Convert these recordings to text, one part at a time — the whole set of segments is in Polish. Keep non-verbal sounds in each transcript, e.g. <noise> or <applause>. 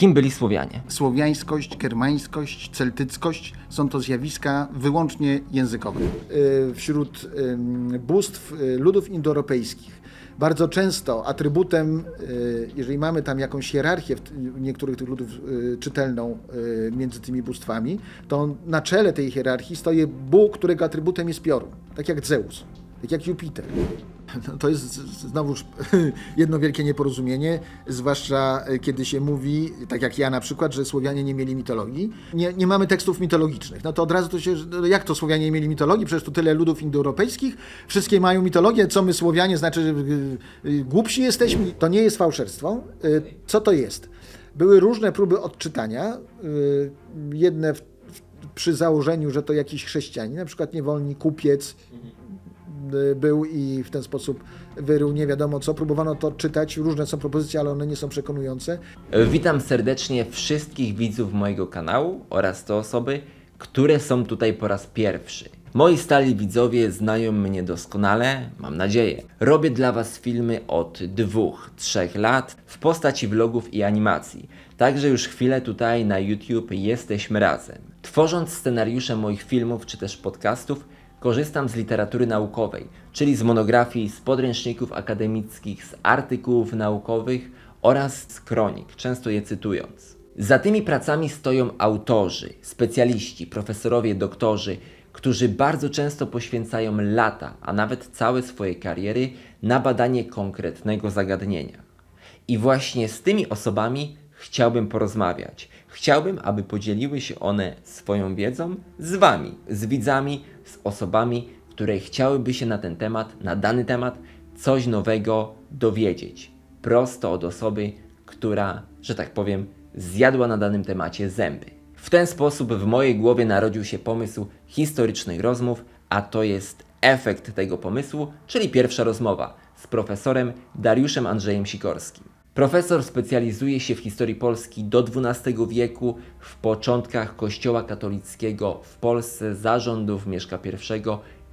Kim byli Słowianie? Słowiańskość, germańskość, celtyckość są to zjawiska wyłącznie językowe. Y, wśród bóstw y, ludów indoeuropejskich bardzo często atrybutem, y, jeżeli mamy tam jakąś hierarchię niektórych tych ludów czytelną między tymi bóstwami, to na czele tej hierarchii stoi Bóg, którego atrybutem jest piorun, tak jak Zeus, tak jak Jupiter. No to jest znowuż <laughs> jedno wielkie nieporozumienie, zwłaszcza e, kiedy się mówi, tak jak ja na przykład, że Słowianie nie mieli mitologii. Nie, nie mamy tekstów mitologicznych. No to od razu to się, no jak to Słowianie nie mieli mitologii? Przecież tu tyle ludów indoeuropejskich, wszystkie mają mitologię, co my Słowianie, znaczy e, e, głupsi jesteśmy. To nie jest fałszerstwo. Co to jest? Były różne próby odczytania, jedne w, przy założeniu, że to jakiś chrześcijanin, na przykład niewolni kupiec, Y, był i w ten sposób wyrył nie wiadomo co. Próbowano to czytać, różne są propozycje, ale one nie są przekonujące. Witam serdecznie wszystkich widzów mojego kanału oraz te osoby, które są tutaj po raz pierwszy. Moi stali widzowie znają mnie doskonale, mam nadzieję. Robię dla Was filmy od dwóch, trzech lat w postaci vlogów i animacji. Także już chwilę tutaj na YouTube jesteśmy razem. Tworząc scenariusze moich filmów czy też podcastów, Korzystam z literatury naukowej, czyli z monografii, z podręczników akademickich, z artykułów naukowych oraz z kronik, często je cytując. Za tymi pracami stoją autorzy, specjaliści, profesorowie, doktorzy, którzy bardzo często poświęcają lata, a nawet całe swoje kariery na badanie konkretnego zagadnienia. I właśnie z tymi osobami chciałbym porozmawiać. Chciałbym, aby podzieliły się one swoją wiedzą z Wami, z widzami z osobami, które chciałyby się na ten temat, na dany temat, coś nowego dowiedzieć. Prosto od osoby, która, że tak powiem, zjadła na danym temacie zęby. W ten sposób w mojej głowie narodził się pomysł historycznych rozmów, a to jest efekt tego pomysłu, czyli pierwsza rozmowa z profesorem Dariuszem Andrzejem Sikorskim. Profesor specjalizuje się w historii Polski do XII wieku, w początkach Kościoła katolickiego w Polsce zarządów Mieszka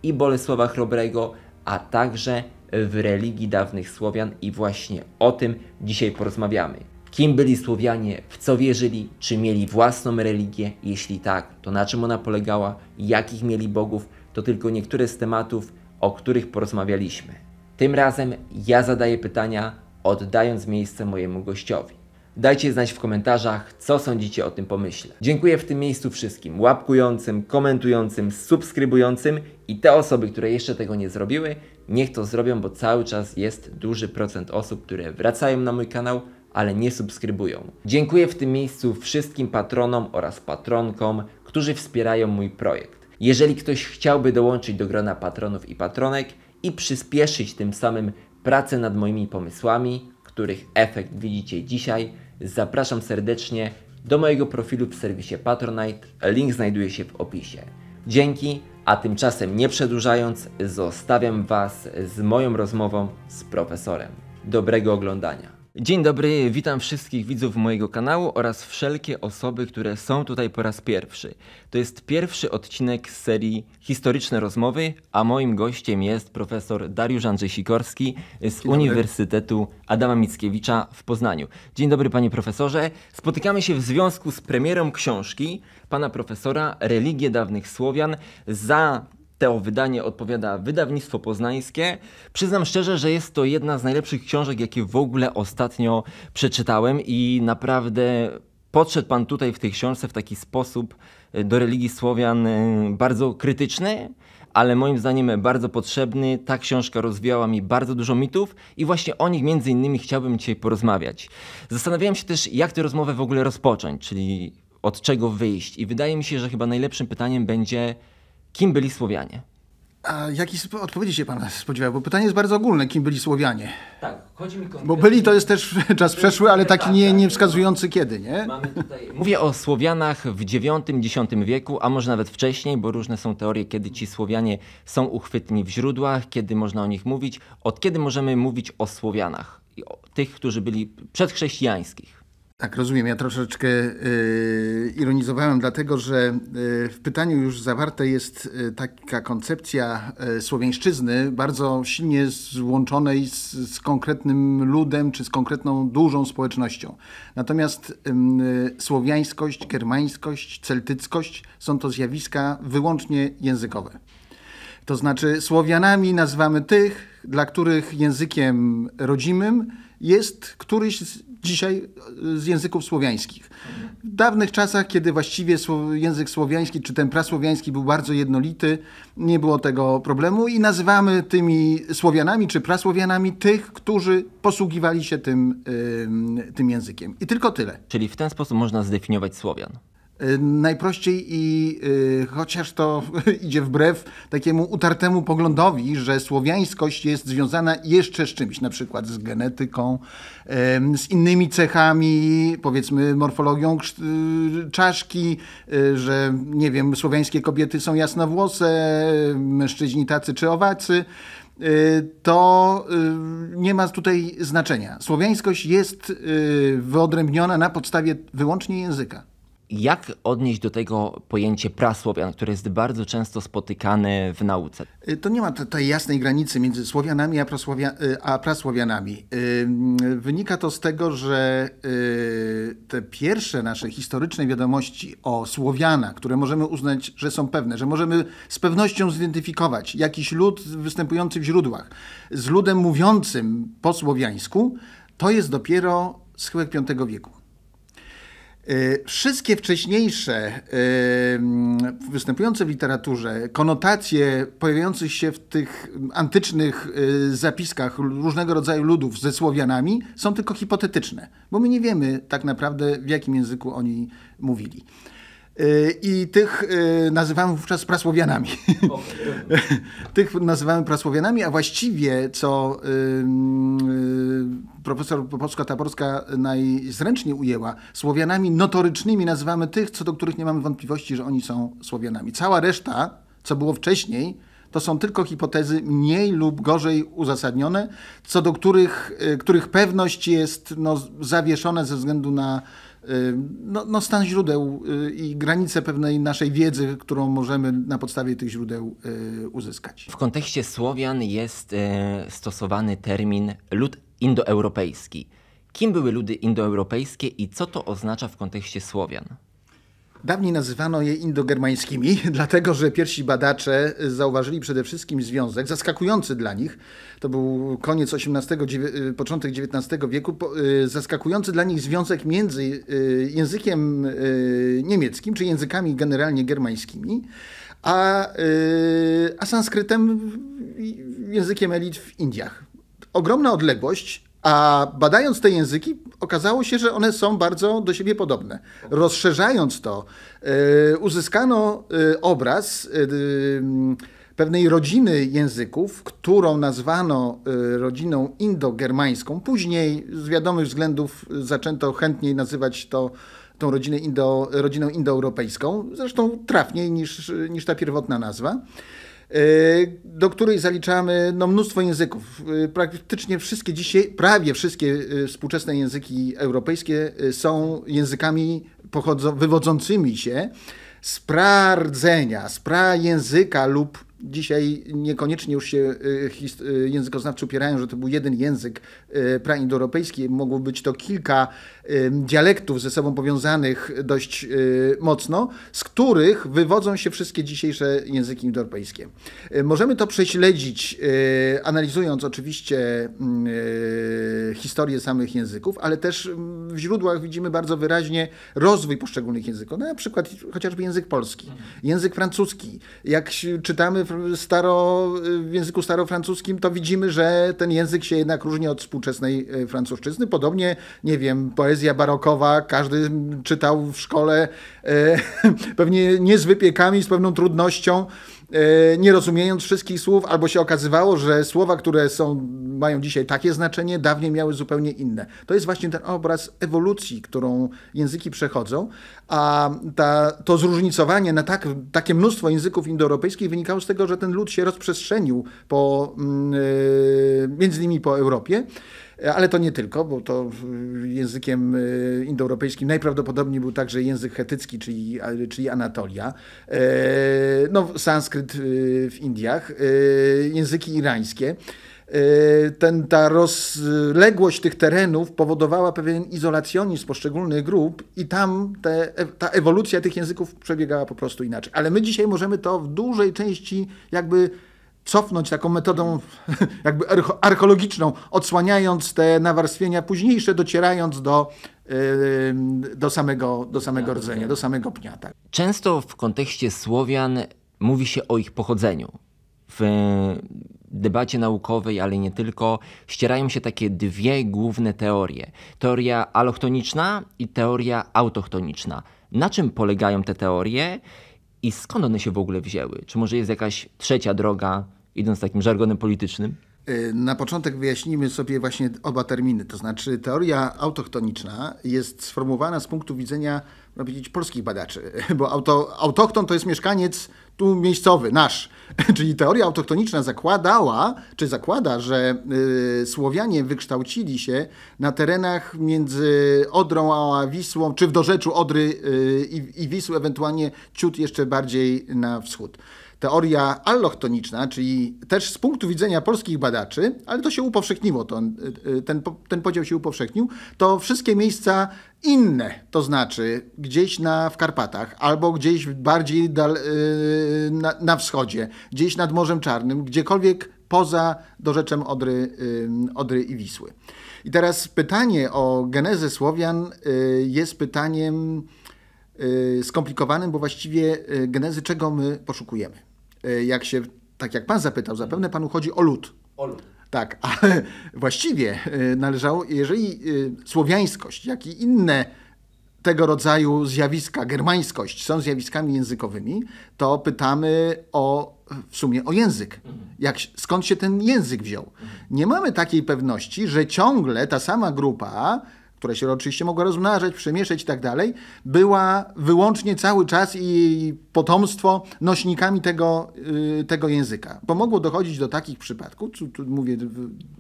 I i Bolesława Chrobrego, a także w religii dawnych Słowian i właśnie o tym dzisiaj porozmawiamy. Kim byli Słowianie, w co wierzyli, czy mieli własną religię, jeśli tak, to na czym ona polegała, jakich mieli bogów, to tylko niektóre z tematów, o których porozmawialiśmy. Tym razem ja zadaję pytania, oddając miejsce mojemu gościowi. Dajcie znać w komentarzach, co sądzicie o tym pomyśle. Dziękuję w tym miejscu wszystkim łapkującym, komentującym, subskrybującym i te osoby, które jeszcze tego nie zrobiły, niech to zrobią, bo cały czas jest duży procent osób, które wracają na mój kanał, ale nie subskrybują. Dziękuję w tym miejscu wszystkim patronom oraz patronkom, którzy wspierają mój projekt. Jeżeli ktoś chciałby dołączyć do grona patronów i patronek i przyspieszyć tym samym pracę nad moimi pomysłami, których efekt widzicie dzisiaj. Zapraszam serdecznie do mojego profilu w serwisie Patronite. Link znajduje się w opisie. Dzięki, a tymczasem nie przedłużając, zostawiam Was z moją rozmową z profesorem. Dobrego oglądania. Dzień dobry, witam wszystkich widzów mojego kanału oraz wszelkie osoby, które są tutaj po raz pierwszy. To jest pierwszy odcinek z serii Historyczne Rozmowy, a moim gościem jest profesor Dariusz Andrzej Sikorski z Uniwersytetu Adama Mickiewicza w Poznaniu. Dzień dobry panie profesorze. Spotykamy się w związku z premierą książki pana profesora Religie dawnych Słowian za to wydanie odpowiada wydawnictwo poznańskie. Przyznam szczerze, że jest to jedna z najlepszych książek, jakie w ogóle ostatnio przeczytałem i naprawdę podszedł Pan tutaj w tej książce w taki sposób e, do religii Słowian e, bardzo krytyczny, ale moim zdaniem bardzo potrzebny. Ta książka rozwijała mi bardzo dużo mitów i właśnie o nich między innymi chciałbym dzisiaj porozmawiać. Zastanawiałem się też, jak tę rozmowę w ogóle rozpocząć, czyli od czego wyjść. I wydaje mi się, że chyba najlepszym pytaniem będzie Kim byli Słowianie? A jakiej odpowiedzi się Pan spodziewał? Bo pytanie jest bardzo ogólne, kim byli Słowianie? Tak, chodzi mi konkretnie... Bo byli to jest też <laughs> czas przeszły, ale taki tak, nie, tak, nie no. wskazujący kiedy, nie? Tutaj... Mówię o Słowianach w IX-X wieku, a może nawet wcześniej, bo różne są teorie, kiedy ci Słowianie są uchwytni w źródłach, kiedy można o nich mówić. Od kiedy możemy mówić o Słowianach? I o tych, którzy byli przedchrześcijańskich? Tak, rozumiem. Ja troszeczkę y, ironizowałem, dlatego że y, w pytaniu już zawarta jest y, taka koncepcja słowiańszczyzny, bardzo silnie złączonej z, z, konkretnym ludem czy z konkretną dużą społecznością. Natomiast słowiańskość, germańskość, celtyckość są to zjawiska wyłącznie językowe. To znaczy, Słowianami nazywamy tych, dla których językiem rodzimym jest któryś z dzisiaj e, z języków słowiańskich. W dawnych czasach, kiedy właściwie język słowiański czy ten prasłowiański był bardzo jednolity, nie było tego problemu i nazywamy tymi Słowianami czy prasłowianami tych, którzy posługiwali się tym, tym językiem. I tylko tyle. Czyli w ten sposób można zdefiniować Słowian. Y, najprościej i y, chociaż to <laughs> idzie wbrew takiemu utartemu poglądowi, że słowiańskość jest związana jeszcze z czymś, na przykład z genetyką, y, z innymi cechami, powiedzmy morfologią y, czaszki, y, że nie wiem, słowiańskie kobiety są jasnowłose, mężczyźni tacy czy owacy y, to nie ma tutaj znaczenia. Słowiańskość jest wyodrębniona na podstawie wyłącznie języka. Jak odnieść do tego pojęcie prasłowian, które jest bardzo często spotykane w nauce? Y, to nie ma tej jasnej granicy między Słowianami a, y, a prasłowianami. Wynika to z tego, że y, te pierwsze nasze historyczne wiadomości o Słowianach, które możemy uznać, że są pewne, że możemy z pewnością zidentyfikować jakiś lud występujący w źródłach z ludem mówiącym po słowiańsku, to jest dopiero schyłek V wieku. Y, wszystkie wcześniejsze y, występujące w literaturze konotacje pojawiające się w tych antycznych y, zapiskach różnego rodzaju ludów ze Słowianami są tylko hipotetyczne, bo my nie wiemy tak naprawdę w jakim języku oni mówili. Y, I tych y, nazywamy wówczas prasłowianami. Okay. <laughs> tych nazywamy prasłowianami, a właściwie co y, profesor Popowska-Taborska najzręczniej ujęła, Słowianami notorycznymi nazywamy tych, co do których nie mamy wątpliwości, że oni są Słowianami. Cała reszta, co było wcześniej, to są tylko hipotezy mniej lub gorzej uzasadnione, co do których, których pewność jest no, zawieszona ze względu na no, no stan źródeł y, i granice pewnej naszej wiedzy, którą możemy na podstawie tych źródeł y, uzyskać. W kontekście Słowian jest y, stosowany termin lud indoeuropejski. Kim były ludy indoeuropejskie i co to oznacza w kontekście Słowian? Dawniej nazywano je indogermańskimi, <laughs> dlatego że pierwsi badacze zauważyli przede wszystkim związek, zaskakujący dla nich, to był koniec XVIII, y, początek XIX wieku, y, zaskakujący dla nich związek między y, językiem niemieckim, czy językami generalnie germańskimi, a, a sanskrytem, językiem elit w Indiach. Ogromna odległość, a badając te języki, okazało się, że one są bardzo do siebie podobne. Rozszerzając to, e, uzyskano e, obraz e, pewnej rodziny języków, którą nazwano rodziną indogermańską. Później z wiadomych względów zaczęto chętniej nazywać to tą rodzinę indo, rodziną indoeuropejską, zresztą trafniej niż, niż ta pierwotna nazwa. Y, do której zaliczamy no, mnóstwo języków. Y, praktycznie wszystkie dzisiaj, prawie wszystkie y, współczesne języki europejskie są językami pochodzą, wywodzącymi się z prardzenia, z prajęzyka lub dzisiaj niekoniecznie już się językoznawcy upierają, że to był jeden język praindoeuropejski, mogło być to kilka dialektów ze sobą powiązanych dość y, mocno, z których wywodzą się wszystkie dzisiejsze języki indoeuropejskie. Y, możemy to prześledzić, y, analizując oczywiście historię samych języków, ale też w źródłach widzimy bardzo wyraźnie rozwój poszczególnych języków, no, na przykład chociażby język polski, język francuski. Jak czytamy staro, w języku starofrancuskim, to widzimy, że ten język się jednak różni od współczesnej francuszczyzny. Podobnie, nie wiem, poezja poezja barokowa, każdy czytał w szkole, e, <laughs> pewnie nie z wypiekami, z pewną trudnością e, nie rozumiejąc wszystkich słów, albo się okazywało, że słowa, które są, mają dzisiaj takie znaczenie, dawniej miały zupełnie inne. To jest właśnie ten obraz ewolucji, którą języki przechodzą, a ta, to zróżnicowanie na tak, takie mnóstwo języków indoeuropejskich wynikało z tego, że ten lud się rozprzestrzenił po, mm, e, między innymi po Europie E, ale to nie tylko, bo to językiem e, indoeuropejskim najprawdopodobniej był także język chetycki, czyli, czyli Anatolia, e, no, sanskryt w Indiach, języki irańskie ten, ta rozległość tych terenów powodowała pewien izolacjonizm poszczególnych grup i tam te, ta ewolucja tych języków przebiegała po prostu inaczej. Ale my dzisiaj możemy to w dużej części jakby cofnąć taką metodą <laughs> jakby archeologiczną, odsłaniając te nawarstwienia późniejsze, docierając do, yy, do samego, do samego rdzenia, do samego pnia. Tak. Często w kontekście Słowian mówi się o ich pochodzeniu. W debacie naukowej, ale nie tylko, ścierają się takie dwie główne teorie. Teoria alochtoniczna i teoria autochtoniczna. Na czym polegają te teorie? I skąd one się w ogóle wzięły? Czy może jest jakaś trzecia droga idąc takim żargonem politycznym? Y, na początek wyjaśnimy sobie właśnie oba terminy. To znaczy, teoria autochtoniczna jest sformułowana z punktu widzenia, można powiedzieć, polskich badaczy, bo auto, autochton to jest mieszkaniec tu miejscowy, nasz. <laughs> Czyli teoria autochtoniczna zakładała, czy zakłada, że y, Słowianie wykształcili się na terenach między Odrą a Wisłą, czy w dorzeczu Odry y, i Wisły, ewentualnie ciut jeszcze bardziej na wschód teoria allochtoniczna, czyli też z punktu widzenia polskich badaczy, ale to się upowszechniło, to, y, y, ten, ten podział się upowszechnił, to wszystkie miejsca inne, to znaczy gdzieś na, w Karpatach, albo gdzieś bardziej dal, y, na, na wschodzie, gdzieś nad Morzem Czarnym, gdziekolwiek poza dorzeczem Odry, Odry i Wisły. I teraz pytanie o genezę Słowian jest pytaniem skomplikowanym, bo właściwie genezy czego my poszukujemy. E, jak się, tak jak pan zapytał, zapewne panu chodzi o lud. O lud. Tak, <laughs> ale właściwie e, należało, jeżeli e, słowiańskość, jak i inne tego rodzaju zjawiska, germańskość, są zjawiskami językowymi, to pytamy o w sumie o język. Mhm. Jak, skąd się ten język wziął? Nie mamy takiej pewności, że ciągle ta sama grupa która się oczywiście mogła rozmnażać, przemieszać i tak dalej, była wyłącznie cały czas i potomstwo nośnikami tego, y, tego języka. Bo mogło dochodzić do takich przypadków, tu, tu mówię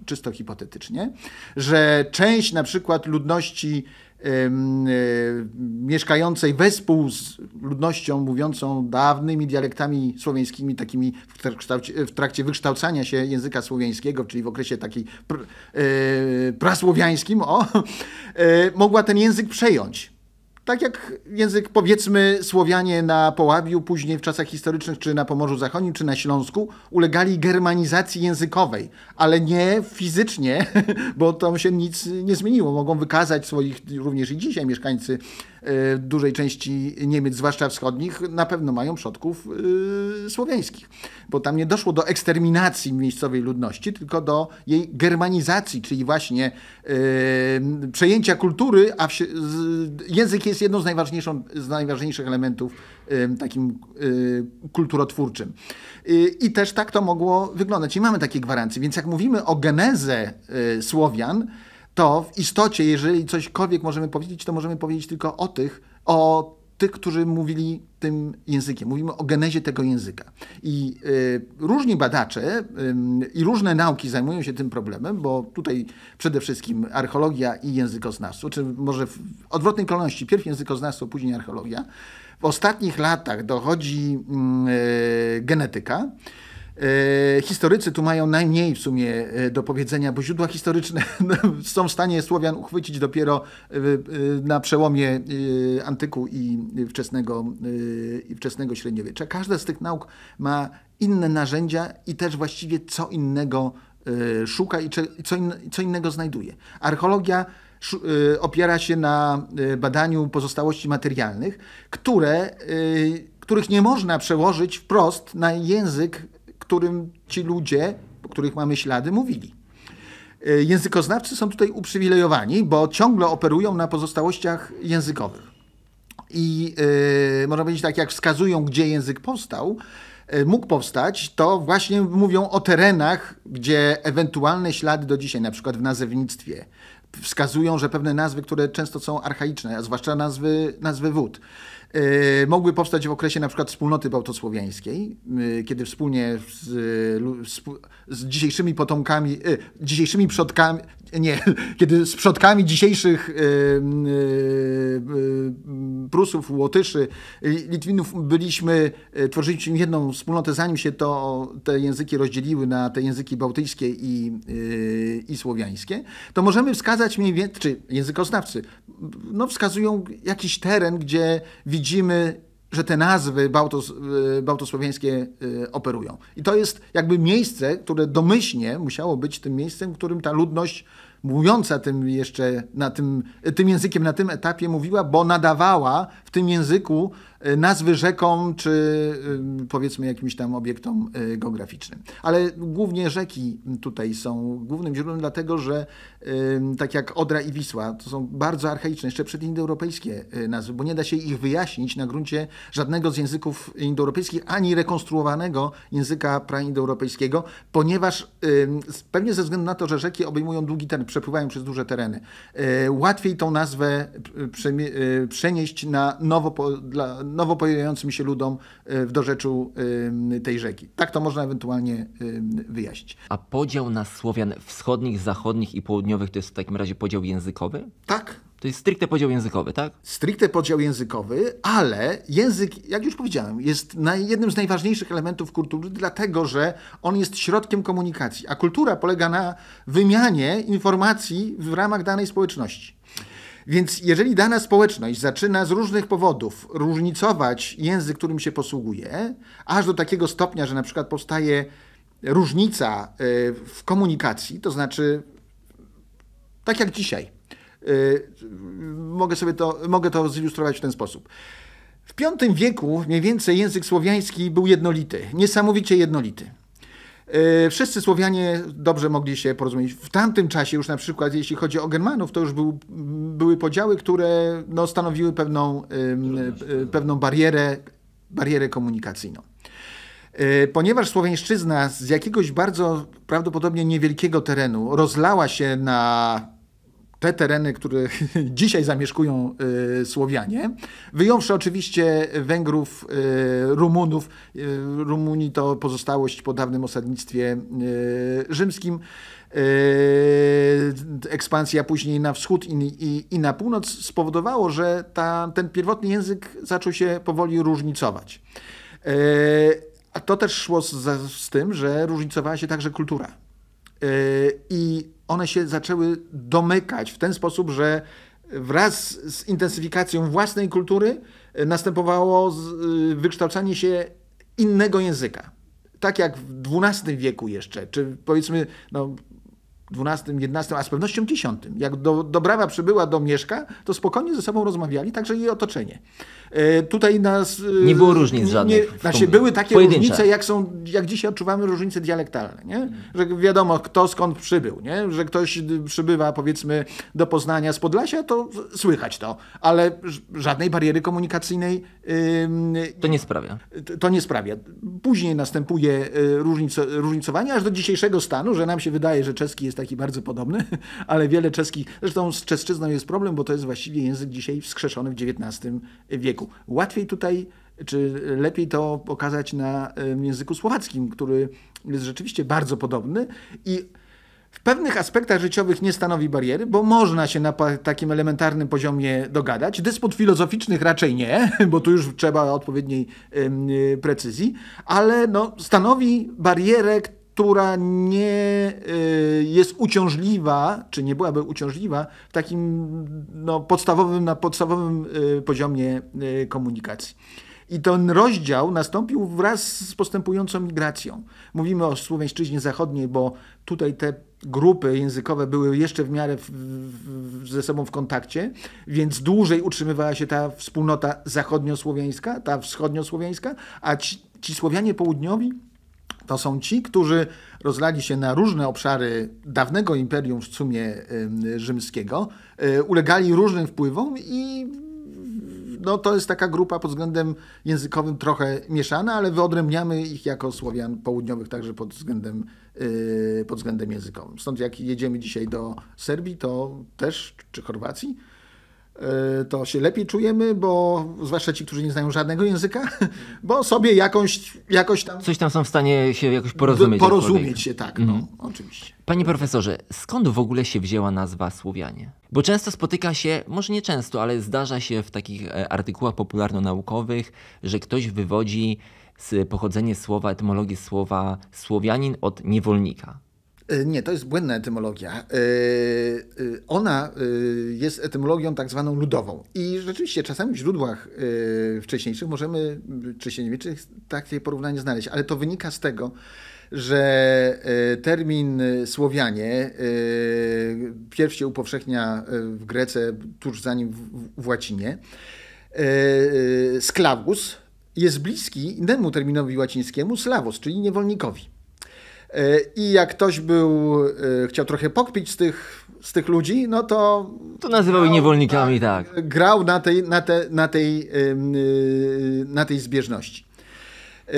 czysto hipotetycznie, że część na przykład ludności E, mieszkającej wespół z ludnością mówiącą dawnymi dialektami słowiańskimi, takimi w trakcie, wykształcania się języka słowiańskiego, czyli w okresie takiej pr, e, prasłowiańskim, o, e, mogła ten język przejąć tak jak język powiedzmy Słowianie na Połabiu, później w czasach historycznych, czy na Pomorzu Zachodnim, czy na Śląsku, ulegali germanizacji językowej, ale nie fizycznie, <laughs> bo tam się nic nie zmieniło. Mogą wykazać swoich również i dzisiaj mieszkańcy Y, dużej części Niemiec, zwłaszcza wschodnich, na pewno mają przodków y, słowiańskich, bo tam nie doszło do eksterminacji miejscowej ludności, tylko do jej germanizacji, czyli właśnie y, przejęcia kultury, a język jest jedną z, z najważniejszych elementów takim kulturotwórczym. I też tak to mogło wyglądać. Nie mamy takiej gwarancji, więc jak mówimy o genezę Słowian, to w istocie, jeżeli cośkolwiek możemy powiedzieć, to możemy powiedzieć tylko o tych, o tych, którzy mówili tym językiem. Mówimy o genezie tego języka. I y, różni badacze y, i różne nauki zajmują się tym problemem, bo tutaj przede wszystkim archeologia i językoznawstwo, czy może w odwrotnej kolejności, pierw językoznawstwo, później archeologia. W ostatnich latach dochodzi mm, y, genetyka. E, historycy tu mają najmniej w sumie e, do powiedzenia, bo źródła historyczne <laughs> są w stanie Słowian uchwycić dopiero e, na przełomie antyku i wczesnego, i wczesnego średniowiecza. Każda z tych nauk ma inne narzędzia i też właściwie co innego szuka i co innego znajduje. Archeologia opiera się na badaniu pozostałości materialnych, które których nie można przełożyć wprost na język którym ci ludzie, po których mamy ślady, mówili. E, językoznawcy są tutaj uprzywilejowani, bo ciągle operują na pozostałościach językowych. I yy, można powiedzieć tak, jak wskazują, gdzie język powstał, e, mógł powstać, to właśnie mówią o terenach, gdzie ewentualne ślady do dzisiaj, na przykład w nazewnictwie, wskazują, że pewne nazwy, które często są archaiczne, a zwłaszcza nazwy, nazwy wód, E, mogły powstać w okresie na przykład wspólnoty bałtosłowiańskiej, e, kiedy wspólnie z, e, z dzisiejszymi potomkami, dzisiejszymi przodkami, nie, <laughs> kiedy z przodkami dzisiejszych y, y, y, Prusów, Łotyszy, Litwinów byliśmy, tworzyliśmy jedną wspólnotę, zanim się to, te języki rozdzieliły na te języki bałtyckie i, i słowiańskie, to możemy wskazać mniej więcej, czy językoznawcy, no wskazują jakiś teren, gdzie widzimy że te nazwy bałtos, y, bałtosłowiańskie y, operują. I to jest jakby miejsce, które domyślnie musiało być tym miejscem, w którym ta ludność mówiąca tym jeszcze na tym, tym językiem na tym etapie mówiła, bo nadawała w tym języku y, nazwy rzekom czy powiedzmy jakimś tam obiektom geograficznym. Ale głównie rzeki tutaj są głównym źródłem, dlatego że tak jak Odra i Wisła, to są bardzo archaiczne, jeszcze przedindoeuropejskie y, nazwy, bo nie da się ich wyjaśnić na gruncie żadnego z języków indoeuropejskich, ani rekonstruowanego języka praindoeuropejskiego, ponieważ pewnie ze względu na to, że rzeki obejmują długi teren, przepływają przez duże tereny, y, łatwiej tą nazwę y, przenieść na nowo, dla nowo pojawiającym się ludom w dorzeczu tej rzeki. Tak to można ewentualnie wyjaśnić. A podział na Słowian wschodnich, zachodnich i południowych południowych to jest w takim razie podział językowy? Tak. To jest stricte podział językowy, tak? Stricte podział językowy, ale język, jak już powiedziałem, jest jednym z najważniejszych elementów kultury, dlatego że on jest środkiem komunikacji, a kultura polega na wymianie informacji w ramach danej społeczności. Więc jeżeli dana społeczność zaczyna z różnych powodów różnicować język, którym się posługuje, aż do takiego stopnia, że na przykład powstaje różnica y, w komunikacji, to znaczy tak jak dzisiaj. Y, mogę sobie to, mogę to zilustrować w ten sposób. W V wieku mniej więcej język słowiański był jednolity, niesamowicie jednolity. Y, wszyscy Słowianie dobrze mogli się porozumieć. W tamtym czasie już na przykład, jeśli chodzi o Germanów, to już był, były podziały, które no, stanowiły pewną, y, pewną barierę, barierę komunikacyjną. Ponieważ Słowiańszczyzna z jakiegoś bardzo prawdopodobnie niewielkiego terenu rozlała się na te tereny, które <laughs> dzisiaj zamieszkują y, Słowianie, wyjąwszy oczywiście Węgrów, y, Rumunów. Y, Rumuni to pozostałość po dawnym osadnictwie rzymskim. Ekspansja później na wschód i, i, i na północ spowodowało, że ta, ten pierwotny język zaczął się powoli różnicować. A to też szło z, z tym, że różnicowała się także kultura. I one się zaczęły domykać w ten sposób, że wraz z intensyfikacją własnej kultury e, następowało e, wykształcanie się innego języka. Tak jak w XII wieku jeszcze, czy powiedzmy no, XII, XI, a z pewnością X. Jak do, Dobrawa przybyła do Mieszka, to spokojnie ze sobą rozmawiali, także i otoczenie. E, tutaj nas... E, nie było różnic żadnych. Nie, znaczy, były takie Pojedyncze. różnice, jak, są, jak dzisiaj odczuwamy różnice dialektalne. Nie? Że wiadomo, kto skąd przybył. Nie? Że ktoś przybywa, powiedzmy, do Poznania z Podlasia, to słychać to. Ale żadnej bariery komunikacyjnej... To nie sprawia. To nie sprawia. Później następuje y, różnico, różnicowanie, aż do dzisiejszego stanu, że nam się wydaje, że czeski jest taki bardzo podobny, <laughs> ale wiele czeskich... Zresztą z czeszczyzną jest problem, bo to jest właściwie język dzisiaj wskrzeszony w XIX wieku. Łatwiej tutaj, czy lepiej to pokazać na języku słowackim, który jest rzeczywiście bardzo podobny i w pewnych aspektach życiowych nie stanowi bariery, bo można się na takim elementarnym poziomie dogadać. Dysput filozoficznych raczej nie, <laughs> bo tu już trzeba odpowiedniej y, precyzji, ale no, stanowi barierę, która nie y, jest uciążliwa, czy nie byłaby uciążliwa w takim no, podstawowym, na podstawowym y, poziomie y, komunikacji. I ten rozdział nastąpił wraz z postępującą migracją. Mówimy o Słowiańszczyźnie Zachodniej, bo tutaj te grupy językowe były jeszcze w miarę w, w, ze sobą w kontakcie, więc dłużej utrzymywała się ta wspólnota zachodniosłowiańska, ta wschodniosłowiańska, a ci, ci Słowianie południowi to są ci, którzy rozlali się na różne obszary dawnego imperium w sumie rzymskiego, e, ulegali różnym wpływom i no, to jest taka grupa pod względem językowym trochę mieszana, ale wyodrębniamy ich jako Słowian południowych także pod względem, e, pod względem językowym. Stąd jak jedziemy dzisiaj do Serbii, to też, czy Chorwacji, E, to się lepiej czujemy, bo zwłaszcza ci, którzy nie znają żadnego języka, <laughs> bo sobie jakąś, jakoś tam... Coś tam są w stanie się jakoś porozumieć. Porozumieć się, tak, mm. no, mhm. oczywiście. Panie profesorze, skąd w ogóle się wzięła nazwa Słowianie? Bo często spotyka się, może nie często, ale zdarza się w takich e, artykułach popularno-naukowych, że ktoś wywodzi pochodzenie słowa, etymologię słowa Słowianin od niewolnika. Y, nie, to jest błędna etymologia. Y, y, ona jest etymologią tak zwaną ludową. I rzeczywiście czasami w źródłach wcześniejszych możemy, czy takie porównanie znaleźć, ale to wynika z tego, że termin Słowianie pierwszy upowszechnia w Grece, tuż za nim w łacinie. Sklawus jest bliski innemu terminowi łacińskiemu, slawus, czyli niewolnikowi. E, I jak ktoś był, e, chciał trochę pokpić z tych, z tych ludzi, no to. To nazywał grał, niewolnikami, tak, tak. Grał na tej, na te, na tej, y, na tej zbieżności. E,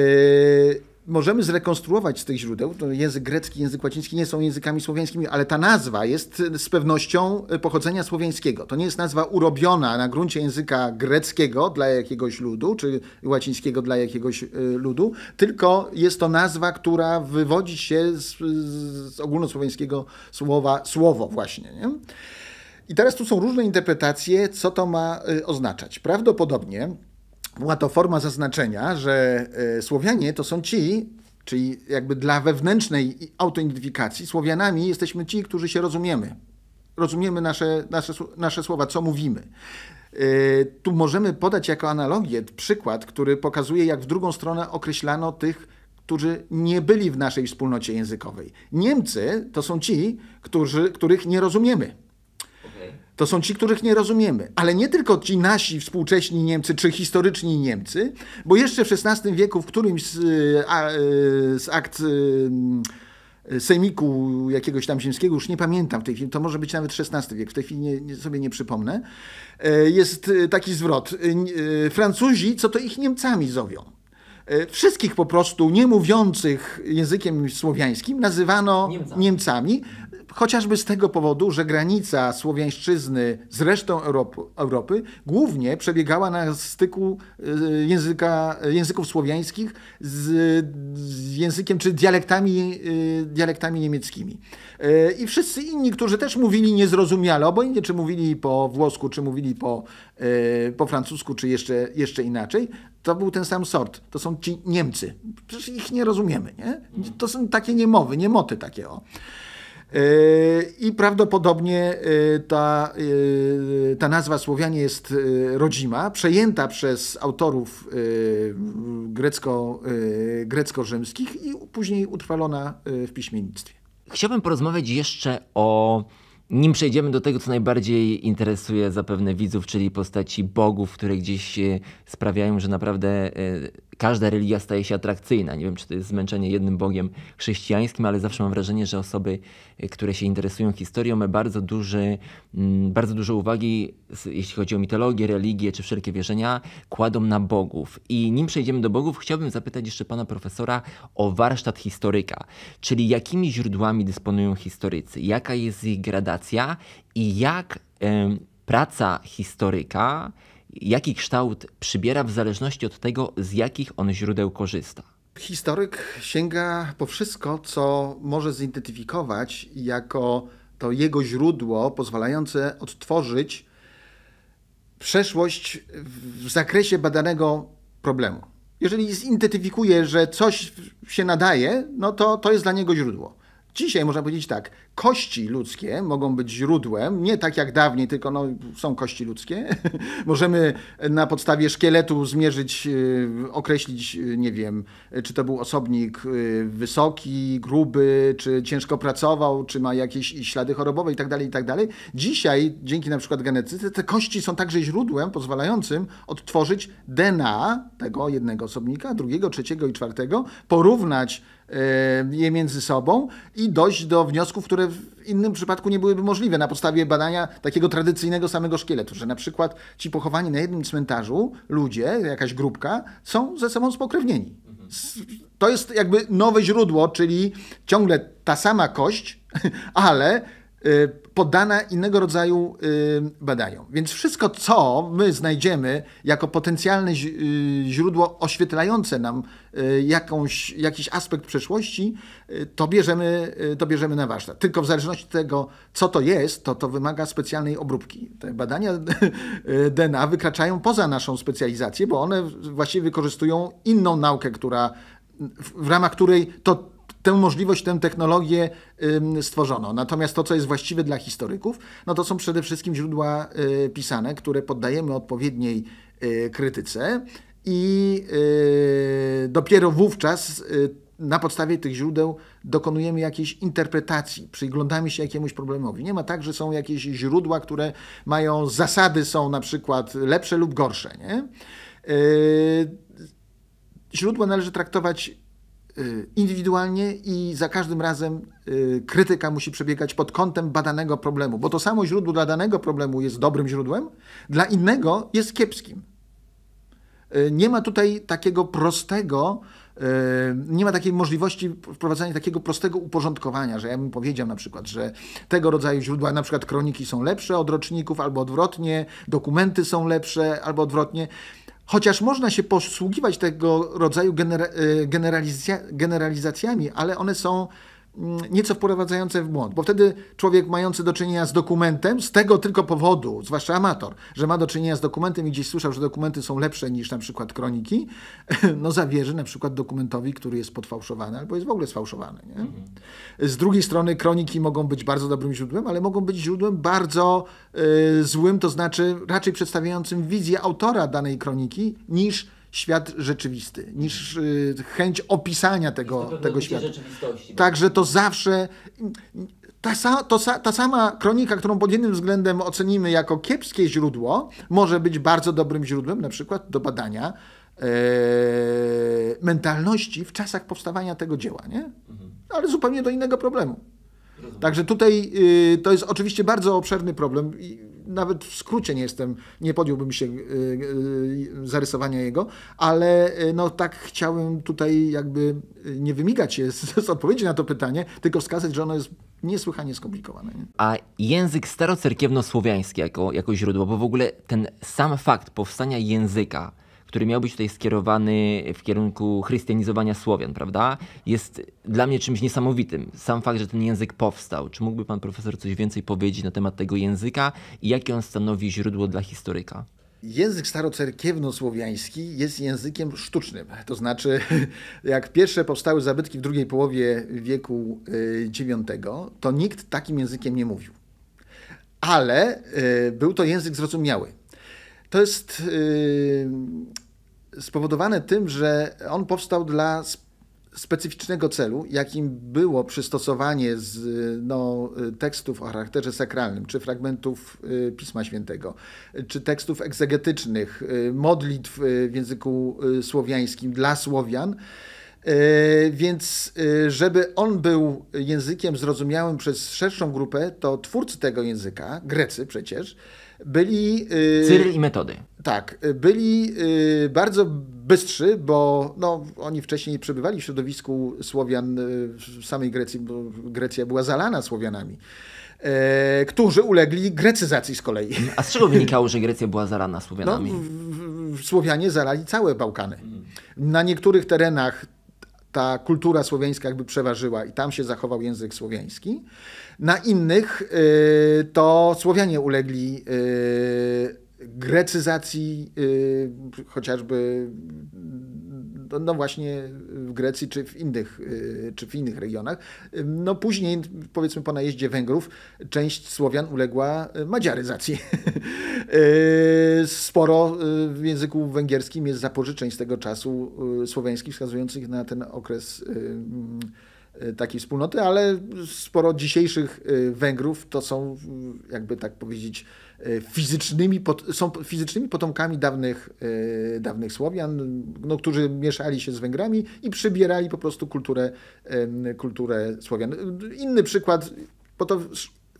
możemy zrekonstruować z tych źródeł, to język grecki, język łaciński nie są językami słowiańskimi, ale ta nazwa jest y, z pewnością y, pochodzenia słowiańskiego. To nie jest nazwa urobiona na gruncie języka greckiego dla jakiegoś ludu, czy łacińskiego dla jakiegoś y, ludu, tylko jest to nazwa, która wywodzi się z, z ogólnosłowiańskiego słowa słowo właśnie. Nie? I teraz tu są różne interpretacje, co to ma oznaczać. Prawdopodobnie była to forma zaznaczenia, że e, Słowianie to są ci, czyli jakby dla wewnętrznej autoidentyfikacji, Słowianami jesteśmy ci, którzy się rozumiemy. Rozumiemy nasze, nasze, nasze słowa, co mówimy. E, tu możemy podać jako analogię przykład, który pokazuje, jak w drugą stronę określano tych, którzy nie byli w naszej wspólnocie językowej. Niemcy to są ci, którzy, których nie rozumiemy. To są ci, których nie rozumiemy, ale nie tylko ci nasi współcześni Niemcy czy historyczni Niemcy, bo jeszcze w XVI wieku w którymś z, a, z akt y, sejmiku jakiegoś tam ziemskiego, już nie pamiętam w tej chwili, to może być nawet XVI wiek, w tej chwili nie, nie, sobie nie przypomnę, e, jest y, taki zwrot. Y, Francuzi, co to ich Niemcami zowią? E, wszystkich po prostu nie mówiących językiem słowiańskim nazywano Niemca. Niemcami, Chociażby z tego powodu, że granica słowiańszczyzny z resztą Europy, Europy głównie przebiegała na styku y, języka, języków słowiańskich z, z językiem czy dialektami, y, dialektami niemieckimi. Y, I wszyscy inni, którzy też mówili niezrozumiale, obojętnie czy mówili po włosku, czy mówili po, po francusku, czy jeszcze, jeszcze inaczej, to był ten sam sort. To są ci Niemcy. Przecież ich nie rozumiemy. Nie? To są takie niemowy, niemoty takie. O. Yy, I prawdopodobnie yy, ta, yy, ta nazwa Słowianie jest rodzima, przejęta przez autorów grecko, grecko-rzymskich i później utrwalona w piśmiennictwie. Chciałbym porozmawiać jeszcze o nim przejdziemy do tego, co najbardziej interesuje zapewne widzów, czyli postaci bogów, które gdzieś e, sprawiają, że naprawdę e, każda religia staje się atrakcyjna. Nie wiem, czy to jest zmęczenie jednym bogiem chrześcijańskim, ale zawsze mam wrażenie, że osoby, e, które się interesują historią, bardzo, duży, mm, bardzo dużo uwagi, jeśli chodzi o mitologię, religię czy wszelkie wierzenia, kładą na bogów. I nim przejdziemy do bogów, chciałbym zapytać jeszcze pana profesora o warsztat historyka, czyli jakimi źródłami dysponują historycy, jaka jest ich gradacja edukacja i jak praca historyka, jaki kształt przybiera w zależności od tego, z jakich on źródeł korzysta. Historyk sięga po wszystko, co może zidentyfikować jako to jego źródło pozwalające odtworzyć przeszłość w zakresie badanego problemu. Jeżeli zidentyfikuje, że coś się nadaje, no to to jest dla niego źródło. Dzisiaj można powiedzieć tak, kości ludzkie mogą być źródłem, nie tak jak dawniej, tylko no, są kości ludzkie. <laughs> Możemy na podstawie szkieletu zmierzyć, y, określić, y, nie wiem, czy to był osobnik y, wysoki, gruby, czy ciężko pracował, czy ma jakieś ślady chorobowe itd. Tak itd. Tak Dzisiaj, dzięki na przykład genetyce, te kości są także źródłem pozwalającym odtworzyć DNA tego jednego osobnika, drugiego, trzeciego i czwartego, porównać E, je między sobą i dojść do wniosków, które w innym przypadku nie byłyby możliwe na podstawie badania takiego tradycyjnego samego szkieletu, że na przykład ci pochowani na jednym cmentarzu ludzie, jakaś grupka, są ze sobą spokrewnieni. To jest jakby nowe źródło, czyli ciągle ta sama kość, <laughs> ale e, poddana innego rodzaju e, badaniom. Więc wszystko, co my znajdziemy jako potencjalne źródło oświetlające nam Y, jakąś, jakiś aspekt przeszłości, y, to bierzemy, y, to bierzemy na warsztat. Tylko w zależności od tego, co to jest, to to wymaga specjalnej obróbki. Te badania <laughs> DNA wykraczają poza naszą specjalizację, bo one właściwie wykorzystują inną naukę, która, w ramach której to, tę możliwość, tę technologię stworzono. Natomiast to, co jest właściwe dla historyków, no to są przede wszystkim źródła pisane, które poddajemy odpowiedniej krytyce i y, dopiero wówczas y, na podstawie tych źródeł dokonujemy jakiejś interpretacji, przyglądamy się jakiemuś problemowi. Nie ma tak, że są jakieś źródła, które mają zasady, są na przykład lepsze lub gorsze. Nie? Y, źródła należy traktować indywidualnie i za każdym razem krytyka musi przebiegać pod kątem badanego problemu, bo to samo źródło dla danego problemu jest dobrym źródłem, dla innego jest kiepskim. Y, nie ma tutaj takiego prostego, y, nie ma takiej możliwości wprowadzania takiego prostego uporządkowania, że ja bym powiedział na przykład, że tego rodzaju źródła, na przykład kroniki są lepsze od roczników, albo odwrotnie, dokumenty są lepsze, albo odwrotnie. Chociaż można się posługiwać tego rodzaju genera y, generalizacjami, ale one są Mm, nieco wprowadzające w błąd, bo wtedy człowiek mający do czynienia z dokumentem, z tego tylko powodu, zwłaszcza amator, że ma do czynienia z dokumentem i gdzieś słyszał, że dokumenty są lepsze niż na przykład kroniki, <laughs> no zawierzy na przykład dokumentowi, który jest podfałszowany albo jest w ogóle sfałszowany. Nie? Z drugiej strony kroniki mogą być bardzo dobrym źródłem, ale mogą być źródłem bardzo y, złym, to znaczy raczej przedstawiającym wizję autora danej kroniki niż świat rzeczywisty, niż y, chęć opisania tego, tego świata. Także to zawsze. Ta, sa, to sa, ta sama kronika, którą pod jednym względem ocenimy jako kiepskie źródło, może być bardzo dobrym źródłem, na przykład do badania e, mentalności w czasach powstawania tego dzieła, nie? Mhm. ale zupełnie do innego problemu. Także tutaj y, to jest oczywiście bardzo obszerny problem nawet w skrócie nie jestem, nie podjąłbym się y, y, zarysowania jego, ale y, no tak chciałem tutaj jakby nie wymigać się z, z odpowiedzi na to pytanie, tylko wskazać, że ono jest niesłychanie skomplikowane. Nie? A język starocerkiewno-słowiański jako, jako źródło, bo w ogóle ten sam fakt powstania języka który miał być tutaj skierowany w kierunku chrystianizowania Słowian, prawda? Jest dla mnie czymś niesamowitym. Sam fakt, że ten język powstał. Czy mógłby pan profesor coś więcej powiedzieć na temat tego języka i jakie on stanowi źródło dla historyka? Język starocerkiewno-słowiański jest językiem sztucznym. To znaczy, <laughs> jak pierwsze powstały zabytki w drugiej połowie wieku y, IX, to nikt takim językiem nie mówił. Ale y, był to język zrozumiały. To jest y, spowodowane tym, że on powstał dla specyficznego celu, jakim było przystosowanie z, no, tekstów o charakterze sakralnym, czy fragmentów y, Pisma Świętego, czy tekstów egzegetycznych, y, modlitw w języku słowiańskim dla Słowian. Więc, żeby on był językiem zrozumiałym przez szerszą grupę, to twórcy tego języka, Grecy przecież, byli. Y, i metody. Tak, byli y, bardzo bystrzy, bo no, oni wcześniej przebywali w środowisku Słowian y, w samej Grecji, bo Grecja była zalana Słowianami. E, którzy ulegli grecyzacji z kolei. A z czego wynikało, że Grecja była zalana Słowianami? No, w, w, Słowianie zalali całe Bałkany. Na niektórych terenach ta kultura słowiańska jakby przeważyła i tam się zachował język słowiański. Na innych y, to Słowianie ulegli y, grecyzacji, y, chociażby no, no właśnie w Grecji czy w innych, czy w innych regionach. No później, powiedzmy po najeździe Węgrów, część Słowian uległa madziaryzacji. <laughs> Sporo w języku węgierskim jest zapożyczeń z tego czasu słowiańskich wskazujących na ten okres E, takiej wspólnoty, ale sporo dzisiejszych e, Węgrów to są, jakby tak powiedzieć, e, fizycznymi, są fizycznymi potomkami dawnych, dawnych Słowian, no, którzy mieszali się z Węgrami i przybierali po prostu kulturę, kulturę Słowian. Inny przykład, bo to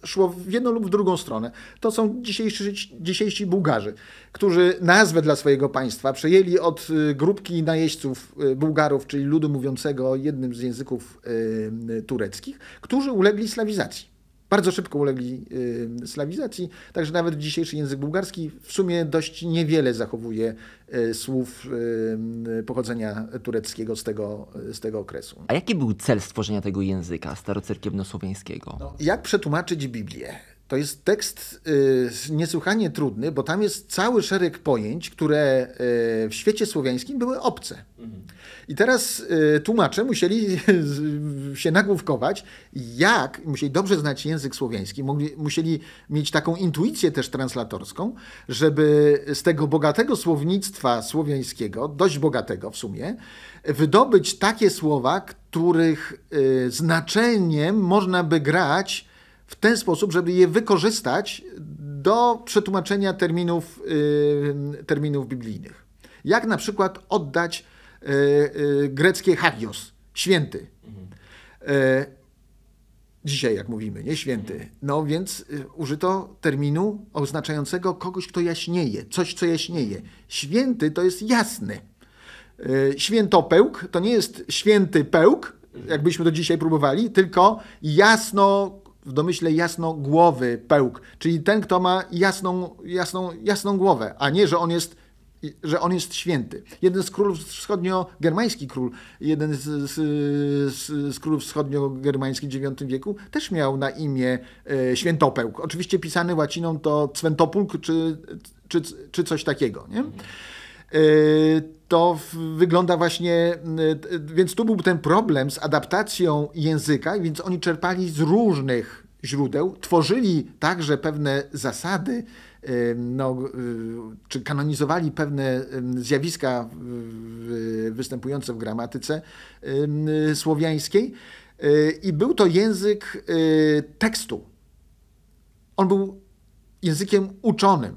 szło w jedną lub w drugą stronę. To są dzisiejsi, dzisiejsi Bułgarzy, którzy nazwę dla swojego państwa przejęli od y, grupki najeźdźców y, Bułgarów, czyli ludu mówiącego jednym z języków y, tureckich, którzy ulegli slawizacji bardzo szybko ulegli y, slawizacji, także nawet dzisiejszy język bułgarski w sumie dość niewiele zachowuje y, słów y, pochodzenia tureckiego z tego, z tego okresu. A jaki był cel stworzenia tego języka starocerkiewnosłowiańskiego? No, jak przetłumaczyć Biblię? To jest tekst niesłychanie trudny, bo tam jest cały szereg pojęć, które w świecie słowiańskim były obce. Mhm. I teraz y, tłumacze musieli się nagłówkować, jak, musieli dobrze znać język słowiański, mogli, musieli mieć taką intuicję też translatorską, żeby z tego bogatego słownictwa słowiańskiego, dość bogatego w sumie, wydobyć takie słowa, których y, znaczeniem można by grać w ten sposób, żeby je wykorzystać do przetłumaczenia terminów, y, terminów biblijnych. Jak na przykład oddać E, e, greckie hagios, święty. E, dzisiaj, jak mówimy, nie święty. No więc użyto terminu oznaczającego kogoś, kto jaśnieje, coś, co jaśnieje. Święty to jest jasny. Świętopełk to nie jest święty pełk, jakbyśmy to dzisiaj próbowali, tylko jasno, w domyśle jasno głowy pełk, czyli ten, kto ma jasną, jasną, jasną głowę, a nie, że on jest że on jest święty. Jeden z królów wschodnio-germański król, jeden z, z, z, z królów wschodnio-germańskich w IX wieku też miał na imię e, Świętopełk. Oczywiście pisany łaciną to Cwentopulk czy, czy, czy coś takiego. Nie? E, to wygląda właśnie, e, więc tu był ten problem z adaptacją języka, więc oni czerpali z różnych źródeł, tworzyli także pewne zasady, no, y, czy kanonizowali pewne zjawiska występujące w gramatyce słowiańskiej. Y, I był to język y, tekstu. On był językiem uczonym.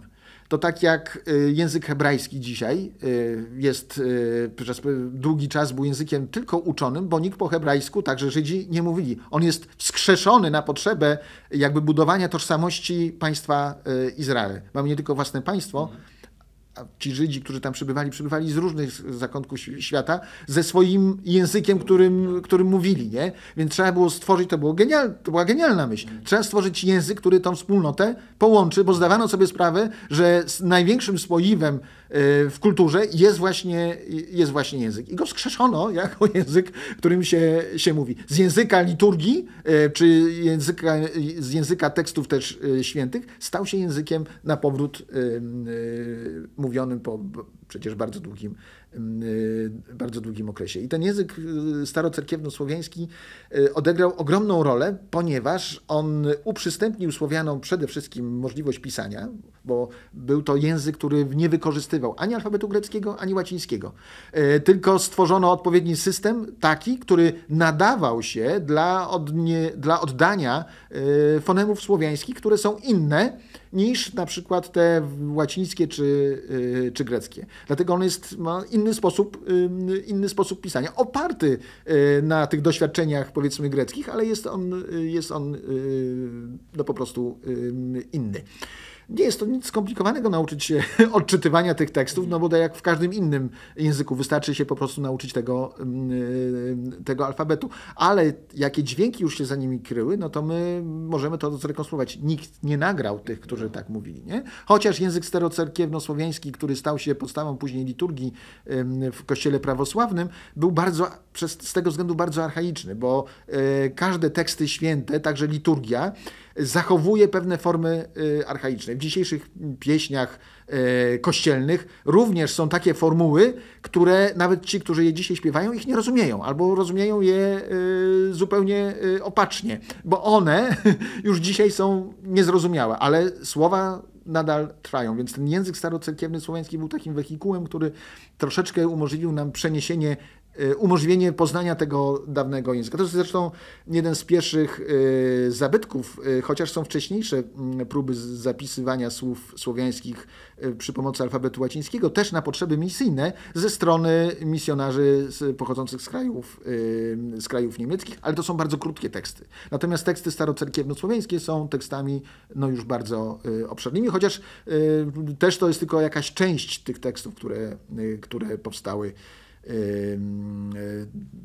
To tak jak y, język hebrajski dzisiaj y, jest y, przez długi czas był językiem tylko uczonym, bo nikt po hebrajsku, także Żydzi, nie mówili. On jest wskrzeszony na potrzebę jakby budowania tożsamości państwa Izrael. Mamy nie tylko własne państwo, mhm a ci Żydzi, którzy tam przybywali, przybywali z różnych zakątków świata, ze swoim językiem, którym, którym mówili, nie? Więc trzeba było stworzyć, to, było genial, to była genialna myśl, trzeba stworzyć język, który tą wspólnotę połączy, bo zdawano sobie sprawę, że największym spoiwem Y, w kulturze jest właśnie, jest właśnie język. I go skrzeszono jako <laughs> język, którym się, się mówi. Z języka liturgii, y, czy języka, z języka tekstów też y, świętych, stał się językiem na powrót mówionym po przecież bardzo długim Y, bardzo długim okresie. I ten język y, starocerkiewno-słowiański y, odegrał ogromną rolę, ponieważ on uprzystępnił Słowianom przede wszystkim możliwość pisania, bo był to język, który nie wykorzystywał ani alfabetu greckiego, ani łacińskiego. Tylko stworzono odpowiedni system, taki, który nadawał się dla, odnie, dla oddania fonemów słowiańskich, które są inne niż na przykład te łacińskie czy, y, czy greckie. Dlatego on jest, ma inny sposób, y, inny sposób pisania, oparty y, na tych doświadczeniach powiedzmy greckich, ale jest on, jest on no, po prostu inny. Nie jest to nic skomplikowanego nauczyć się <laughs> odczytywania tych tekstów, no bo tak jak w każdym innym języku, wystarczy się po prostu nauczyć tego, mm, y, tego alfabetu. Ale jakie dźwięki już się za nimi kryły, no to my możemy to zrekonstruować. Nikt nie nagrał tych, którzy tak mówili, nie? Chociaż język sterocerkiewno-słowiański, który stał się podstawą później liturgii w kościele prawosławnym, był bardzo przez, z tego względu bardzo archaiczny, bo y, każde teksty święte, także liturgia, zachowuje pewne formy y, archaiczne. W dzisiejszych pieśniach y, kościelnych również są takie formuły, które nawet ci, którzy je dzisiaj śpiewają, ich nie rozumieją, albo rozumieją je zupełnie opacznie, bo one <laughs> już dzisiaj są niezrozumiałe, ale słowa nadal trwają. Więc ten język starocerkiewny słowiański był takim wehikułem, który troszeczkę umożliwił nam przeniesienie Y, umożliwienie poznania tego dawnego języka. To jest zresztą jeden z pierwszych y, zabytków, y, chociaż są wcześniejsze mm, próby zapisywania słów słowiańskich przy pomocy alfabetu łacińskiego, też na potrzeby misyjne ze strony misjonarzy pochodzących z krajów, z krajów niemieckich, ale to są bardzo krótkie teksty. Natomiast teksty starocerkiewno-słowiańskie są tekstami no już bardzo obszernymi, chociaż też to jest tylko jakaś część tych tekstów, które, które powstały E,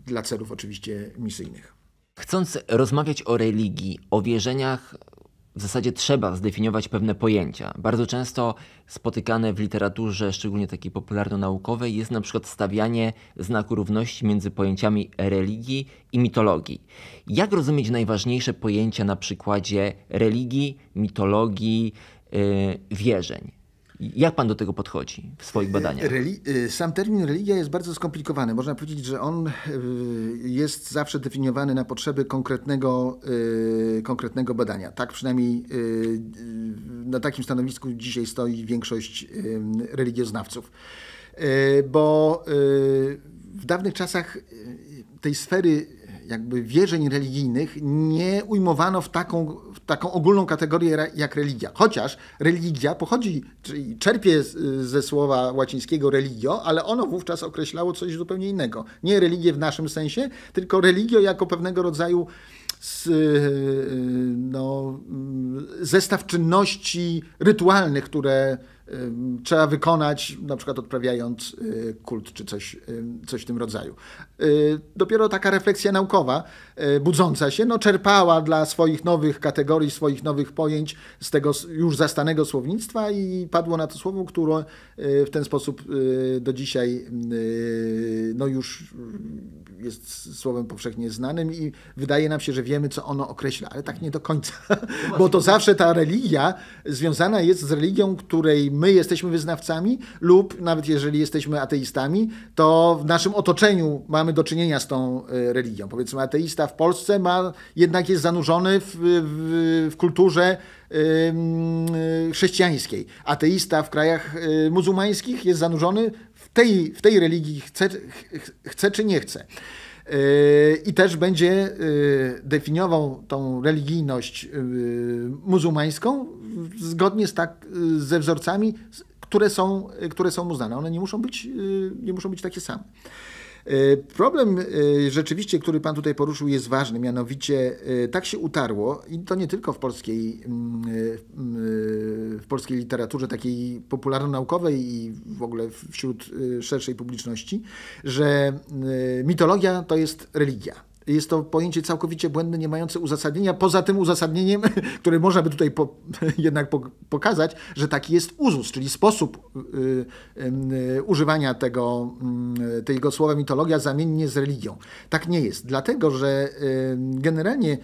dla celów oczywiście misyjnych. Chcąc rozmawiać o religii, o wierzeniach, w zasadzie trzeba zdefiniować pewne pojęcia. Bardzo często spotykane w literaturze, szczególnie takiej popularno-naukowej, jest na przykład stawianie znaku równości między pojęciami religii i mitologii. Jak rozumieć najważniejsze pojęcia na przykładzie religii, mitologii, yy, wierzeń? Jak pan do tego podchodzi w swoich badaniach? Reli- y, sam termin religia jest bardzo skomplikowany. Można powiedzieć, że on y, jest zawsze definiowany na potrzeby konkretnego, y, konkretnego badania. Tak przynajmniej na takim stanowisku dzisiaj stoi większość religioznawców. Bo w dawnych czasach tej sfery jakby wierzeń religijnych nie ujmowano w taką, w taką ogólną kategorię jak religia. Chociaż religia pochodzi, czyli czerpie ze słowa łacińskiego religio, ale ono wówczas określało coś zupełnie innego. Nie religię w naszym sensie, tylko religio jako pewnego rodzaju z, y, y, no, mm, zestaw czynności rytualnych, które trzeba wykonać, na przykład odprawiając y, kult czy coś, coś w tym rodzaju. Y, dopiero taka refleksja naukowa E, budząca się, no, czerpała dla swoich nowych kategorii, swoich nowych pojęć z tego już zastanego słownictwa i padło na to słowo, które e, w ten sposób e, do dzisiaj no, już jest słowem powszechnie znanym i wydaje nam się, że wiemy, co ono określa, ale tak nie do końca, <laughs> bo to zawsze ta religia związana jest z religią, której my jesteśmy wyznawcami lub nawet jeżeli jesteśmy ateistami, to w naszym otoczeniu mamy do czynienia z tą religią. Powiedzmy ateista w Polsce ma, jednak jest zanurzony w, w, w kulturze y, chrześcijańskiej. Ateista w krajach y, muzułmańskich jest zanurzony w tej, w tej religii, chce, chce czy nie chce. Y, I też będzie definiował tą religijność muzułmańską zgodnie z tak, ze wzorcami, które są, które są mu znane. One nie muszą być, nie muszą być takie same. E, problem e, rzeczywiście, który Pan tutaj poruszył, jest ważny, mianowicie e, tak się utarło i to nie tylko w polskiej, mm, w polskiej literaturze takiej popularno-naukowej i w ogóle wśród szerszej publiczności, że mitologia to jest religia. Jest to pojęcie całkowicie błędne, nie mające uzasadnienia. Poza tym uzasadnieniem, <laughs> które można by tutaj po, <laughs> jednak pokazać, że taki jest uzus, czyli sposób y, y, używania tego, y, tego słowa mitologia zamiennie z religią. Tak nie jest, dlatego że y, generalnie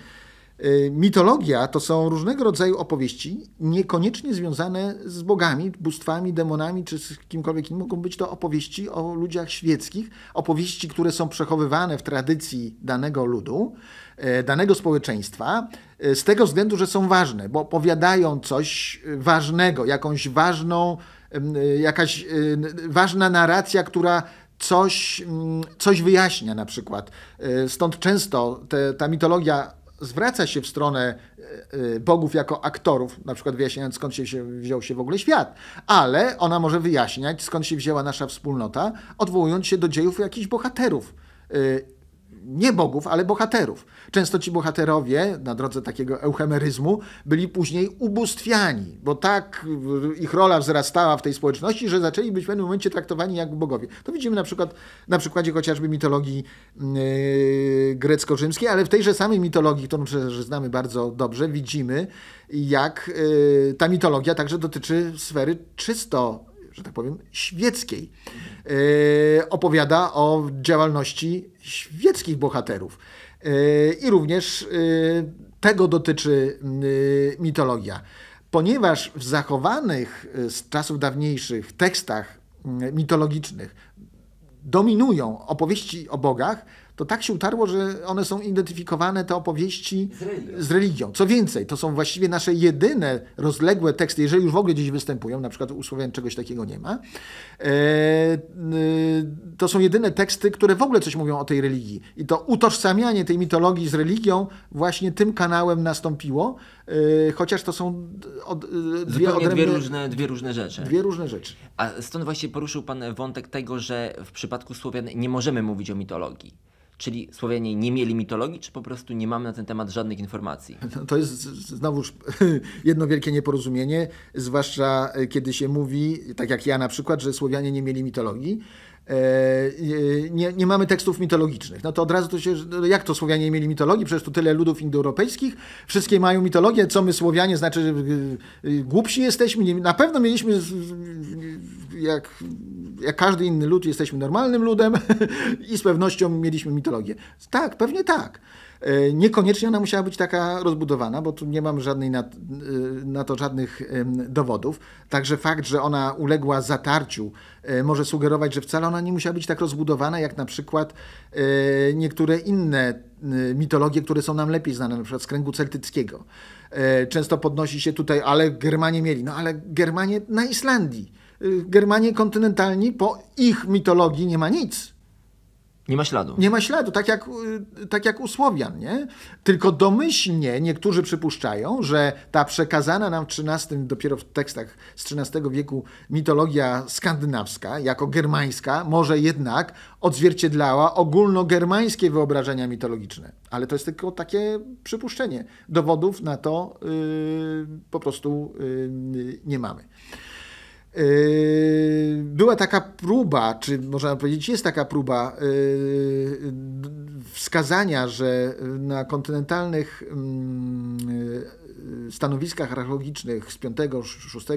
Y, mitologia to są różnego rodzaju opowieści, niekoniecznie związane z bogami, bóstwami, demonami czy z kimkolwiek innym. Mogą być to opowieści o ludziach świeckich, opowieści, które są przechowywane w tradycji danego ludu, e, danego społeczeństwa, e, z tego względu, że są ważne, bo opowiadają coś ważnego, jakąś ważną, e, jakaś ważna narracja, która coś, mm, coś wyjaśnia na przykład. Stąd często te, ta mitologia zwraca się w stronę e, e, bogów jako aktorów, na przykład wyjaśniając skąd się wziął się w ogóle świat, ale ona może wyjaśniać skąd się wzięła nasza wspólnota, odwołując się do dziejów jakichś bohaterów e, nie bogów, ale bohaterów. Często ci bohaterowie, na drodze takiego euchemeryzmu, byli później ubóstwiani, bo tak ich rola wzrastała w tej społeczności, że zaczęli być w pewnym momencie traktowani jak bogowie. To widzimy na przykład na przykładzie chociażby mitologii yy, grecko-rzymskiej, ale w tejże samej mitologii, którą że znamy bardzo dobrze, widzimy, jak yy, ta mitologia także dotyczy sfery czysto że tak powiem, świeckiej. E, opowiada o działalności świeckich bohaterów. E, I również e, tego dotyczy mitologia. Ponieważ w zachowanych z czasów dawniejszych tekstach mitologicznych dominują opowieści o bogach, to tak się utarło, że one są identyfikowane, te opowieści, z religią. z religią. Co więcej, to są właściwie nasze jedyne rozległe teksty, jeżeli już w ogóle gdzieś występują, na przykład u Słowian czegoś takiego nie ma, e, e, to są jedyne teksty, które w ogóle coś mówią o tej religii. I to utożsamianie tej mitologii z religią właśnie tym kanałem nastąpiło, e, chociaż to są od, dwie, odrębne, dwie, różne, dwie różne rzeczy. Dwie różne rzeczy. A stąd właśnie poruszył Pan wątek tego, że w przypadku Słowian nie możemy mówić o mitologii. Czyli Słowianie nie mieli mitologii, czy po prostu nie mamy na ten temat żadnych informacji? No, to jest znowuż <laughs> jedno wielkie nieporozumienie, zwłaszcza e, kiedy się mówi, tak jak ja na przykład, że Słowianie nie mieli mitologii. E, e, nie, nie, mamy tekstów mitologicznych. No to od razu to się, no jak to Słowianie mieli mitologii? Przecież tu tyle ludów indoeuropejskich, wszystkie mają mitologię, co my Słowianie, znaczy że głupsi jesteśmy? Na pewno mieliśmy jak, jak każdy inny lud jesteśmy normalnym ludem <laughs> i z pewnością mieliśmy mitologię. Tak, pewnie tak. E, niekoniecznie ona musiała być taka rozbudowana, bo tu nie mam żadnej na, e, na, to żadnych dowodów. Także fakt, że ona uległa zatarciu, e, może sugerować, że wcale ona nie musiała być tak rozbudowana, jak na przykład niektóre inne mitologie, które są nam lepiej znane, na przykład z kręgu celtyckiego. Często podnosi się tutaj, ale Germanie mieli. No ale Germanie na Islandii Y, Germanie kontynentalni po ich mitologii nie ma nic. Nie ma śladu. Nie ma śladu, tak jak, y, tak jak u Słowian, nie? Tylko domyślnie niektórzy przypuszczają, że ta przekazana nam w XIII, dopiero w tekstach z XIII wieku mitologia skandynawska, jako germańska, może jednak odzwierciedlała ogólnogermańskie wyobrażenia mitologiczne. Ale to jest tylko takie przypuszczenie. Dowodów na to yy, po prostu yy, nie mamy. Yy, była taka próba, czy można powiedzieć, jest taka próba yy, wskazania, że na kontynentalnych mm, yy, stanowiskach archeologicznych z V, VI,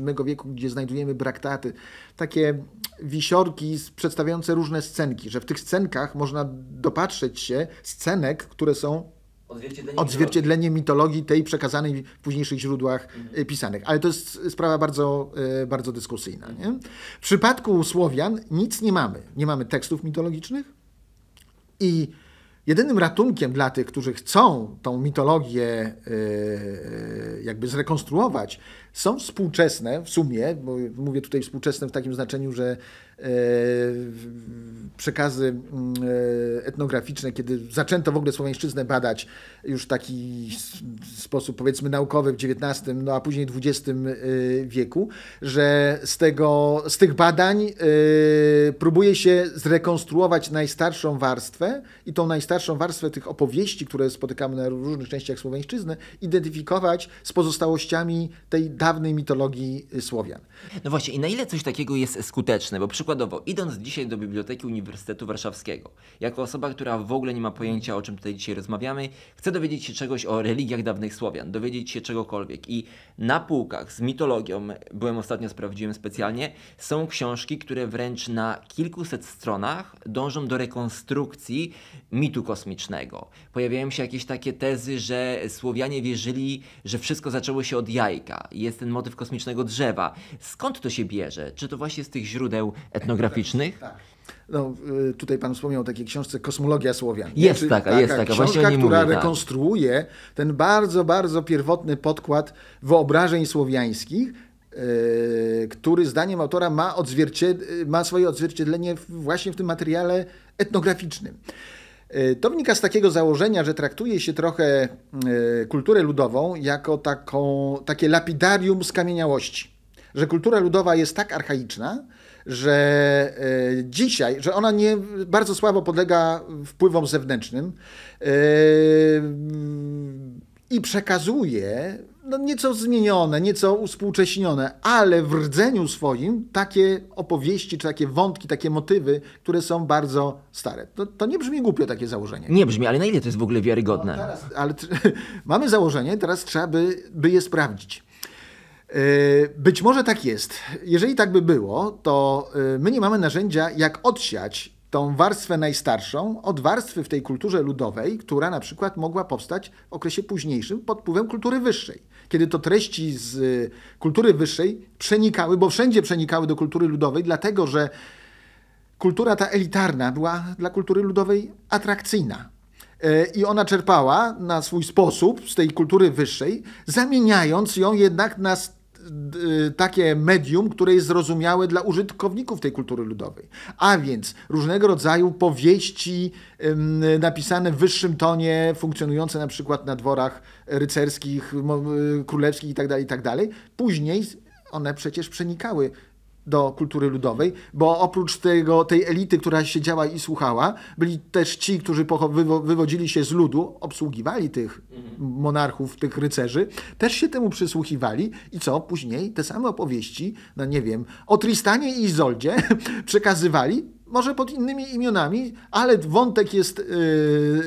VII wieku, gdzie znajdujemy braktaty, takie wisiorki przedstawiające różne scenki, że w tych scenkach można dopatrzeć się scenek, które są odzwierciedlenie, odzwierciedlenie mitologii tej przekazanej w późniejszych źródłach mhm. Y, pisanych. Ale to jest sprawa bardzo, y, bardzo dyskusyjna. Nie? W przypadku Słowian nic nie mamy. Nie mamy tekstów mitologicznych i jedynym ratunkiem dla tych, którzy chcą tą mitologię y, jakby zrekonstruować, są współczesne w sumie, bo mówię tutaj współczesne w takim znaczeniu, że e, przekazy mm, e, etnograficzne, kiedy zaczęto w ogóle słowiańszczyznę badać już w taki sposób powiedzmy naukowy w XIX, no a później XX e, wieku, że z, tego, z tych badań próbuje się zrekonstruować najstarszą warstwę i tą najstarszą warstwę tych opowieści, które spotykamy na różnych częściach słowiańszczyzny, identyfikować z pozostałościami tej dawnej mitologii y, Słowian. No właśnie, i na ile coś takiego jest skuteczne? Bo przykładowo, idąc dzisiaj do Biblioteki Uniwersytetu Warszawskiego, jako osoba, która w ogóle nie ma pojęcia, o czym tutaj dzisiaj rozmawiamy, chcę dowiedzieć się czegoś o religiach dawnych Słowian, dowiedzieć się czegokolwiek. I na półkach z mitologią, byłem ostatnio, sprawdziłem specjalnie, są książki, które wręcz na kilkuset stronach dążą do rekonstrukcji mitu kosmicznego. Pojawiają się jakieś takie tezy, że Słowianie wierzyli, że wszystko zaczęło się od jajka. Jest jest ten motyw kosmicznego drzewa. Skąd to się bierze? Czy to właśnie z tych źródeł etnograficznych? Tak, tak. No, y, tutaj pan wspomniał o takiej książce Kosmologia Słowian. Jest znaczy, taka, taka, jest taka. Książka, Właśnie która mówię, tak. rekonstruuje ten bardzo, bardzo pierwotny podkład wyobrażeń słowiańskich, yy, który zdaniem autora ma, ma swoje odzwierciedlenie właśnie w tym materiale etnograficznym. Y, to wynika z takiego założenia, że traktuje się trochę y, kulturę ludową jako taką, takie lapidarium skamieniałości. Że kultura ludowa jest tak archaiczna, że y, dzisiaj, że ona nie bardzo słabo podlega wpływom zewnętrznym i przekazuje no, nieco zmienione, nieco uspółcześnione, ale w rdzeniu swoim takie opowieści, czy takie wątki, takie motywy, które są bardzo stare. To, to nie brzmi głupio takie założenie. Nie brzmi, ale na ile to jest w ogóle wiarygodne? No, teraz, ale <laughs> mamy założenie, teraz trzeba by, by je sprawdzić. E, być może tak jest. Jeżeli tak by było, to e, my nie mamy narzędzia, jak odsiać tą warstwę najstarszą od warstwy w tej kulturze ludowej, która na przykład mogła powstać w okresie późniejszym pod wpływem kultury wyższej kiedy to treści z y, kultury wyższej przenikały, bo wszędzie przenikały do kultury ludowej, dlatego że kultura ta elitarna była dla kultury ludowej atrakcyjna. E, I ona czerpała na swój sposób z tej kultury wyższej, zamieniając ją jednak na Y, takie medium, które jest zrozumiałe dla użytkowników tej kultury ludowej. A więc różnego rodzaju powieści napisane w wyższym tonie, funkcjonujące na przykład na dworach rycerskich, y, królewskich itd., tak itd. Tak Później one przecież przenikały do kultury ludowej, bo oprócz tego, tej elity, która siedziała i słuchała, byli też ci, którzy wywodzili się z ludu, obsługiwali tych monarchów, tych rycerzy, też się temu przysłuchiwali i co? Później te same opowieści, no nie wiem, o Tristanie i Izoldzie <laughs> przekazywali może pod innymi imionami, ale wątek jest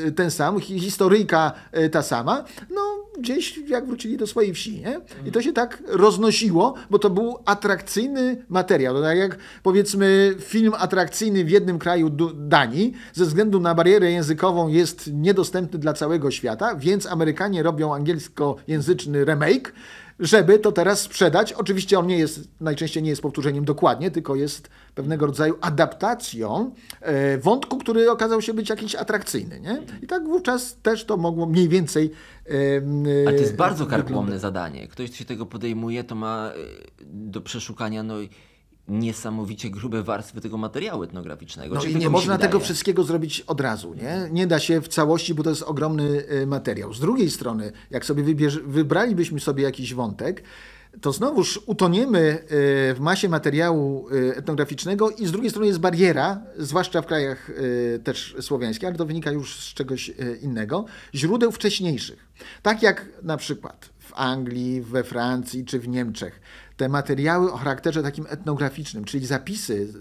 yy, ten sam, historyjka yy, ta sama. No, gdzieś jak wrócili do swojej wsi, nie? I to się tak roznosiło, bo to był atrakcyjny materiał. To tak jak powiedzmy film atrakcyjny w jednym kraju Danii, ze względu na barierę językową jest niedostępny dla całego świata, więc Amerykanie robią angielskojęzyczny remake żeby to teraz sprzedać. Oczywiście on nie jest, najczęściej nie jest powtórzeniem dokładnie, tylko jest pewnego rodzaju adaptacją e, wątku, który okazał się być jakiś atrakcyjny. Nie? I tak wówczas też to mogło mniej więcej. Ale to jest e, bardzo karkołomne zadanie. Ktoś, kto się tego podejmuje, to ma e, do przeszukania no, niesamowicie grube warstwy tego materiału etnograficznego. No Czyli nie można tego wszystkiego zrobić od razu, nie? Nie da się w całości, bo to jest ogromny y, materiał. Z drugiej strony, jak sobie wybierz, wybralibyśmy sobie jakiś wątek, to znowuż utoniemy y, w masie materiału y, etnograficznego i z drugiej strony jest bariera, zwłaszcza w krajach też słowiańskich, ale to wynika już z czegoś innego, źródeł wcześniejszych. Tak jak na przykład w Anglii, we Francji czy w Niemczech te materiały o charakterze takim etnograficznym, czyli zapisy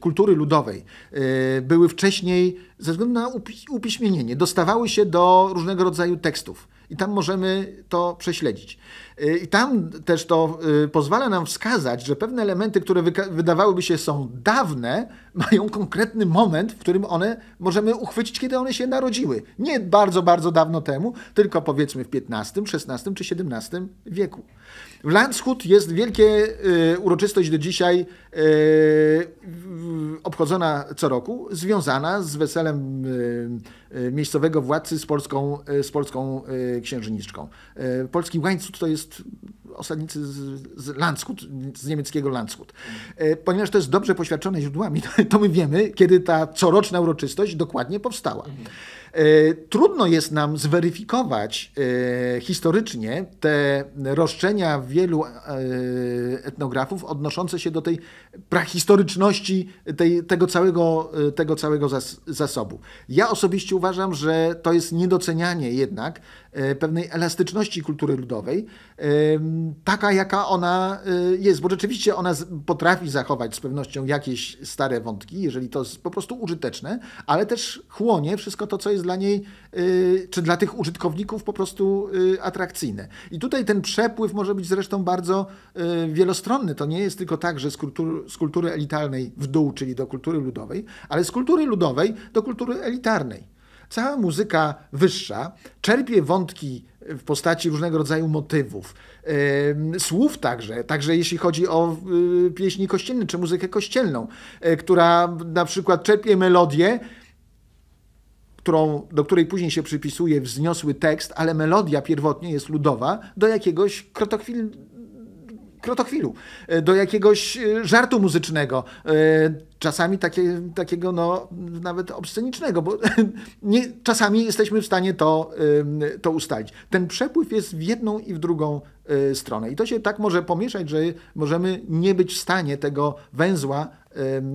kultury ludowej, e, były wcześniej, ze względu na upiśmienienie, dostawały się do różnego rodzaju tekstów. I tam możemy to prześledzić. E, I tam też to e, pozwala nam wskazać, że pewne elementy, które wydawałyby się są dawne, mają konkretny moment, w którym one możemy uchwycić, kiedy one się narodziły. Nie bardzo, bardzo dawno temu, tylko powiedzmy w XV, XVI czy XVII wieku. W Landshut jest wielkie y, uroczystość do dzisiaj y, obchodzona co roku, związana z weselem y, y miejscowego władcy z polską, y, z polską y, księżniczką. polski łańcuch to jest osadnicy z, z Landshut, z niemieckiego Landshut. ponieważ to jest dobrze poświadczone źródłami, to, <laughs> to my wiemy, kiedy ta coroczna uroczystość dokładnie powstała. Mhm. E, trudno jest nam zweryfikować e, historycznie te roszczenia wielu e, etnografów odnoszące się do tej prahistoryczności tej, tego całego, tego całego zasobu. Ja osobiście uważam, że to jest niedocenianie jednak E, pewnej elastyczności kultury ludowej, e, taka jaka ona e, jest, bo rzeczywiście ona potrafi zachować z pewnością jakieś stare wątki, jeżeli to jest po prostu użyteczne, ale też chłonie wszystko to, co jest dla niej, czy dla tych użytkowników po prostu atrakcyjne. I tutaj ten przepływ może być zresztą bardzo wielostronny. To nie jest tylko tak, że z kultury, z kultury elitarnej w dół, czyli do kultury ludowej, ale z kultury ludowej do kultury elitarnej cała muzyka wyższa czerpie wątki w postaci różnego rodzaju motywów, słów także, także jeśli chodzi o y, pieśni kościelne czy muzykę kościelną, e, która na przykład czerpie melodię, którą, do której później się przypisuje wzniosły tekst, ale melodia pierwotnie jest ludowa, do jakiegoś krotochwil krotochwilu, e, do jakiegoś e, żartu muzycznego, e, czasami takie, takiego no, nawet obscenicznego, bo <laughs> nie, czasami jesteśmy w stanie to, to ustalić. Ten przepływ jest w jedną i w drugą stronę i to się tak może pomieszać, że możemy nie być w stanie tego węzła E,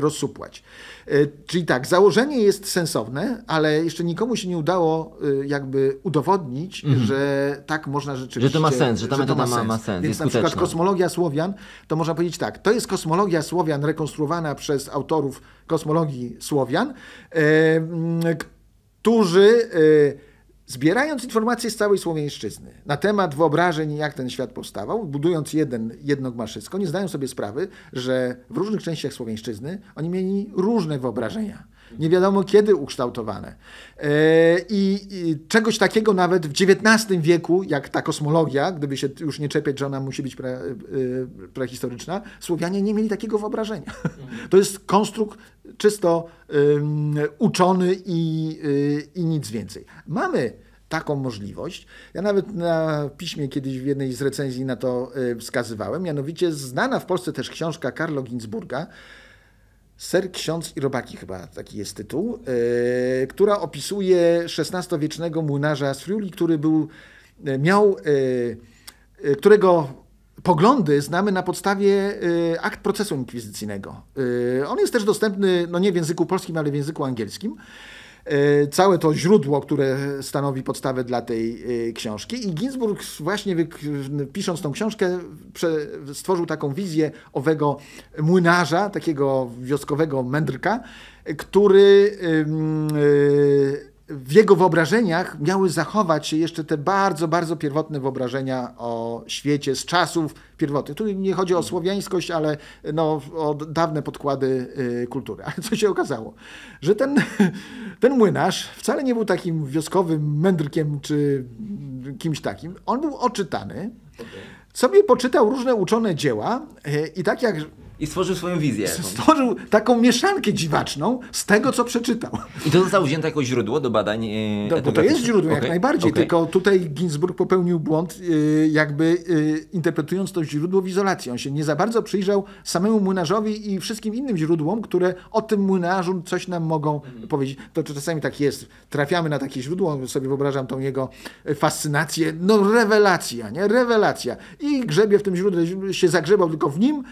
rozsupłać. E, czyli tak, założenie jest sensowne, ale jeszcze nikomu się nie udało e, jakby udowodnić, mhm. że tak można rzeczywiście... Że to ma sens, że ta metoda ma, ma, sens. Więc jest na skuteczna. przykład kosmologia Słowian, to można powiedzieć tak, to jest kosmologia Słowian rekonstruowana przez autorów kosmologii Słowian, którzy Zbierając informacje z całej Słowiańszczyzny na temat wyobrażeń, jak ten świat powstawał, budując jeden, jedno gmaszysko, nie zdają sobie sprawy, że w różnych częściach Słowiańszczyzny oni mieli różne wyobrażenia nie wiadomo kiedy ukształtowane. E, I, czegoś takiego nawet w XIX wieku, jak ta kosmologia, gdyby się już nie czepiać, że ona musi być e, prehistoryczna, Słowianie nie mieli takiego wyobrażenia. To jest konstrukt czysto uczony i, y, i nic więcej. Mamy taką możliwość. Ja nawet na piśmie kiedyś w jednej z recenzji na to y, wskazywałem. Mianowicie znana w Polsce też książka Karlo Ginzburga, Ser, Ksiądz i Robaki chyba taki jest tytuł, yy, która opisuje XVI-wiecznego młynarza z Friuli, który był, e, miał, yy, którego poglądy znamy na podstawie akt procesu inkwizycyjnego. on jest też dostępny, no nie w języku polskim, ale w języku angielskim. E, całe to źródło, które stanowi podstawę dla tej e, książki. I Ginsburg właśnie pisząc tą książkę stworzył taką wizję owego młynarza, takiego wioskowego mędrka, który e, w jego wyobrażeniach miały zachować się jeszcze te bardzo, bardzo pierwotne wyobrażenia o świecie z czasów pierwotnych. Tu nie chodzi o słowiańskość, ale no, o dawne podkłady y, kultury. Ale co się okazało? Że ten, <laughs> ten młynarz wcale nie był takim wioskowym mędrkiem czy kimś takim. On był oczytany. Sobie poczytał różne uczone dzieła y, i tak jak i stworzył swoją wizję. Stworzył taką mieszankę dziwaczną z tego, co przeczytał. I to zostało wzięte jako źródło do badań yy, no, To jest źródło okay. jak najbardziej, okay. tylko tutaj Ginsburg popełnił błąd, e, jakby e, interpretując to źródło w izolacji. On się nie za bardzo przyjrzał samemu młynarzowi i wszystkim innym źródłom, które o tym młynarzu coś nam mogą mhm. powiedzieć. To, to czasami tak jest. Trafiamy na takie źródło, sobie wyobrażam tą jego fascynację. No rewelacja, nie? Rewelacja. I grzebie w tym źródle, się zagrzebał tylko w nim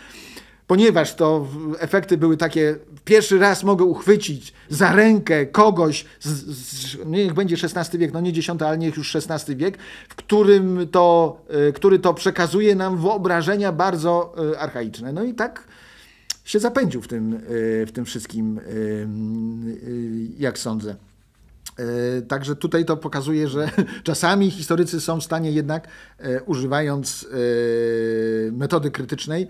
ponieważ to efekty były takie, pierwszy raz mogę uchwycić za rękę kogoś, z, z, niech będzie XVI wiek, no nie X, ale niech już XVI wiek, w którym to, e, który to przekazuje nam wyobrażenia bardzo e, archaiczne. No i tak się zapędził w tym, e, w tym wszystkim, jak sądzę. E, także tutaj to pokazuje, że <laughs> czasami historycy są w stanie jednak, e, używając e, metody krytycznej,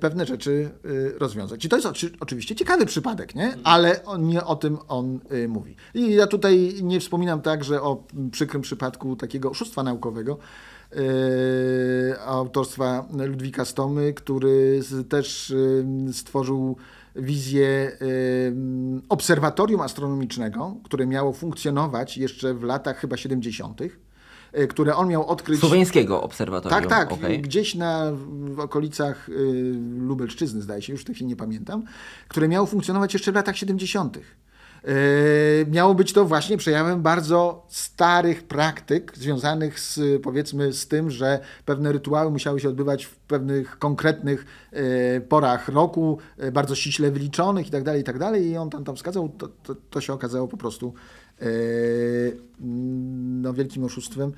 pewne rzeczy rozwiązać. I to jest oczywiście ciekawy przypadek, nie? ale on, nie o tym on mówi. I ja tutaj nie wspominam także o przykrym przypadku takiego oszustwa naukowego, autorstwa Ludwika Stomy, który też stworzył wizję obserwatorium astronomicznego, które miało funkcjonować jeszcze w latach chyba 70., e, które on miał odkryć. Słoweńskiego obserwatorium. Tak, tak. Okay. Gdzieś na, w okolicach y, Lubelszczyzny, zdaje się, już w tej chwili nie pamiętam, które miało funkcjonować jeszcze w latach 70. Yy, miało być to właśnie przejawem bardzo starych praktyk związanych z, powiedzmy, z tym, że pewne rytuały musiały się odbywać w pewnych konkretnych yy, porach roku, yy, bardzo ściśle wyliczonych itd., tak itd. Tak I on tam, tam wskazał, to, to, to się okazało po prostu no, wielkim oszustwem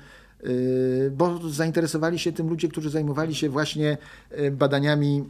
bo zainteresowali się tym ludzie, którzy zajmowali się właśnie badaniami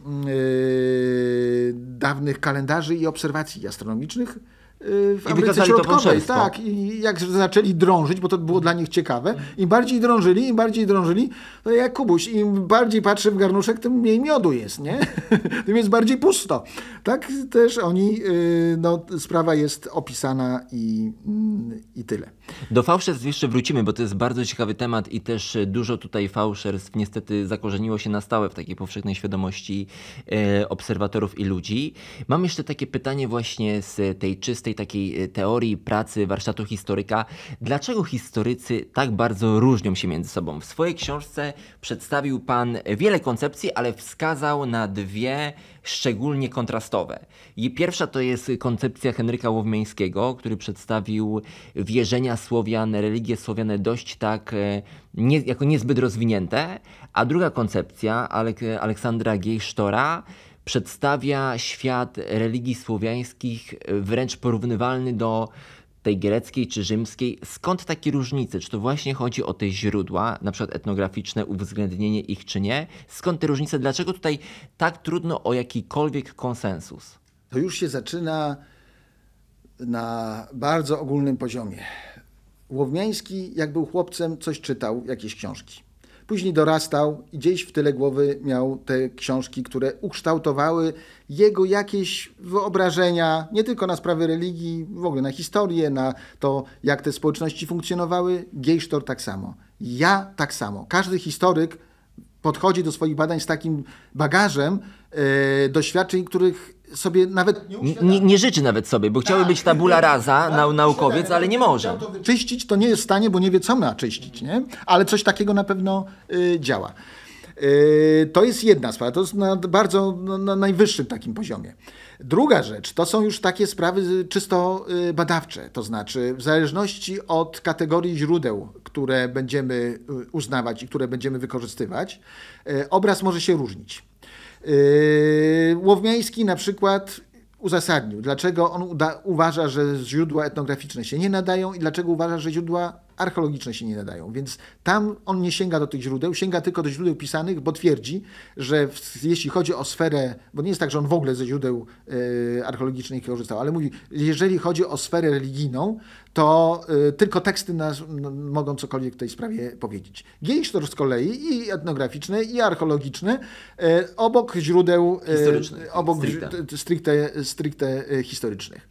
dawnych kalendarzy i obserwacji astronomicznych. Y, w I Ameryce Środkowej. tak, i jak zaczęli drążyć, bo to było dla nich ciekawe, im bardziej drążyli, im bardziej drążyli, to jak Kubuś, im bardziej patrzy w garnuszek, tym mniej miodu jest, nie? <laughs> tym jest bardziej pusto. Tak też oni, y, no, sprawa jest opisana i, mm, i tyle. Do fałszerstw jeszcze wrócimy, bo to jest bardzo ciekawy temat i też dużo tutaj fałszerstw niestety zakorzeniło się na stałe w takiej powszechnej świadomości e, obserwatorów i ludzi. Mam jeszcze takie pytanie właśnie z tej czystej takiej e, teorii pracy warsztatu historyka. Dlaczego historycy tak bardzo różnią się między sobą? W swojej książce przedstawił Pan wiele koncepcji, ale wskazał na dwie szczególnie kontrastowe. I pierwsza to jest koncepcja Henryka Łowmiańskiego, który przedstawił wierzenia Słowian, religie Słowiane dość tak e, nie, jako niezbyt rozwinięte, a druga koncepcja Aleksandra Giejsztora przedstawia świat religii słowiańskich wręcz porównywalny do tej greckiej czy rzymskiej. Skąd takie różnice? Czy to właśnie chodzi o te źródła, na przykład etnograficzne, uwzględnienie ich czy nie? Skąd te różnice? Dlaczego tutaj tak trudno o jakikolwiek konsensus? To już się zaczyna na bardzo ogólnym poziomie. Łowmiański, jak był chłopcem, coś czytał, jakieś książki. Później dorastał i gdzieś w tyle głowy miał te książki, które ukształtowały jego jakieś wyobrażenia, nie tylko na sprawy religii, w ogóle na historię, na to, jak te społeczności funkcjonowały. Geistor tak samo. Ja tak samo. Każdy historyk podchodzi do swoich badań z takim bagażem e, doświadczeń, których sobie nawet nie, nie, życzy nawet sobie, bo tak, chciałby być tabula rasa, tak, naukowiec, ale nie może. Czyścić to nie jest w stanie, bo nie wie co ma czyścić, nie? Ale coś takiego na pewno y, działa. Y, to jest jedna sprawa, to jest na bardzo no, na najwyższym takim poziomie. Druga rzecz to są już takie sprawy y, czysto y, badawcze, to znaczy w zależności od kategorii źródeł, które będziemy y, uznawać i które będziemy wykorzystywać, obraz może się różnić. Yy, Łowmiański na przykład uzasadnił, dlaczego on uda, uważa, że źródła etnograficzne się nie nadają i dlaczego uważa, że źródła archeologiczne się nie nadają. Więc tam on nie sięga do tych źródeł, sięga tylko do źródeł pisanych, bo twierdzi, że w, jeśli chodzi o sferę, bo nie jest tak, że on w ogóle ze źródeł y, archeologicznych korzystał, ale mówi, jeżeli chodzi o sferę religijną, to y, tylko teksty nas, no, mogą cokolwiek w tej sprawie powiedzieć. Gejsztor z kolei i etnograficzny, i archeologiczny, y, e, obok źródeł obok stricte, stricte, stricte historycznych.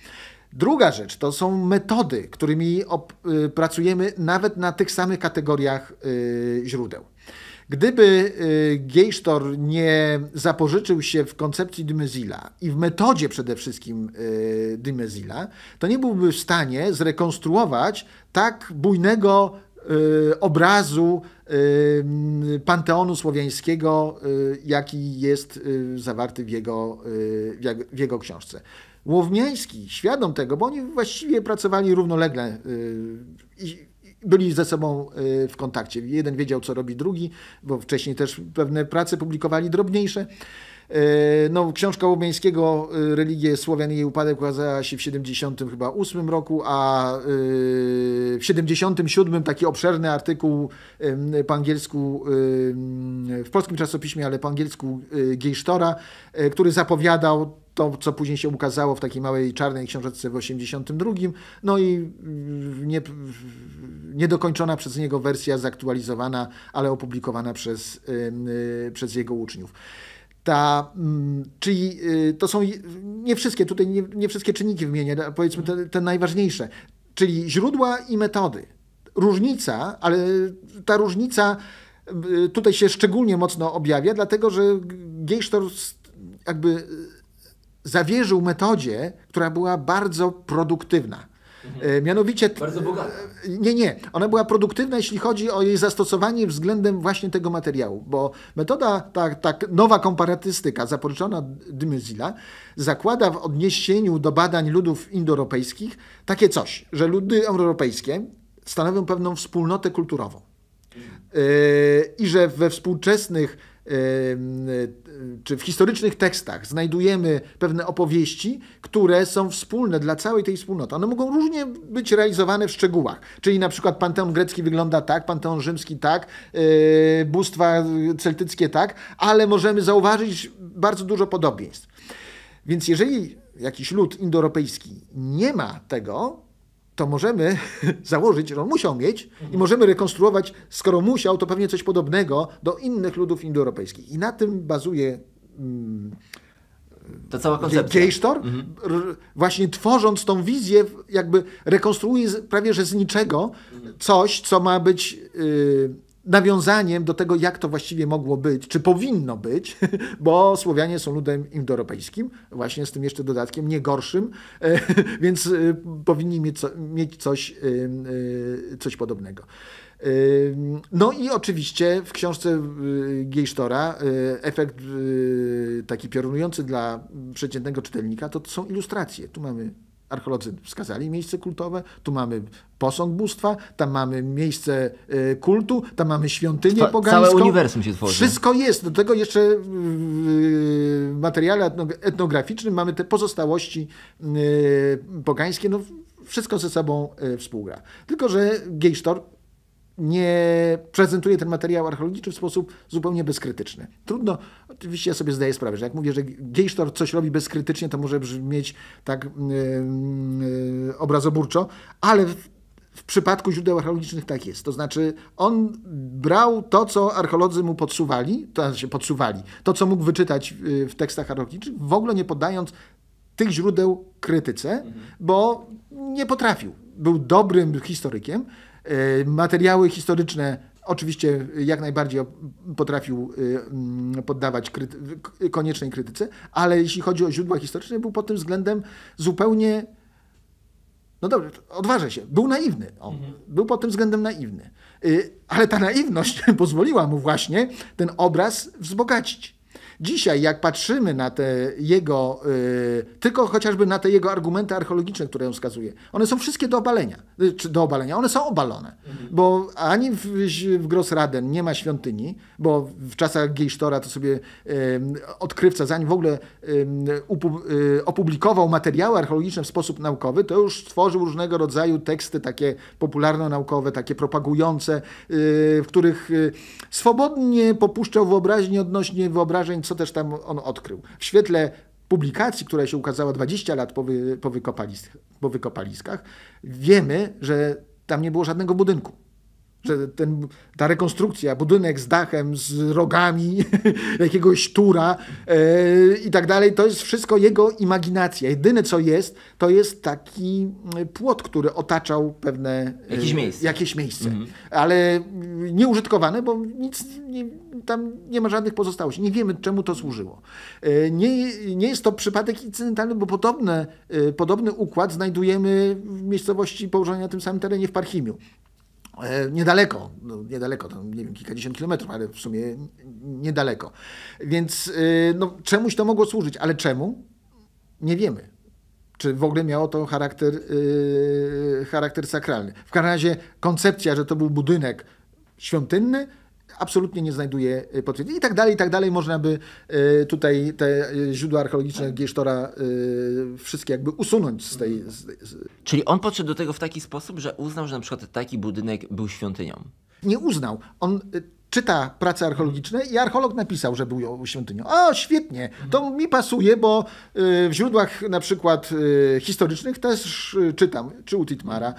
Druga rzecz to są metody, którymi y, pracujemy nawet na tych samych kategoriach y, źródeł. Gdyby y, Geisztor nie zapożyczył się w koncepcji Dymezila i w metodzie przede wszystkim Dymezila, to nie byłby w stanie zrekonstruować tak bujnego obrazu panteonu słowiańskiego, jaki jest zawarty w jego, w jego książce. Łowmiański, świadom tego, bo oni właściwie pracowali równolegle y, i byli ze sobą y, w kontakcie. Jeden wiedział, co robi drugi, bo wcześniej też pewne prace publikowali drobniejsze. Y, no, książka Łomieńskiego Religie Słowian i jej upadek ukazała się w 78 roku, a w 77 taki obszerny artykuł po angielsku w polskim czasopiśmie, ale po angielsku Geisztora, który zapowiadał to, co później się ukazało w takiej małej czarnej książeczce w 1982, no i nie, niedokończona przez niego wersja zaktualizowana, ale opublikowana przez, przez jego uczniów. Ta, czyli to są nie wszystkie, tutaj nie, nie wszystkie czynniki wymienię, powiedzmy te, te najważniejsze, czyli źródła i metody. Różnica, ale ta różnica tutaj się szczególnie mocno objawia, dlatego że Geisztor jakby zawierzył metodzie, która była bardzo produktywna. Mhm. E, mianowicie. Bardzo bogata. E, nie, nie. Ona była produktywna, jeśli chodzi o jej zastosowanie względem właśnie tego materiału, bo metoda, ta, ta nowa komparatystyka zapożyczona Dymyzila, zakłada w odniesieniu do badań ludów indoeuropejskich takie coś, że ludy europejskie stanowią pewną wspólnotę kulturową. Mhm. E, I że we współczesnych czy w historycznych tekstach znajdujemy pewne opowieści, które są wspólne dla całej tej wspólnoty. One mogą różnie być realizowane w szczegółach. Czyli na przykład panteon grecki wygląda tak, panteon rzymski tak, yy, bóstwa celtyckie tak, ale możemy zauważyć bardzo dużo podobieństw. Więc jeżeli jakiś lud indoeuropejski nie ma tego, to możemy <laughs> założyć, że on musiał mieć i mhm. możemy rekonstruować, skoro musiał, to pewnie coś podobnego do innych ludów indoeuropejskich. I na tym bazuje mm, ta cała koncepcja. Gejsztor, mhm. właśnie tworząc tą wizję, jakby rekonstruuje prawie że z niczego mhm. coś, co ma być... Yy, nawiązaniem do tego, jak to właściwie mogło być, czy powinno być, <laughs> bo Słowianie są ludem indoeuropejskim, właśnie z tym jeszcze dodatkiem, nie gorszym, <laughs> więc y, powinni mieć, coś, y, y, coś podobnego. No i oczywiście w książce Geisztora efekt taki piorunujący dla przeciętnego czytelnika to są ilustracje. Tu mamy archeolodzy wskazali miejsce kultowe, tu mamy posąg bóstwa, tam mamy miejsce e, kultu, tam mamy świątynię Ca pogańską. Całe uniwersum się tworzy. Wszystko jest. Do tego jeszcze w materiale etnograficznym mamy te pozostałości e, pogańskie. No, wszystko ze sobą e, współgra. Tylko, że Geisztor nie prezentuje ten materiał archeologiczny w sposób zupełnie bezkrytyczny. Trudno, oczywiście ja sobie zdaję sprawę, że jak mówię, że Geisztor coś robi bezkrytycznie, to może brzmieć tak yy, yy, obrazoburczo, ale w, w przypadku źródeł archeologicznych tak jest. To znaczy, on brał to, co archeolodzy mu podsuwali, to się znaczy podsuwali, to, co mógł wyczytać w tekstach archeologicznych, w ogóle nie poddając tych źródeł krytyce, mhm. bo nie potrafił. Był dobrym historykiem, E, materiały historyczne oczywiście jak najbardziej potrafił y, mm, poddawać kryty koniecznej krytyce, ale jeśli chodzi o źródła historyczne, był pod tym względem zupełnie. No dobrze, odważę się. Był naiwny. On mhm. był pod tym względem naiwny. Y, ale ta naiwność <laughs> pozwoliła mu właśnie ten obraz wzbogacić. Dzisiaj, jak patrzymy na te jego, y, tylko chociażby na te jego argumenty archeologiczne, które on wskazuje, one są wszystkie do obalenia, y, czy do obalenia, one są obalone, mhm. bo ani w, w Grossraden nie ma świątyni, bo w czasach Geisztora to sobie y, odkrywca, zanim w ogóle opublikował materiały archeologiczne w sposób naukowy, to już stworzył różnego rodzaju teksty takie popularno-naukowe, takie propagujące, w których swobodnie popuszczał wyobraźnię odnośnie wyobrażeń co też tam on odkrył. W świetle publikacji, która się ukazała 20 lat po, wy, po, wykopalisk, po wykopaliskach, wiemy, że tam nie było żadnego budynku że ten, ta rekonstrukcja, budynek z dachem, z rogami, <laughs> jakiegoś tura yy, i tak dalej, to jest wszystko jego imaginacja. Jedyne co jest, to jest taki mm, płot, który otaczał pewne... Yy, jakieś miejsce. Jakieś miejsce. Mhm. Ale mm, nieużytkowane, bo nic nie, tam nie ma żadnych pozostałości. Nie wiemy czemu to służyło. Yy, nie, nie jest to przypadek incydentalny, bo podobne, podobny układ znajdujemy w miejscowości położonej na tym samym terenie w Parchimiu. E, niedaleko, no niedaleko, tam nie wiem, kilkadziesiąt kilometrów, ale w sumie niedaleko. Więc e, no, czemuś to mogło służyć, ale czemu? Nie wiemy. Czy w ogóle miało to charakter, yy, charakter sakralny. W każdym razie koncepcja, że to był budynek świątynny, absolutnie nie znajduje y, potwierdzenia I tak dalej, i tak dalej. Można by y, tutaj te y, źródła archeologiczne Giesztora wszystkie jakby usunąć z tej... Z, z... Czyli on podszedł do tego w taki sposób, że uznał, że na przykład taki budynek był świątynią nie uznał. On czyta prace archeologiczne i archeolog napisał, że był świątynią. O, świetnie, to mi pasuje, bo y, w źródłach na przykład y, historycznych też y, czytam, czy u Titmara,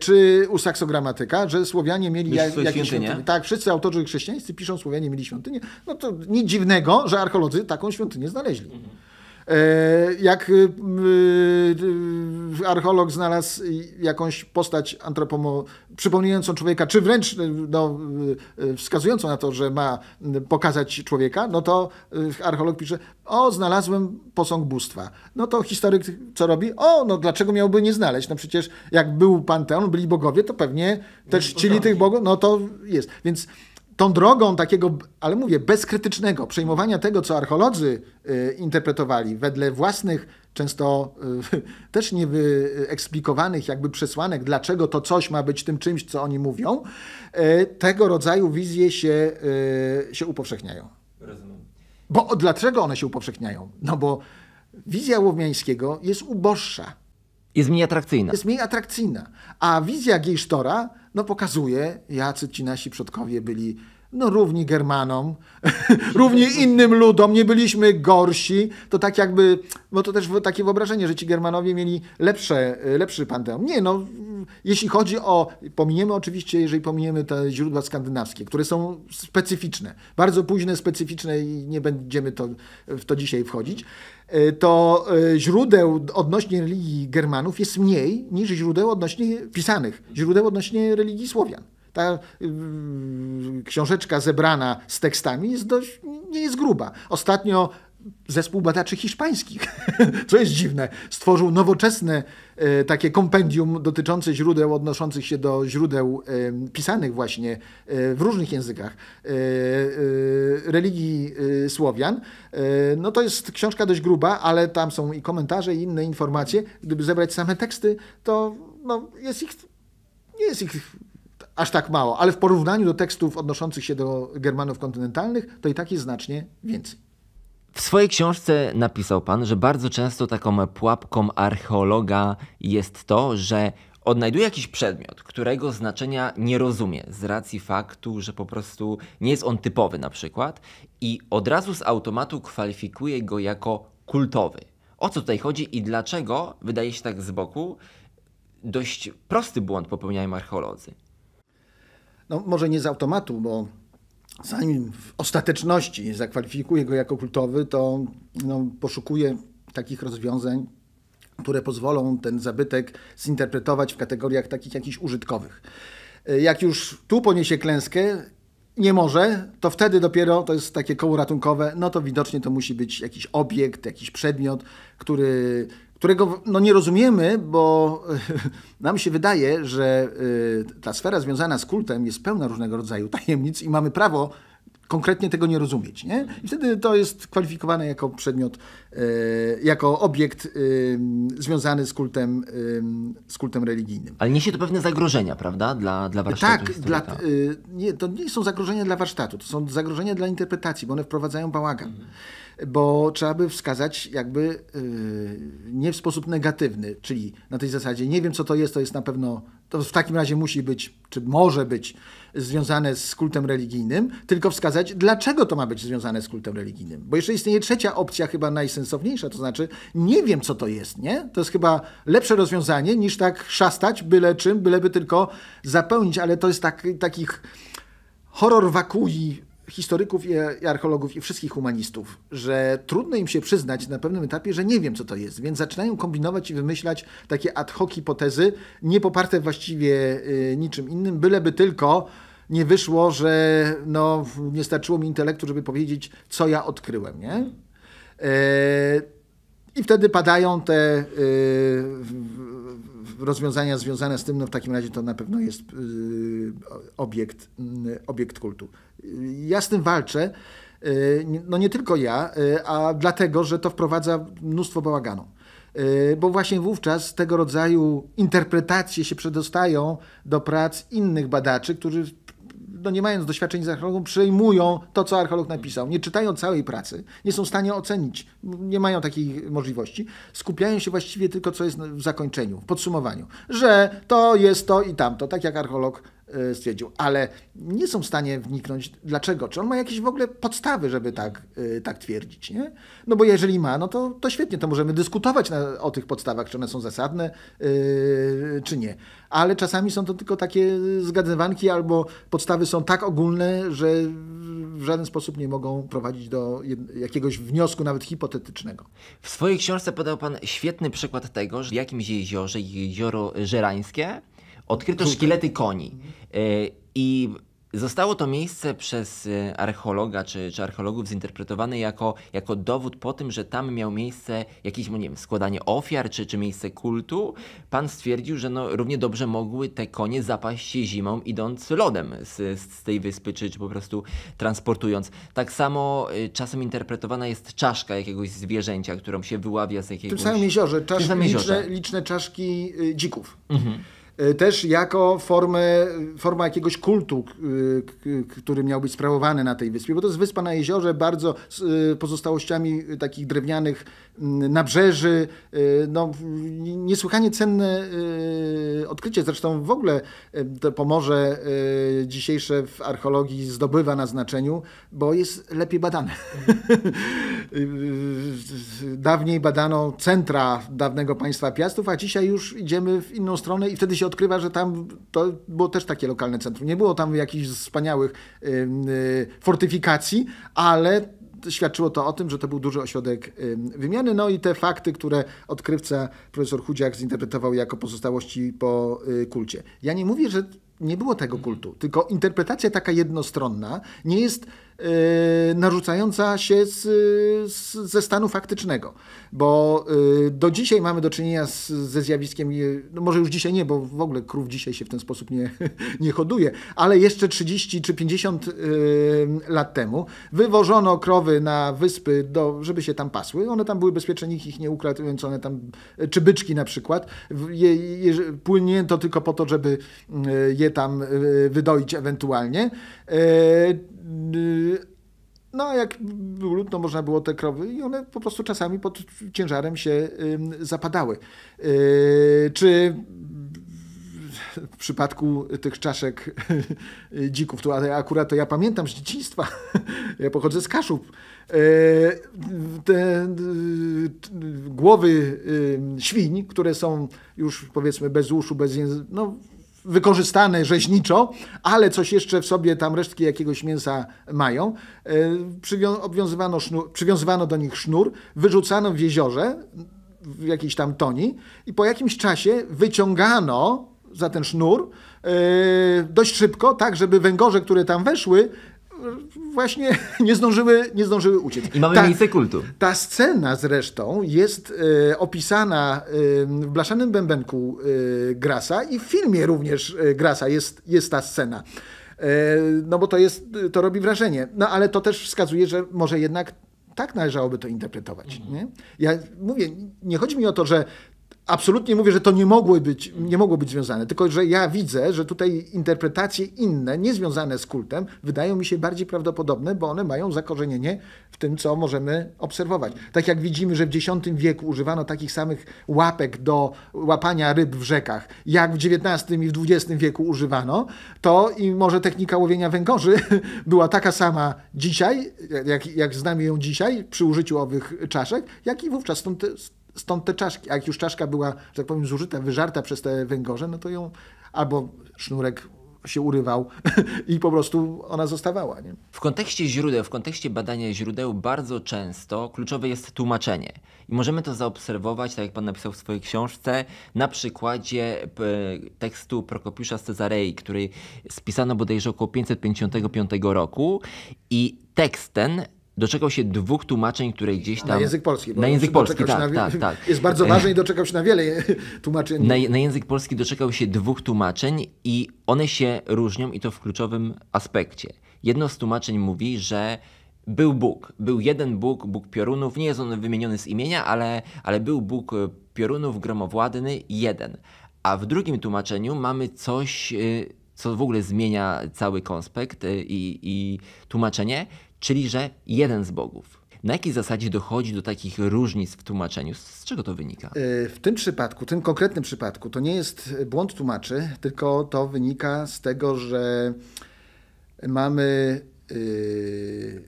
czy u Saksogramatyka, że Słowianie mieli ja, jakieś świątynie. Tak, wszyscy autorzy chrześcijańscy piszą, Słowianie mieli świątynię. No to nic dziwnego, że archeolodzy taką świątynię znaleźli. Mhm. E, jak y, y, archeolog znalazł jakąś postać antropomo przypominającą człowieka, czy wręcz y, no, wskazującą na to, że ma pokazać człowieka, no to archeolog pisze, o, znalazłem posąg bóstwa. No to historyk co robi? O, no dlaczego miałby nie znaleźć? No przecież jak był Panteon, byli bogowie, to pewnie też chcieli tych bogów, no to jest. Więc tą drogą takiego, ale mówię, bezkrytycznego przejmowania tego, co archeolodzy y, interpretowali wedle własnych, często y, <laughs> też niewyeksplikowanych jakby przesłanek, dlaczego to coś ma być tym czymś, co oni mówią, y, tego rodzaju wizje się, się upowszechniają. Rozumiem. Bo dlaczego one się upowszechniają? No bo wizja Łowmiańskiego jest uboższa. Jest mniej atrakcyjna. Jest mniej atrakcyjna. A wizja Geisztora no, pokazuje, jacy ci nasi przodkowie byli no, równi Germanom, <laughs> równi innym ludom, nie byliśmy gorsi. To tak jakby, no to też takie wyobrażenie, że ci Germanowie mieli lepsze, y, lepszy panteon. Nie, no, jeśli chodzi o, pominiemy oczywiście, jeżeli pominiemy te źródła skandynawskie, które są specyficzne, bardzo późne, specyficzne i nie będziemy to, w to dzisiaj wchodzić. E, to e, źródeł odnośnie religii Germanów jest mniej niż źródeł odnośnie pisanych, źródeł odnośnie religii Słowian. Ta e, książeczka zebrana z tekstami jest dość, nie jest gruba. Ostatnio zespół badaczy hiszpańskich, <laughs> co jest dziwne, stworzył nowoczesne e, takie kompendium dotyczące źródeł odnoszących się do źródeł pisanych właśnie e, w różnych językach e, religii Słowian. No to jest książka dość gruba, ale tam są i komentarze i inne informacje. Gdyby zebrać same teksty, to no, jest ich nie jest ich aż tak mało, ale w porównaniu do tekstów odnoszących się do Germanów kontynentalnych, to i tak jest znacznie więcej. W swojej książce napisał pan, że bardzo często taką pułapką archeologa jest to, że odnajduje jakiś przedmiot, którego znaczenia nie rozumie z racji faktu, że po prostu nie jest on typowy na przykład i od razu z automatu kwalifikuje go jako kultowy. O co tutaj chodzi i dlaczego, wydaje się tak z boku, dość prosty błąd popełniają archeolodzy? No, może nie z automatu, bo zanim w ostateczności zakwalifikuje go jako kultowy, to no, poszukuje takich rozwiązań, które pozwolą ten zabytek zinterpretować w kategoriach takich jakichś użytkowych. E, jak już tu poniesie klęskę, nie może, to wtedy dopiero to jest takie koło ratunkowe, no to widocznie to musi być jakiś obiekt, jakiś przedmiot, który którego no, nie rozumiemy, bo <laughs> nam się wydaje, że y, ta sfera związana z kultem jest pełna różnego rodzaju tajemnic i mamy prawo konkretnie tego nie rozumieć. Nie? I wtedy to jest kwalifikowane jako przedmiot, y, jako obiekt y, związany z kultem, z kultem religijnym. Ale niesie to pewne zagrożenia, prawda, dla, dla warsztatu? Tak, dla, tak. nie, to nie są zagrożenia dla warsztatu, to są zagrożenia dla interpretacji, bo one wprowadzają bałagan. Mhm bo trzeba by wskazać jakby y, nie w sposób negatywny, czyli na tej zasadzie nie wiem co to jest, to jest na pewno, to w takim razie musi być, czy może być związane z kultem religijnym, tylko wskazać dlaczego to ma być związane z kultem religijnym. Bo jeszcze istnieje trzecia opcja, chyba najsensowniejsza, to znaczy nie wiem co to jest, nie? To jest chyba lepsze rozwiązanie niż tak szastać byle czym, byleby tylko zapełnić, ale to jest tak, takich horror wakui historyków i archeologów i wszystkich humanistów, że trudno im się przyznać na pewnym etapie, że nie wiem, co to jest, więc zaczynają kombinować i wymyślać takie ad hoc hipotezy, nie poparte właściwie y, niczym innym, byleby tylko nie wyszło, że no, nie starczyło mi intelektu, żeby powiedzieć, co ja odkryłem. Nie? E, I wtedy padają te y, rozwiązania związane z tym, no w takim razie to na pewno jest y, obiekt, y, obiekt kultu. Ja z tym walczę, y, no nie tylko ja, a dlatego, że to wprowadza mnóstwo bałaganu bo właśnie wówczas tego rodzaju interpretacje się przedostają do prac innych badaczy, którzy no nie mając doświadczeń z archeologą, przyjmują to, co archeolog napisał. Nie czytają całej pracy, nie są w stanie ocenić, nie mają takiej możliwości. Skupiają się właściwie tylko, co jest w zakończeniu, w podsumowaniu, że to jest to i tamto, tak jak archeolog Y, stwierdził, ale nie są w stanie wniknąć dlaczego, czy on ma jakieś w ogóle podstawy, żeby tak, y, tak twierdzić, nie? No bo jeżeli ma, no to, to świetnie, to możemy dyskutować na, o tych podstawach, czy one są zasadne, yy, czy nie. Ale czasami są to tylko takie zgadywanki albo podstawy są tak ogólne, że w żaden sposób nie mogą prowadzić do jakiegoś wniosku, nawet hipotetycznego. W swojej książce podał Pan świetny przykład tego, że w jakimś jeziorze, jezioro żerańskie, Odkryto szkielety koni. E, I zostało to miejsce przez e, archeologa czy, czy archeologów zinterpretowane jako, jako dowód po tym, że tam miał miejsce jakieś no nie wiem, składanie ofiar czy, czy miejsce kultu. Pan stwierdził, że no, równie dobrze mogły te konie zapaść zimą idąc lodem z, z tej wyspy czy, czy po prostu transportując. Tak samo e, czasem interpretowana jest czaszka jakiegoś zwierzęcia, którą się wyławia z jakiegoś... W tym samym jeziorze, czaszki, liczne, liczne czaszki y, dzików. Mhm. E, też jako formę, forma jakiegoś kultu, e, który miał być sprawowany na tej wyspie, bo to jest wyspa na jeziorze, bardzo z e, pozostałościami takich drewnianych nabrzeży, no, niesłychanie cenne odkrycie. Zresztą w ogóle to Pomorze dzisiejsze w archeologii zdobywa na znaczeniu, bo jest lepiej badane. <laughs> Dawniej badano centra dawnego państwa Piastów, a dzisiaj już idziemy w inną stronę i wtedy się odkrywa, że tam to było też takie lokalne centrum. Nie było tam jakichś wspaniałych y, fortyfikacji, ale świadczyło to o tym, że to był duży ośrodek wymiany. No i te fakty, które odkrywca profesor Chudziak zinterpretował jako pozostałości po y, kulcie. Ja nie mówię, że nie było tego mhm. kultu, tylko interpretacja taka jednostronna nie jest Y, narzucająca się z, z, ze stanu faktycznego. Bo y, do dzisiaj mamy do czynienia z, ze zjawiskiem, no może już dzisiaj nie, bo w ogóle krów dzisiaj się w ten sposób nie, <laughs> nie hoduje, ale jeszcze 30 czy 50 y, lat temu wywożono krowy na wyspy, do, żeby się tam pasły. One tam były bezpieczne, nikt ich nie ukradł, więc one tam, czy byczki na przykład. Je, je, płynięto tylko po to, żeby je tam wydoić ewentualnie. Yy, no a jak był lód, można było te krowy i one po prostu czasami pod ciężarem się zapadały. Yy, czy w przypadku tych czaszek <laughs> dzików, to akurat to ja pamiętam z dzieciństwa, <laughs> ja pochodzę z Kaszub, yy, te głowy świń, które są już powiedzmy bez uszu, bez języka, no wykorzystane rzeźniczo, ale coś jeszcze w sobie tam resztki jakiegoś mięsa mają. E, przywiązywano, sznur, przywiązywano do nich sznur, wyrzucano w jeziorze w jakiejś tam toni i po jakimś czasie wyciągano za ten sznur e, dość szybko, tak żeby węgorze, które tam weszły, właśnie <laughs> nie zdążyły, nie zdążyły uciec. I mamy ta, miejsce kultu. Ta scena zresztą jest y, opisana y, w Blaszanym Bębenku y, Grasa i w filmie również Grasa jest, jest ta scena. No bo to jest, to robi wrażenie. No ale to też wskazuje, że może jednak tak należałoby to interpretować. Nie? Ja mówię, nie chodzi mi o to, że absolutnie mówię, że to nie mogło, być, nie mogło być związane, tylko że ja widzę, że tutaj interpretacje inne, niezwiązane z kultem, wydają mi się bardziej prawdopodobne, bo one mają zakorzenienie w tym, co możemy obserwować. Tak jak widzimy, że w X wieku używano takich samych łapek do łapania ryb w rzekach, jak w XIX i w XX wieku używano, to i może technika łowienia węgorzy <laughs> była taka sama dzisiaj, jak, jak znamy ją dzisiaj, przy użyciu owych czaszek, jak i wówczas. Stąd, Stąd te czaszki. A jak już czaszka była, że tak powiem, zużyta, wyżarta przez te węgorze, no to ją albo sznurek się urywał <laughs> i po prostu ona zostawała. Nie? W kontekście źródeł, w kontekście badania źródeł bardzo często kluczowe jest tłumaczenie. I możemy to zaobserwować, tak jak pan napisał w swojej książce, na przykładzie e, tekstu Prokopiusza z Cezarei, który spisano bodajże około 555 roku i tekst ten doczekał się dwóch tłumaczeń, które gdzieś tam... Na język polski. Na język polski, tak, na... tak, tak. Jest bardzo ważny i <laughs> doczekał się na wiele <laughs> tłumaczeń. Na, na, język polski doczekał się dwóch tłumaczeń i one się różnią i to w kluczowym aspekcie. Jedno z tłumaczeń mówi, że był Bóg, był jeden Bóg, Bóg piorunów, nie jest on wymieniony z imienia, ale, ale był Bóg e, piorunów, gromowładny, jeden. A w drugim tłumaczeniu mamy coś, e, co w ogóle zmienia cały konspekt e, i, i tłumaczenie, czyli że jeden z bogów. Na jakiej zasadzie dochodzi do takich różnic w tłumaczeniu? Z czego to wynika? Y, w tym przypadku, tym konkretnym przypadku, to nie jest błąd tłumaczy, tylko to wynika z tego, że mamy y,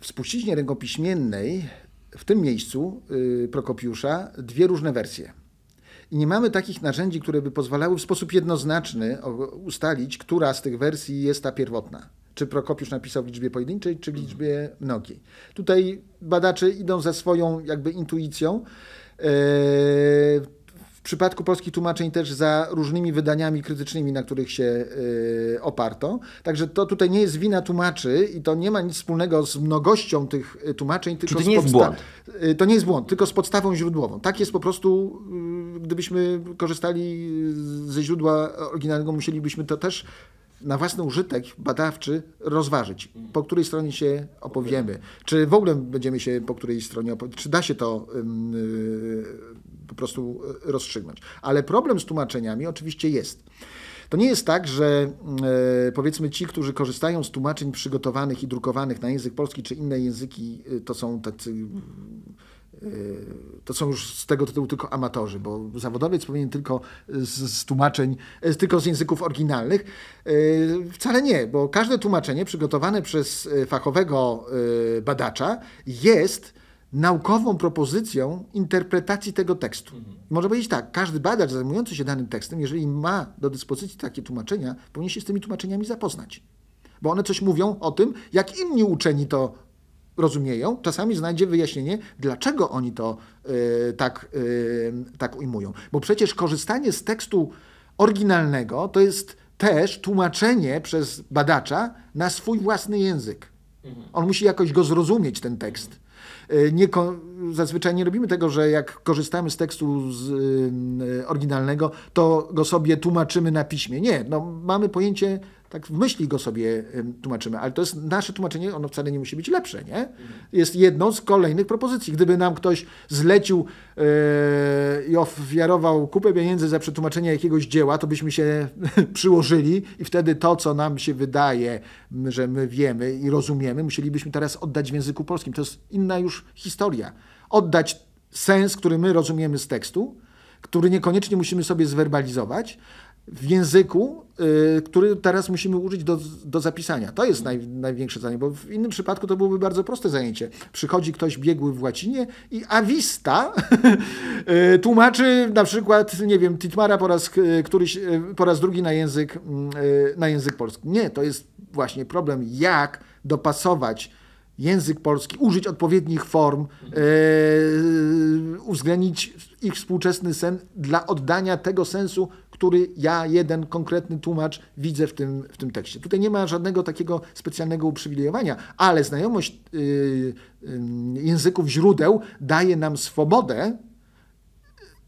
w spuściźnie rękopiśmiennej w tym miejscu y, Prokopiusza dwie różne wersje. I nie mamy takich narzędzi, które by pozwalały w sposób jednoznaczny ustalić, która z tych wersji jest ta pierwotna czy Prokopiusz napisał w liczbie pojedynczej, czy w liczbie mnogiej. Tutaj badacze idą ze swoją jakby intuicją. E, w przypadku polskich tłumaczeń też za różnymi wydaniami krytycznymi, na których się e, oparto. Także to tutaj nie jest wina tłumaczy i to nie ma nic wspólnego z mnogością tych e, tłumaczeń. Tylko to nie jest błąd. To nie jest błąd, tylko z podstawą źródłową. Tak jest po prostu, gdybyśmy korzystali ze źródła oryginalnego, musielibyśmy to też na własny użytek badawczy rozważyć, po której stronie się opowiemy, czy w ogóle będziemy się po której stronie, czy da się to yy, po prostu y, rozstrzygnąć. Ale problem z tłumaczeniami oczywiście jest. To nie jest tak, że y, powiedzmy ci, którzy korzystają z tłumaczeń przygotowanych i drukowanych na język polski czy inne języki, y, to są tacy Y, to są już z tego tytułu tylko amatorzy, bo zawodowiec powinien tylko z, z tłumaczeń, tylko z języków oryginalnych. Y, wcale nie, bo każde tłumaczenie przygotowane przez y, fachowego badacza jest naukową propozycją interpretacji tego tekstu. Mhm. Można powiedzieć tak, każdy badacz zajmujący się danym tekstem, jeżeli ma do dyspozycji takie tłumaczenia, powinien się z tymi tłumaczeniami zapoznać. Bo one coś mówią o tym, jak inni uczeni to rozumieją, czasami znajdzie wyjaśnienie, dlaczego oni to y, tak, y, tak ujmują. Bo przecież korzystanie z tekstu oryginalnego to jest też tłumaczenie przez badacza na swój własny język. Mhm. On musi jakoś go zrozumieć, ten tekst. Y, nie, zazwyczaj nie robimy tego, że jak korzystamy z tekstu z, y, oryginalnego, to go sobie tłumaczymy na piśmie. Nie, no, mamy pojęcie tak w myśli go sobie tłumaczymy, ale to jest nasze tłumaczenie, ono wcale nie musi być lepsze, nie? Jest jedną z kolejnych propozycji. Gdyby nam ktoś zlecił yy, i ofiarował kupę pieniędzy za przetłumaczenie jakiegoś dzieła, to byśmy się <laughs> przyłożyli i wtedy to, co nam się wydaje, że my wiemy i rozumiemy, musielibyśmy teraz oddać w języku polskim. To jest inna już historia. Oddać sens, który my rozumiemy z tekstu, który niekoniecznie musimy sobie zwerbalizować, w języku, y, który teraz musimy użyć do, do zapisania. To jest naj, największe zadanie, bo w innym przypadku to byłoby bardzo proste zajęcie. Przychodzi ktoś biegły w łacinie i awista <laughs> y, tłumaczy na przykład, nie wiem, Titmara po raz, y, któryś, po raz drugi na język, mm, na język polski. Nie, to jest właśnie problem, jak dopasować język polski, użyć odpowiednich form, uwzględnić ich współczesny sen dla oddania tego sensu, który ja, jeden konkretny tłumacz, widzę w tym, w tym tekście. Tutaj nie ma żadnego takiego specjalnego uprzywilejowania, ale znajomość yy, yy, języków źródeł daje nam swobodę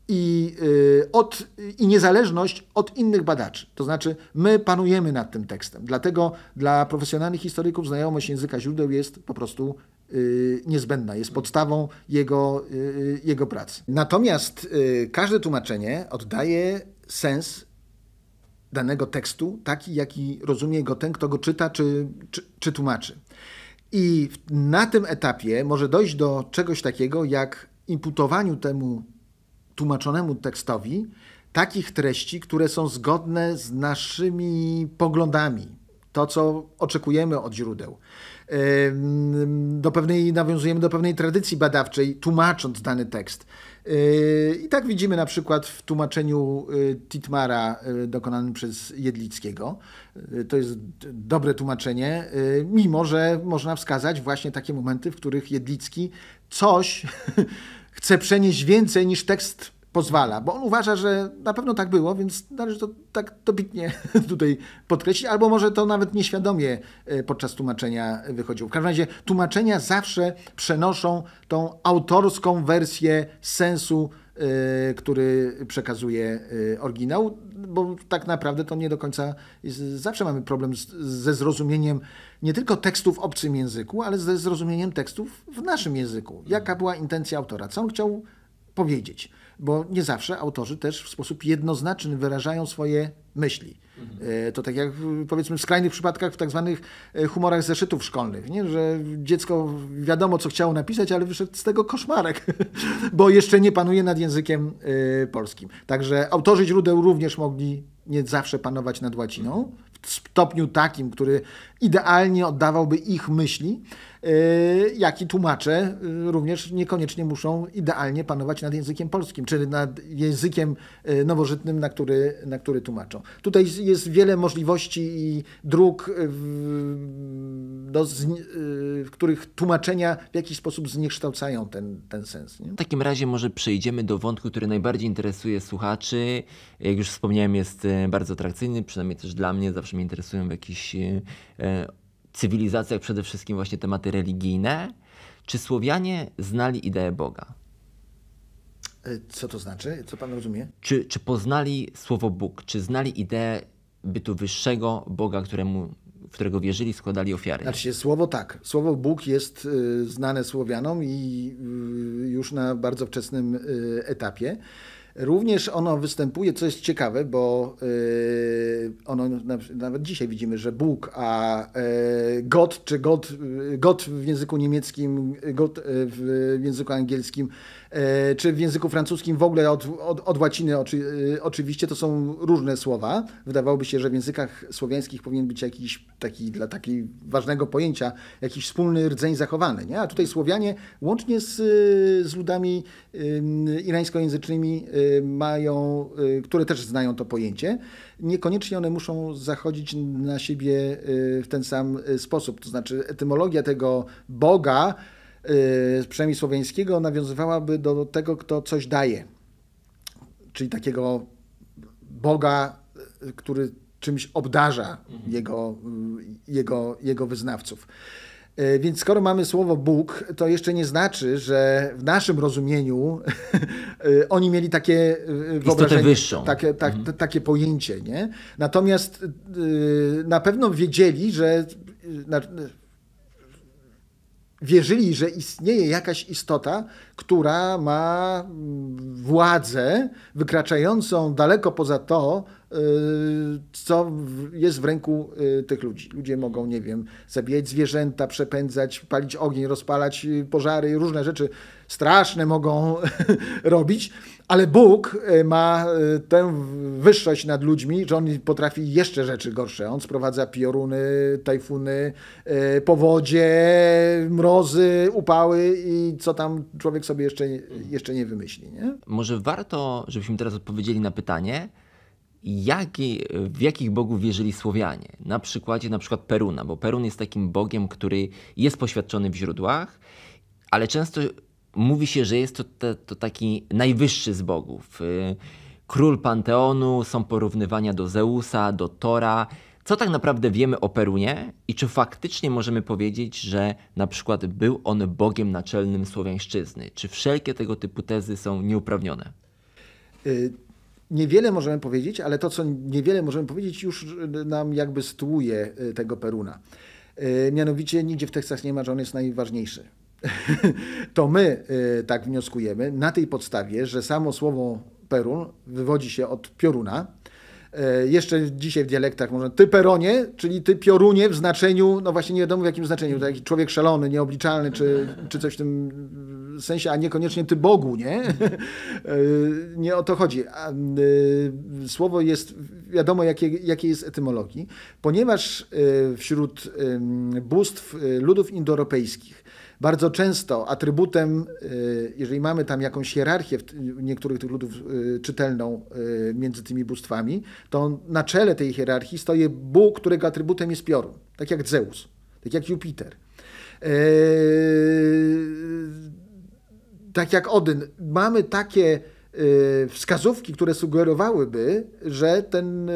i, yy, od, i niezależność od innych badaczy. To znaczy, my panujemy nad tym tekstem. Dlatego dla profesjonalnych historyków znajomość języka źródeł jest po prostu yy, niezbędna, jest podstawą jego, yy, jego pracy. Natomiast yy, każde tłumaczenie oddaje sens danego tekstu, taki jaki rozumie go ten, kto go czyta czy, czy, czy tłumaczy. I na tym etapie może dojść do czegoś takiego jak imputowaniu temu tłumaczonemu tekstowi takich treści, które są zgodne z naszymi poglądami, to co oczekujemy od źródeł. Do pewnej, nawiązujemy do pewnej tradycji badawczej, tłumacząc dany tekst. I tak widzimy na przykład w tłumaczeniu y, Titmara y, dokonanym przez Jedlickiego. Y, to jest dobre tłumaczenie, mimo że można wskazać właśnie takie momenty, w których Jedlicki coś <laughs> chce przenieść więcej niż tekst pozwala, bo on uważa, że na pewno tak było, więc należy to tak dobitnie <laughs> tutaj podkreślić, albo może to nawet nieświadomie e, podczas tłumaczenia wychodziło. W każdym razie tłumaczenia zawsze przenoszą tą autorską wersję sensu, e, który przekazuje e, oryginał, bo tak naprawdę to nie do końca jest, zawsze mamy problem z, ze zrozumieniem nie tylko tekstów w obcym języku, ale ze zrozumieniem tekstów w naszym języku. Jaka była intencja autora, co on chciał powiedzieć bo nie zawsze autorzy też w sposób jednoznaczny wyrażają swoje myśli. E, to tak jak powiedzmy w skrajnych przypadkach w tak zwanych e, humorach zeszytów szkolnych, nie? że dziecko wiadomo co chciało napisać, ale wyszedł z tego koszmarek, <laughs> bo jeszcze nie panuje nad językiem e, polskim. Także autorzy źródeł również mogli nie zawsze panować nad łaciną w stopniu takim, który idealnie oddawałby ich myśli, Y, jak i tłumacze y, również niekoniecznie muszą idealnie panować nad językiem polskim, czyli nad językiem y, nowożytnym, na który, na który tłumaczą. Tutaj jest wiele możliwości i dróg, do, w których tłumaczenia w jakiś sposób zniekształcają ten, ten sens. Nie? W takim razie może przejdziemy do wątku, który najbardziej interesuje słuchaczy. Jak już wspomniałem, jest bardzo atrakcyjny, przynajmniej też dla mnie. Zawsze mnie interesują w jakiś cywilizacjach przede wszystkim właśnie tematy religijne, czy Słowianie znali ideę Boga? Y, co to znaczy? Co pan rozumie? Czy, czy poznali słowo Bóg? Czy znali ideę bytu wyższego Boga, któremu, którego wierzyli, składali ofiary? Znaczy słowo tak. Słowo Bóg jest y, znane Słowianom i y, już na bardzo wczesnym etapie. Również ono występuje, co jest ciekawe, bo e, ono nawet dzisiaj widzimy, że Bóg, a e, God, czy God, God w języku niemieckim, God e, w języku angielskim E, czy w języku francuskim w ogóle od, od, od łaciny oczy, e, oczywiście to są różne słowa. Wydawałoby się, że w językach słowiańskich powinien być jakiś taki dla takiego ważnego pojęcia, jakiś wspólny rdzeń zachowany. Nie? A tutaj Słowianie łącznie z, e, z ludami irańskojęzycznymi mają, które też znają to pojęcie, niekoniecznie one muszą zachodzić na siebie w ten sam sposób. To znaczy etymologia tego Boga, Y, przynajmniej słowiańskiego, nawiązywałaby do tego, kto coś daje. Czyli takiego Boga, y, który czymś obdarza mhm. jego, y, jego, jego wyznawców. Więc skoro mamy słowo Bóg, to jeszcze nie znaczy, że w naszym rozumieniu <laughs> oni mieli takie wyobrażenie, wyższą. Takie, tak, mhm. takie pojęcie. Nie? Natomiast na pewno wiedzieli, że wierzyli, że istnieje jakaś istota, która ma władzę wykraczającą daleko poza to, Y, co jest w ręku y, tych ludzi. Ludzie mogą, nie wiem, zabijać zwierzęta, przepędzać, palić ogień, rozpalać y, pożary, różne rzeczy straszne mogą <laughs> robić, ale Bóg ma tę wyższość nad ludźmi, że on potrafi jeszcze rzeczy gorsze. On sprowadza pioruny, tajfuny, powodzie, mrozy, upały i co tam człowiek sobie jeszcze, jeszcze nie wymyśli. Nie? Może warto, żebyśmy teraz odpowiedzieli na pytanie, jaki, w jakich bogów wierzyli Słowianie. Na przykładzie na przykład Peruna, bo Perun jest takim bogiem, który jest poświadczony w źródłach, ale często mówi się, że jest to, to taki najwyższy z bogów. Y, król Panteonu, są porównywania do Zeusa, do Tora. Co tak naprawdę wiemy o Perunie i czy faktycznie możemy powiedzieć, że na przykład był on bogiem naczelnym słowiańszczyzny? Czy wszelkie tego typu tezy są nieuprawnione? Y, niewiele możemy powiedzieć, ale to, co niewiele możemy powiedzieć, już nam jakby stłuje e, tego Peruna. E, mianowicie nigdzie w tekstach nie ma, że on jest najważniejszy. <laughs> to my e, tak wnioskujemy na tej podstawie, że samo słowo Perun wywodzi się od pioruna, E, jeszcze dzisiaj w dialektach można, ty peronie, czyli ty piorunie w znaczeniu, no właśnie nie wiadomo w jakim znaczeniu, taki człowiek szalony, nieobliczalny, czy, czy coś w tym sensie, a niekoniecznie ty Bogu, nie? <laughs> E, nie o to chodzi. E, słowo jest, wiadomo jakie, jakie jest etymologii, ponieważ wśród bóstw ludów indoeuropejskich bardzo często atrybutem, y, jeżeli mamy tam jakąś hierarchię niektórych tych ludów y, czytelną y, między tymi bóstwami, to na czele tej hierarchii stoi Bóg, którego atrybutem jest piorun, tak jak Zeus, tak jak Jupiter. E, tak jak Odyn. Mamy takie wskazówki, które sugerowałyby, że ten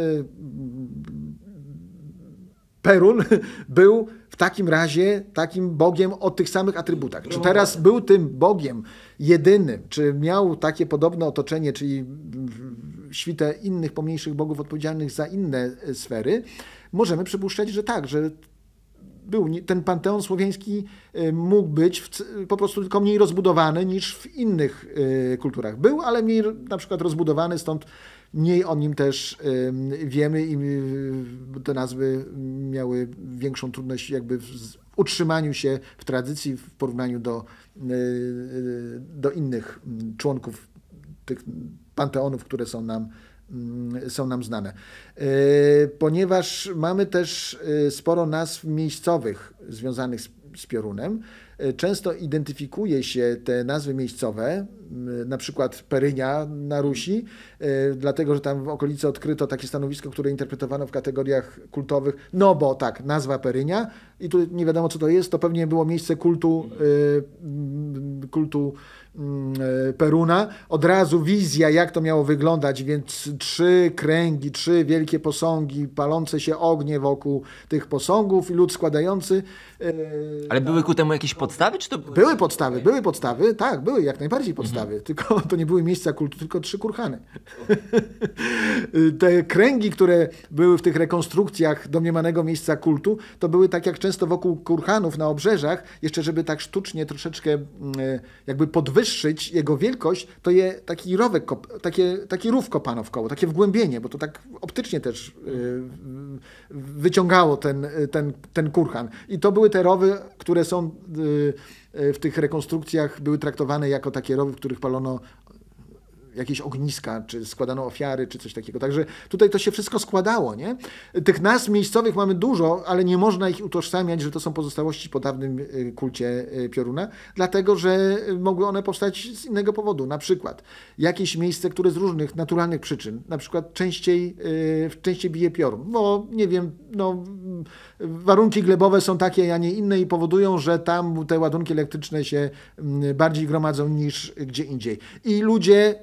Perun <laughs> był w takim razie takim Bogiem o tych samych atrybutach. Czy no teraz był tym Bogiem jedynym, czy miał takie podobne otoczenie, czyli świtę innych pomniejszych bogów odpowiedzialnych za inne e, sfery, możemy przypuszczać, że tak, że był, ten panteon słowiański e, mógł być w, po prostu tylko mniej rozbudowany niż w innych e, kulturach. Był, ale mniej na przykład rozbudowany, stąd Mniej o nim też wiemy i te nazwy miały większą trudność jakby w utrzymaniu się w tradycji w porównaniu do, e, e, do innych mm, członków tych panteonów, które są nam, mm, są nam znane. E, ponieważ mamy też sporo nazw miejscowych związanych z, z piorunem, E, często identyfikuje się te nazwy miejscowe, na przykład Perynia na Rusi, e, dlatego że tam w okolicy odkryto takie stanowisko, które interpretowano w kategoriach kultowych, no bo tak, nazwa Perynia i tu nie wiadomo co to jest, to pewnie było miejsce kultu, e, kultu Mm, e, Peruna. Od razu wizja, jak to miało wyglądać, więc trzy kręgi, trzy wielkie posągi, palące się ognie wokół tych posągów i lud składający. E, Ale były ku temu jakieś podstawy? Czy to były... były podstawy, były podstawy, tak, były jak najbardziej podstawy, mhm. tylko to nie były miejsca kultu, tylko trzy kurhany. <laughs> Te kręgi, które były w tych rekonstrukcjach domniemanego miejsca kultu, to były tak jak często wokół kurchanów na obrzeżach, jeszcze żeby tak sztucznie troszeczkę mm, e, jakby podwyższyć wyższyć jego wielkość, to je taki rowek, takie, taki rów kopano w koło, takie wgłębienie, bo to tak optycznie też y, wyciągało ten, ten, ten kurhan. I to były te rowy, które są y, y, w tych rekonstrukcjach, były traktowane jako takie rowy, w których palono jakieś ogniska, czy składano ofiary, czy coś takiego. Także tutaj to się wszystko składało, nie? Tych nas miejscowych mamy dużo, ale nie można ich utożsamiać, że to są pozostałości po dawnym y, kulcie y, pioruna, dlatego że y, mogły one powstać z innego powodu. Na przykład jakieś miejsce, które z różnych naturalnych przyczyn, na przykład częściej, częściej bije piorun, bo nie wiem, no, warunki glebowe są takie, a nie inne i powodują, że tam te ładunki elektryczne się mm, bardziej gromadzą niż gdzie indziej. I ludzie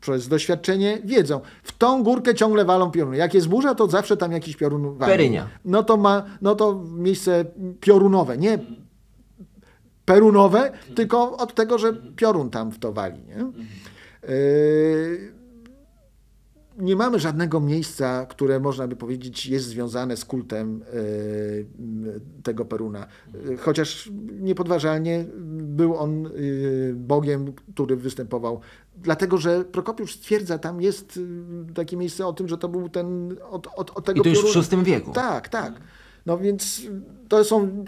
przez doświadczenie wiedzą. W tą górkę ciągle walą pioruny. Jak jest burza, to zawsze tam jakiś piorun wali. Perynia. No to ma, no to miejsce piorunowe, nie perunowe, tylko od tego, że piorun tam w to wali. Nie? Yy, nie mamy żadnego miejsca, które można by powiedzieć jest związane z kultem e, tego Peruna. E, chociaż niepodważalnie był on e, Bogiem, który występował. Dlatego, że Prokopiusz stwierdza, tam jest takie miejsce o tym, że to był ten od, od, od tego I to już w VI wieku. Tak, tak. No więc to są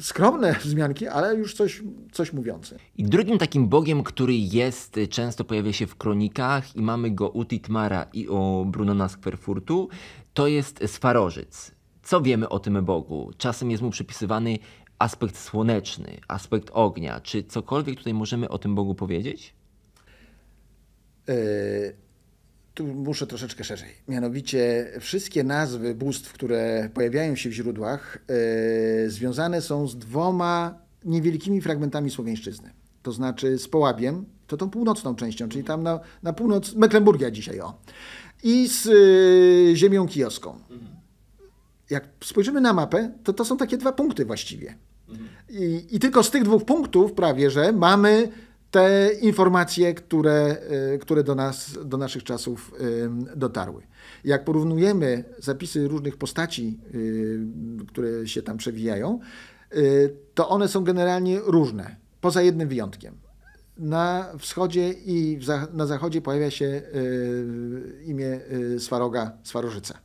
skromne wzmianki, ale już coś, coś mówiące. I drugim takim bogiem, który jest, często pojawia się w kronikach i mamy go u Titmara i u Brunona z to jest Sfarożyc. Co wiemy o tym bogu? Czasem jest mu przypisywany aspekt słoneczny, aspekt ognia. Czy cokolwiek tutaj możemy o tym bogu powiedzieć? Yy, tu muszę troszeczkę szerzej. Mianowicie wszystkie nazwy bóstw, które pojawiają się w źródłach, yy, związane są z dwoma niewielkimi fragmentami słowiańszczyzny. To znaczy z Połabiem, to tą północną częścią, czyli tam na, na północ Mecklenburgia dzisiaj, o. I z yy, ziemią kijowską. Jak spojrzymy na mapę, to to są takie dwa punkty właściwie. I, I tylko z tych dwóch punktów prawie, że mamy te informacje, które, e, które do nas, do naszych czasów e, dotarły. Jak porównujemy zapisy różnych postaci, e, które się tam przewijają, to one są generalnie różne, poza jednym wyjątkiem. Na wschodzie i na zachodzie pojawia się imię Swaroga, Swarożyca.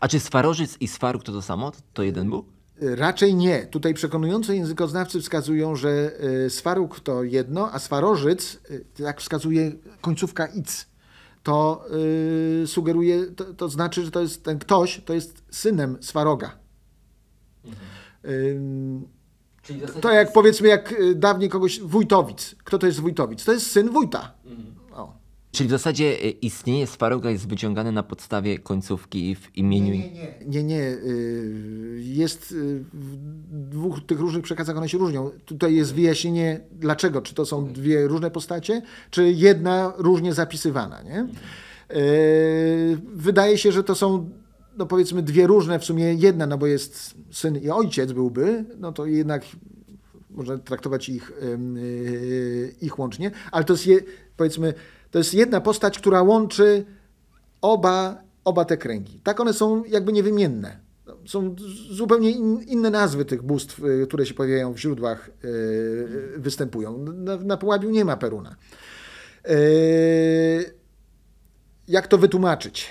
A czy Swarożyc i Swarg to to samo? To jeden Bóg? Raczej nie. Tutaj przekonujące językoznawcy wskazują, że y, swaruk to jedno, a swarożyc, jak y, wskazuje końcówka ic, to yy, sugeruje, to, to, znaczy, że to jest ten ktoś, to jest synem swaroga. Mhm. Yy, to jak powiedzmy, jak y, dawniej kogoś wójtowic. Kto to jest wójtowic? To jest syn wójta. Czyli w zasadzie e, istnieje Swaroga jest wyciągane na podstawie końcówki w imieniu. Nie, nie, nie. nie, nie. Y, jest y, w dwóch tych różnych przekazach one się różnią. Tutaj jest wyjaśnienie dlaczego, czy to są mhm. dwie różne postacie, czy jedna różnie zapisywana. Nie? Mhm. E, wydaje się, że to są no powiedzmy dwie różne, w sumie jedna, no bo jest syn i ojciec byłby, no to jednak można traktować ich, y, ich łącznie, ale to jest powiedzmy to jest jedna postać, która łączy oba, oba te kręgi. Tak one są jakby niewymienne. Są zupełnie in, inne nazwy tych bóstw, y, które się pojawiają w źródłach, yy, występują. Na, na Połabiu nie ma Peruna. Yy, jak to wytłumaczyć?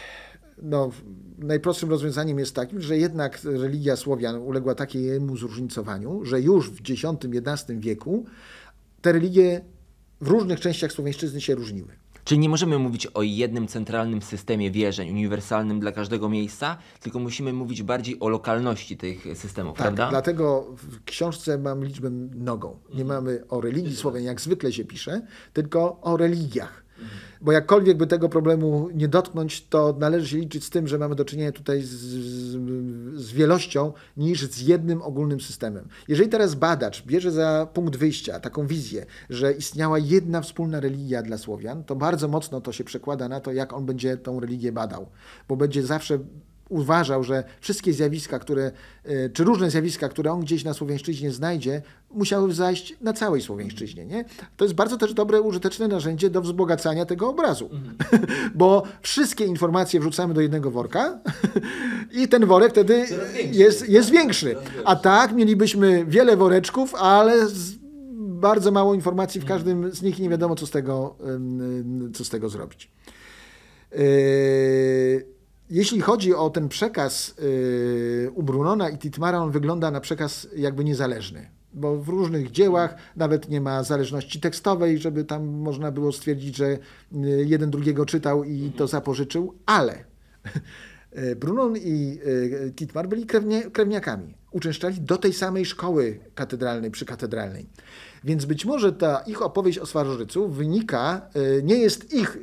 No, najprostszym rozwiązaniem jest takim, że jednak religia Słowian uległa takiemu zróżnicowaniu, że już w X-XI wieku te religie w różnych częściach słowiańszczyzny się różniły. Czyli nie możemy mówić o jednym centralnym systemie wierzeń, uniwersalnym dla każdego miejsca, tylko musimy mówić bardziej o lokalności tych systemów, tak, prawda? Dlatego w książce mam liczbę nogą. Nie mhm. mamy o religii słowem, jak zwykle się pisze, tylko o religiach bo jakkolwiek by tego problemu nie dotknąć, to należy się liczyć z tym, że mamy do czynienia tutaj z, z, z wielością niż z jednym ogólnym systemem. Jeżeli teraz badacz bierze za punkt wyjścia taką wizję, że istniała jedna wspólna religia dla Słowian, to bardzo mocno to się przekłada na to, jak on będzie tą religię badał, bo będzie zawsze uważał, że wszystkie zjawiska, które, e, czy różne zjawiska, które on gdzieś na Słowiańszczyźnie znajdzie, musiały zajść na całej Słowiańszczyźnie. Nie? To jest bardzo też dobre, użyteczne narzędzie do wzbogacania tego obrazu, <laughs> bo wszystkie informacje wrzucamy do jednego worka <laughs> i ten worek wtedy większy. jest, jest większy. A tak mielibyśmy wiele woreczków, ale bardzo mało informacji w mm. każdym z nich i nie wiadomo, co z tego, co z tego zrobić. Yy jeśli chodzi o ten przekaz y, u Brunona i Titmara, on wygląda na przekaz jakby niezależny. Bo w różnych dziełach nawet nie ma zależności tekstowej, żeby tam można było stwierdzić, że y, jeden drugiego czytał i to zapożyczył, ale <laughs> y, Brunon i Titmar byli krewnie, krewniakami. Uczęszczali do tej samej szkoły katedralnej, przykatedralnej. Więc być może ta ich opowieść o Swarożycu wynika, nie jest ich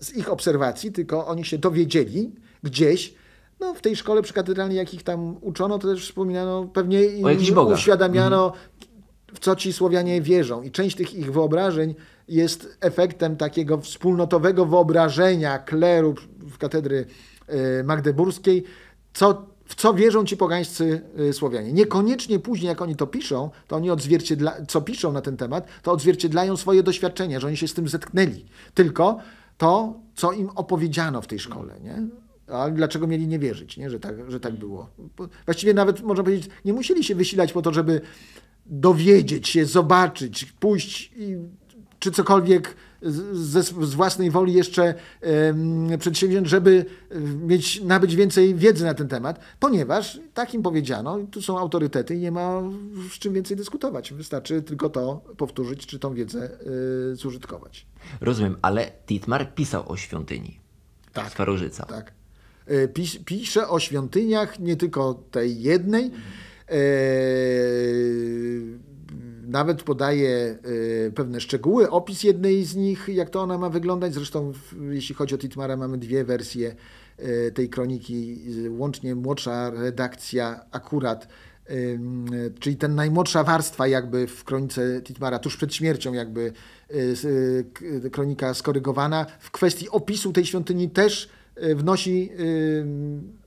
z ich obserwacji, tylko oni się dowiedzieli, gdzieś. No, w tej szkole jak jakich tam uczono, to też wspominano, pewnie im uświadamiano, mhm. w co ci Słowianie wierzą. I część tych ich wyobrażeń jest efektem takiego wspólnotowego wyobrażenia kleru w katedry e, magdeburskiej, co, w co wierzą ci pogańscy e, Słowianie. Niekoniecznie później, jak oni to piszą, to oni odzwierciedla, co piszą na ten temat, to odzwierciedlają swoje doświadczenia, że oni się z tym zetknęli. Tylko to, co im opowiedziano w tej szkole. Nie? A dlaczego mieli nie wierzyć, nie? Że, tak, że tak było? Bo właściwie nawet można powiedzieć, nie musieli się wysilać po to, żeby dowiedzieć się, zobaczyć, pójść i, czy cokolwiek z własnej woli jeszcze przedsięwziąć, żeby mieć, nabyć więcej wiedzy na ten temat, ponieważ tak im powiedziano, tu są autorytety i nie ma z czym więcej dyskutować. Wystarczy tylko to powtórzyć, czy tą wiedzę e, zużytkować. Rozumiem, ale Titmar pisał o świątyni. Tak. Starożyca. Tak. E, Pis, pisze o świątyniach, nie tylko tej jednej. E, nawet podaje e, pewne szczegóły, opis jednej z nich, jak to ona ma wyglądać. Zresztą, jeśli chodzi o Titmara, mamy dwie wersje tej kroniki. Łącznie młodsza redakcja akurat czyli ten najmłodsza warstwa jakby w kronice Titmara, tuż przed śmiercią jakby kronika skorygowana. W kwestii opisu tej świątyni też Y, wnosi y,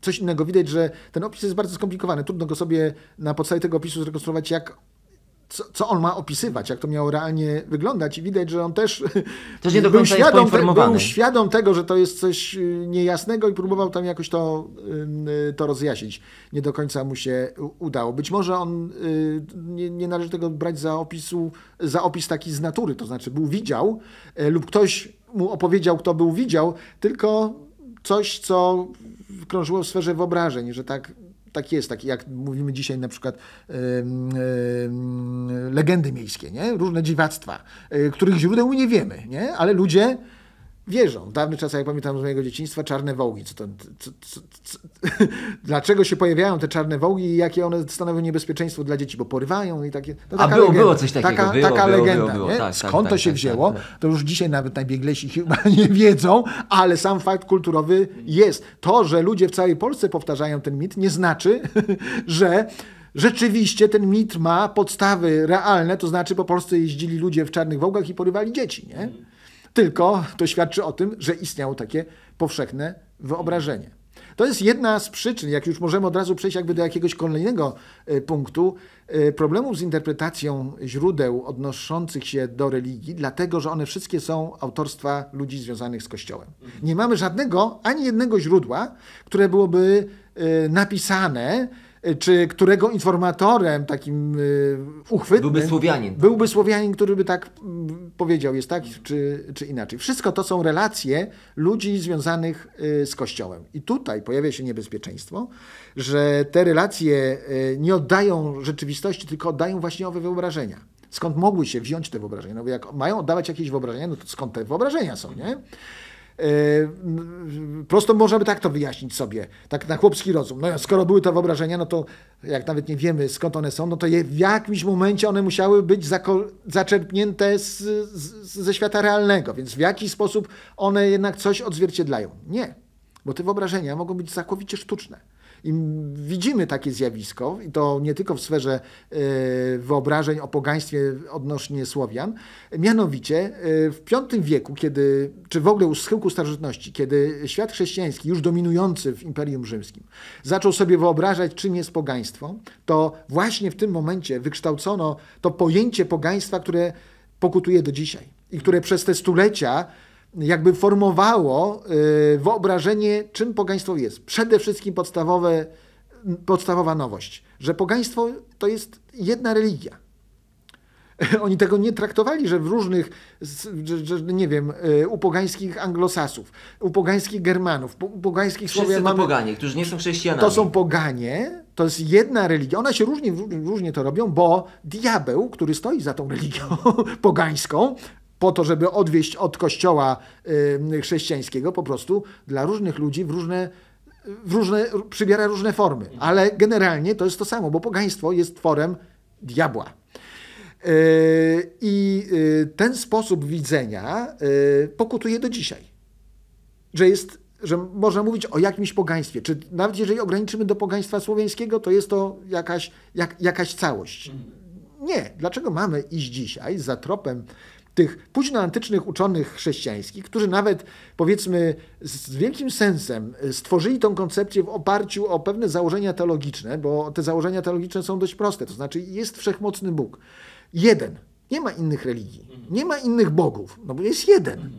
coś innego. Widać, że ten opis jest bardzo skomplikowany. Trudno go sobie na podstawie tego opisu zrekonstruować, jak co, co, on ma opisywać, jak to miało realnie wyglądać i widać, że on też, też nie do końca był, świadom, te, był świadom tego, że to jest coś y, niejasnego i próbował tam jakoś to, to rozjaśnić. Nie do końca mu się udało. Być może on, nie, nie należy tego brać za, opisu, za opis taki z natury, to znaczy był widział e, lub ktoś mu opowiedział, kto był widział, tylko coś, co krążyło w sferze wyobrażeń, że tak, tak jest, tak jak mówimy dzisiaj na przykład yy, yy, legendy miejskie, nie? różne dziwactwa, yy, których źródeł nie wiemy, nie? ale ludzie wierzą. W dawnych czasach, jak pamiętam z mojego dzieciństwa, czarne wołgi. Co to, co, co, <laughs> dlaczego się pojawiają te czarne wołgi i jakie one stanowią niebezpieczeństwo dla dzieci, bo porywają i takie... No, A było, było coś takiego. Taka, było, taka było, legenda. Było, tak, Skąd tak, to tak, się tak, wzięło? Tak, tak. To już dzisiaj nawet najbieglejsi chyba <laughs> nie wiedzą, ale sam fakt kulturowy jest. To, że ludzie w całej Polsce powtarzają ten mit, nie znaczy, <laughs> że rzeczywiście ten mit ma podstawy realne, to znaczy po Polsce jeździli ludzie w czarnych wołgach i porywali dzieci, nie? Tylko to świadczy o tym, że istniało takie powszechne wyobrażenie. To jest jedna z przyczyn, jak już możemy od razu przejść jakby do jakiegoś kolejnego e, punktu, e, problemów z interpretacją źródeł odnoszących się do religii, dlatego że one wszystkie są autorstwa ludzi związanych z Kościołem. Nie mamy żadnego, ani jednego źródła, które byłoby e, napisane, Y, czy którego informatorem takim y, uchwytnym byłby Słowianin. Byłby Słowianin, który by tak mm, powiedział, jest tak czy, czy inaczej. Wszystko to są relacje ludzi związanych y, z Kościołem. I tutaj pojawia się niebezpieczeństwo, że te relacje nie oddają rzeczywistości, tylko oddają właśnie owe wyobrażenia. Skąd mogły się wziąć te wyobrażenia? No bo jak mają oddawać jakieś wyobrażenia, no to skąd te wyobrażenia są, nie? Yy, prosto można by tak to wyjaśnić sobie, tak na chłopski rozum. No, skoro były to wyobrażenia, no to jak nawet nie wiemy skąd one są, no to je, w jakimś momencie one musiały być zaczerpnięte z, z, ze świata realnego, więc w jakiś sposób one jednak coś odzwierciedlają. Nie, bo te wyobrażenia mogą być całkowicie sztuczne. I widzimy takie zjawisko, i to nie tylko w sferze e, wyobrażeń o pogaństwie odnośnie Słowian. Mianowicie e, w V wieku, kiedy, czy w ogóle u schyłku starożytności, kiedy świat chrześcijański, już dominujący w Imperium Rzymskim, zaczął sobie wyobrażać, czym jest pogaństwo, to właśnie w tym momencie wykształcono to pojęcie pogaństwa, które pokutuje do dzisiaj i które przez te stulecia jakby formowało y, wyobrażenie, czym pogaństwo jest. Przede wszystkim podstawowe, podstawowa nowość, że pogaństwo to jest jedna religia. <laughs> Oni tego nie traktowali, że w różnych, że, że, nie wiem, y, u pogańskich anglosasów, u pogańskich Germanów, u pogańskich Słowian. to mamy, poganie, którzy nie są chrześcijanami. To są poganie, to jest jedna religia. Ona się różnie, różnie to robią, bo diabeł, który stoi za tą religią <laughs> pogańską, po to, żeby odwieść od kościoła y, chrześcijańskiego, po prostu dla różnych ludzi w różne, w różne, przybiera różne formy. Ale generalnie to jest to samo, bo pogaństwo jest tworem diabła. Y, I y, ten sposób widzenia pokutuje do dzisiaj. Że jest że można mówić o jakimś pogaństwie. Czy nawet jeżeli ograniczymy do pogaństwa słowiańskiego, to jest to jakaś, jak, jakaś całość. Mhm. Nie. Dlaczego mamy iść dzisiaj za tropem tych późnoantycznych uczonych chrześcijańskich, którzy nawet powiedzmy z wielkim sensem e, stworzyli tą koncepcję w oparciu o pewne założenia teologiczne, bo te założenia teologiczne są dość proste, to znaczy jest wszechmocny Bóg. Jeden. Nie ma innych religii, nie ma innych bogów, no bo jest jeden.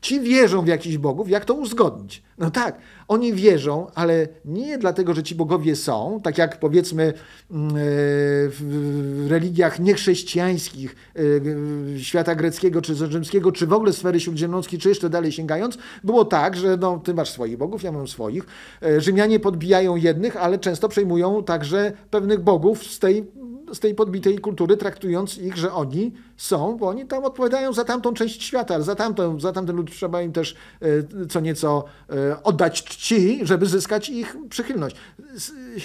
Ci wierzą w jakichś bogów, jak to uzgodnić? No tak, oni wierzą, ale nie dlatego, że ci bogowie są, tak jak powiedzmy mm, e, w religiach niechrześcijańskich e, świata greckiego czy rzymskiego, czy w ogóle sfery śródziemnomorskiej, czy jeszcze dalej sięgając, było tak, że no, ty masz swoich bogów, ja mam swoich. E, Rzymianie podbijają jednych, ale często przejmują także pewnych bogów z tej z tej podbitej kultury, traktując ich, że oni są, bo oni tam odpowiadają za tamtą część świata, za, tamtą, za tamten lud trzeba im też e, co nieco e, oddać czci, żeby zyskać ich przychylność.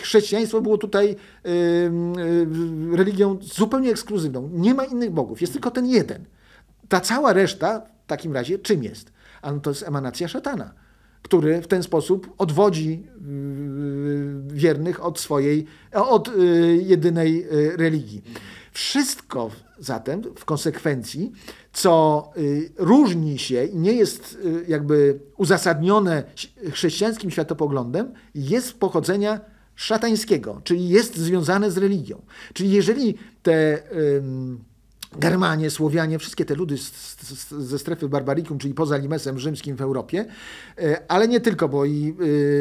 Chrześcijaństwo było tutaj e, religią zupełnie ekskluzywną. Nie ma innych bogów, jest tylko ten jeden. Ta cała reszta w takim razie czym jest? Ano to jest emanacja szatana który w ten sposób odwodzi y, y, wiernych od swojej, od y, jedynej religii. Wszystko zatem w konsekwencji, co różni się i nie jest jakby uzasadnione chrześcijańskim światopoglądem, jest pochodzenia szatańskiego, czyli jest związane z religią. Czyli jeżeli te Germanie, Słowianie, wszystkie te ludy z, z, ze strefy barbarikum, czyli poza limesem rzymskim w Europie, e, ale nie tylko, bo i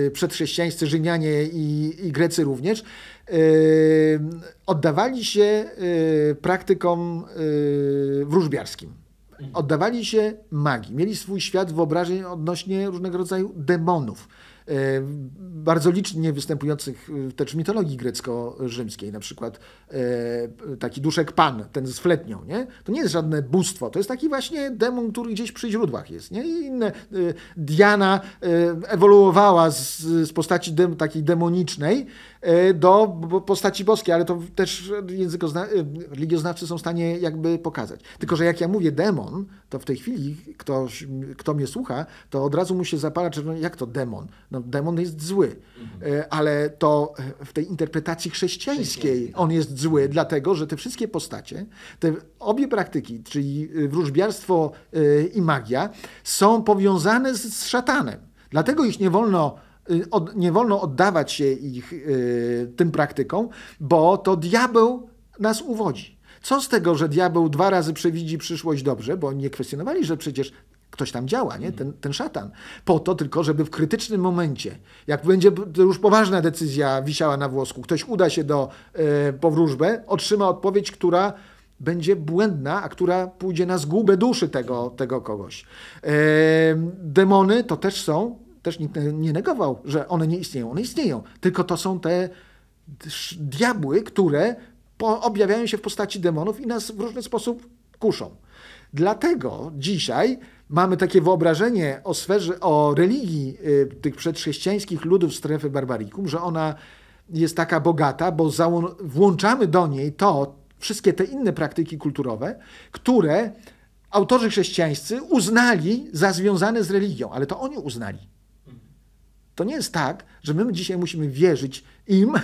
e, przedchrześcijańscy Rzymianie i, i Grecy również, e, oddawali się praktykom wróżbiarskim. Oddawali się magii, mieli swój świat wyobrażeń odnośnie różnego rodzaju demonów E, bardzo licznie występujących e, też w mitologii grecko-rzymskiej, na przykład e, taki duszek Pan, ten z fletnią, nie? To nie jest żadne bóstwo, to jest taki właśnie demon, który gdzieś przy źródłach jest, nie? I inne. Diana ewoluowała z, z postaci dem, takiej demonicznej, E, do postaci boskiej, ale to też e, religioznawcy są w stanie jakby pokazać. Tylko, że jak ja mówię demon, to w tej chwili ktoś, kto mnie słucha, to od razu mu się zapala czerwony, jak to demon? No demon jest zły, mhm. e, ale to w tej interpretacji chrześcijańskiej tak. on jest zły, dlatego, że te wszystkie postacie, te obie praktyki, czyli wróżbiarstwo i magia, są powiązane z szatanem. Dlatego ich nie wolno Y, od, nie wolno oddawać się ich y, tym praktykom, bo to diabeł nas uwodzi. Co z tego, że diabeł dwa razy przewidzi przyszłość dobrze, bo nie kwestionowali, że przecież ktoś tam działa, nie? Ten, ten szatan. Po to tylko, żeby w krytycznym momencie, jak będzie już poważna decyzja wisiała na włosku, ktoś uda się do y, otrzyma odpowiedź, która będzie błędna, a która pójdzie na zgubę duszy tego, tego kogoś. Yy, demony to też są też nikt nie negował, że one nie istnieją. One istnieją, tylko to są te diabły, które objawiają się w postaci demonów i nas w różny sposób kuszą. Dlatego dzisiaj mamy takie wyobrażenie o sferze, o religii y, tych przedchrześcijańskich ludów strefy barbarikum, że ona jest taka bogata, bo włączamy do niej to, wszystkie te inne praktyki kulturowe, które autorzy chrześcijańscy uznali za związane z religią, ale to oni uznali. To nie jest tak, że my dzisiaj musimy wierzyć im <laughs> e,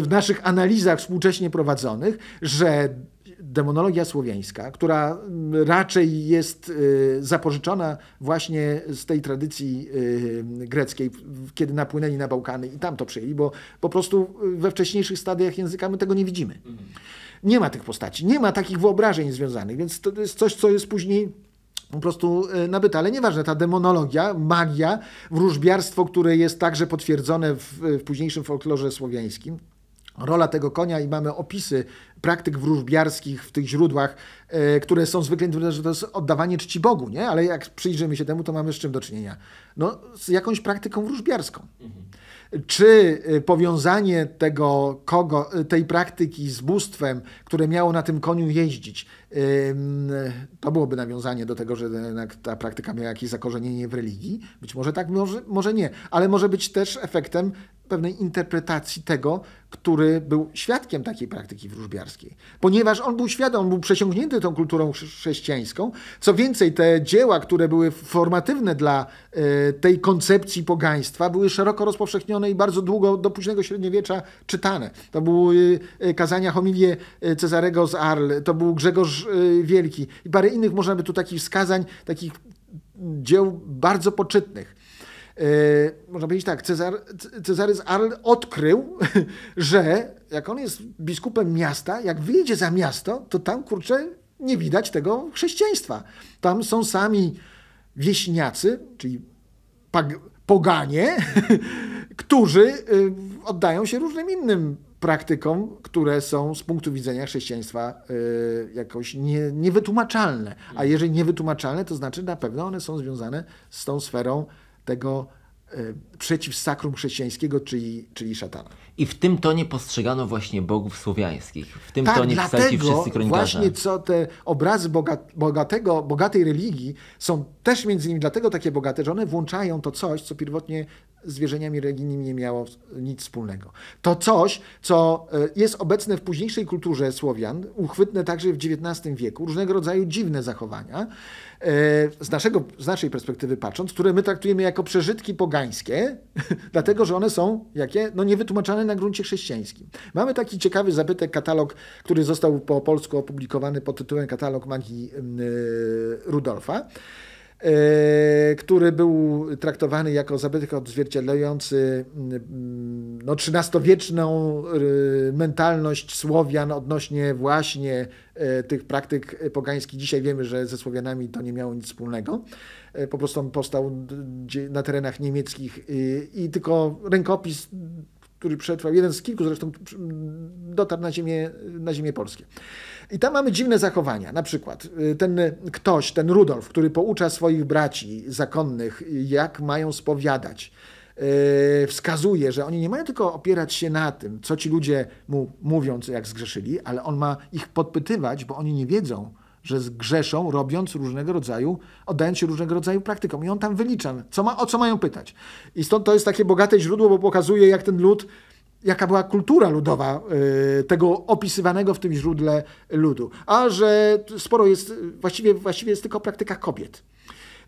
w naszych analizach współcześnie prowadzonych, że demonologia słowiańska, która raczej jest e, zapożyczona właśnie z tej tradycji e, greckiej, kiedy napłynęli na Bałkany i tam to przyjęli, bo po prostu we wcześniejszych stadiach języka my tego nie widzimy. Mhm. Nie ma tych postaci, nie ma takich wyobrażeń związanych, więc to jest coś, co jest później po prostu e, nabyte, ale nieważne, ta demonologia, magia, wróżbiarstwo, które jest także potwierdzone w, e, w późniejszym folklorze słowiańskim, rola tego konia i mamy opisy praktyk wróżbiarskich w tych źródłach, e, które są zwykle, że to jest oddawanie czci Bogu, nie? Ale jak przyjrzymy się temu, to mamy z czym do czynienia? No, z jakąś praktyką wróżbiarską. Czy e, powiązanie tego kogo, tej praktyki z bóstwem, które miało na tym koniu jeździć, to byłoby nawiązanie do tego, że ta praktyka miała jakieś zakorzenienie w religii. Być może tak, może, może nie, ale może być też efektem pewnej interpretacji tego, który był świadkiem takiej praktyki wróżbiarskiej. Ponieważ on był świadom, on był przesiągnięty tą kulturą chrześcijańską. Co więcej, te dzieła, które były formatywne dla y, tej koncepcji pogaństwa, były szeroko rozpowszechnione i bardzo długo, do późnego średniowiecza czytane. To były y, kazania homilie y, Cezarego z Arl, to był Grzegorz Y, wielki i parę innych można by tu takich wskazań, takich dzieł bardzo poczytnych. Y, można powiedzieć tak, Cezar, Cezary z Arl odkrył, <laughs> że jak on jest biskupem miasta, jak wyjdzie za miasto, to tam kurczę nie widać tego chrześcijaństwa. Tam są sami wieśniacy, czyli pag- poganie, <laughs> którzy y, oddają się różnym innym praktykom, które są z punktu widzenia chrześcijaństwa y, jakoś nie, niewytłumaczalne. A mhm. jeżeli niewytłumaczalne, to znaczy na pewno one są związane z tą sferą tego y, przeciwsakrum chrześcijańskiego, czyli, czyli szatana. I w tym tonie postrzegano właśnie bogów słowiańskich. W tym tak, tonie kształci wszyscy kronikarze. Właśnie co te obrazy boga, bogatego, bogatej religii są też między innymi dlatego takie bogate, że one włączają to coś, co pierwotnie z wierzeniami religijnymi nie miało nic wspólnego. To coś, co e, jest obecne w późniejszej kulturze Słowian, uchwytne także w XIX wieku, różnego rodzaju dziwne zachowania, e, z, naszego, z naszej perspektywy patrząc, które my traktujemy jako przeżytki pogańskie, <laughs> dlatego że one są jakie? No niewytłumaczalne na gruncie chrześcijańskim. Mamy taki ciekawy zabytek, katalog, który został po polsku opublikowany pod tytułem Katalog magii mm, e, Rudolfa e, który był traktowany jako zabytek odzwierciedlający mm, mm, no, XIII-wieczną e, mentalność Słowian odnośnie właśnie tych praktyk pogańskich. Dzisiaj wiemy, że ze Słowianami to nie miało nic wspólnego. Po prostu on powstał na terenach niemieckich i tylko rękopis który przetrwał, jeden z kilku zresztą dotarł na ziemię, na ziemię polskie. I tam mamy dziwne zachowania. Na przykład y, ten ktoś, ten Rudolf, który poucza swoich braci zakonnych, jak mają spowiadać, y, wskazuje, że oni nie mają tylko opierać się na tym, co ci ludzie mu mówią, jak zgrzeszyli, ale on ma ich podpytywać, bo oni nie wiedzą, że zgrzeszą, robiąc różnego rodzaju, oddając się różnego rodzaju praktykom. I on tam wylicza, co ma, o co mają pytać. I stąd to jest takie bogate źródło, bo pokazuje, jak ten lud jaka była kultura ludowa y, tego opisywanego w tym źródle ludu. A że sporo jest, właściwie, właściwie jest tylko praktyka kobiet.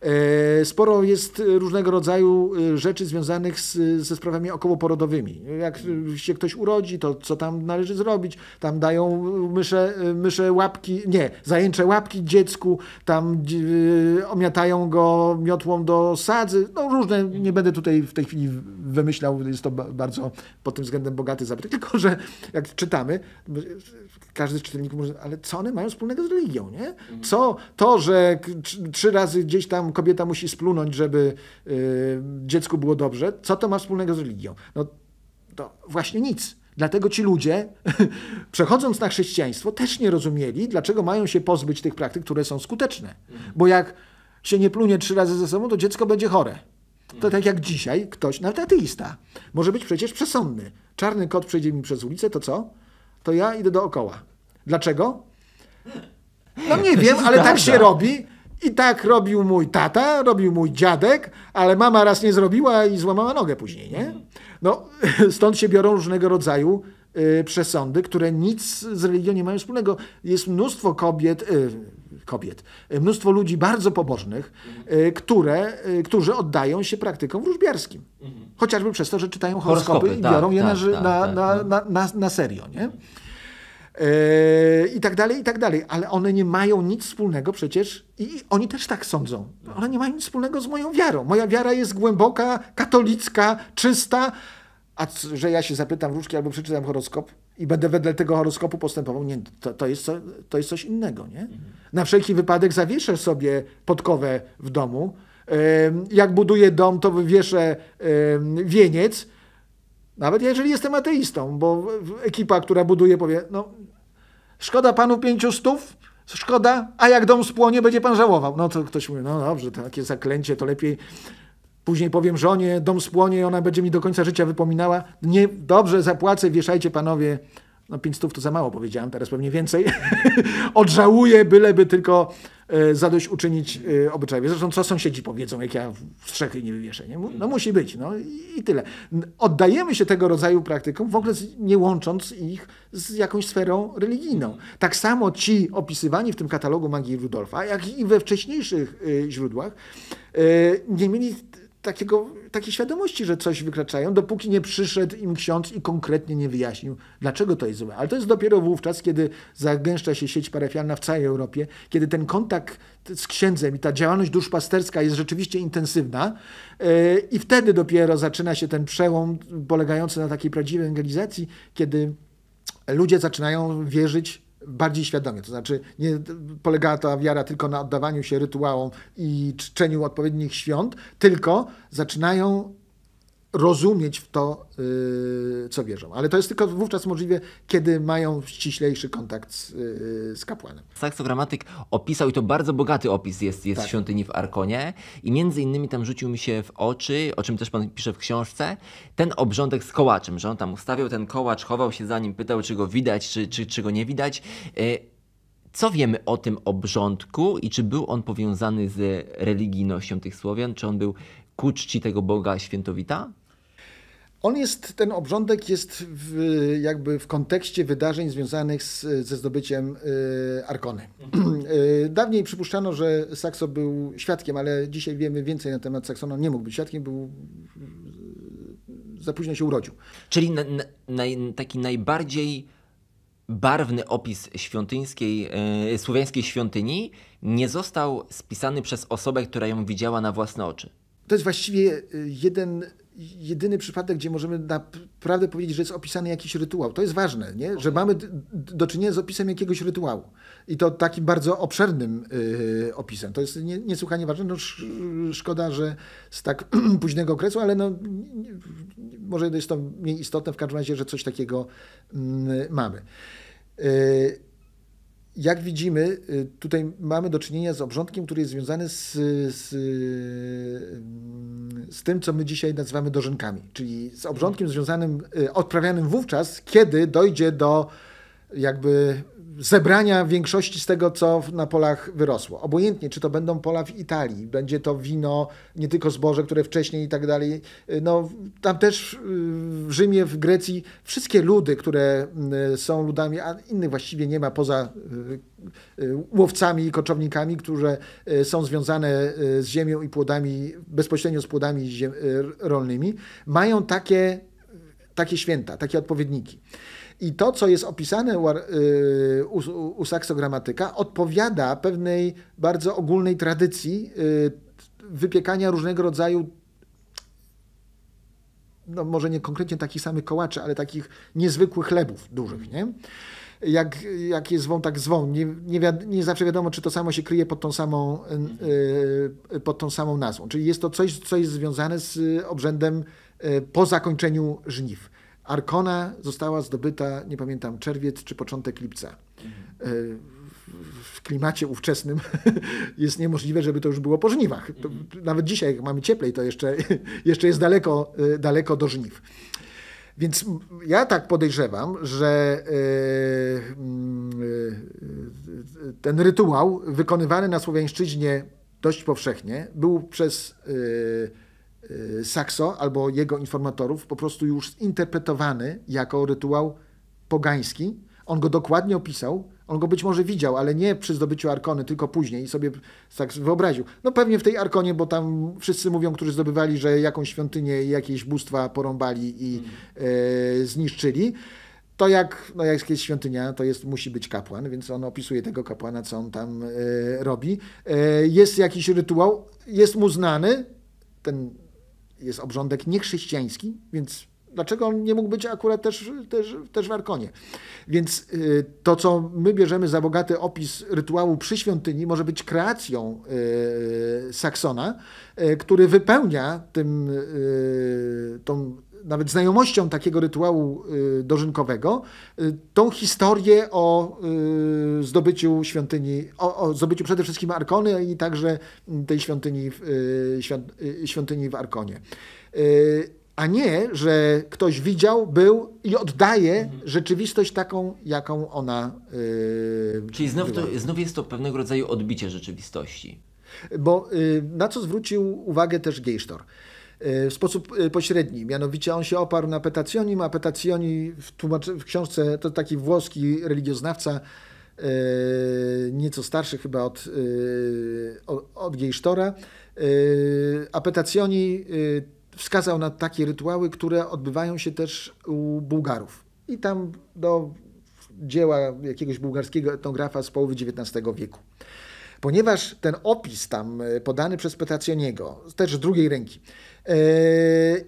E, sporo jest e, różnego rodzaju e, rzeczy związanych z, ze sprawami okołoporodowymi. Jak się ktoś urodzi, to co tam należy zrobić? Tam dają mysze, mysze łapki, nie, zajęcze łapki dziecku, tam omiatają go miotłą do sadzy. No różne, nie będę tutaj w tej chwili wymyślał, jest to bardzo pod tym względem bogaty zabytek, <laughs> tylko że jak czytamy, każdy z czytelników może, ale co one mają wspólnego z religią, nie? Mhm. Co to, że trzy razy gdzieś tam kobieta musi splunąć, żeby y, dziecku było dobrze, co to ma wspólnego z religią? No to właśnie nic. Dlatego ci ludzie, <laughs> przechodząc na chrześcijaństwo, też nie rozumieli, dlaczego mają się pozbyć tych praktyk, które są skuteczne. Mhm. Bo jak się nie plunie trzy razy ze sobą, to dziecko będzie chore. To mhm. tak jak dzisiaj ktoś, nawet ateista, może być przecież przesądny. Czarny kot przejdzie mi przez ulicę, to co? to ja idę dookoła. Dlaczego? No nie to wiem, ale zdarza. tak się robi. I tak robił mój tata, robił mój dziadek, ale mama raz nie zrobiła i złamała nogę później, nie? No, <laughs> stąd się biorą różnego rodzaju y, przesądy, które nic z religią nie mają wspólnego. Jest mnóstwo kobiet, y, kobiet, mnóstwo ludzi bardzo pobożnych, y, które, y, którzy oddają się praktykom wróżbiarskim. Chociażby przez to, że czytają horoskopy, horoskopy i tak, biorą je tak, tak, na, tak, na, na, na, na, serio. Nie? Y, I tak dalej, i tak dalej. Ale one nie mają nic wspólnego przecież, i oni też tak sądzą. One nie mają nic wspólnego z moją wiarą. Moja wiara jest głęboka, katolicka, czysta. A że ja się zapytam wróżki albo przeczytam horoskop, i będę wedle tego horoskopu postępował. Nie, to, to, jest, co, to jest coś innego. Nie? Mhm. Na wszelki wypadek zawieszę sobie podkowę w domu. Jak buduję dom, to wieszę wieniec. Nawet jeżeli jestem ateistą, bo ekipa, która buduje, powie, no szkoda panu pięciu stów, szkoda, a jak dom spłonie, będzie pan żałował. No to ktoś mówi, no dobrze, takie zaklęcie, to lepiej Później powiem żonie, dom spłonie, ona będzie mi do końca życia wypominała. Nie, dobrze, zapłacę, wieszajcie panowie. No pięć stów to za mało powiedziałem, teraz pewnie więcej. <laughs> Odżałuję, byleby tylko e, zadość uczynić e, obyczajowi. Zresztą co sąsiedzi powiedzą, jak ja strzechy nie wywieszę. Nie? No musi być, no i, tyle. Oddajemy się tego rodzaju praktykom, w ogóle nie łącząc ich z jakąś sferą religijną. Tak samo ci opisywani w tym katalogu magii Rudolfa, jak i we wcześniejszych e, źródłach, nie mieli takiego, takiej świadomości, że coś wykraczają, dopóki nie przyszedł im ksiądz i konkretnie nie wyjaśnił, dlaczego to jest złe. Ale to jest dopiero wówczas, kiedy zagęszcza się sieć parafialna w całej Europie, kiedy ten kontakt z księdzem i ta działalność duszpasterska jest rzeczywiście intensywna e, i wtedy dopiero zaczyna się ten przełom polegający na takiej prawdziwej ewangelizacji, kiedy ludzie zaczynają wierzyć bardziej świadomie. To znaczy, nie polegała ta wiara tylko na oddawaniu się rytuałom i czczeniu odpowiednich świąt, tylko zaczynają rozumieć w to, y, co wierzą. Ale to jest tylko wówczas możliwe, kiedy mają ściślejszy kontakt z, y, z kapłanem. Saksogramatyk opisał, i to bardzo bogaty opis jest, jest tak. świątyni w Arkonie i między innymi tam rzucił mi się w oczy, o czym też pan pisze w książce, ten obrządek z kołaczem, że on tam ustawiał ten kołacz, chował się za nim, pytał, czy go widać, czy, czy, czy go nie widać. Y, co wiemy o tym obrządku i czy był on powiązany z religijnością tych Słowian? Czy on był ku czci tego Boga świętowita? On jest, ten obrządek jest w, jakby w kontekście wydarzeń związanych z, ze zdobyciem y, Arkony. Mhm. Y, <clears throat> dawniej przypuszczano, że Saxo był świadkiem, ale dzisiaj wiemy więcej na temat Saxona. Nie mógł być świadkiem, był e, za późno się urodził. Czyli na, na, naj, taki najbardziej barwny opis świątyńskiej, y, słowiańskiej świątyni nie został spisany przez osobę, która ją widziała na własne oczy. To jest właściwie jeden jedyny przypadek, gdzie możemy naprawdę powiedzieć, że jest opisany jakiś rytuał. To jest ważne, nie? że mamy do czynienia z opisem jakiegoś rytuału. I to takim bardzo obszernym y, opisem. To jest nie, niesłychanie ważne. No, szkoda, że z tak <clears throat> późnego okresu, ale no, może jest to mniej istotne w każdym razie, że coś takiego mm, mamy. Y, jak widzimy, y, tutaj mamy do czynienia z obrządkiem, który jest związany z, z, y, z tym, co my dzisiaj nazywamy dożynkami, czyli z obrządkiem związanym, y, odprawianym wówczas, kiedy dojdzie do jakby zebrania większości z tego, co na polach wyrosło. Obojętnie, czy to będą pola w Italii, będzie to wino, nie tylko zboże, które wcześniej i tak dalej. No, tam też y, w Rzymie, w Grecji, wszystkie ludy, które y, są ludami, a innych właściwie nie ma poza y, łowcami i koczownikami, którzy są związane z ziemią i płodami, bezpośrednio z płodami rolnymi, mają takie, takie święta, takie odpowiedniki. I to, co jest opisane y, u, u, u saksogramatyka, odpowiada pewnej bardzo ogólnej tradycji y, wypiekania różnego rodzaju no może nie konkretnie takich samych kołaczy, ale takich niezwykłych chlebów dużych, nie? Jak, jak je zwą, tak zwą. Nie, nie, nie zawsze wiadomo, czy to samo się kryje pod tą samą, yy, pod tą samą nazwą. Czyli jest to coś, co jest związane z obrzędem yy, po zakończeniu żniw. Arkona została zdobyta, nie pamiętam, czerwiec czy początek lipca. Mhm. Y, w klimacie ówczesnym <laughs> jest niemożliwe, żeby to już było po żniwach. Mhm. nawet dzisiaj, jak mamy cieplej, to jeszcze, <laughs> jeszcze jest daleko, y, daleko do żniw. Więc ja tak podejrzewam, że y, mm, ten rytuał wykonywany na Słowiańszczyźnie dość powszechnie był przez Y, Saxo albo jego informatorów po prostu już interpretowany jako rytuał pogański. On go dokładnie opisał, on go być może widział, ale nie przy zdobyciu Arkony, tylko później i sobie tak wyobraził. No pewnie w tej Arkonie, bo tam wszyscy mówią, którzy zdobywali, że jakąś świątynię i jakieś bóstwa porąbali i mm. E, zniszczyli. To jak, no jak jest świątynia, to jest, musi być kapłan, więc on opisuje tego kapłana, co on tam e, robi. E, jest jakiś rytuał, jest mu znany ten jest obrządek niechrześcijański, więc dlaczego on nie mógł być akurat też, też, też w Arkonie. Więc y, to, co my bierzemy za bogaty opis rytuału przy świątyni, może być kreacją y, Saksona, y, który wypełnia tym, tą nawet znajomością takiego rytuału y, dożynkowego, y, tą historię o y, zdobyciu świątyni, o, o zdobyciu przede wszystkim Arkony i także tej świątyni w, świątyni w Arkonie. A nie, że ktoś widział, był i oddaje mhm. rzeczywistość taką, jaką ona. Czyli znów, to, znów jest to pewnego rodzaju odbicie rzeczywistości. Bo na co zwrócił uwagę też Geisztor? E, w sposób e, pośredni. Mianowicie on się oparł na Petacjoni, a Petacjoni w, w książce to taki włoski religioznawca, e, nieco starszy chyba od, od Geisztora, a Petacjoni wskazał na takie rytuały, które odbywają się też u Bułgarów. I tam do dzieła jakiegoś bułgarskiego etnografa z połowy XIX wieku. Ponieważ ten opis tam podany przez Petacjoniego, też z drugiej ręki, E,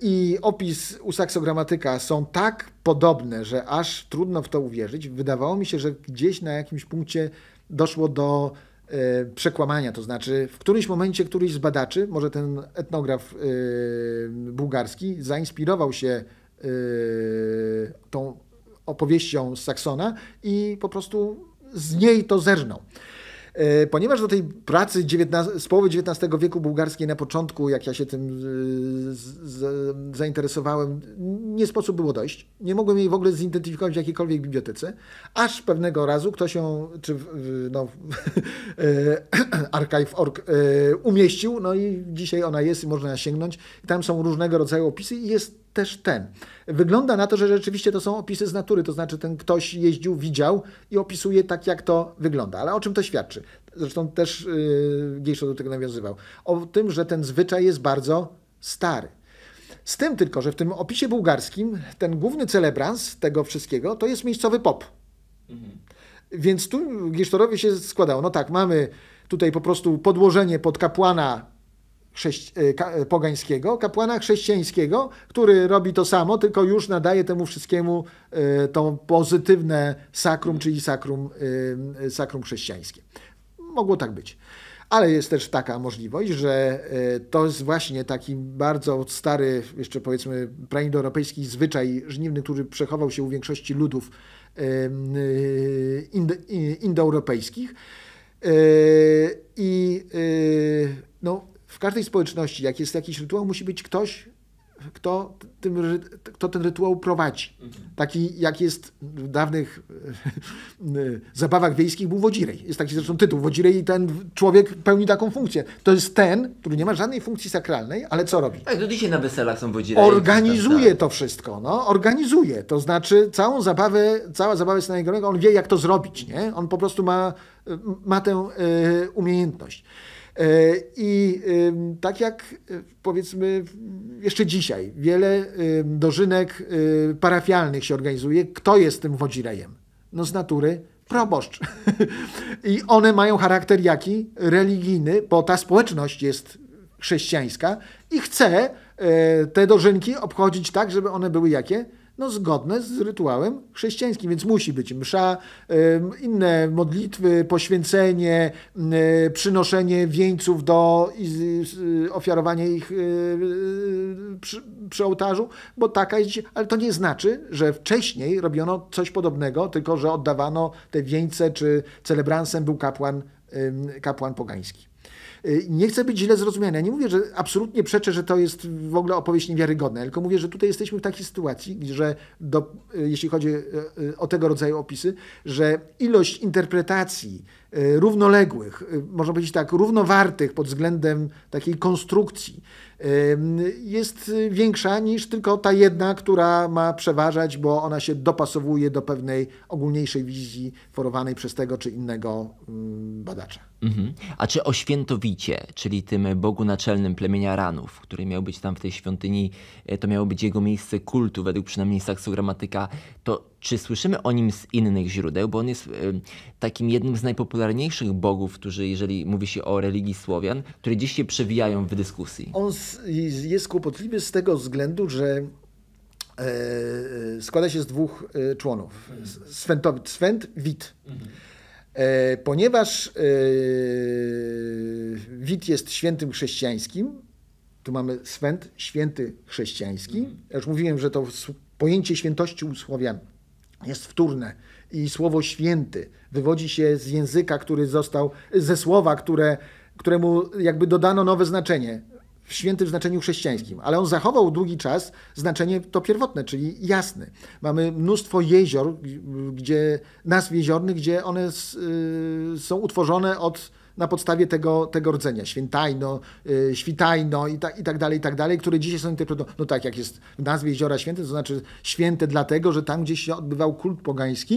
I opis usaksogramatyka są tak podobne, że aż trudno w to uwierzyć. Wydawało mi się, że gdzieś na jakimś punkcie doszło do e, przekłamania, to znaczy w którymś momencie któryś z badaczy, może ten etnograf e, bułgarski, zainspirował się tą opowieścią z Saksona i po prostu z niej to zerżnął. E, ponieważ do tej pracy z połowy XIX wieku bułgarskiej na początku, jak ja się tym e, z, z, zainteresowałem, nie sposób było dojść. Nie mogłem jej w ogóle zidentyfikować w jakiejkolwiek bibliotece, aż pewnego razu ktoś ją, czy no, <laughs> e, <clears throat> archive.org umieścił, no i dzisiaj ona jest i można sięgnąć. tam są różnego rodzaju opisy i jest też ten. Wygląda na to, że rzeczywiście to są opisy z natury, to znaczy ten ktoś jeździł, widział i opisuje tak, jak to wygląda. Ale o czym to świadczy? Zresztą też yy, do tego nawiązywał. O tym, że ten zwyczaj jest bardzo stary. Z tym tylko, że w tym opisie bułgarskim ten główny celebrans tego wszystkiego to jest miejscowy pop. Mhm. Więc tu Gisztorowie się składało. No tak, mamy tutaj po prostu podłożenie pod kapłana chrześci e, e, pogańskiego, kapłana chrześcijańskiego, który robi to samo, tylko już nadaje temu wszystkiemu e, to pozytywne sakrum, czyli sakrum, sakrum chrześcijańskie. Mogło tak być. Ale jest też taka możliwość, że to jest właśnie taki bardzo stary, jeszcze powiedzmy, praindoeuropejski zwyczaj żniwny, który przechował się u większości ludów indoeuropejskich. I no, w każdej społeczności, jak jest jakiś rytuał, musi być ktoś, kto, tym, kto ten rytuał prowadzi. Mhm. Taki, jak jest w dawnych <laughs> zabawach wiejskich, był Wodzirej. Jest taki zresztą tytuł. Wodzirej i ten człowiek pełni taką funkcję. To jest ten, który nie ma żadnej funkcji sakralnej, ale co robi? Tak, do dzisiaj na weselach są Wodzireje. Tak organizuje to wszystko. No, organizuje. To znaczy całą zabawę, cała zabawa jest na on wie, jak to zrobić. Nie? On po prostu ma, ma tę y, umiejętność. E, I tak jak e, powiedzmy jeszcze dzisiaj, wiele dożynek e, parafialnych się organizuje. Kto jest tym wodzirejem? No z natury proboszcz. <laughs> I one mają charakter jaki? Religijny, bo ta społeczność jest chrześcijańska i chce te dożynki obchodzić tak, żeby one były jakie? no, zgodne z rytuałem chrześcijańskim, więc musi być msza, inne modlitwy, poświęcenie, y, przynoszenie wieńców do y, ofiarowania ich y, przy, przy ołtarzu, bo taka jest, ale to nie znaczy, że wcześniej robiono coś podobnego, tylko że oddawano te wieńce, czy celebransem był kapłan, kapłan pogański. Y, nie chcę być źle zrozumiany. Ja nie mówię, że absolutnie przeczę, że to jest w ogóle opowieść niewiarygodna, tylko mówię, że tutaj jesteśmy w takiej sytuacji, że do, y, jeśli chodzi y, o tego rodzaju opisy, że ilość interpretacji, Y, równoległych, y, można powiedzieć tak, równowartych pod względem takiej konstrukcji, jest y, większa niż tylko ta jedna, która ma przeważać, bo ona się dopasowuje do pewnej ogólniejszej wizji forowanej przez tego czy innego badacza. Mhm. A czy o czyli tym bogu naczelnym plemienia ranów, który miał być tam w tej świątyni, to miało być jego miejsce kultu, według przynajmniej saksogramatyka, to czy słyszymy o nim z innych źródeł, bo on jest e, takim jednym z najpopularniejszych bogów, którzy, jeżeli mówi się o religii Słowian, które dziś się przewijają w dyskusji. On jest kłopotliwy z tego względu, że e, e, składa się z dwóch członów. Swentowi, Wit. Ponieważ Wit jest świętym chrześcijańskim, tu mamy Swent, święty chrześcijański. Ja już mówiłem, że to pojęcie świętości u Słowian jest wtórne i słowo święty wywodzi się z języka, który został, ze słowa, które, któremu jakby dodano nowe znaczenie w świętym znaczeniu chrześcijańskim, ale on zachował długi czas znaczenie to pierwotne, czyli jasny. Mamy mnóstwo jezior, gdzie nazw jeziornych, gdzie one y, są utworzone od na podstawie tego, tego rdzenia. Świętajno, y, Świtajno i, ta, i tak dalej, i tak dalej, które dzisiaj są interpretowane. No tak, jak jest w nazwie Jeziora Święte, to znaczy święte dlatego, że tam gdzieś się odbywał kult pogański,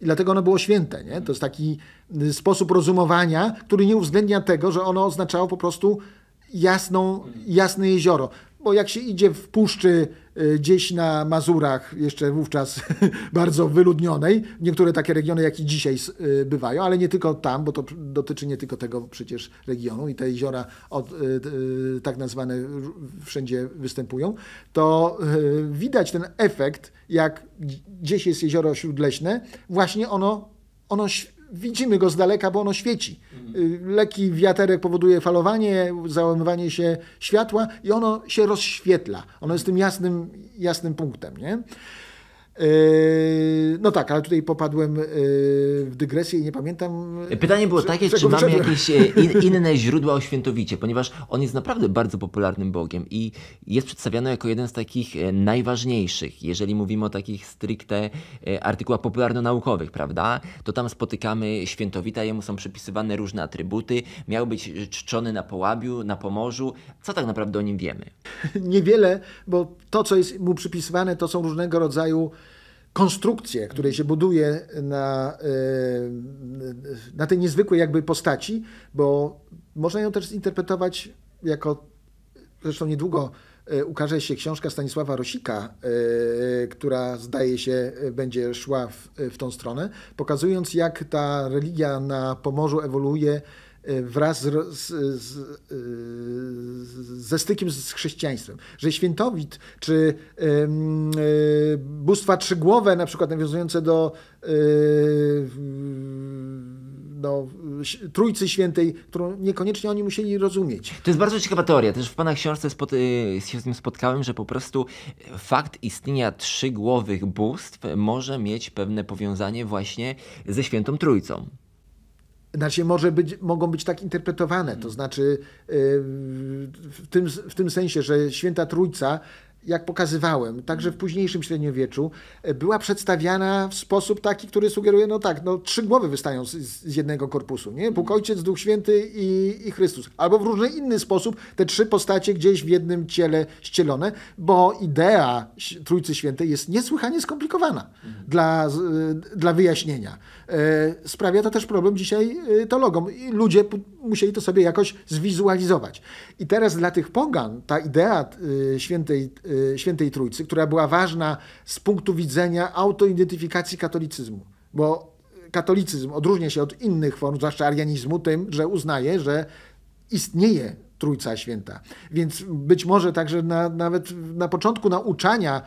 i dlatego ono było święte. Nie? To jest taki y, sposób rozumowania, który nie uwzględnia tego, że ono oznaczało po prostu jasną, jasne jezioro. Bo jak się idzie w puszczy Y, gdzieś na Mazurach, jeszcze wówczas <laughs> bardzo wyludnionej. Niektóre takie regiony, jak i dzisiaj y, bywają, ale nie tylko tam, bo to dotyczy nie tylko tego przecież regionu i te jeziora od, y, tak nazwane wszędzie występują, to widać ten efekt, jak gdzieś jest jezioro śródleśne, właśnie ono, ono widzimy go z daleka, bo ono świeci. Y, leki wiaterek powoduje falowanie, załamywanie się światła i ono się rozświetla. Ono jest tym jasnym, jasnym punktem. Nie? Yy, no tak, ale tutaj popadłem yy, w dygresję i nie pamiętam. Yy, Pytanie było takie, czy mamy jakieś e, in, inne źródła o świętowicie, ponieważ on jest naprawdę bardzo popularnym bogiem i jest przedstawiany jako jeden z takich e, najważniejszych, jeżeli mówimy o takich stricte e, artykułach popularno-naukowych, prawda? To tam spotykamy świętowita, jemu są przypisywane różne atrybuty, miał być czczony na Połabiu, na Pomorzu. Co tak naprawdę o nim wiemy? <laughs> Niewiele, bo to, co jest mu przypisywane, to są różnego rodzaju konstrukcje, które się buduje na, e, na tej niezwykłej jakby postaci, bo można ją też zinterpretować jako, zresztą niedługo e, ukaże się książka Stanisława Rosika, e, która zdaje się będzie szła w, w tą stronę, pokazując jak ta religia na Pomorzu ewoluuje Y, wraz z, z, z, y, ze stykiem z chrześcijaństwem. Że świętowit czy y, bóstwa trzygłowe, na przykład nawiązujące do, y, do Trójcy Świętej, którą niekoniecznie oni musieli rozumieć. To jest bardzo ciekawa teoria. Też w Pana książce spod, y, się z tym spotkałem, że po prostu fakt istnienia trzygłowych bóstw może mieć pewne powiązanie właśnie ze Świętą Trójcą. Znaczy, może być, mogą być tak interpretowane, to mm. znaczy y, w tym, w tym sensie, że święta Trójca jak pokazywałem, także w mm. późniejszym średniowieczu, e, była przedstawiana w sposób taki, który sugeruje, no tak, no trzy głowy wystają z, z jednego korpusu, nie? Bóg mm. Ojciec, Duch Święty i, i, Chrystus. Albo w różny inny sposób te trzy postacie gdzieś w jednym ciele ścielone, bo idea Trójcy Świętej jest niesłychanie skomplikowana mhm. dla, e, dla wyjaśnienia. E, sprawia to też problem dzisiaj e, teologom. I ludzie musieli to sobie jakoś zwizualizować. I teraz dla tych pogan ta idea e, świętej, świętej Trójcy, która była ważna z punktu widzenia autoidentyfikacji katolicyzmu, bo katolicyzm odróżnia się od innych form, zwłaszcza arianizmu, tym, że uznaje, że istnieje Trójca Święta. Więc być może także na, nawet na początku nauczania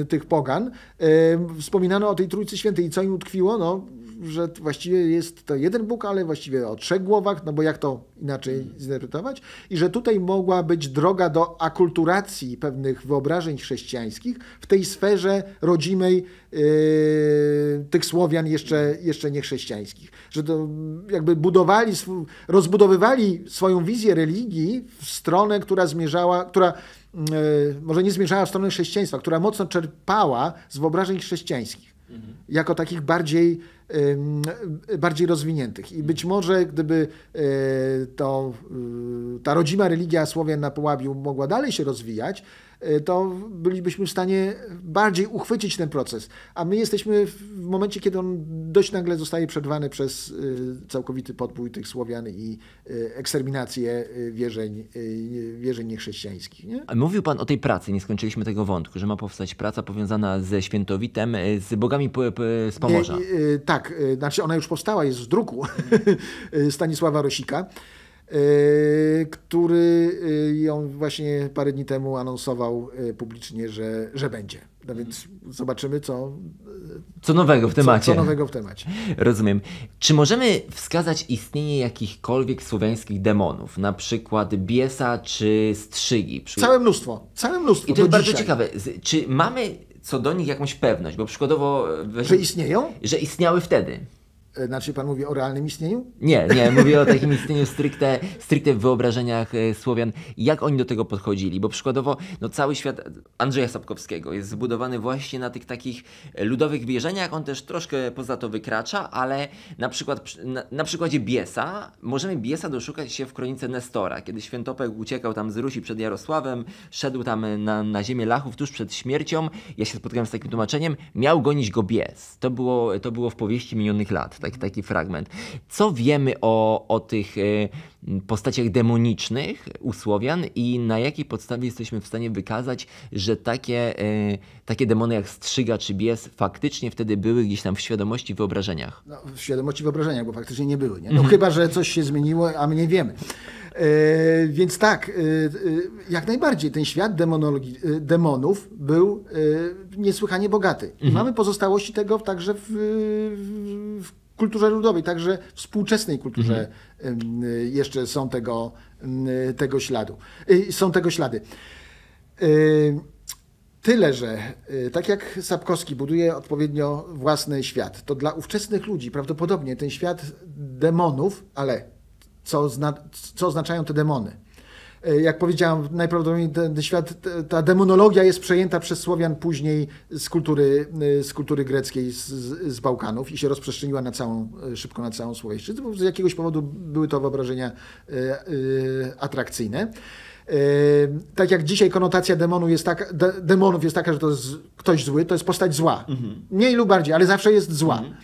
y, tych pogan y, wspominano o tej Trójcy Świętej i co im utkwiło? No, że właściwie jest to jeden Bóg, ale właściwie o trzech głowach, no bo jak to inaczej hmm. zinterpretować? I że tutaj mogła być droga do akulturacji pewnych wyobrażeń chrześcijańskich w tej sferze rodzimej yy, tych Słowian jeszcze, jeszcze niechrześcijańskich. Że to mm, jakby budowali, rozbudowywali swoją wizję religii w stronę, która zmierzała, która mm, yy, może nie zmierzała w stronę chrześcijaństwa, która mocno czerpała z wyobrażeń chrześcijańskich. Mhm. Jako takich bardziej bardziej rozwiniętych. I mm. być może gdyby e, to, y, ta rodzima religia Słowian na Połabiu mogła dalej się rozwijać, E, to bylibyśmy w stanie bardziej uchwycić ten proces. A my jesteśmy w momencie, kiedy on dość nagle zostaje przerwany przez e, całkowity podbój tych Słowian i e, eksterminację wierzeń, wierzeń niechrześcijańskich. Nie? Mówił Pan o tej pracy, nie skończyliśmy tego wątku, że ma powstać praca powiązana ze Świętowitem, z bogami z Pomorza. Nie, tak, znaczy ona już powstała, jest w druku <laughs> Stanisława Rosika. E, który e, ją właśnie parę dni temu anonsował e, publicznie, że, że będzie. No więc zobaczymy, co. Co nowego w temacie. Co, co, nowego w temacie. Rozumiem. Czy możemy wskazać istnienie jakichkolwiek słowiańskich demonów, na przykład biesa czy strzygi? Całe mnóstwo. Całe mnóstwo. I to jest bardzo ciekawe. Czy mamy co do nich jakąś pewność? Bo przykładowo. Że istnieją? Że istniały wtedy. E, znaczy pan mówi o realnym istnieniu? Nie, nie, mówię o takim istnieniu stricte, stricte w wyobrażeniach e, Słowian. Jak oni do tego podchodzili? Bo przykładowo no, cały świat Andrzeja Sapkowskiego jest zbudowany właśnie na tych takich ludowych wierzeniach. On też troszkę poza to wykracza, ale na, przykład, na, na przykładzie Biesa, możemy Biesa doszukać się w kronice Nestora, kiedy Świętopek uciekał tam z Rusi przed Jarosławem, szedł tam na, na ziemię Lachów tuż przed śmiercią. Ja się spotkałem z takim tłumaczeniem, miał gonić go Bies. To było, to było w powieści minionych lat. Tak taki fragment. Co wiemy o, o tych y, postaciach demonicznych u Słowian i na jakiej podstawie jesteśmy w stanie wykazać, że takie, y, takie demony jak strzyga czy bies faktycznie wtedy były gdzieś tam w świadomości, wyobrażeniach? No, w świadomości, wyobrażeniach, bo faktycznie nie były. Nie? No, mhm. Chyba, że coś się zmieniło, a my nie wiemy. E, więc tak, e, e, jak najbardziej ten świat demonologii, demonów był niesłychanie bogaty. Mhm. Mamy pozostałości tego także w, w, w kulturze ludowej, także współczesnej kulturze mhm. jeszcze są tego, tego śladu. Y, są tego ślady. Y, tyle, że y, tak jak Sapkowski buduje odpowiednio własny świat, to dla ówczesnych ludzi prawdopodobnie ten świat demonów, ale co, zna, co oznaczają te demony? E, jak powiedziałem, najprawdopodobniej ten, świat, ta demonologia jest przejęta przez Słowian później z kultury, e, z kultury greckiej z, z Bałkanów i się rozprzestrzeniła na całą, e, szybko na całą Słowiańszczyznę, bo z jakiegoś powodu były to wyobrażenia atrakcyjne. Tak jak dzisiaj konotacja demonu jest taka, demonów jest taka, że to jest ktoś zły, to jest postać zła. Mhm. Mniej lub bardziej, ale zawsze jest zła. Mhm.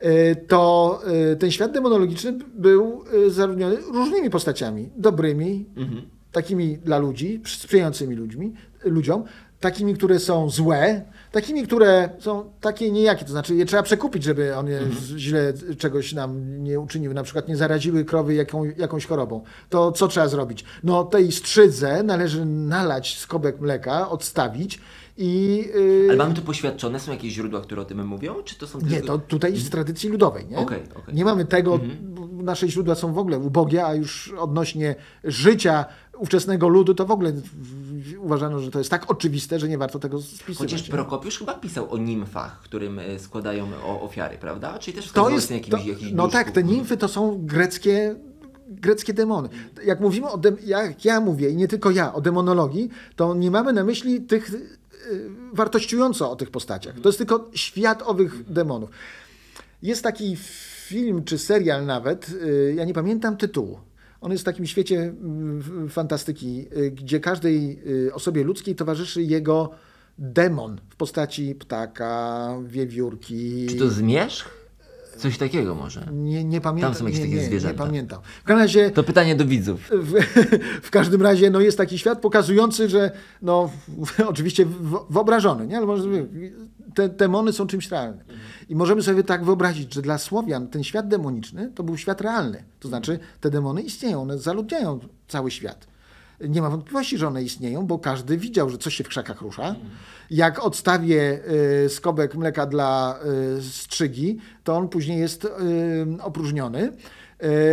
E, to e, ten świat demonologiczny był e, zarówniony różnymi postaciami, dobrymi, mhm. takimi dla ludzi, sprzyjającymi ludźmi, ludziom, takimi, które są złe, takimi, które są takie niejakie, to znaczy je trzeba przekupić, żeby on mhm. źle czegoś nam nie uczyniły, na przykład nie zaraziły krowy jaką, jakąś chorobą. To co trzeba zrobić? No tej strzydze należy nalać skobek mleka, odstawić i, yy... Ale mamy to poświadczone? Są jakieś źródła, które o tym mówią? Czy to są Nie, to tutaj z tradycji ludowej. Nie, okay, okay. nie mamy tego, mhm. nasze źródła są w ogóle ubogie, a już odnośnie życia ówczesnego ludu, to w ogóle uważano, że to jest tak oczywiste, że nie warto tego spisywać. Chociaż Prokopiusz chyba pisał o nimfach, którym e, składają ofiary, prawda? Czyli też to jest, na jakimś, to, jakimś No tak, te nimfy to są greckie greckie demony. Jak mówimy o dem- jak ja mówię i nie tylko ja o demonologii, to nie mamy na myśli tych Y, wartościująco o tych postaciach. To jest tylko świat owych demonów. Jest taki film czy serial nawet, y, ja nie pamiętam tytułu. On jest w takim świecie y, fantastyki, gdzie każdej osobie ludzkiej towarzyszy jego demon w postaci ptaka, wiewiórki. Czy to zmierzch? Coś takiego może. Nie, nie pamiętam. Tam są jakieś nie, takie nie, zwierzęta. Nie pamiętam. W razie, to pytanie do widzów. W, <laughs> w, każdym razie no, jest taki świat pokazujący, że no, <laughs> oczywiście wyobrażony, nie? ale może, te demony są czymś realnym. I możemy sobie tak wyobrazić, że dla Słowian ten świat demoniczny to był świat realny. To znaczy te demony istnieją, one zaludniają cały świat nie ma wątpliwości, że one istnieją, bo każdy widział, że coś się w krzakach rusza. Jak odstawię y, skobek mleka dla y, strzygi, to on później jest y, opróżniony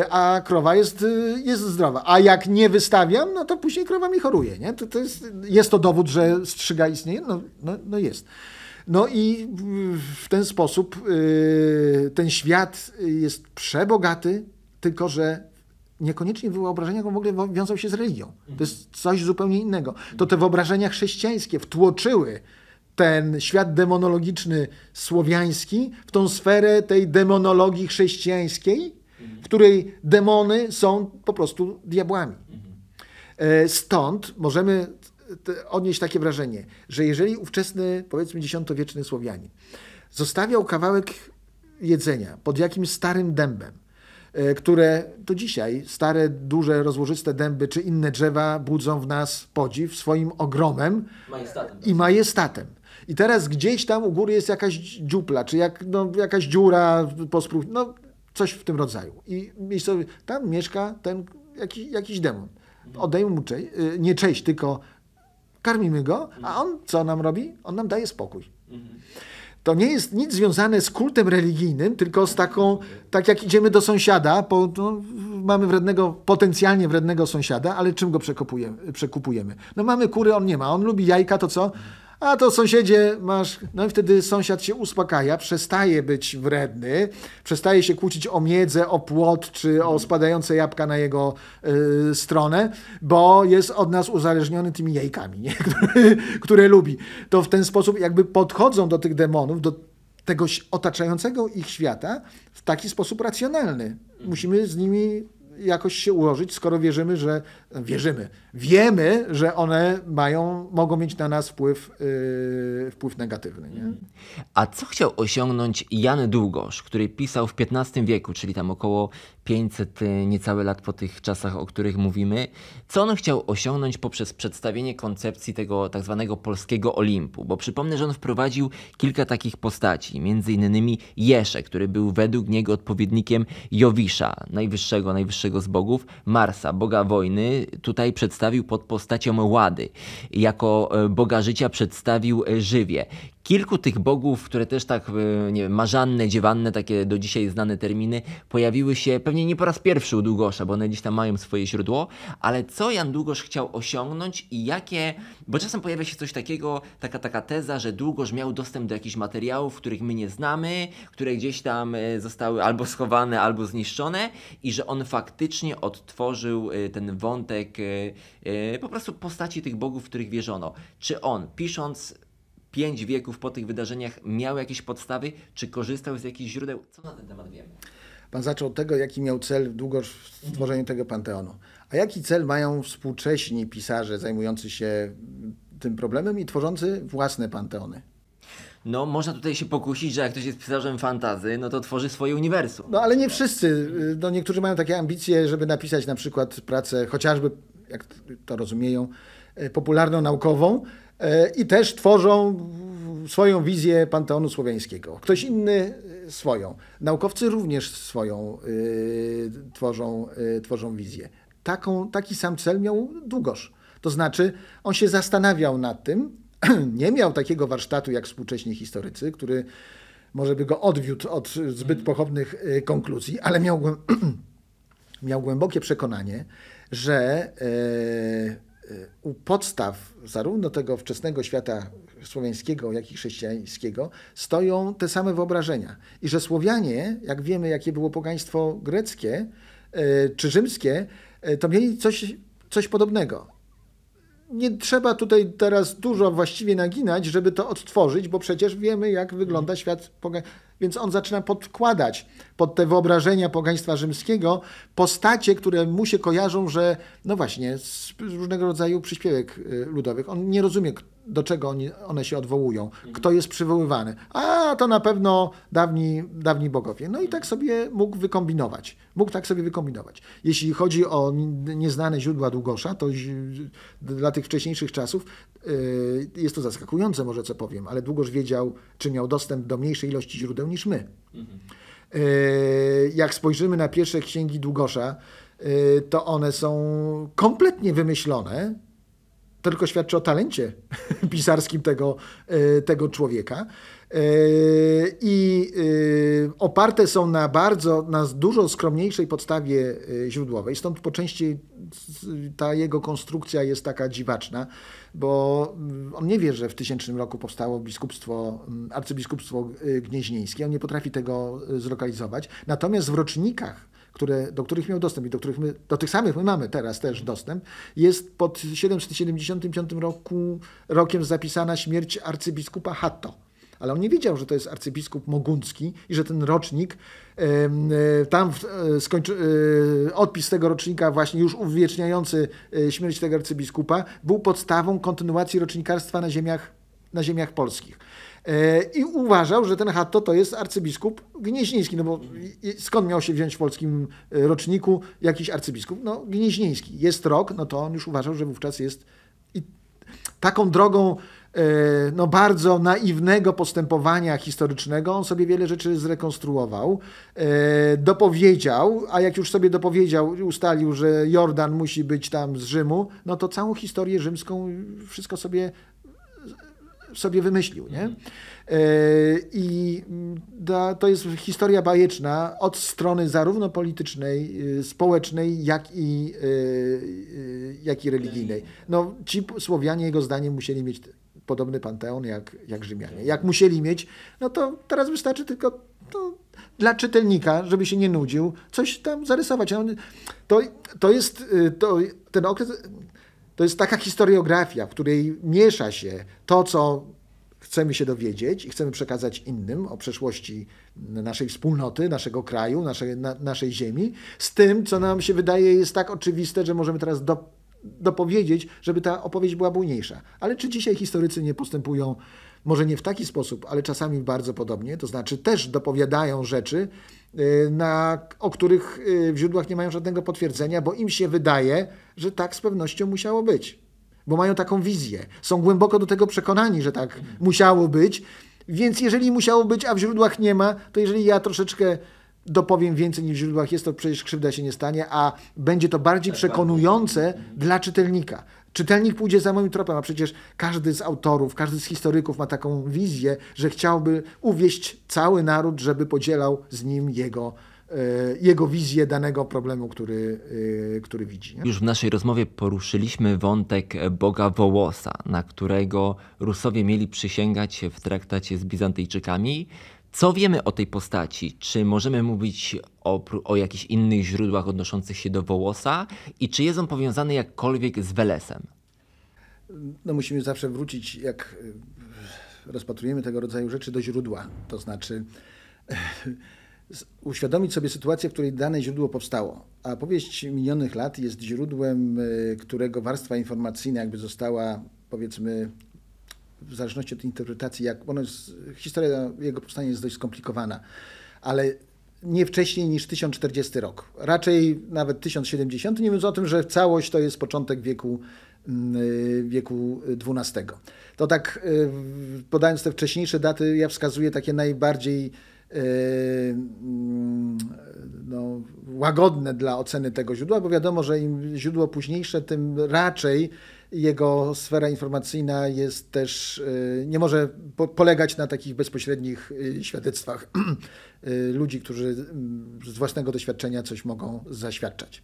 a krowa jest, jest zdrowa. A jak nie wystawiam, no to później krowa mi choruje. Nie? To, to jest, jest to dowód, że strzyga istnieje? No, no, no jest. No i w ten sposób ten świat jest przebogaty, tylko że niekoniecznie wyobrażenia w ogóle wiążą się z religią. To jest coś zupełnie innego. To te wyobrażenia chrześcijańskie wtłoczyły ten świat demonologiczny słowiański w tą sferę tej demonologii chrześcijańskiej, w której demony są po prostu diabłami. E, stąd możemy odnieść takie wrażenie, że jeżeli ówczesny, powiedzmy, dziesiątowieczny Słowianin zostawiał kawałek jedzenia pod jakimś starym dębem, E, które to dzisiaj stare, duże, rozłożyste dęby czy inne drzewa budzą w nas podziw swoim ogromem majestatem. Tak. i majestatem. I teraz gdzieś tam u góry jest jakaś dziupla, czy jak, no, jakaś dziura pospruch, no coś w tym rodzaju. I miejscowy, tam mieszka ten jakiś, jakiś demon. Mhm. Odejmujemy mu cześć, y, nie cześć, tylko karmimy go, a mhm. on co nam robi? On nam daje spokój. Mhm to nie jest nic związane z kultem religijnym, tylko z taką, tak jak idziemy do sąsiada, bo no, mamy wrednego, potencjalnie wrednego sąsiada, ale czym go przekupujemy? No mamy kury, on nie ma, on lubi jajka, to co? A to sąsiedzie masz, no i wtedy sąsiad się uspokaja, przestaje być wredny, przestaje się kłócić o miedzę, o płot czy o mhm. spadające jabłka na jego y, stronę, bo jest od nas uzależniony tymi jajkami, nie? <laughs> Które, które lubi. To w ten sposób jakby podchodzą do tych demonów, do tego otaczającego ich świata w taki sposób racjonalny. Mhm. Musimy z nimi jakoś się ułożyć, skoro wierzymy, że wierzymy, wiemy, że one mają, mogą mieć na nas wpływ, yy, wpływ negatywny. Nie? A co chciał osiągnąć Jan Długosz, który pisał w XV wieku, czyli tam około 500 y, niecałe lat po tych czasach, o których mówimy? Co on chciał osiągnąć poprzez przedstawienie koncepcji tego tak zwanego polskiego Olimpu? Bo przypomnę, że on wprowadził kilka takich postaci, między innymi Jesze, który był według niego odpowiednikiem Jowisza, najwyższego, najwyższego z bogów, Marsa, boga wojny. Tutaj przedstawił przedstawił pod postacią Łady. Jako e, Boga Życia przedstawił e, Żywie kilku tych bogów, które też tak, e, nie wiem, marzanne, dziewanne, takie do dzisiaj znane terminy, pojawiły się pewnie nie po raz pierwszy u Długosza, bo one gdzieś tam mają swoje źródło, ale co Jan Długosz chciał osiągnąć i jakie, bo czasem pojawia się coś takiego, taka, taka teza, że Długosz miał dostęp do jakichś materiałów, których my nie znamy, które gdzieś tam e, zostały albo schowane, albo zniszczone i że on faktycznie odtworzył e, ten wątek po prostu postaci tych bogów, w których wierzono. Czy on, pisząc pięć wieków po tych wydarzeniach miał jakieś podstawy, czy korzystał z jakichś źródeł? Co na ten temat wiemy? Pan zaczął od tego, jaki miał cel w stworzeniu mhm. tego panteonu. A jaki cel mają współcześni pisarze zajmujący się tym problemem i tworzący własne panteony? No, można tutaj się pokusić, że jak ktoś jest pisarzem fantazy, no to tworzy swoje uniwersum. No, ale nie wszyscy. No, niektórzy mają takie ambicje, żeby napisać na przykład pracę, chociażby, jak to rozumieją, popularną naukową E, i też tworzą swoją wizję panteonu słowiańskiego. Ktoś inny e, swoją. Naukowcy również swoją e, tworzą, tworzą wizję. Taką, taki sam cel miał Długosz. To znaczy, on się zastanawiał nad tym, <clears throat> nie miał takiego warsztatu jak współcześni historycy, który może by go odwiódł od zbyt mhm. pochopnych konkluzji, ale miał, <clears throat> miał głębokie przekonanie, że u podstaw zarówno tego wczesnego świata słowiańskiego, jak i chrześcijańskiego stoją te same wyobrażenia. I że Słowianie, jak wiemy, jakie było pogaństwo greckie e, czy rzymskie, e, to mieli coś, coś podobnego. Nie trzeba tutaj teraz dużo właściwie naginać, żeby to odtworzyć, bo przecież wiemy, jak wygląda mhm. świat pogaństwa więc on zaczyna podkładać pod te wyobrażenia pogaństwa rzymskiego postacie, które mu się kojarzą, że no właśnie, z różnego rodzaju przyśpiewek y, ludowych. On nie rozumie, do czego oni, one się odwołują, mhm. kto jest przywoływany. A to na pewno dawni, dawni bogowie. No i tak sobie mógł wykombinować. Mógł tak sobie wykombinować. Jeśli chodzi o nieznane źródła Długosza, to dla tych wcześniejszych czasów y, jest to zaskakujące, może co powiem, ale Długosz wiedział, czy miał dostęp do mniejszej ilości źródeł niż my. Mhm. Y, jak spojrzymy na pierwsze księgi Długosza, y, to one są kompletnie wymyślone tylko świadczy o talencie <laughs> pisarskim tego, e, tego człowieka. E, I e, oparte są na bardzo, na dużo skromniejszej podstawie źródłowej, stąd po części ta jego konstrukcja jest taka dziwaczna, bo mm, on nie wie, że w tysięcznym roku powstało biskupstwo, mm, arcybiskupstwo gnieźnieńskie, on nie potrafi tego zlokalizować. Natomiast w rocznikach które, do których miał dostęp i do których my, do tych samych my mamy teraz też dostęp, jest pod 775 roku, rokiem zapisana śmierć arcybiskupa Hatto ale on nie wiedział, że to jest arcybiskup Moguncki i że ten rocznik, e, tam e, skończy, e, odpis tego rocznika, właśnie już uwieczniający śmierć tego arcybiskupa, był podstawą kontynuacji rocznikarstwa na ziemiach, na ziemiach polskich. E, i uważał, że ten Hatto to jest arcybiskup gnieźnieński, no bo skąd miał się wziąć w polskim e, roczniku jakiś arcybiskup? No gnieźnieński. Jest rok, no to on już uważał, że wówczas jest i taką drogą e, no, bardzo naiwnego postępowania historycznego, on sobie wiele rzeczy zrekonstruował, dopowiedział, a jak już sobie dopowiedział, ustalił, że Jordan musi być tam z Rzymu, no to całą historię rzymską, wszystko sobie sobie wymyślił. Nie? E, I to jest historia bajeczna od strony zarówno politycznej, y, społecznej, jak i, y, y, jak i religijnej. No, ci Słowianie, jego zdaniem, musieli mieć podobny panteon jak, jak Rzymianie. Jak musieli mieć, no to teraz wystarczy tylko dla czytelnika, żeby się nie nudził, coś tam zarysować. To, to jest to, ten okres to jest taka historiografia, w której miesza się to, co chcemy się dowiedzieć i chcemy przekazać innym o przeszłości naszej wspólnoty, naszego kraju, naszej, na, naszej ziemi, z tym, co nam się wydaje jest tak oczywiste, że możemy teraz do, dopowiedzieć, żeby ta opowieść była bujniejsza. Ale czy dzisiaj historycy nie postępują może nie w taki sposób, ale czasami bardzo podobnie, to znaczy też dopowiadają rzeczy, y, na, o których y, w źródłach nie mają żadnego potwierdzenia, bo im się wydaje, że tak z pewnością musiało być. Bo mają taką wizję, są głęboko do tego przekonani, że tak mhm. musiało być. Więc jeżeli musiało być, a w źródłach nie ma, to jeżeli ja troszeczkę dopowiem więcej niż w źródłach jest, to przecież krzywda się nie stanie, a będzie to bardziej tak, przekonujące dla czytelnika. Czytelnik pójdzie za moim tropem, a przecież każdy z autorów, każdy z historyków ma taką wizję, że chciałby uwieść cały naród, żeby podzielał z nim jego e, jego wizję danego problemu, który, e, który widzi. Nie? Już w naszej rozmowie poruszyliśmy wątek Boga Wołosa, na którego Rusowie mieli przysięgać w traktacie z Bizantyjczykami. Co wiemy o tej postaci? Czy możemy mówić o, o jakichś innych źródłach odnoszących się do Wołosa i czy jest on powiązany jakkolwiek z Welesem? No musimy zawsze wrócić, jak e, rozpatrujemy tego rodzaju rzeczy, do źródła. To znaczy e, uświadomić sobie sytuację, w której dane źródło powstało. A powieść minionych lat jest źródłem, e, którego warstwa informacyjna jakby została powiedzmy w zależności od interpretacji, jak ono jest, historia jego powstania jest dość skomplikowana, ale nie wcześniej niż 1040 rok. Raczej nawet 1070, nie mówiąc o tym, że całość to jest początek wieku, mm, y, wieku XII. To tak, y, podając te wcześniejsze daty, ja wskazuję takie najbardziej y, mm, no, łagodne dla oceny tego źródła, bo wiadomo, że im źródło późniejsze, tym raczej jego sfera informacyjna jest też, y, nie może polegać na takich bezpośrednich y, świadectwach <clears throat> y, ludzi, którzy mm, z własnego doświadczenia coś mogą zaświadczać.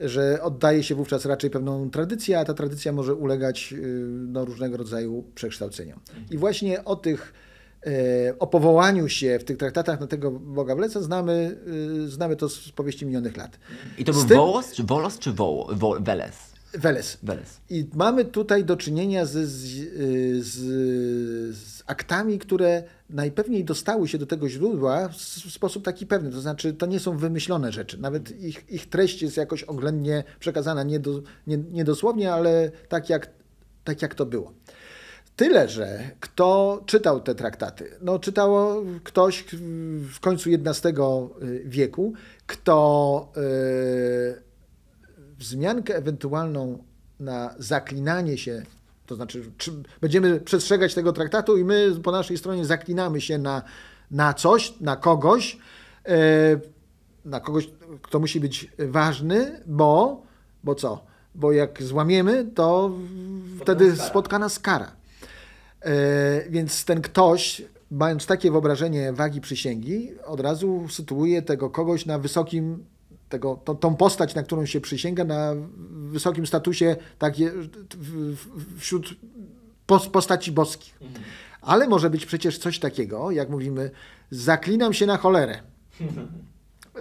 Że oddaje się wówczas raczej pewną tradycję, a ta tradycja może ulegać no, różnego rodzaju przekształceniom. I właśnie o tych o powołaniu się w tych traktatach na tego Boga Wleca znamy, znamy to z powieści minionych lat. I to był tym... czy Wolos, czy Wo, Wo, Weles? Weles. Weles. I mamy tutaj do czynienia z, z, z, z, aktami, które najpewniej dostały się do tego źródła w sposób taki pewny. To znaczy, to nie są wymyślone rzeczy. Nawet ich, ich treść jest jakoś oględnie przekazana, nie, do, nie, nie dosłownie, ale tak jak, tak jak to było. Tyle, że kto czytał te traktaty? No, czytało ktoś w końcu XI wieku, kto e, wzmiankę ewentualną na zaklinanie się, to znaczy, będziemy przestrzegać tego traktatu i my po naszej stronie zaklinamy się na, na coś, na kogoś, e, na kogoś, kto musi być ważny, bo, bo co? Bo jak złamiemy, to spotka wtedy nas spotka nas kara. E, więc ten ktoś, mając takie wyobrażenie wagi przysięgi, od razu sytuuje tego kogoś na wysokim tego, to, tą postać, na którą się przysięga, na wysokim statusie tak, wśród postaci boskich. Mhm. Ale może być przecież coś takiego, jak mówimy, zaklinam się na cholerę. <laughs>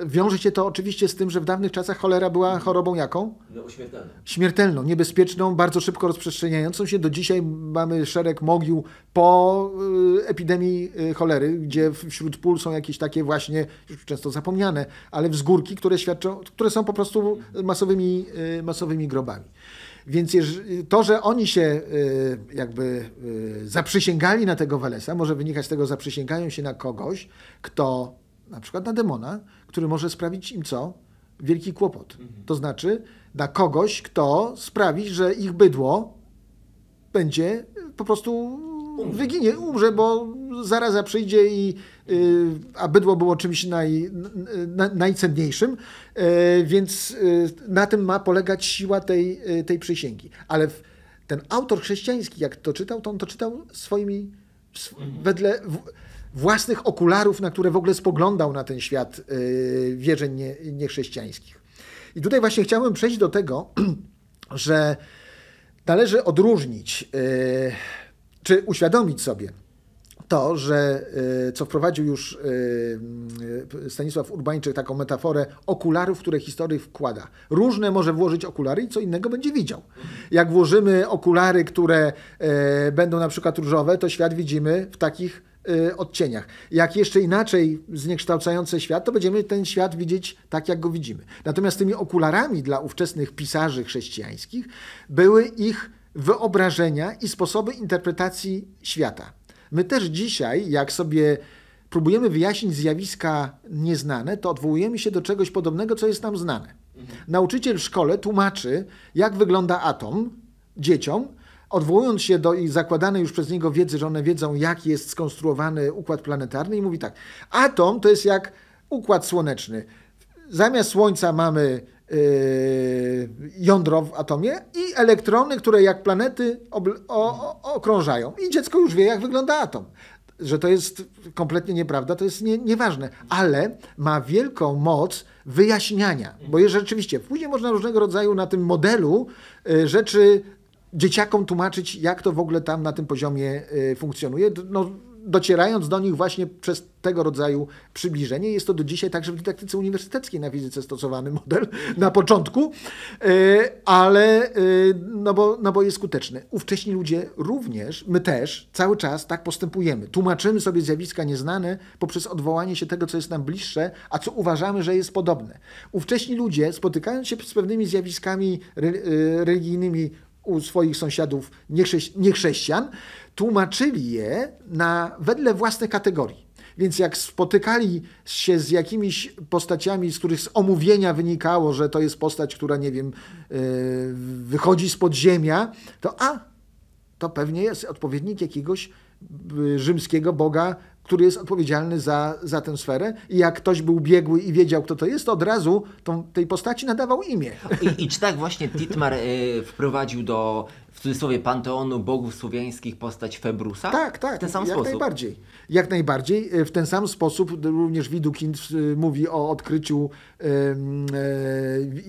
Wiąże się to oczywiście z tym, że w dawnych czasach cholera była chorobą jaką? No, śmiertelną. Śmiertelną, niebezpieczną, bardzo szybko rozprzestrzeniającą się. Do dzisiaj mamy szereg mogił po y, epidemii y, cholery, gdzie wśród pól są jakieś takie właśnie, już często zapomniane, ale wzgórki, które świadczą, które są po prostu masowymi, y, masowymi grobami. Więc to, że oni się jakby zaprzysięgali na tego Walesa, może wynikać z tego, że zaprzysięgają się na kogoś, kto na przykład na demona, który może sprawić im co? Wielki kłopot. Mhm. To znaczy na kogoś, kto sprawi, że ich bydło będzie po prostu wyginie, umrze, bo zaraza przyjdzie i y, a bydło było czymś naj, najcenniejszym, e, więc y, na tym ma polegać siła tej, y, tej przysięgi. Ale ten autor chrześcijański, jak to czytał, to on to czytał swoimi mhm. wedle własnych okularów, na które w ogóle spoglądał na ten świat y, wierzeń niechrześcijańskich. I tutaj właśnie chciałbym przejść do tego, <clears throat> że należy odróżnić y, czy uświadomić sobie to, że y, co wprowadził już Stanisław Urbańczyk taką metaforę okularów, które historii wkłada. Różne może włożyć okulary i co innego będzie widział. Jak włożymy okulary, które będą na przykład różowe, to świat widzimy w takich Y, odcieniach. Jak jeszcze inaczej zniekształcające świat, to będziemy ten świat widzieć tak, jak go widzimy. Natomiast tymi okularami dla ówczesnych pisarzy chrześcijańskich były ich wyobrażenia i sposoby interpretacji świata. My też dzisiaj, jak sobie próbujemy wyjaśnić zjawiska nieznane, to odwołujemy się do czegoś podobnego, co jest nam znane. Mhm. Nauczyciel w szkole tłumaczy, jak wygląda atom dzieciom, odwołując się do zakładanej już przez niego wiedzy, że one wiedzą, jak jest skonstruowany układ planetarny, i mówi tak: atom to jest jak układ słoneczny. Zamiast Słońca mamy Yy, jądro w atomie i elektrony, które jak planety o, o, okrążają. I dziecko już wie, jak wygląda atom. Że to jest kompletnie nieprawda, to jest nie, nieważne, ale ma wielką moc wyjaśniania, bo jest rzeczywiście, później można różnego rodzaju na tym modelu yy, rzeczy dzieciakom tłumaczyć, jak to w ogóle tam na tym poziomie y, funkcjonuje. No, docierając do nich właśnie przez tego rodzaju przybliżenie. Jest to do dzisiaj także w dydaktyce uniwersyteckiej na fizyce stosowany <laughs> model na początku, y, ale y, no bo, no bo jest skuteczny. Ówcześni ludzie również, my też cały czas tak postępujemy. Tłumaczymy sobie zjawiska nieznane poprzez odwołanie się tego, co jest nam bliższe, a co uważamy, że jest podobne. Ówcześni ludzie spotykając się z pewnymi zjawiskami religijnymi u swoich sąsiadów niechrześcijan, tłumaczyli je na, wedle własnych kategorii. Więc jak spotykali się z jakimiś postaciami, z których z omówienia wynikało, że to jest postać, która, nie wiem, e, wychodzi z podziemia, to a, to pewnie jest odpowiednik jakiegoś e, rzymskiego boga który jest odpowiedzialny za, za tę sferę i jak ktoś był biegły i wiedział, kto to jest, to od razu tą, tej postaci nadawał imię. I, I, czy tak właśnie Titmar y, wprowadził do, w cudzysłowie, panteonu bogów słowiańskich postać Februsa? Tak, tak. W ten sam jak sposób? Najbardziej. Jak najbardziej. Y, w ten sam sposób również Widukind y, mówi o odkryciu y,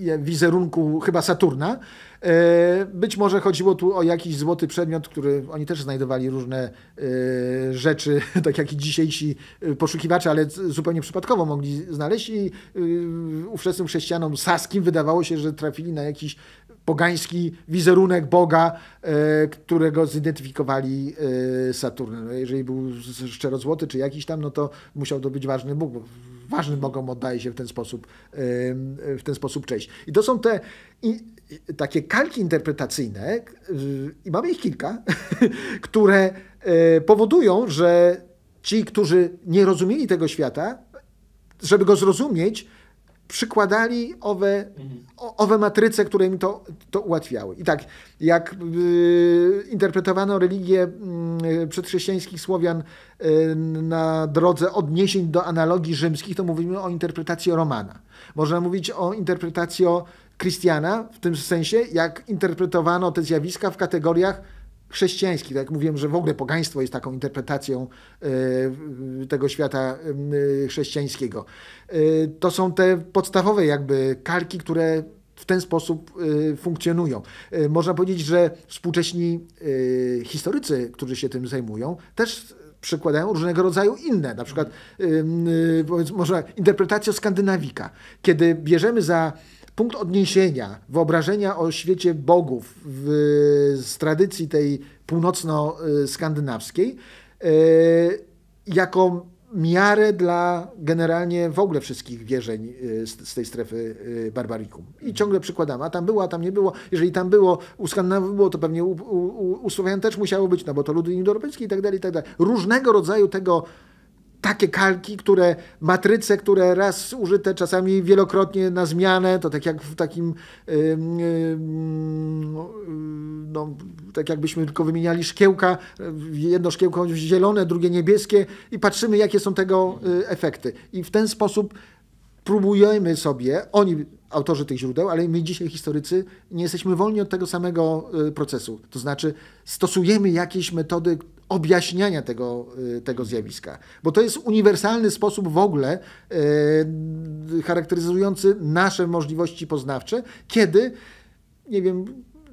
y, wizerunku chyba Saturna, E, być może chodziło tu o jakiś złoty przedmiot, który oni też znajdowali różne e, rzeczy, <laughs> tak jak i dzisiejsi e, poszukiwacze, ale zupełnie przypadkowo mogli znaleźć i ówczesnym chrześcijanom saskim wydawało się, że trafili na jakiś pogański wizerunek Boga, którego zidentyfikowali Saturn. No, jeżeli był szczerozłoty czy jakiś tam, no to musiał to być ważny Bóg, bo ważnym Bogom oddaje się w ten sposób, w ten sposób cześć. I to są te takie kalki interpretacyjne, y, i mamy ich kilka, <laughs> które y, powodują, że ci, którzy nie rozumieli tego świata, żeby go zrozumieć, przykładali owe, owe matryce, które im to, to ułatwiały. I tak, jak y, interpretowano religię mm, przedchrześcijańskich Słowian na drodze odniesień do analogii rzymskich, to mówimy o interpretacji Romana. Można mówić o interpretacji Christiana w tym sensie, jak interpretowano te zjawiska w kategoriach chrześcijańskich. Tak jak mówiłem, że w ogóle pogaństwo jest taką interpretacją e, tego świata e, chrześcijańskiego. E, to są te podstawowe jakby kalki, które w ten sposób funkcjonują. Można powiedzieć, że współcześni historycy, którzy się tym zajmują, też przykładają różnego rodzaju inne, na przykład może interpretacją skandynawika, kiedy bierzemy za punkt odniesienia, wyobrażenia o świecie bogów w, z tradycji tej północno-skandynawskiej, e, jako miarę dla generalnie w ogóle wszystkich wierzeń e, z, tej strefy e, barbarikum. I ciągle przykładamy, a tam było, a tam nie było. Jeżeli tam było, u Skandynawów było, to pewnie u, u, u Słowian też musiało być, no bo to ludy indoeuropejskie i tak dalej, i tak dalej. Różnego rodzaju tego takie kalki, które, matryce, które raz użyte, czasami wielokrotnie na zmianę, to tak jak w takim, yy, yy, no, tak jakbyśmy tylko wymieniali szkiełka, jedno szkiełko zielone, drugie niebieskie i patrzymy, jakie są tego e, efekty. I w ten sposób próbujemy sobie, oni autorzy tych źródeł, ale my dzisiaj historycy nie jesteśmy wolni od tego samego e, procesu. To znaczy stosujemy jakieś metody, objaśniania tego, y, tego zjawiska. Bo to jest uniwersalny sposób w ogóle y, charakteryzujący nasze możliwości poznawcze, kiedy, nie wiem,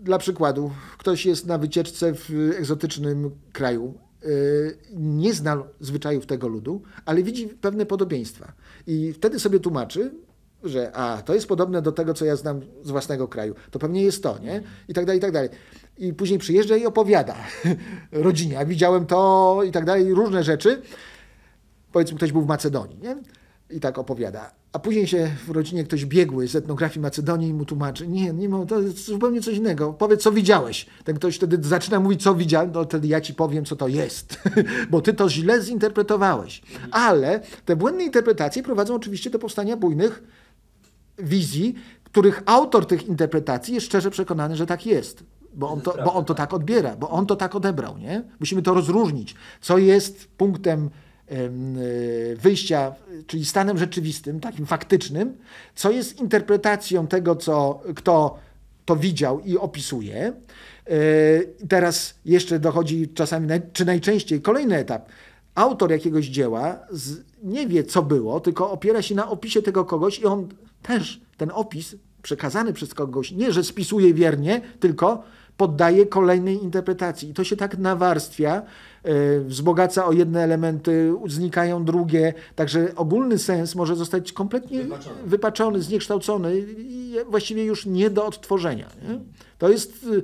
dla przykładu, ktoś jest na wycieczce w egzotycznym kraju, y, nie zna zwyczajów tego ludu, ale widzi pewne podobieństwa. I wtedy sobie tłumaczy, że a, to jest podobne do tego, co ja znam z własnego kraju. To pewnie jest to, nie? I tak dalej, i tak dalej i później przyjeżdża i opowiada <laughs> rodzinie, a widziałem to i tak dalej, różne rzeczy. Powiedzmy, ktoś był w Macedonii, nie? I tak opowiada. A później się w rodzinie ktoś biegły z etnografii Macedonii i mu tłumaczy, nie, nie no, to jest zupełnie coś innego, powiedz co widziałeś. Ten ktoś wtedy zaczyna mówić co widziałem, no wtedy ja ci powiem co to jest, <laughs> bo ty to źle zinterpretowałeś. Ale te błędne interpretacje prowadzą oczywiście do powstania bujnych wizji, których autor tych interpretacji jest szczerze przekonany, że tak jest bo on, to, bo on to tak odbiera, bo on to tak odebrał. Nie? Musimy to rozróżnić, co jest punktem e, wyjścia, czyli stanem rzeczywistym, takim faktycznym, co jest interpretacją tego, co, kto to widział i opisuje. E, teraz jeszcze dochodzi czasami, czy najczęściej, kolejny etap. Autor jakiegoś dzieła nie wie, co było, tylko opiera się na opisie tego kogoś i on też ten opis przekazany przez kogoś nie, że spisuje wiernie, tylko poddaje kolejnej interpretacji. I to się tak nawarstwia, e, wzbogaca o jedne elementy, znikają drugie, także ogólny sens może zostać kompletnie wypaczony, wypaczony zniekształcony i właściwie już nie do odtworzenia. Nie? To jest y,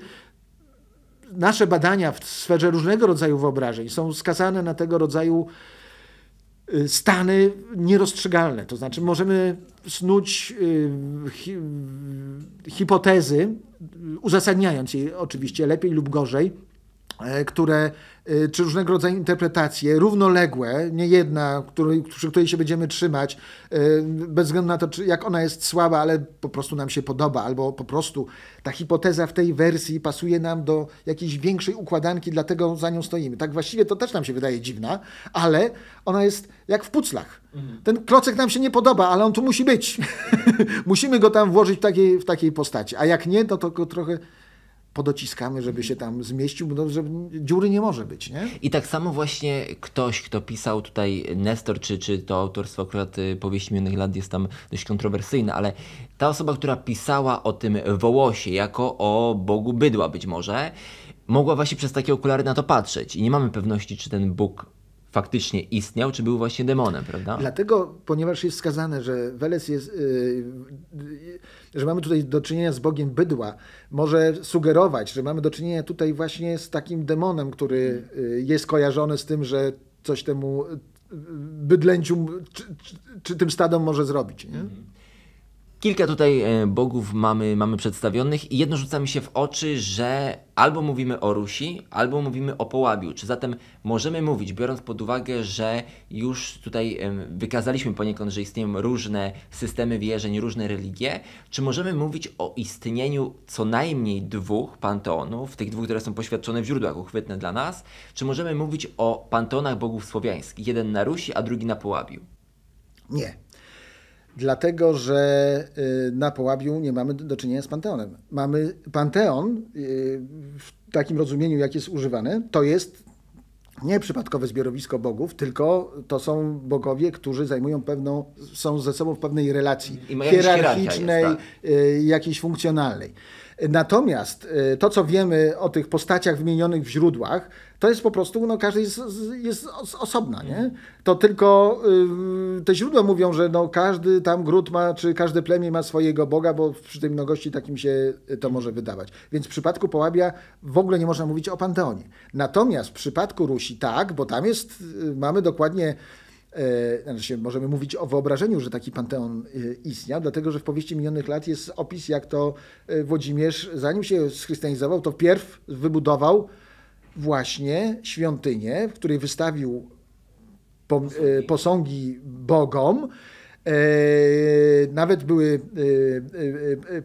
nasze badania w sferze różnego rodzaju wyobrażeń są skazane na tego rodzaju Y, stany nierozstrzygalne. To znaczy, możemy snuć y, y, hipotezy, uzasadniając je oczywiście lepiej lub gorzej, E, które, e, czy różnego rodzaju interpretacje równoległe, nie jedna, której, przy której się będziemy trzymać, e, bez względu na to, czy, jak ona jest słaba, ale po prostu nam się podoba, albo po prostu ta hipoteza w tej wersji pasuje nam do jakiejś większej układanki, dlatego za nią stoimy. Tak właściwie to też nam się wydaje dziwna, ale ona jest jak w puclach. Mhm. Ten klocek nam się nie podoba, ale on tu musi być. <laughs> Musimy go tam włożyć w takiej, w takiej postaci. A jak nie, to go trochę podociskamy, żeby się tam zmieścił, bo że dziury nie może być. Nie? I tak samo właśnie ktoś, kto pisał tutaj Nestor, czy, czy to autorstwo akurat y, powieści minionych lat jest tam dość kontrowersyjne, ale ta osoba, która pisała o tym Wołosie jako o Bogu bydła być może, mogła właśnie przez takie okulary na to patrzeć i nie mamy pewności, czy ten Bóg faktycznie istniał, czy był właśnie demonem, prawda? Dlatego, ponieważ jest wskazane, że Weles jest, yy, yy, że mamy tutaj do czynienia z Bogiem bydła, może sugerować, że mamy do czynienia tutaj właśnie z takim demonem, który yy, jest kojarzony z tym, że coś temu y, bydlęciu czy, czy, czy tym stadom może zrobić. Nie? Mhm. Kilka tutaj e, bogów mamy, mamy przedstawionych i jedno rzuca mi się w oczy, że albo mówimy o Rusi, albo mówimy o Połabiu. Czy zatem możemy mówić, biorąc pod uwagę, że już tutaj e, wykazaliśmy poniekąd, że istnieją różne systemy wierzeń, różne religie, czy możemy mówić o istnieniu co najmniej dwóch panteonów, tych dwóch, które są poświadczone w źródłach uchwytne dla nas, czy możemy mówić o panteonach bogów słowiańskich, jeden na Rusi, a drugi na Połabiu? Nie, Dlatego, że y, na Połabiu nie mamy do czynienia z Panteonem. Mamy Panteon y, w takim rozumieniu, jak jest używany, to jest nie przypadkowe zbiorowisko bogów, tylko to są bogowie, którzy zajmują pewną, są ze sobą w pewnej relacji hierarchicznej, jest, tak? Y, jakiejś funkcjonalnej. Natomiast e, to, co wiemy o tych postaciach wymienionych w źródłach, to jest po prostu, no każdy jest, jest osobna, nie? Mhm. To tylko y, te źródła mówią, że no każdy tam gród ma, czy każde plemię ma swojego boga, bo przy tej mnogości takim się to może wydawać. Więc w przypadku Połabia w ogóle nie można mówić o Panteonie. Natomiast w przypadku Rusi tak, bo tam jest, y, mamy dokładnie E, znaczy możemy mówić o wyobrażeniu, że taki panteon e, istniał, dlatego że w powieści minionych lat jest opis, jak to e, Włodzimierz, zanim się schrystianizował, to pierw wybudował właśnie świątynię, w której wystawił posągi bogom. Nawet były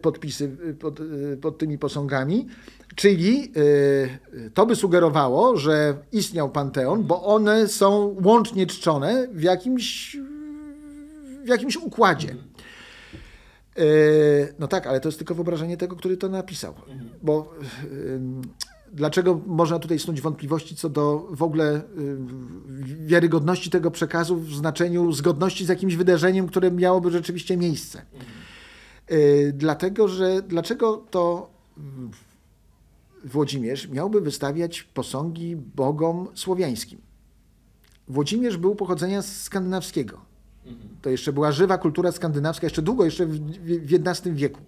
podpisy pod, pod tymi posągami. Czyli y, to by sugerowało, że istniał Panteon, bo one są łącznie czczone w jakimś, w jakimś układzie. Mhm. Y, no tak, ale to jest tylko wyobrażenie tego, który to napisał. Mhm. Bo y, dlaczego można tutaj snuć wątpliwości co do w ogóle wiarygodności tego przekazu w znaczeniu zgodności z jakimś wydarzeniem, które miałoby rzeczywiście miejsce? Mhm. Dlatego, że dlaczego to Włodzimierz miałby wystawiać posągi bogom słowiańskim. Włodzimierz był pochodzenia skandynawskiego. To jeszcze była żywa kultura skandynawska, jeszcze długo, jeszcze w XI wieku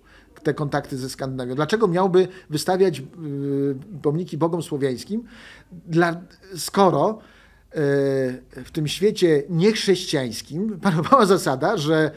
te kontakty ze Skandynawią. Dlaczego miałby wystawiać y, pomniki bogom słowiańskim, dla, skoro y, w tym świecie niechrześcijańskim panowała zasada, że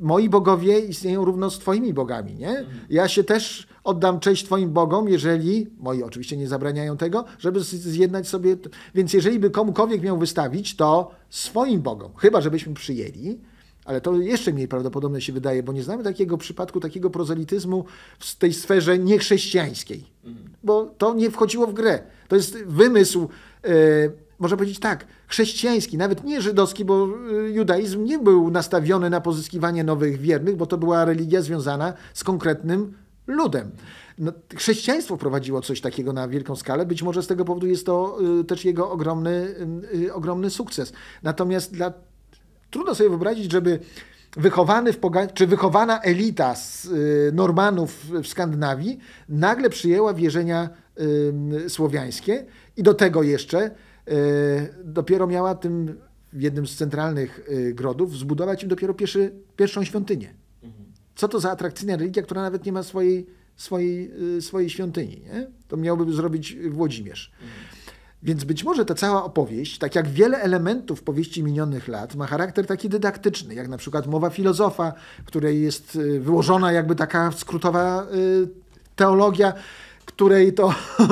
moi bogowie istnieją równo z twoimi bogami. Nie? Ja się też oddam cześć Twoim Bogom, jeżeli, moi oczywiście nie zabraniają tego, żeby zjednać sobie. Więc jeżeli by komukolwiek miał wystawić, to swoim Bogom, chyba żebyśmy przyjęli, ale to jeszcze mniej prawdopodobne się wydaje, bo nie znamy takiego przypadku, takiego prozelityzmu w tej sferze niechrześcijańskiej, mhm. bo to nie wchodziło w grę. To jest wymysł. Yy, można powiedzieć tak, chrześcijański, nawet nie żydowski, bo e, judaizm nie był nastawiony na pozyskiwanie nowych wiernych, bo to była religia związana z konkretnym ludem. No, chrześcijaństwo prowadziło coś takiego na wielką skalę, być może z tego powodu jest to y, też jego ogromny, y, y, ogromny sukces. Natomiast dla... trudno sobie wyobrazić, żeby wychowany w poga... czy wychowana elita z y, Normanów w Skandynawii nagle przyjęła wierzenia słowiańskie i do tego jeszcze y, dopiero miała tym w jednym z centralnych y, grodów zbudować im dopiero pierwszą świątynię. Co to za atrakcyjna religia, która nawet nie ma swojej, swojej, y, swojej świątyni? Nie? To miałby zrobić Włodzimierz. Więc być może ta cała opowieść, tak jak wiele elementów powieści minionych lat, ma charakter taki dydaktyczny, jak na przykład mowa filozofa, której jest y, wyłożona jakby taka skrótowa y, teologia, której to. <laughs>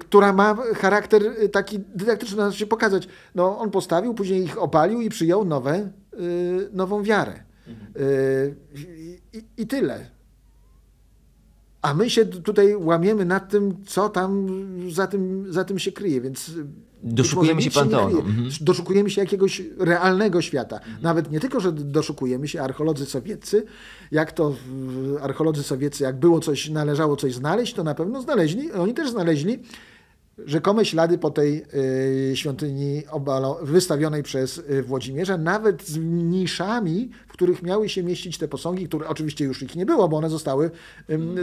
która ma charakter taki dydaktyczny, na się pokazać. No, on postawił, później ich opalił i przyjął nowe, nową wiarę. Y, I, I tyle. A my się tutaj łamiemy nad tym, co tam za tym, za tym się kryje, więc. Doszukujemy się panteonu. Mhm. Doszukujemy się jakiegoś realnego świata. Mhm. Nawet nie tylko, że doszukujemy się archeolodzy sowieccy, jak to archeolodzy sowieccy, jak było coś, należało coś znaleźć, to na pewno znaleźli. Oni też znaleźli rzekome ślady po tej y, świątyni wystawionej przez y, Włodzimierza, nawet z niszami, w których miały się mieścić te posągi, które oczywiście już ich nie było, bo one zostały,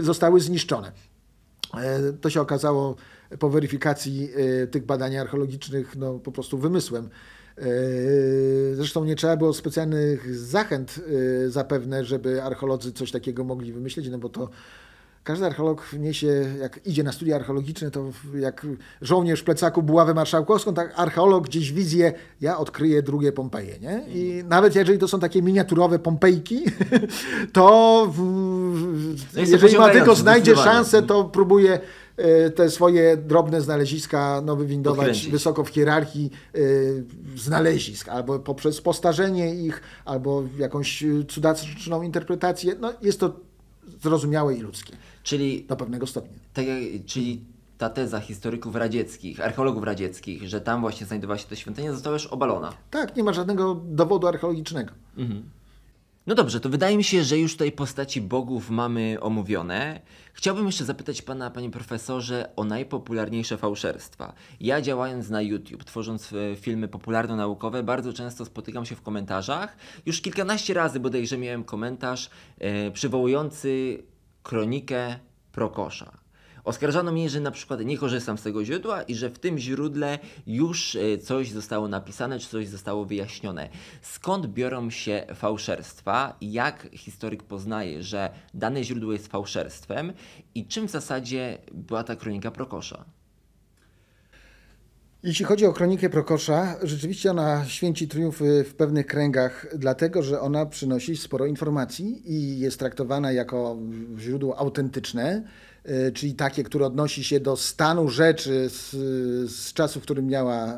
zostały zniszczone. E, to się okazało po weryfikacji y, tych badań archeologicznych no, po prostu wymysłem. E, zresztą nie trzeba było specjalnych zachęt zapewne, żeby archeolodzy coś takiego mogli wymyślić, no bo to każdy archeolog niesie, jak idzie na studia archeologiczne, to jak żołnierz w plecaku buławę marszałkowską, tak archeolog gdzieś wizję, ja odkryję drugie Pompeje, nie? I mhm. nawet jeżeli to są takie miniaturowe Pompejki, <laughs> to w, no jeżeli ma tylko znajdzie szansę, to mhm. próbuje e, te swoje drobne znaleziska no, wywindować wysoko w hierarchii y, znalezisk, albo poprzez postarzenie ich, albo jakąś e, cudaczną interpretację. No, jest to zrozumiałe i ludzkie. Czyli do pewnego stopnia. Tak, czyli ta teza historyków radzieckich, archeologów radzieckich, że tam właśnie znajdowała się ta świątynia, została już obalona. Tak, nie ma żadnego dowodu archeologicznego. Mhm. No dobrze, to wydaje mi się, że już tutaj postaci bogów mamy omówione. Chciałbym jeszcze zapytać pana, panie profesorze, o najpopularniejsze fałszerstwa. Ja działając na YouTube, tworząc e, filmy popularno-naukowe, bardzo często spotykam się w komentarzach. Już kilkanaście razy bodajże miałem komentarz e, przywołujący kronikę Prokosza. Oskarżano mnie, że na przykład nie korzystam z tego źródła i że w tym źródle już e, coś zostało napisane, czy coś zostało wyjaśnione. Skąd biorą się fałszerstwa? Jak historyk poznaje, że dane źródło jest fałszerstwem? I czym w zasadzie była ta kronika Prokosza? Jeśli chodzi o kronikę Prokosza, rzeczywiście ona święci triumfy w pewnych kręgach, dlatego że ona przynosi sporo informacji i jest traktowana jako źródło autentyczne, e, czyli takie, które odnosi się do stanu rzeczy z, z czasu, w którym miała e,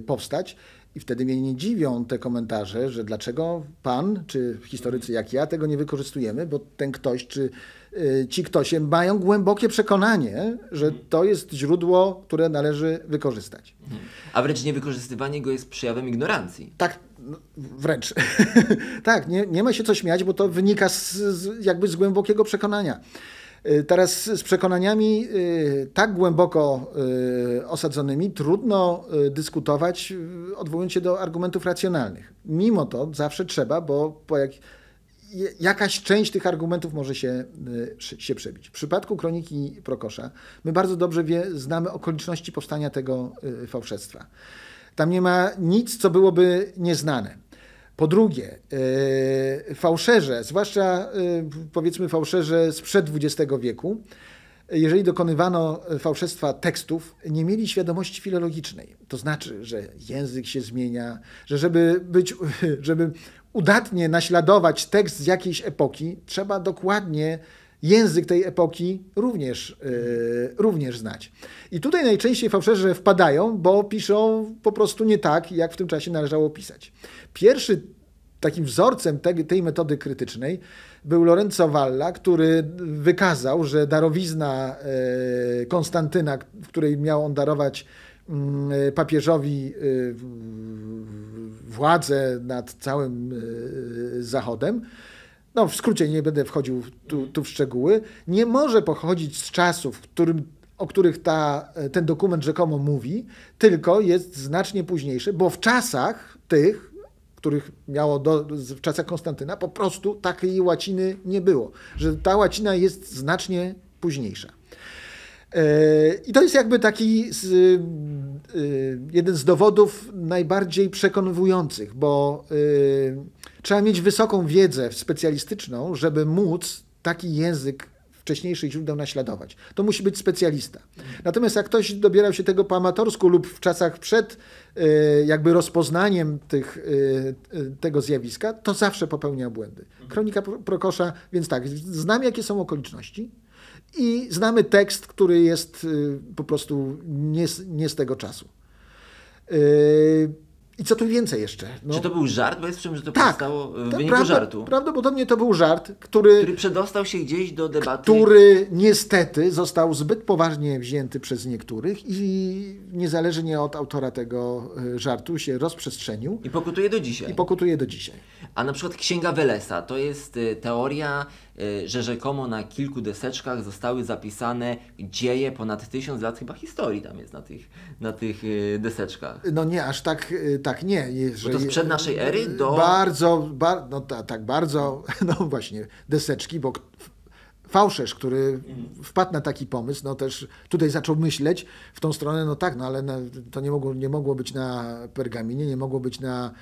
powstać. I wtedy mnie nie dziwią te komentarze, że dlaczego pan, czy historycy jak ja, tego nie wykorzystujemy, bo ten ktoś, czy Y, ci ktoś mają głębokie przekonanie, że mhm. to jest źródło, które należy wykorzystać. Mhm. A wręcz niewykorzystywanie go jest przejawem ignorancji. Tak, no, wręcz. <laughs> tak, nie, nie ma się co śmiać, bo to wynika z, z jakby z głębokiego przekonania. Y, teraz z przekonaniami y, tak głęboko osadzonymi trudno dyskutować, odwołując się do argumentów racjonalnych. Mimo to zawsze trzeba, bo po jak, jakaś część tych argumentów może się, y, się przebić. W przypadku kroniki Prokosza my bardzo dobrze wie, znamy okoliczności powstania tego y, fałszerstwa. Tam nie ma nic, co byłoby nieznane. Po drugie, y, fałszerze, zwłaszcza powiedzmy fałszerze sprzed XX wieku, jeżeli dokonywano e, fałszerstwa tekstów, nie mieli świadomości filologicznej. To znaczy, że język się zmienia, że żeby być, <laughs> żeby udatnie naśladować tekst z jakiejś epoki, trzeba dokładnie język tej epoki również, yy, również znać. I tutaj najczęściej fałszerze wpadają, bo piszą po prostu nie tak, jak w tym czasie należało pisać. Pierwszy takim wzorcem tej metody krytycznej był Lorenzo Valla, który wykazał, że darowizna e, Konstantyna, w której miał on darować mm, e, papieżowi e, władzę nad całym Zachodem, no w skrócie nie będę wchodził tu, tu w szczegóły, nie może pochodzić z czasów, którym, o których ta, ten dokument rzekomo mówi, tylko jest znacznie późniejszy, bo w czasach tych których miało do, w czasach Konstantyna, po prostu takiej łaciny nie było. Że ta łacina jest znacznie późniejsza. E, I to jest jakby taki z, e, jeden z dowodów najbardziej przekonujących, bo e, trzeba mieć wysoką wiedzę specjalistyczną, żeby móc taki język wcześniejszych źródeł naśladować. To musi być specjalista. Natomiast jak ktoś dobierał się tego po amatorsku lub w czasach przed Y, jakby rozpoznaniem tych, y, y, tego zjawiska, to zawsze popełnia błędy. Mhm. Kronika Prokosza, więc tak, znamy jakie są okoliczności i znamy tekst, który jest po prostu nie, nie z tego czasu. I co tu więcej jeszcze? No. Czy to był żart? Bo jest że to tak, powstało e, w tak, wyniku prawda, żartu. Prawdopodobnie to był żart, który... Który przedostał się gdzieś do debaty. Który niestety został zbyt poważnie wzięty przez niektórych i niezależnie od autora tego e, żartu się rozprzestrzenił. I pokutuje do dzisiaj. I pokutuje do dzisiaj. A na przykład Księga Welesa to jest e, teoria Y, że rzekomo na kilku deseczkach zostały zapisane dzieje ponad tysiąc lat chyba historii tam jest na tych, na tych y, deseczkach. No nie, aż tak, y, tak nie. Jeżeli, Bo to sprzed naszej ery do... Bardzo, bar, no tak bardzo, <laughs> no właśnie, deseczki, bo fałszerz, który wpadł na taki pomysł, no też tutaj zaczął myśleć w tą stronę, no tak, no ale na, to nie mogło, nie mogło być na pergaminie, nie mogło być na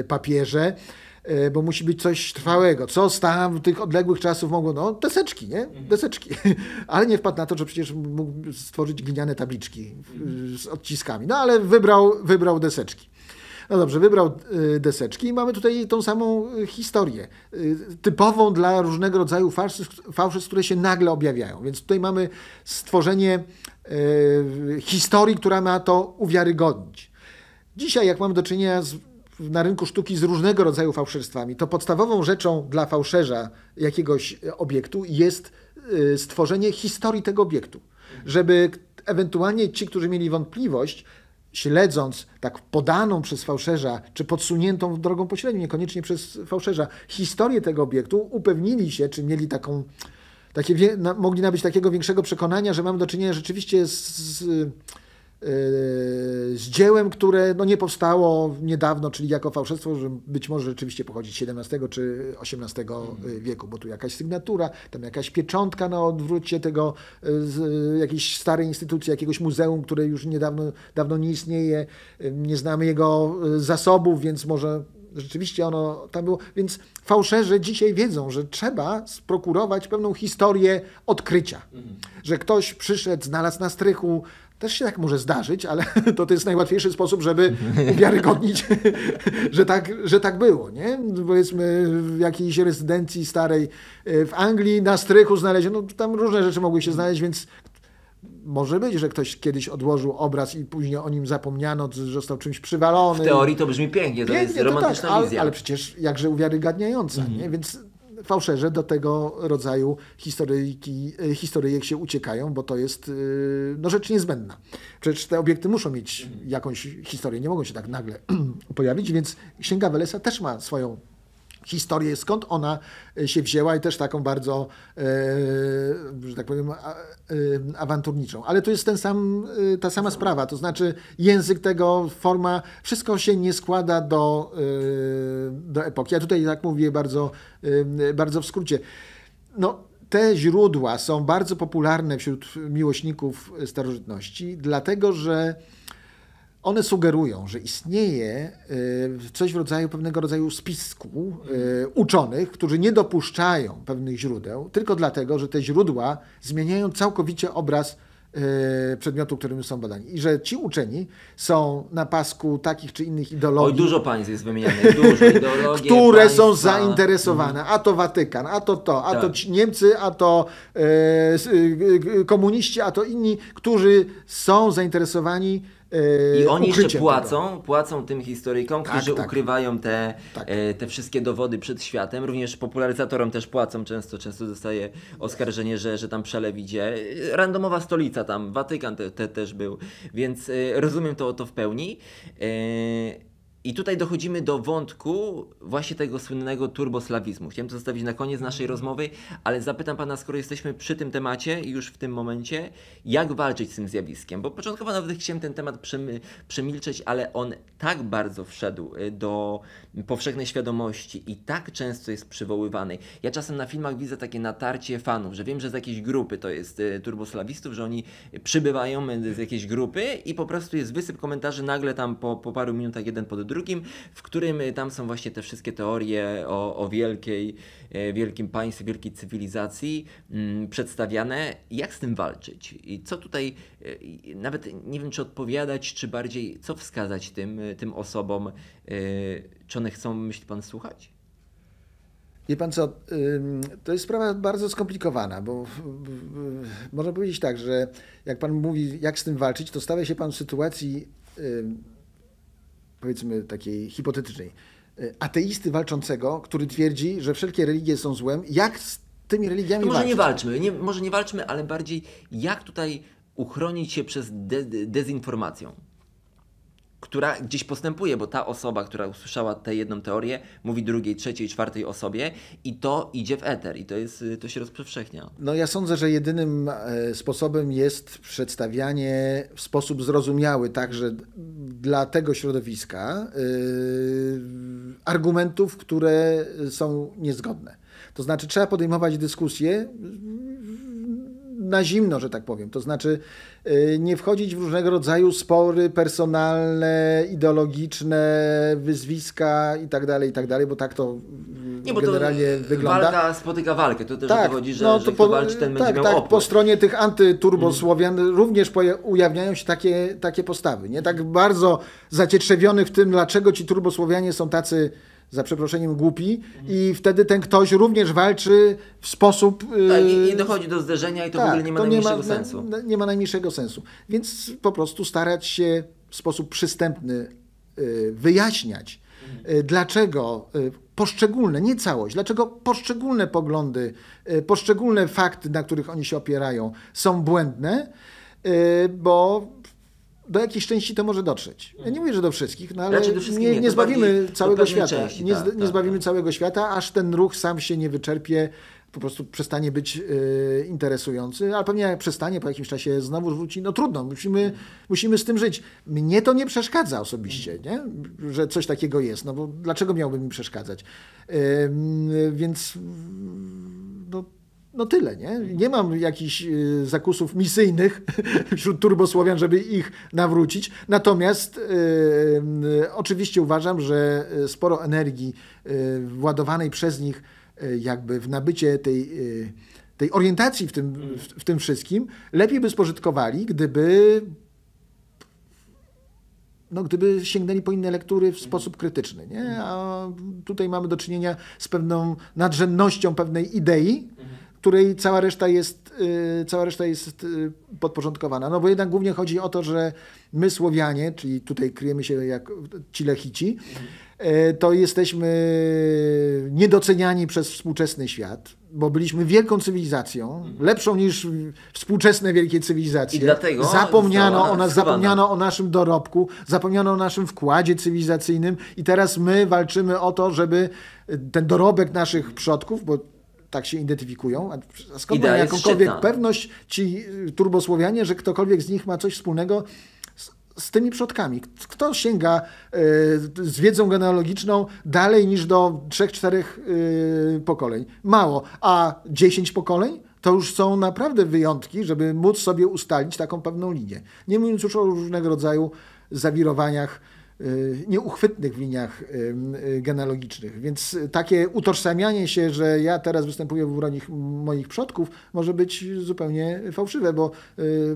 y, papierze, y, bo musi być coś trwałego. Co z tam tych odległych czasów mogło? No deseczki, nie? Mhm. Deseczki. <laughs> ale nie wpadł na to, że przecież mógł stworzyć gliniane tabliczki y, z odciskami. No ale wybrał, wybrał deseczki. No dobrze, wybrał y, deseczki i mamy tutaj tą samą y, historię, y, typową dla różnego rodzaju fałszyw, które się nagle objawiają. Więc tutaj mamy stworzenie historii, która ma to uwiarygodnić. Dzisiaj, jak mamy do czynienia z, na rynku sztuki z różnego rodzaju fałszerstwami, to podstawową rzeczą dla fałszerza jakiegoś obiektu jest stworzenie historii tego obiektu, żeby ewentualnie ci, którzy mieli wątpliwość, śledząc tak podaną przez fałszerza, czy podsuniętą drogą pośrednią, niekoniecznie przez fałszerza, historię tego obiektu, upewnili się, czy mieli taką, takie, mogli nabyć takiego większego przekonania, że mamy do czynienia rzeczywiście z, z z dziełem, które no nie powstało niedawno, czyli jako fałszerstwo, że być może rzeczywiście pochodzi z XVII czy XVIII e, mhm. wieku, bo tu jakaś sygnatura, tam jakaś pieczątka na odwrócie tego e, z e, jakiejś starej instytucji, jakiegoś muzeum, które już niedawno dawno nie istnieje, nie znamy jego zasobów, więc może rzeczywiście ono tam było. Więc fałszerzy dzisiaj wiedzą, że trzeba sprokurować pewną historię odkrycia. Mhm. Że ktoś przyszedł, znalazł na strychu też się tak może zdarzyć, ale to, <laughs> to jest najłatwiejszy sposób, żeby uwiarygodnić, <laughs> że tak, że tak było. Nie? Powiedzmy w jakiejś rezydencji starej e, w Anglii na strychu znaleziono, tam różne rzeczy mogły się znaleźć, więc może być, że ktoś kiedyś odłożył obraz i później o nim zapomniano, że został czymś przywalony. W teorii to brzmi pięknie, pięknie to jest romantyczna to tak, ale, wizja. Ale przecież jakże uwiarygadniająca, mhm. nie? więc fałszerze do tego rodzaju historyjki, e, historyjek się uciekają, bo to jest e, no, rzecz niezbędna. Przecież te obiekty muszą mieć jakąś historię, nie mogą się tak nagle <clears throat> pojawić, więc Księga Welesa też ma swoją historię, skąd ona e, się wzięła i też taką bardzo, e, że tak powiem, e, awanturniczą. Ale to jest ten sam, ta sama sprawa, to znaczy język tego, forma, wszystko się nie składa do, do epoki. Ja tutaj tak mówię bardzo, bardzo w skrócie. No, te źródła są bardzo popularne wśród miłośników starożytności, dlatego że one sugerują, że istnieje y, coś w rodzaju pewnego rodzaju spisku y, uczonych, którzy nie dopuszczają pewnych źródeł, tylko dlatego, że te źródła zmieniają całkowicie obraz y, przedmiotu, którym są badani. I że ci uczeni są na pasku takich czy innych ideologii. Oj, dużo państw jest wymienianych, dużo <laughs> ideologii. które państwa. są zainteresowane. Mhm. A to Watykan, a to to, a tak. to Niemcy, a to e, komuniści, a to inni, którzy są zainteresowani i e, oni jeszcze płacą, tego. płacą tym historykom, tak, którzy tak, tak. ukrywają te, tak. e, te wszystkie dowody przed światem. Również popularyzatorom też płacą często, często zostaje oskarżenie, że, że tam przelew idzie. Randomowa stolica tam, Watykan te, te też był, więc e, rozumiem to, to w pełni. E, i tutaj dochodzimy do wątku właśnie tego słynnego turboslawizmu. Chciałem to zostawić na koniec naszej mhm. rozmowy, ale zapytam Pana, skoro jesteśmy przy tym temacie już w tym momencie, jak walczyć z tym zjawiskiem? Bo początkowo nawet chciałem ten temat przemilczeć, ale on tak bardzo wszedł y, do powszechnej świadomości i tak często jest przywoływany. Ja czasem na filmach widzę takie natarcie fanów, że wiem, że z jakiejś grupy to jest y, turboslawistów, że oni przybywają y, z jakiejś grupy i po prostu jest wysyp komentarzy nagle tam po, po paru minutach jeden pod drugim drugim, w którym y, tam są właśnie te wszystkie teorie o, o wielkiej, e, wielkim państwie, wielkiej cywilizacji mm, przedstawiane. Jak z tym walczyć? I co tutaj, e, nawet nie wiem, czy odpowiadać, czy bardziej, co wskazać tym, e, tym osobom, czy one chcą, myśli pan, słuchać? Wie pan co, to jest sprawa bardzo skomplikowana, bo można powiedzieć tak, że jak pan mówi, jak z tym walczyć, to stawia się pan w sytuacji powiedzmy takiej hipotetycznej, e, ateisty walczącego, który twierdzi, że wszelkie religie są złem, jak z tymi religiami to może walczyć? nie walczmy, nie, może nie walczmy, ale bardziej jak tutaj uchronić się przez de dezinformacją która gdzieś postępuje, bo ta osoba, która usłyszała tę jedną teorię, mówi drugiej, trzeciej, czwartej osobie i to idzie w eter i to, jest, y, to się rozpowszechnia. No ja sądzę, że jedynym e, sposobem jest przedstawianie w sposób zrozumiały także dla tego środowiska yy, argumentów, które są niezgodne. To znaczy trzeba podejmować dyskusję na zimno, że tak powiem. To znaczy y, nie wchodzić w różnego rodzaju spory personalne, ideologiczne, wyzwiska itd., tak itd., tak bo tak to mm, nie, bo generalnie to wygląda. Walka spotyka walkę, to też tak, chodzi, że, no, to że po, walczy, ten tak, będzie miał tak, Po stronie tych antyturbosłowian mm. również ujawniają się takie, takie postawy. Nie tak bardzo zacietrzewiony w tym, dlaczego ci turbosłowianie są tacy za przeproszeniem, głupi i wtedy ten ktoś również walczy w sposób... Y, tak, i, i dochodzi do zderzenia i to tak, w ogóle nie ma najmniejszego nie ma, sensu. Na, nie ma najmniejszego sensu. Więc po prostu starać się w sposób przystępny y, wyjaśniać, y, dlaczego poszczególne, nie całość, dlaczego poszczególne poglądy, poszczególne fakty, na których oni się opierają, są błędne, bo do jakiejś części to może dotrzeć. Ja nie mówię, że do wszystkich, no ale znaczy, wszystkich nie, nie, nie zbawimy całego świata. Części, nie, tak, nie tak, zbawimy tak. całego świata, aż ten ruch sam się nie wyczerpie, po prostu przestanie być y, interesujący, ale pewnie jak przestanie, po jakimś czasie znowu wróci. No trudno, musimy, musimy z tym żyć. Mnie to nie przeszkadza osobiście, nie? że coś takiego jest, no bo dlaczego miałby mi przeszkadzać? Y, y, więc no tyle, nie? Nie mam jakichś y, zakusów misyjnych <laughs> wśród turbosłowian, żeby ich nawrócić. Natomiast y, y oczywiście uważam, że y, sporo energii y, władowanej przez nich y, jakby w nabycie tej tej orientacji w tym, w, w, tym wszystkim, lepiej by spożytkowali, gdyby, no, gdyby sięgnęli po inne lektury w sposób krytyczny. Nie? A tutaj mamy do czynienia z pewną nadrzędnością pewnej idei, której cała reszta jest, y, cała reszta jest y, podporządkowana. No bo jednak głównie chodzi o to, że my Słowianie, czyli tutaj kryjemy się jak ci lechici, e, to jesteśmy niedoceniani przez współczesny świat, bo byliśmy wielką cywilizacją, lepszą niż współczesne wielkie cywilizacje. I dlatego zapomniano o nas, zapomniano o naszym dorobku, zapomniano o naszym wkładzie cywilizacyjnym i teraz my walczymy o to, żeby ten dorobek naszych przodków, bo tak się identyfikują. A skąd mają jakąkolwiek szczytna. pewność ci y, turbosłowianie, że ktokolwiek z nich ma coś wspólnego z, z tymi przodkami? Kto sięga y, z wiedzą genealogiczną dalej niż do 3-4 y, pokoleń? Mało. A 10 pokoleń? to już są naprawdę wyjątki, żeby móc sobie ustalić taką pewną linię. Nie mówiąc już o różnego rodzaju zawirowaniach Y, nieuchwytnych w liniach y, y, genealogicznych. Więc takie utożsamianie się, że ja teraz występuję w obronie moich przodków, może być zupełnie fałszywe, bo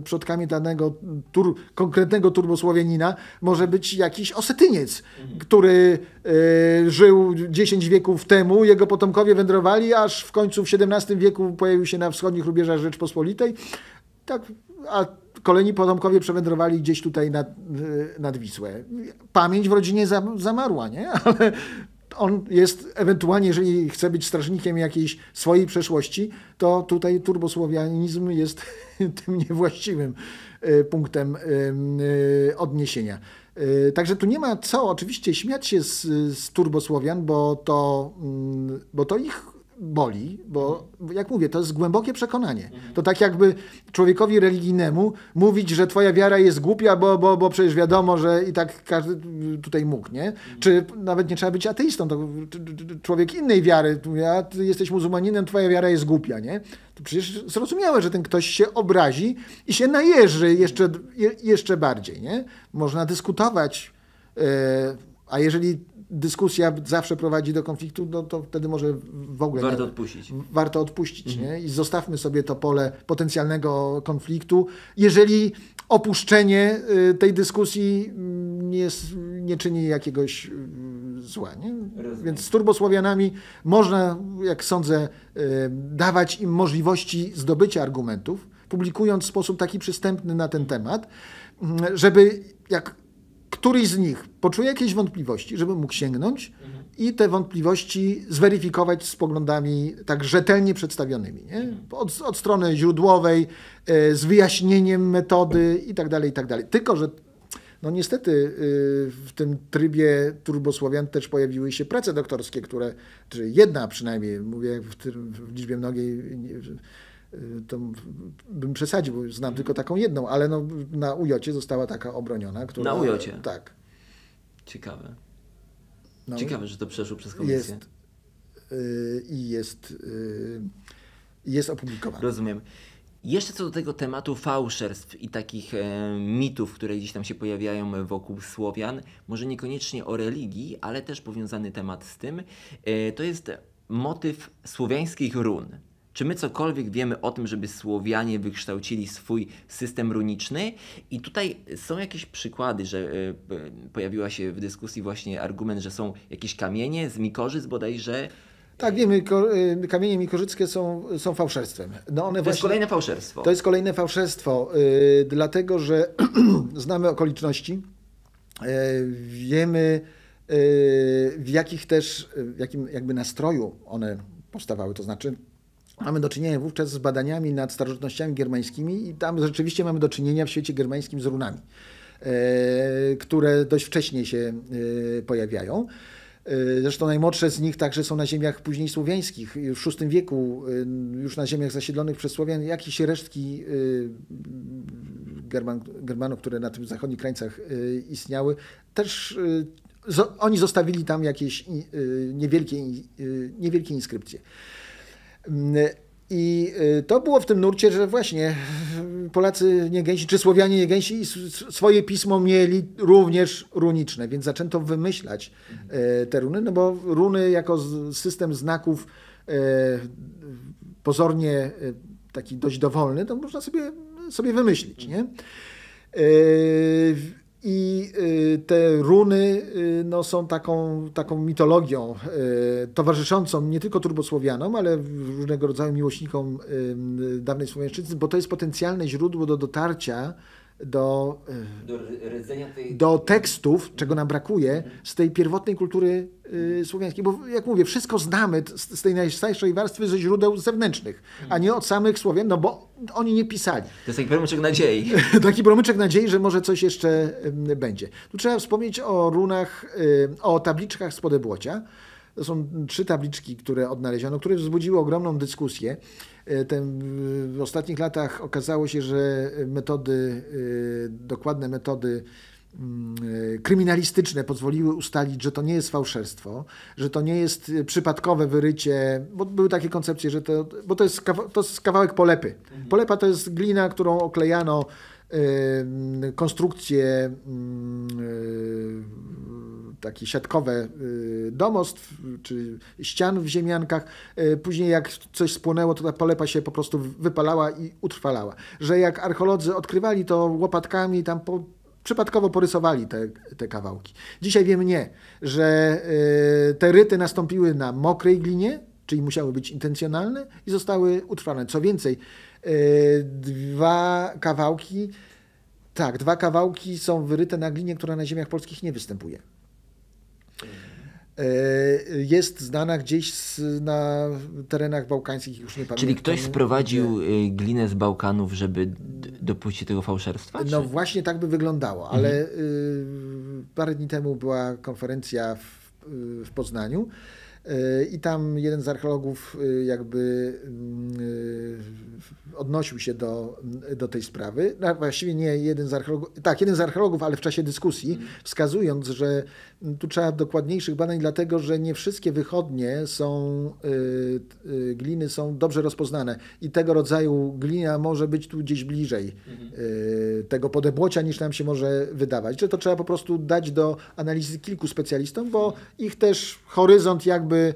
przodkami danego tur, konkretnego turbosłowianina może być jakiś osetyniec, mhm. który żył 10 wieków temu, jego potomkowie wędrowali, aż w końcu w XVII wieku pojawił się na wschodnich rubieżach Rzeczpospolitej. Tak, a kolejni potomkowie przewędrowali gdzieś tutaj nad, y, nad Wisłę. Pamięć w rodzinie zamarła, nie? <laughs> Ale on jest ewentualnie, jeżeli chce być strażnikiem jakiejś swojej przeszłości, to tutaj turbosłowianizm jest <laughs> tym niewłaściwym y, punktem y, odniesienia. Także tu nie ma co oczywiście śmiać się z, z turbosłowian, bo to, mm, bo to ich boli, bo jak mówię, to jest głębokie przekonanie. To tak jakby człowiekowi religijnemu mówić, że twoja wiara jest głupia, bo, bo, bo przecież wiadomo, że i tak każdy tutaj mógł, nie? Czy nawet nie trzeba być ateistą, to człowiek innej wiary, ja, ty jesteś muzułmaninem, twoja wiara jest głupia, nie? To przecież zrozumiałe, że ten ktoś się obrazi i się najeży jeszcze, jeszcze bardziej, nie? Można dyskutować, e, a jeżeli dyskusja zawsze prowadzi do konfliktu, no to wtedy może w ogóle... Warto nie, odpuścić. Warto odpuścić, mhm. nie? I zostawmy sobie to pole potencjalnego konfliktu. Jeżeli opuszczenie y, tej dyskusji mm, nie, nie czyni jakiegoś y, zła, nie? Więc z turbosłowianami można, jak sądzę, y, dawać im możliwości zdobycia argumentów, publikując w sposób taki przystępny na ten temat, mm, żeby jak któryś z nich poczuje jakieś wątpliwości, żeby mógł sięgnąć i te wątpliwości zweryfikować z poglądami tak rzetelnie przedstawionymi. Nie? Od, od strony źródłowej, e, z wyjaśnieniem metody itd. Tak tak dalej. Tylko, że no niestety e, w tym trybie turbosłowian też pojawiły się prace doktorskie, które, czy jedna przynajmniej, mówię w, tym, w liczbie mnogiej, Y, to bym przesadził, bo znam tylko taką jedną, ale no, na Ujocie została taka obroniona. Która, na Ujocie? Tak. Ciekawe. No, Ciekawe, że to przeszło przez komisję. Jest, y, I jest, y, jest opublikowane. Rozumiem. Jeszcze co do tego tematu fałszerstw i takich e, mitów, które gdzieś tam się pojawiają wokół Słowian, może niekoniecznie o religii, ale też powiązany temat z tym, e, to jest motyw słowiańskich run. Czy my cokolwiek wiemy o tym, żeby Słowianie wykształcili swój system runiczny? I tutaj są jakieś przykłady, że y, pojawiła się w dyskusji właśnie argument, że są jakieś kamienie z Mikorzyc bodajże, e, tak, wiemy, e, kamienie mikorzyckie są, są fałszerstwem. No one to właśnie, jest kolejne fałszerstwo. To jest kolejne fałszerstwo, dlatego że <clears throat> znamy okoliczności, wiemy w jakich też, w jakim jakby nastroju one powstawały, to znaczy Mamy do czynienia wówczas z badaniami nad starożytnościami germańskimi i tam rzeczywiście mamy do czynienia w świecie germańskim z runami, e, które dość wcześnie się e, pojawiają. E, zresztą najmłodsze z nich także są na ziemiach później słowiańskich. W VI wieku, już na ziemiach zasiedlonych przez Słowian, jakieś resztki German, Germanów, które na tych zachodnich krańcach istniały, też oni zostawili tam jakieś niewielkie, niewielkie inskrypcje. Mm, I y, to było w tym nurcie, że właśnie Polacy niegęsi, czy Słowianie niegęsi swoje pismo mieli również runiczne, więc zaczęto wymyślać y, te runy, no bo runy jako system znaków y, pozornie taki dość dowolny, to można sobie, sobie wymyślić, nie? I y, te runy y, no, są taką, taką mitologią y, towarzyszącą nie tylko turbosłowianom, ale różnego rodzaju miłośnikom dawnej słowiańszczyzny, bo to jest potencjalne źródło do dotarcia do, do, tekstów, czego nam brakuje, z tej pierwotnej kultury y, słowiańskiej. Bo jak mówię, wszystko znamy z, tej najstarszej warstwy ze źródeł zewnętrznych, a nie od samych Słowian, no bo oni nie pisali. To jest taki promyczek nadziei. <laughs> taki promyczek nadziei, że może coś jeszcze y, będzie. Tu trzeba wspomnieć o runach, y, o tabliczkach z Podebłocia. To są trzy tabliczki, które odnaleziono, które wzbudziły ogromną dyskusję. E, ten, w ostatnich latach okazało się, że metody, e, dokładne metody mm, e, kryminalistyczne pozwoliły ustalić, że to nie jest fałszerstwo, że to nie jest przypadkowe wyrycie, bo były takie koncepcje, że to, bo to, jest, kawa, to jest kawałek polepy. Mhm. Polepa to jest glina, którą oklejano konstrukcję takie siatkowe y, domostw czy ścian w ziemiankach. Y, później jak coś spłonęło, to ta polepa się po prostu wypalała i utrwalała. Że jak archeolodzy odkrywali to łopatkami tam po, przypadkowo porysowali te, te kawałki. Dzisiaj wiemy nie, że y, te ryty nastąpiły na mokrej glinie, czyli musiały być intencjonalne i zostały utrwalone. Co więcej, dwa kawałki tak, dwa kawałki są wyryte na glinie, która na ziemiach polskich nie występuje. E, jest znana gdzieś na terenach bałkańskich, już nie pamiętam. Czyli ktoś sprowadził gdzie... Y, glinę z Bałkanów, żeby dopuścić tego fałszerstwa? No czy? właśnie tak by wyglądało, mhm. ale y, parę dni temu była konferencja w, y, w Poznaniu i tam jeden z archeologów jakby mm, odnosił się do, do tej sprawy. No, właściwie nie jeden z archeologów, tak, jeden z archeologów, ale w czasie dyskusji, mhm. wskazując, że tu trzeba dokładniejszych badań, dlatego że nie wszystkie wychodnie są, y, y, gliny są dobrze rozpoznane i tego rodzaju glina może być tu gdzieś bliżej y, tego podebłocia niż nam się może wydawać. Czy to trzeba po prostu dać do analizy kilku specjalistom, bo ich też horyzont jakby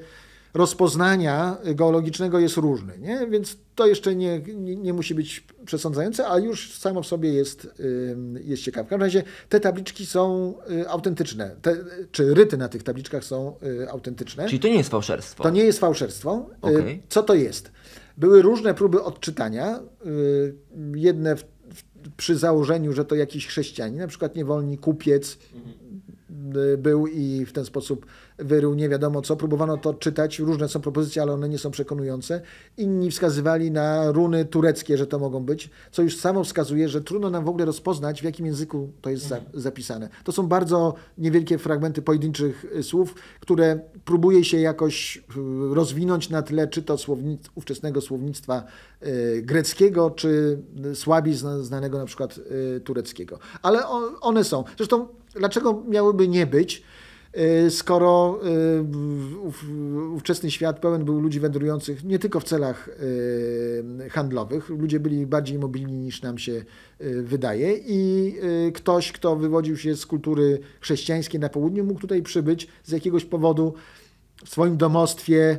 rozpoznania geologicznego jest różny, nie? więc to jeszcze nie, nie, nie musi być przesądzające, a już samo w sobie jest, jest ciekawe. W każdym razie te tabliczki są y, autentyczne, te, czy ryty na tych tabliczkach są y, autentyczne. Czyli to nie jest fałszerstwo? To nie jest fałszerstwo. Y, okay. Co to jest? Były różne próby odczytania, jedne w, przy założeniu, że to jakiś chrześcijanin, na przykład niewolni kupiec, mhm. był i w ten sposób wyrył nie wiadomo co. Próbowano to czytać, różne są propozycje, ale one nie są przekonujące. Inni wskazywali na runy tureckie, że to mogą być, co już samo wskazuje, że trudno nam w ogóle rozpoznać, w jakim języku to jest za zapisane. To są bardzo niewielkie fragmenty pojedynczych y, słów, które próbuje się jakoś y, rozwinąć na tle czy to słownic ówczesnego słownictwa y, greckiego, czy słabiej znanego na przykład tureckiego. Ale one są. Zresztą dlaczego miałyby nie być? Y, skoro y, ówczesny świat pełen był ludzi wędrujących nie tylko w celach y, handlowych, ludzie byli bardziej mobilni niż nam się wydaje i ktoś, kto wywodził się z kultury chrześcijańskiej na południu, mógł tutaj przybyć z jakiegoś powodu w swoim domostwie,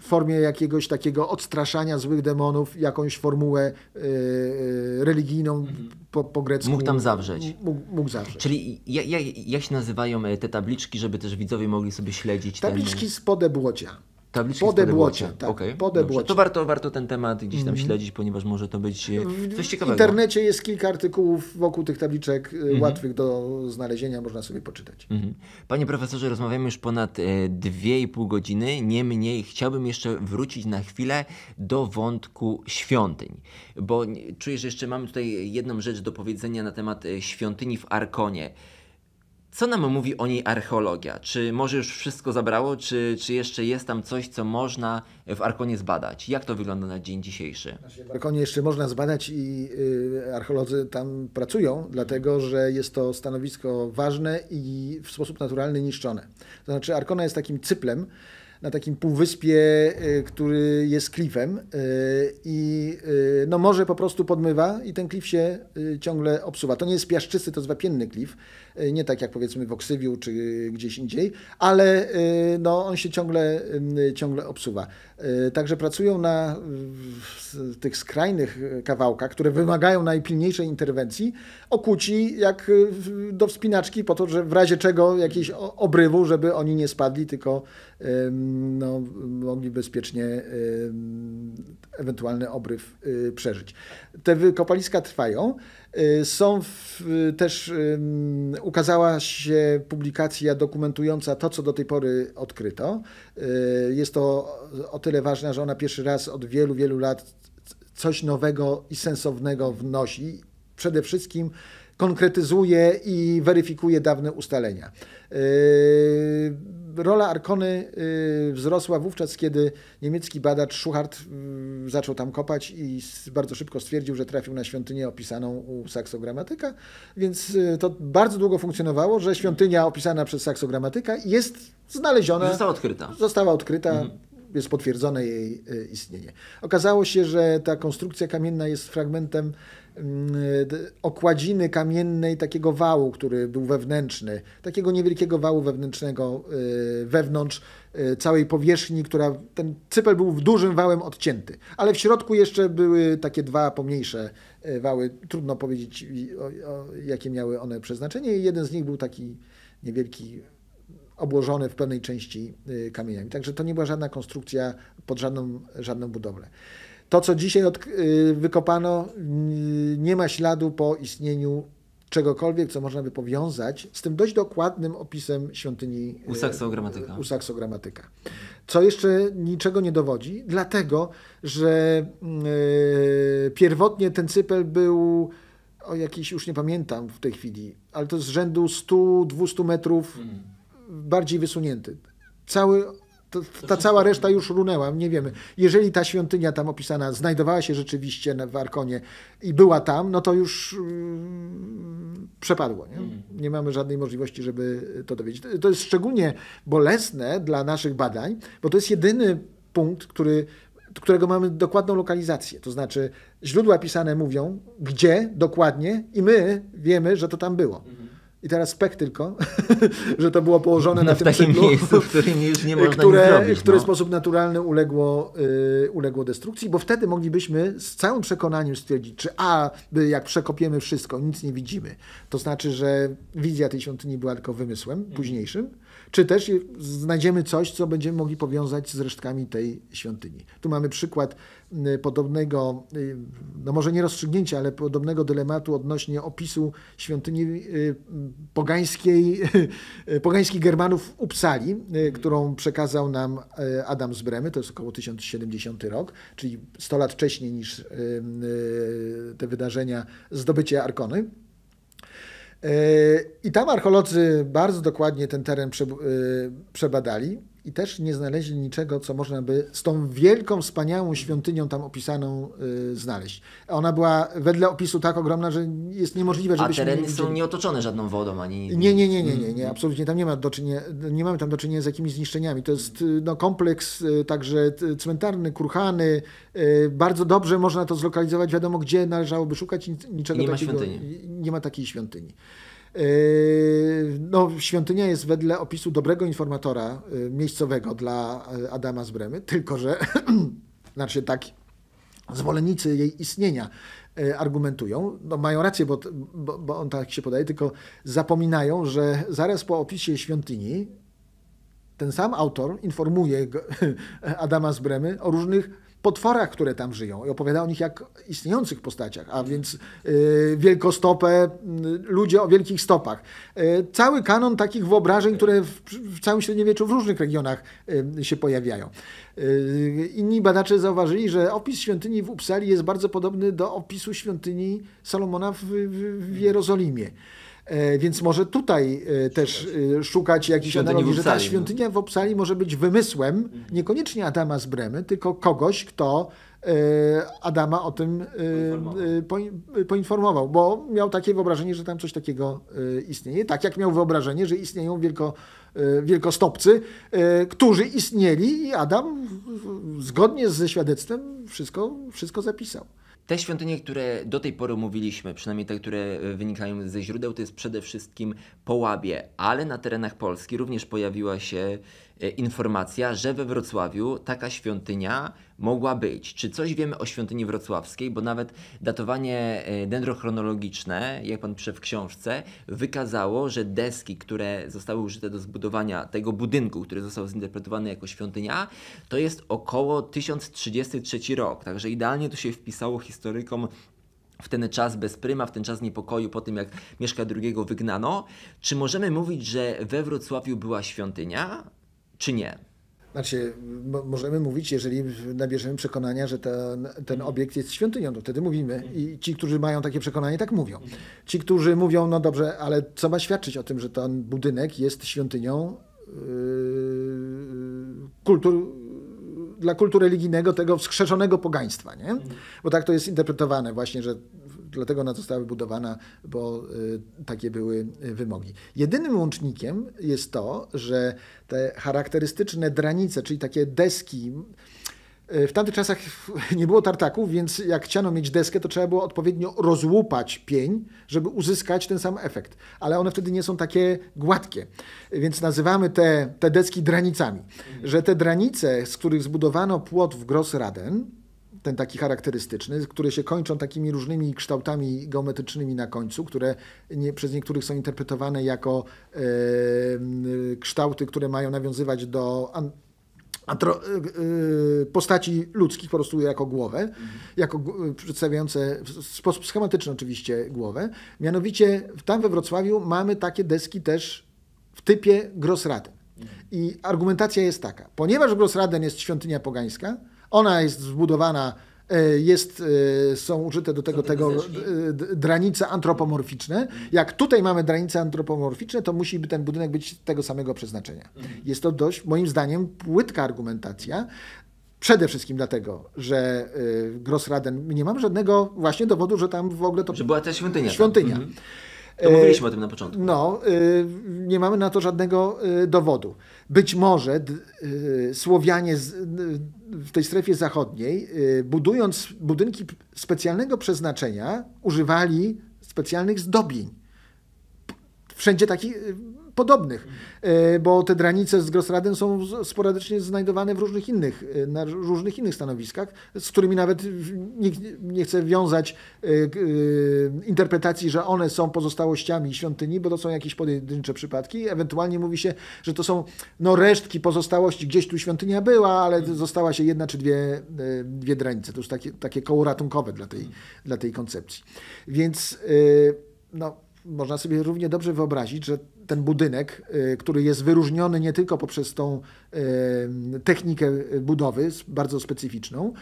formie jakiegoś takiego odstraszania złych demonów, jakąś formułę e, e, religijną mhm. po, po grecku. Mógł tam zawrzeć. Mógł, mógł zawrzeć. Czyli jak, ja ja się nazywają e, te tabliczki, żeby też widzowie mogli sobie śledzić? Tabliczki ten... z podebłocia. Tabliczki po debłocie. Tak, okay. po debłocie. To warto, warto ten temat gdzieś tam mm śledzić, ponieważ może to być e, no, coś ciekawego. W internecie jest kilka artykułów wokół tych tabliczek mm łatwych do znalezienia, można sobie poczytać. Mm Panie profesorze, rozmawiamy już ponad 2,5 e, godziny, niemniej chciałbym jeszcze wrócić na chwilę do wątku świątyń, bo czuję, że jeszcze mamy tutaj jedną rzecz do powiedzenia na temat świątyni w Arkonie. Co nam mówi o niej archeologia? Czy może już wszystko zabrało, czy, czy jeszcze jest tam coś, co można w Arkonie zbadać? Jak to wygląda na dzień dzisiejszy? W Arkonie jeszcze można zbadać i y, archeolodzy tam pracują, dlatego że jest to stanowisko ważne i w sposób naturalny niszczone. To znaczy Arkona jest takim cyplem, na takim półwyspie, y, który jest klifem y, i y, no morze po prostu podmywa i ten klif się ciągle obsuwa. To nie jest piaszczysty, to jest wapienny klif. Y, nie tak jak powiedzmy w Oksywiu czy gdzieś indziej, ale y, no, on się ciągle, y, ciągle obsuwa. Także pracują na tych skrajnych kawałkach, które wymagają najpilniejszej interwencji, okuci jak do wspinaczki po to, że w razie czego jakiejś obrywu, żeby oni nie spadli, tylko no, mogli bezpiecznie ewentualny obryw przeżyć. Te wykopaliska trwają. Y, są w, y, też ukazała się publikacja dokumentująca to, co do tej pory odkryto. Y, jest to o tyle ważna, że ona pierwszy raz od wielu, wielu lat coś nowego i sensownego wnosi. Przede wszystkim konkretyzuje i weryfikuje dawne ustalenia. Yy, rola Arkony yy, wzrosła wówczas, kiedy niemiecki badacz Schuchart yy, zaczął tam kopać i bardzo szybko stwierdził, że trafił na świątynię opisaną u saksogramatyka, więc to bardzo długo funkcjonowało, że świątynia opisana przez saksogramatyka jest znaleziona. Została odkryta. Została odkryta. Mhm jest potwierdzone jej istnienie. Okazało się, że ta konstrukcja kamienna jest fragmentem okładziny kamiennej takiego wału, który był wewnętrzny, takiego niewielkiego wału wewnętrznego y, wewnątrz y, całej powierzchni, która ten cypel był w dużym wałem odcięty, ale w środku jeszcze były takie dwa pomniejsze y, wały, trudno powiedzieć o, o, jakie miały one przeznaczenie i jeden z nich był taki niewielki obłożony w pewnej części kamieniami. Także to nie była żadna konstrukcja pod żadną, żadną budowlę. To, co dzisiaj od, y, wykopano, nie ma śladu po istnieniu czegokolwiek, co można by powiązać z tym dość dokładnym opisem świątyni y, Usaksogramatyka. Usaksogramatyka. Co jeszcze niczego nie dowodzi, dlatego, że y, pierwotnie ten cypel był o jakiś, już nie pamiętam w tej chwili, ale to z rzędu 100-200 metrów mhm. bardziej wysunięty. Cały to, ta cała reszta już runęła, nie wiemy. Jeżeli ta świątynia tam opisana znajdowała się rzeczywiście w Arkonie i była tam, no to już mm, przepadło. Nie? Hmm. nie mamy żadnej możliwości, żeby to dowiedzieć. To jest szczególnie bolesne dla naszych badań, bo to jest jedyny punkt, który którego mamy dokładną lokalizację. To znaczy, źródła pisane mówią, gdzie dokładnie, i my wiemy, że to tam było. Hmm. I teraz spek tylko, <laughs> że to było położone no, na tym takim cyklu, miejscu, w którym już nie można które, zrobić, Który no. sposób naturalny uległo, yy, uległo destrukcji, bo wtedy moglibyśmy z całym przekonaniem stwierdzić, czy a, jak przekopiemy wszystko, nic nie widzimy. To znaczy, że wizja tej świątyni była tylko wymysłem późniejszym, czy też znajdziemy coś, co będziemy mogli powiązać z resztkami tej świątyni. Tu mamy przykład y, podobnego, y, no może nie rozstrzygnięcia, ale podobnego dylematu odnośnie opisu świątyni y, pogańskiej, <laughs> pogańskich Germanów w Upsali, mhm. którą przekazał nam Adam z Bremy, to jest około 1070 rok, czyli 100 lat wcześniej niż te wydarzenia zdobycie Arkony. E, I tam archeolodzy bardzo dokładnie ten teren e, przebadali i też nie znaleźli niczego, co można by z tą wielką, wspaniałą świątynią tam opisaną y, znaleźć. Ona była wedle opisu tak ogromna, że jest niemożliwe, żeby A tereny nie są nieotoczone żadną wodą, ani... Nie, nie, nie, nie, nie, mm. nie, absolutnie. Tam nie, ma do czynienia, nie mamy tam do czynienia z jakimiś zniszczeniami. To jest y, no, kompleks y, także y, cmentarny, kurhany. Y, bardzo dobrze można to zlokalizować. Wiadomo, gdzie należałoby szukać niczego I nie takiego. Ma świątyni. nie ma takiej świątyni. Yy, no, świątynia jest wedle opisu dobrego informatora yy, miejscowego dla yy, Adama z Bremy, tylko że, <clears throat> znaczy tak, zwolennicy jej istnienia argumentują, no mają rację, bo, bo, bo on tak się podaje, tylko zapominają, że zaraz po opisie świątyni ten sam autor informuje <laughs> Adama z Bremy o różnych potworach, które tam żyją i opowiada o nich jak istniejących postaciach, a więc y, wielkostopę, y, ludzie o wielkich stopach. Y, cały kanon takich wyobrażeń, które w, w całym średniowieczu w różnych regionach y, się pojawiają. Y, inni badacze zauważyli, że opis świątyni w Upsali jest bardzo podobny do opisu świątyni Salomona w, w, w Jerozolimie. E, więc może tutaj e, też e, szukać jakichś analogii, że ta no. świątynia w Opsali może być wymysłem mhm. niekoniecznie Adama z Bremy, tylko kogoś, kto Adama o tym poinformował. poinformował, bo miał takie wyobrażenie, że tam coś takiego istnieje. Tak jak miał wyobrażenie, że istnieją wielko, wielkostopcy, którzy istnieli i Adam zgodnie ze świadectwem wszystko, wszystko zapisał. Te świątynie, które do tej pory mówiliśmy, przynajmniej te, które e, wynikają ze źródeł, to jest przede wszystkim Połabie, ale na terenach Polski również pojawiła się E, informacja, że we Wrocławiu taka świątynia mogła być. Czy coś wiemy o świątyni wrocławskiej? Bo nawet datowanie e, dendrochronologiczne, jak pan pisze w książce, wykazało, że deski, które zostały użyte do zbudowania tego budynku, który został zinterpretowany jako świątynia, to jest około 1033 rok. Także idealnie to się wpisało historykom w ten czas bez pryma, w ten czas niepokoju po tym, jak Mieszka II wygnano. Czy możemy mówić, że we Wrocławiu była świątynia? czy nie? Znaczy, możemy mówić, jeżeli nabierzemy przekonania, że ten, ten obiekt jest świątynią, to wtedy mówimy. I ci, którzy mają takie przekonanie, tak mówią. Ci, którzy mówią, no dobrze, ale co ma świadczyć o tym, że ten budynek jest świątynią yy, kultur, dla kultu religijnego tego wskrzeszonego pogaństwa, nie? Bo tak to jest interpretowane właśnie, że dlatego ona została wybudowana, bo y, takie były y, wymogi. Jedynym łącznikiem jest to, że te charakterystyczne dranice, czyli takie deski, y, w tamtych czasach <laughs> nie było tartaków, więc jak chciano mieć deskę, to trzeba było odpowiednio rozłupać pień, żeby uzyskać ten sam efekt. Ale one wtedy nie są takie gładkie, więc nazywamy te, te deski dranicami. Że te dranice, z których zbudowano płot w Raden, ten taki charakterystyczny, które się kończą takimi różnymi kształtami geometrycznymi na końcu, które nie, przez niektórych są interpretowane jako kształty, które mają nawiązywać do an, e, e, postaci ludzkich, po prostu jako głowę, mhm. jako przedstawiające w sposób schematyczny oczywiście głowę. Mianowicie tam we Wrocławiu mamy takie deski też w typie Grossraten. I argumentacja jest taka. Ponieważ Grossraden jest świątynia pogańska, ona jest zbudowana, e, jest, e, są użyte do tego, tego dranice antropomorficzne. Jak tutaj mamy dranice antropomorficzne, to musi ten budynek być tego samego przeznaczenia. Mhm. Jest to dość, moim zdaniem, płytka argumentacja. Przede wszystkim dlatego, że e, Grossraden, nie mam żadnego właśnie dowodu, że tam w ogóle to... Że była ta świątynia. Świątynia. Tam. Mhm. To mówiliśmy o tym na początku. No, nie mamy na to żadnego dowodu. Być może y, Słowianie y, w tej strefie zachodniej, y, budując budynki specjalnego przeznaczenia, używali specjalnych zdobień. Wszędzie taki, podobnych, e, bo te granice z Grossradem są sporadycznie znajdowane w różnych innych, e, na różnych innych stanowiskach, z którymi nawet nikt nie chce wiązać e, interpretacji, że one są pozostałościami świątyni, bo to są jakieś pojedyncze przypadki. Ewentualnie mówi się, że to są no, resztki pozostałości, gdzieś tu świątynia była, ale mm. została się jedna czy dwie, dwie To już takie, takie koło ratunkowe dla tej, mm. dla tej koncepcji. Więc no, można sobie równie dobrze wyobrazić, że ten budynek, y, który jest wyróżniony nie tylko poprzez tą y, technikę budowy, bardzo specyficzną,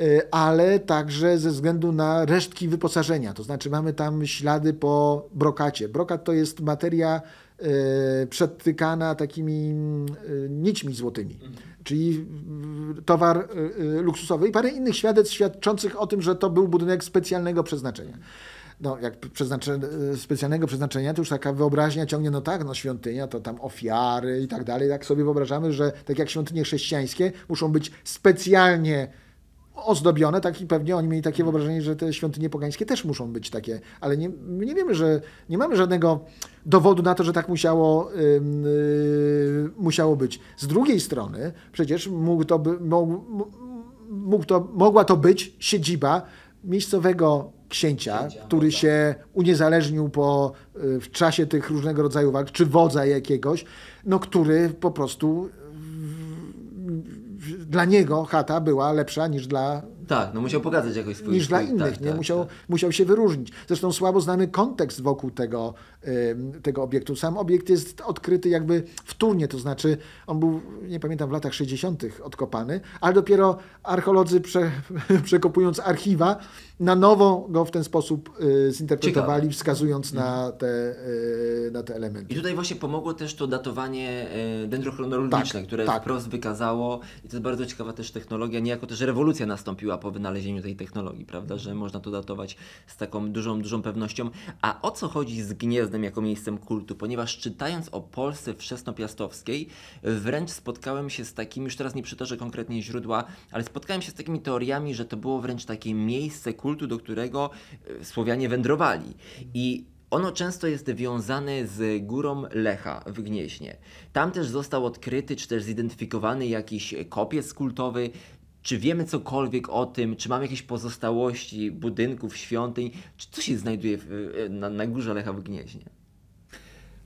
y, ale także ze względu na resztki wyposażenia. To znaczy mamy tam ślady po brokacie. Brokat to jest materia przetykana takimi nićmi złotymi, mhm. czyli towar luksusowy i parę innych świadectw świadczących o tym, że to był budynek specjalnego przeznaczenia no, jak przeznacze, specjalnego przeznaczenia, to już taka wyobraźnia ciągnie, no tak, no świątynia to tam ofiary i tak dalej. Tak sobie wyobrażamy, że tak jak świątynie chrześcijańskie muszą być specjalnie ozdobione, tak i pewnie oni mieli takie mhm. wyobrażenie, że te świątynie pogańskie też muszą być takie, ale nie, nie wiemy, że nie mamy żadnego dowodu na to, że tak musiało, yy, musiało być. Z drugiej strony przecież mógł to, by, mógł, mógł to, mogła to być siedziba miejscowego księcia, księcia który woda. się uniezależnił po, y, w czasie tych różnego rodzaju walk, czy wodza jakiegoś, no, który po prostu dla niego chata była lepsza niż dla. Tak, no musiał pokazać jakoś swój Niż dla tak, innych, tak, nie? Tak, musiał, tak. musiał się wyróżnić. Zresztą słabo znany kontekst wokół tego, tego obiektu. Sam obiekt jest odkryty jakby wtórnie, to znaczy on był, nie pamiętam, w latach 60. odkopany, ale dopiero archeolodzy prze, <laughs> przekopując archiwa na nowo go w ten sposób y, zinterpretowali, Ciekawe. wskazując na mhm. te, y, na te elementy. I tutaj właśnie pomogło też to datowanie y, dendrochronologiczne, tak, które tak. wprost wykazało, i to jest bardzo ciekawa też technologia, niejako też rewolucja nastąpiła po wynalezieniu tej technologii, prawda, że można to datować z taką dużą, dużą pewnością. A o co chodzi z Gniezdem jako miejscem kultu? Ponieważ czytając o Polsce wczesnopiastowskiej, wręcz spotkałem się z takimi, już teraz nie przytoczę konkretnie źródła, ale spotkałem się z takimi teoriami, że to było wręcz takie miejsce kultu, kultu, do którego e, Słowianie wędrowali. I ono często jest wiązane z górą Lecha w Gnieźnie. Tam też został odkryty czy też zidentyfikowany jakiś kopiec kultowy. Czy wiemy cokolwiek o tym? Czy mamy jakieś pozostałości budynków, świątyń? Czy coś się znajduje w, e, na, na górze Lecha w Gnieźnie?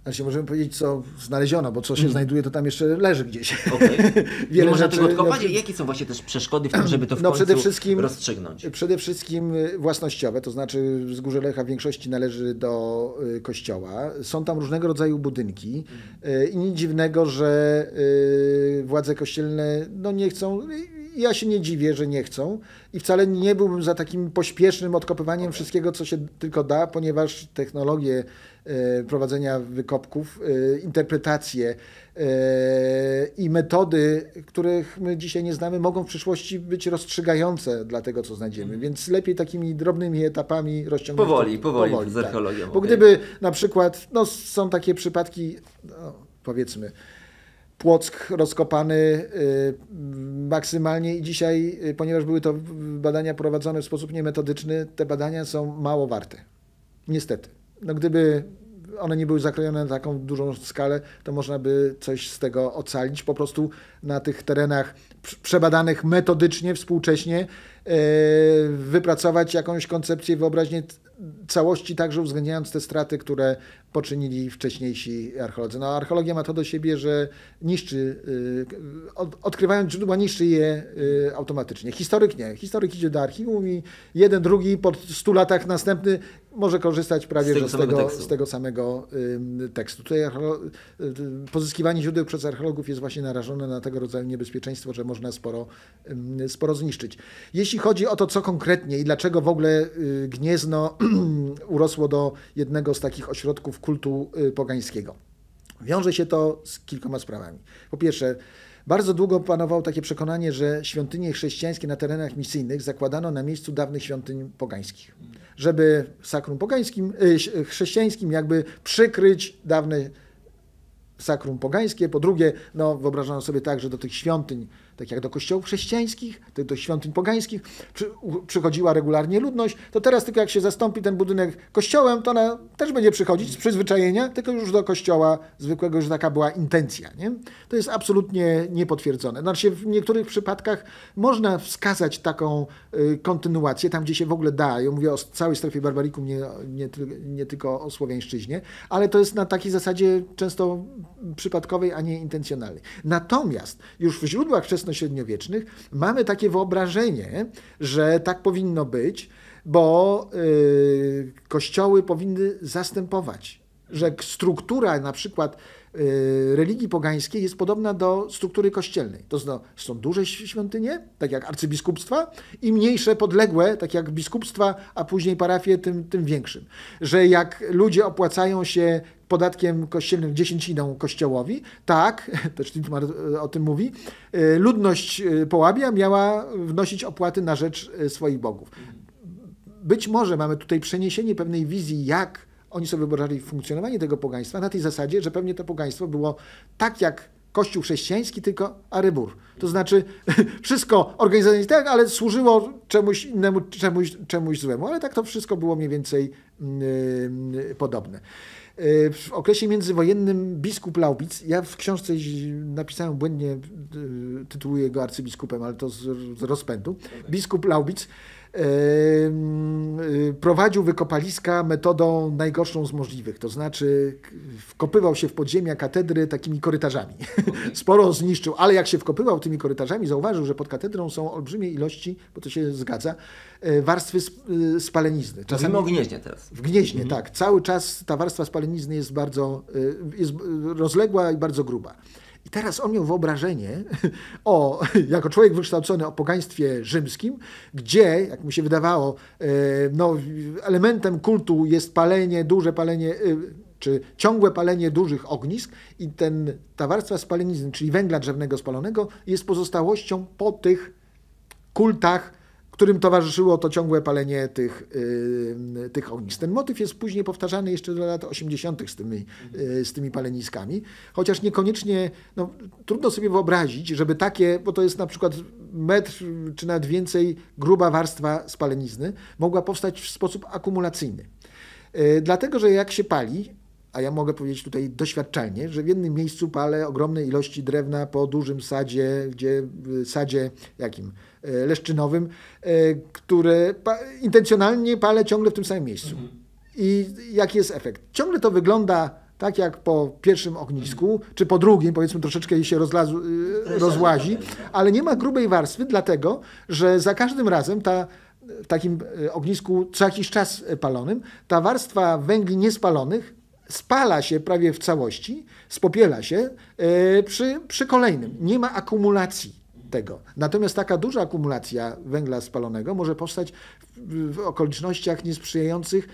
Znaczy możemy powiedzieć, co znaleziono, bo co się mm. znajduje, to tam jeszcze leży gdzieś. Okay. <laughs> Wiele można rzeczy, tego odkopać. No, Jakie są właśnie też przeszkody w tym, żeby to w no, przede wszystkim, rozstrzygnąć? Przede wszystkim y, własnościowe, to znaczy Wzgórze Lecha w większości należy do y, kościoła. Są tam różnego rodzaju budynki mm. i nic dziwnego, że władze kościelne no, nie chcą ja się nie dziwię, że nie chcą i wcale nie byłbym za takim pośpiesznym odkopywaniem okay. wszystkiego, co się tylko da, ponieważ technologie E, prowadzenia wykopków, e, interpretacje e, i metody, których my dzisiaj nie znamy, mogą w przyszłości być rozstrzygające dla tego, co znajdziemy. Mhm. Więc lepiej takimi drobnymi etapami rozciągnąć. Powoli, to, powoli, powoli z tak. archeologią. Tak. Bo okay. gdyby na przykład, no, są takie przypadki, no, powiedzmy, Płock rozkopany y, maksymalnie i dzisiaj, y, ponieważ były to badania prowadzone w sposób niemetodyczny, te badania są mało warte. Niestety no gdyby one nie były zakrojone na taką dużą skalę, to można by coś z tego ocalić. Po prostu na tych terenach przebadanych metodycznie, współcześnie, e, wypracować jakąś koncepcję, wyobraźnię całości także uwzględniając te straty, które poczynili wcześniejsi archeolodzy. No, archeologia ma to do siebie, że niszczy, y, odkrywając źródła, niszczy je y, automatycznie. Historyk nie. Historyk idzie do archiwum i jeden, drugi po 100 latach następny może korzystać prawie z tego, z tego, z tego samego y, tekstu. Tutaj pozyskiwanie źródeł przez archeologów jest właśnie narażone na tego rodzaju niebezpieczeństwo, że można sporo, sporo zniszczyć. Jeśli chodzi o to, co konkretnie i dlaczego w ogóle Gniezno <clears throat> urosło do jednego z takich ośrodków kultu y, pogańskiego. Wiąże się to z kilkoma sprawami. Po pierwsze, bardzo długo panowało takie przekonanie, że świątynie chrześcijańskie na terenach misyjnych zakładano na miejscu dawnych świątyń pogańskich, żeby sakrum pogańskim, y, y, chrześcijańskim jakby przykryć dawne sakrum pogańskie. Po drugie, no, wyobrażano sobie tak, że do tych świątyń tak jak do kościołów chrześcijańskich, tak do świątyń pogańskich przychodziła regularnie ludność, to teraz tylko jak się zastąpi ten budynek kościołem, to ona też będzie przychodzić z przyzwyczajenia, tylko już do kościoła zwykłego, że taka była intencja. Nie? To jest absolutnie niepotwierdzone. No, znaczy w niektórych przypadkach można wskazać taką y, kontynuację, tam gdzie się w ogóle da. Ja mówię o całej strefie barbarikum, nie, nie, nie tylko o słowiańszczyźnie, ale to jest na takiej zasadzie często przypadkowej, a nie intencjonalnej. Natomiast już w źródłach wczesnych wczesnośredniowiecznych, mamy takie wyobrażenie, że tak powinno być, bo y, kościoły powinny zastępować, że struktura na przykład y, religii pogańskiej jest podobna do struktury kościelnej. To znaczy są duże świątynie, tak jak arcybiskupstwa, i mniejsze, podległe, tak jak biskupstwa, a później parafie, tym, tym większym. Że jak ludzie opłacają się podatkiem kościelnym dziesięciną kościołowi. Tak, <laughs> też Dietmar e, o tym mówi. E, ludność e, Połabia miała wnosić opłaty na rzecz swoich bogów. Być może mamy tutaj przeniesienie pewnej wizji, jak oni sobie wyobrażali funkcjonowanie tego pogaństwa na tej zasadzie, że pewnie to pogaństwo było tak jak kościół chrześcijański, tylko arybur. To znaczy <laughs> wszystko organizowane tak, ale służyło czemuś innemu, czemuś, czemuś złemu. Ale tak to wszystko było mniej więcej yy, podobne. Y, w okresie międzywojennym biskup Laubitz, ja w książce napisałem błędnie, y, tytułuję go arcybiskupem, ale to z, z rozpędu, biskup Laubitz. Y, prowadził wykopaliska metodą najgorszą z możliwych, to znaczy wkopywał się w podziemia katedry takimi korytarzami. Okay. <laughs> Sporo zniszczył, ale jak się wkopywał tymi korytarzami, zauważył, że pod katedrą są olbrzymie ilości, bo to się zgadza, e, warstwy y, spalenizny. Czasami Mówimy o gnieźnie teraz. W gnieźnie, mhm. tak. Cały czas ta warstwa spalenizny jest bardzo y, jest rozległa i bardzo gruba. I teraz on miał wyobrażenie <laughs> o, <laughs> jako człowiek wykształcony o pogaństwie rzymskim, gdzie, jak mu się wydawało, e, no, elementem kultu jest palenie, duże palenie e, czy ciągłe palenie dużych ognisk i ten, ta warstwa spalenizny, czyli węgla drzewnego spalonego, jest pozostałością po tych kultach którym towarzyszyło to ciągłe palenie tych, yy, tych ognisk. Ten motyw jest później powtarzany jeszcze do lat 80. z tymi, yy, z tymi paleniskami, chociaż niekoniecznie, no, trudno sobie wyobrazić, żeby takie, bo to jest na przykład metr czy nawet więcej gruba warstwa spalenizny, mogła powstać w sposób akumulacyjny. Y, dlatego, że jak się pali, a ja mogę powiedzieć tutaj doświadczalnie, że w jednym miejscu palę ogromne ilości drewna po dużym sadzie, gdzie sadzie jakim? E, leszczynowym, e, które pa, intencjonalnie palę ciągle w tym samym miejscu. I jaki jest efekt? Ciągle to wygląda tak jak po pierwszym ognisku, czy po drugim, powiedzmy troszeczkę się rozlazu, e, rozłazi, ale nie ma grubej warstwy, dlatego że za każdym razem ta w takim ognisku co jakiś czas palonym, ta warstwa węgli niespalonych spala się prawie w całości, spopiela się e, przy, przy kolejnym. Nie ma akumulacji. Tego. Natomiast taka duża akumulacja węgla spalonego może powstać w, w okolicznościach niesprzyjających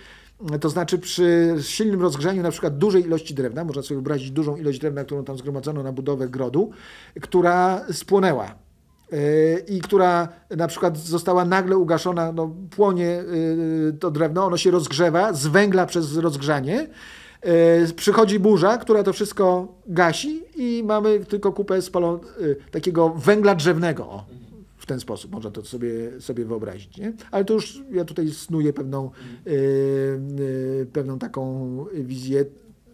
e, to znaczy przy silnym rozgrzaniu na przykład dużej ilości drewna, można sobie wyobrazić dużą ilość drewna, którą tam zgromadzono na budowę grodu, która spłonęła e, i która na przykład została nagle ugaszona, no, płonie to drewno, ono się rozgrzewa z węgla przez rozgrzanie E, przychodzi burza, która to wszystko gasi i mamy tylko kupę e, takiego węgla drzewnego. O, w ten sposób można to sobie, sobie wyobrazić. Nie? Ale to już ja tutaj snuję pewną, e, pewną taką wizję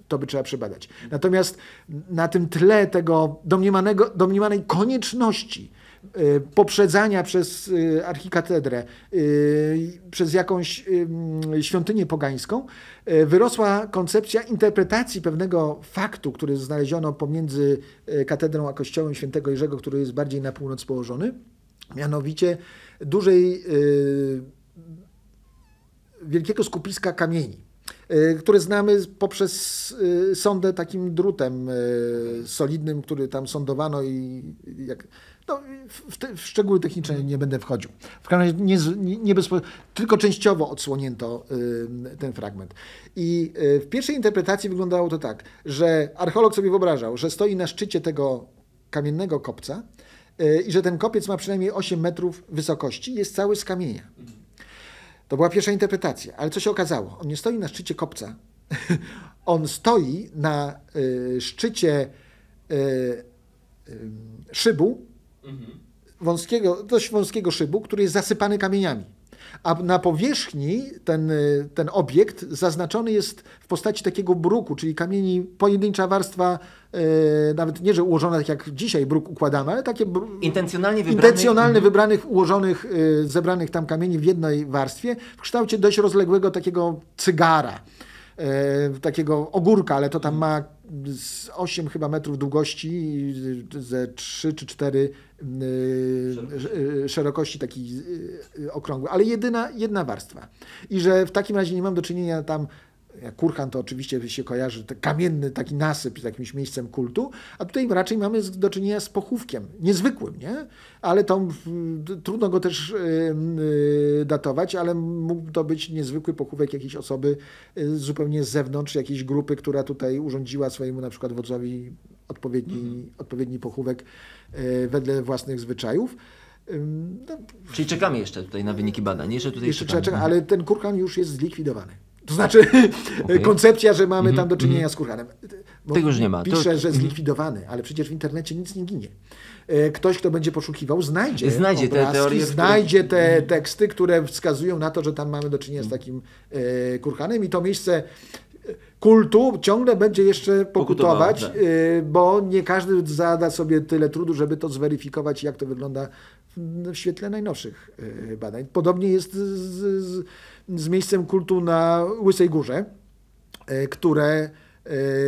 to by trzeba przebadać. Natomiast na tym tle tego domniemanego, domniemanej konieczności Y, poprzedzania przez y, archikatedrę, y, przez jakąś świątynię pogańską, wyrosła koncepcja interpretacji pewnego faktu, który znaleziono pomiędzy katedrą a kościołem świętego Jerzego, który jest bardziej na północ położony, mianowicie dużej, wielkiego skupiska kamieni które znamy poprzez sądę takim drutem solidnym, który tam sądowano i jak no, w, te, w, szczegóły techniczne nie będę wchodził. W każdym razie nie, nie, tylko częściowo odsłonięto y, ten fragment. I y, w pierwszej interpretacji wyglądało to tak, że archeolog sobie wyobrażał, że stoi na szczycie tego kamiennego kopca y, i że ten kopiec ma przynajmniej 8 metrów wysokości, jest cały z kamienia. To była pierwsza interpretacja, ale co się okazało? On nie stoi na szczycie kopca. <laughs> On stoi na y, szczycie y, szybu, mhm. wąskiego, dość wąskiego szybu, który jest zasypany kamieniami. A na powierzchni ten, y, ten obiekt zaznaczony jest w postaci takiego bruku, czyli kamieni, pojedyncza warstwa, yy, nawet nie, że ułożona tak jak dzisiaj bruk układamy, ale takie intencjonalnie, intencjonalnie wybranych, mhm. ułożonych, yy, zebranych tam kamieni w jednej warstwie w kształcie dość rozległego takiego cygara. E, takiego ogórka, ale to tam ma z 8 chyba metrów długości, ze 3 czy 4 e, e, szerokości taki okrągły, ale jedyna, jedna warstwa. I że w takim razie nie mam do czynienia tam kurhan to oczywiście się kojarzy, kamienny taki nasyp z jakimś miejscem kultu, a tutaj raczej mamy do czynienia z pochówkiem, niezwykłym, nie? Ale to trudno go też y, datować, ale mógł to być niezwykły pochówek jakiejś osoby y, zupełnie z zewnątrz, jakiejś grupy, która tutaj urządziła swojemu na przykład wodzowi odpowiedni, mhm. odpowiedni pochówek y, wedle własnych zwyczajów. No, Czyli czekamy jeszcze tutaj na wyniki badań. Jeszcze, tutaj jeszcze czekamy. ale ten kurhan już jest zlikwidowany. To znaczy <laughs> okay. koncepcja, że mamy mm -hmm. tam do czynienia mhm. z kurhanem. Bo Tego już nie ma. Pisze, to... że mhm. zlikwidowany, ale przecież w internecie nic nie ginie. E, ktoś, kto będzie poszukiwał, znajdzie, znajdzie obrazki, te teorie, znajdzie te mhm. teksty, które wskazują na to, że tam mamy do czynienia z takim e, kurhanem i to miejsce e, kultu ciągle będzie jeszcze pokutować, Pokutowa, tak. bo nie każdy zada sobie tyle trudu, żeby to zweryfikować, jak to wygląda w świetle najnowszych badań. Podobnie jest z, z z miejscem kultu na Łysej Górze, e, które e,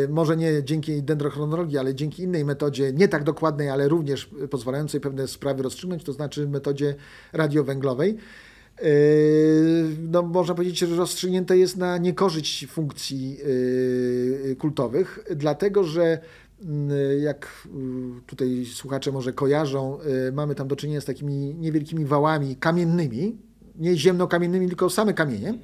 może nie dzięki dendrochronologii, ale dzięki innej metodzie, nie tak dokładnej, ale również pozwalającej pewne sprawy rozstrzygnąć, to znaczy metodzie radiowęglowej. E, no, można powiedzieć, że rozstrzygnięte jest na niekorzyść funkcji kultowych, dlatego że mm, jak mm, tutaj słuchacze może kojarzą, mamy tam do czynienia z takimi niewielkimi wałami kamiennymi, nie ziemnokamiennymi, kamiennymi tylko same kamienie,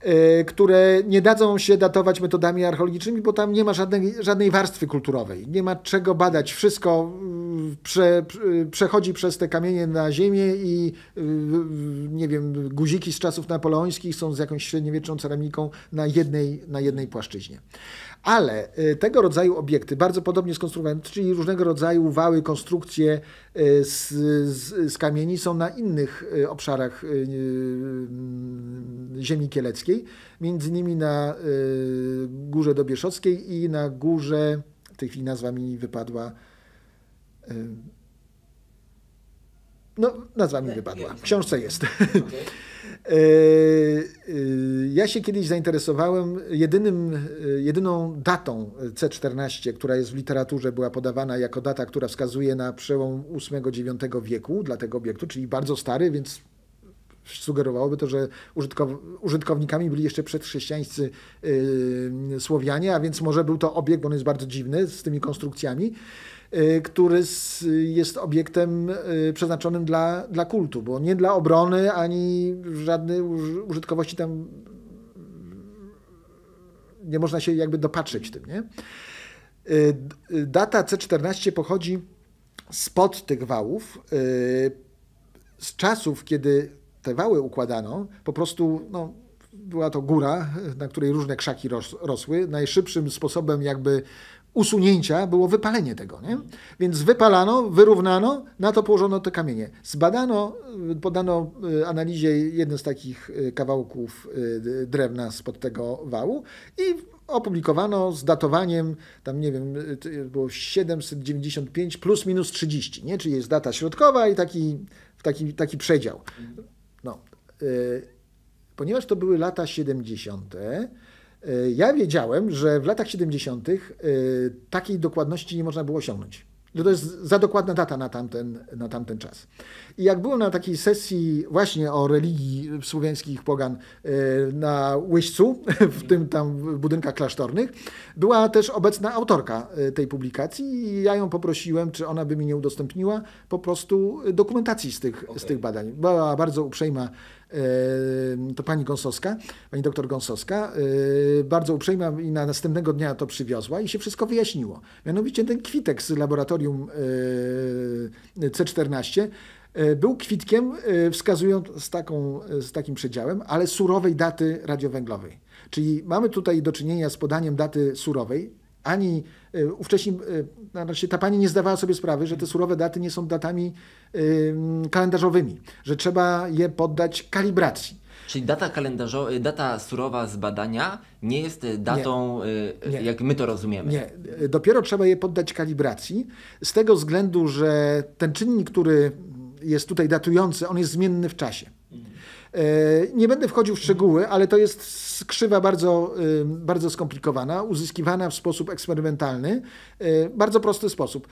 e, które nie dadzą się datować metodami archeologicznymi, bo tam nie ma żadnej, żadnej warstwy kulturowej. Nie ma czego badać. Wszystko mm, prze, przechodzi przez te kamienie na ziemię i y, y, nie wiem, guziki z czasów napoleońskich są z jakąś średniowieczną ceramiką na jednej, na jednej płaszczyźnie. Ale y, tego rodzaju obiekty, bardzo podobnie skonstruowane, czyli różnego rodzaju wały, konstrukcje y, z, z, z kamieni są na innych y, obszarach mm, ziemi kieleckiej, między innymi na Górze Dobieszowskiej i na Górze, w tej chwili nazwa mi wypadła, no nazwa mi wypadła, w książce jest. Okay. <laughs> E, e, ja się kiedyś zainteresowałem jedynym, e, jedyną datą C14, która jest w literaturze, była podawana jako data, która wskazuje na przełom VIII-IX wieku dla tego obiektu, czyli bardzo stary, więc sugerowałoby to, że użytkownikami byli jeszcze przedchrześcijańscy Słowianie, a więc może był to obiekt, bo on jest bardzo dziwny z tymi konstrukcjami. Y, który jest obiektem y, przeznaczonym dla, dla kultu, bo nie dla obrony ani żadnej użytkowości tam nie można się jakby dopatrzeć tym. Nie? Y, data C14 pochodzi spod tych wałów, z czasów, kiedy te wały układano, po prostu no, była to góra, na której różne krzaki ros rosły. Najszybszym sposobem jakby usunięcia było wypalenie tego. Nie? Więc wypalano, wyrównano, na to położono te kamienie. Zbadano, y, podano y, analizie jeden z takich y, kawałków drewna spod tego wału i opublikowano z datowaniem, tam nie wiem, było 795 plus minus 30, nie? czyli jest data środkowa i taki, taki, taki przedział. No. Ponieważ to były lata 70., E, ja wiedziałem, że w latach 70. E, takiej dokładności nie można było osiągnąć. To jest za dokładna data na tamten, na tamten czas. I jak byłem na takiej sesji właśnie o religii słowiańskich pogan e, na Łyścu, w tym tam budynkach klasztornych, była też obecna autorka tej publikacji i ja ją poprosiłem, czy ona by mi nie udostępniła po prostu dokumentacji z tych, okay. z tych badań. Była bardzo uprzejma Yy, to pani Gąsowska, pani doktor Gąsowska, yy, bardzo uprzejma i na następnego dnia to przywiozła i się wszystko wyjaśniło. Mianowicie ten kwitek z laboratorium yy, C14 był kwitkiem wskazując z, taką, z takim przedziałem, ale surowej daty radiowęglowej. Czyli mamy tutaj do czynienia z podaniem daty surowej, ani e, ówcześni, znaczy ta pani nie zdawała sobie sprawy, że te surowe daty nie są datami kalendarzowymi, że trzeba je poddać kalibracji. Czyli data, e, data surowa z badania nie jest datą, nie, nie, jak my to rozumiemy. Nie, dopiero trzeba je poddać kalibracji, z tego względu, że ten czynnik, który jest tutaj datujący, on jest zmienny w czasie. E, nie będę wchodził w szczegóły, ale to jest krzywa bardzo, e, bardzo skomplikowana, uzyskiwana w sposób eksperymentalny, e, bardzo prosty sposób.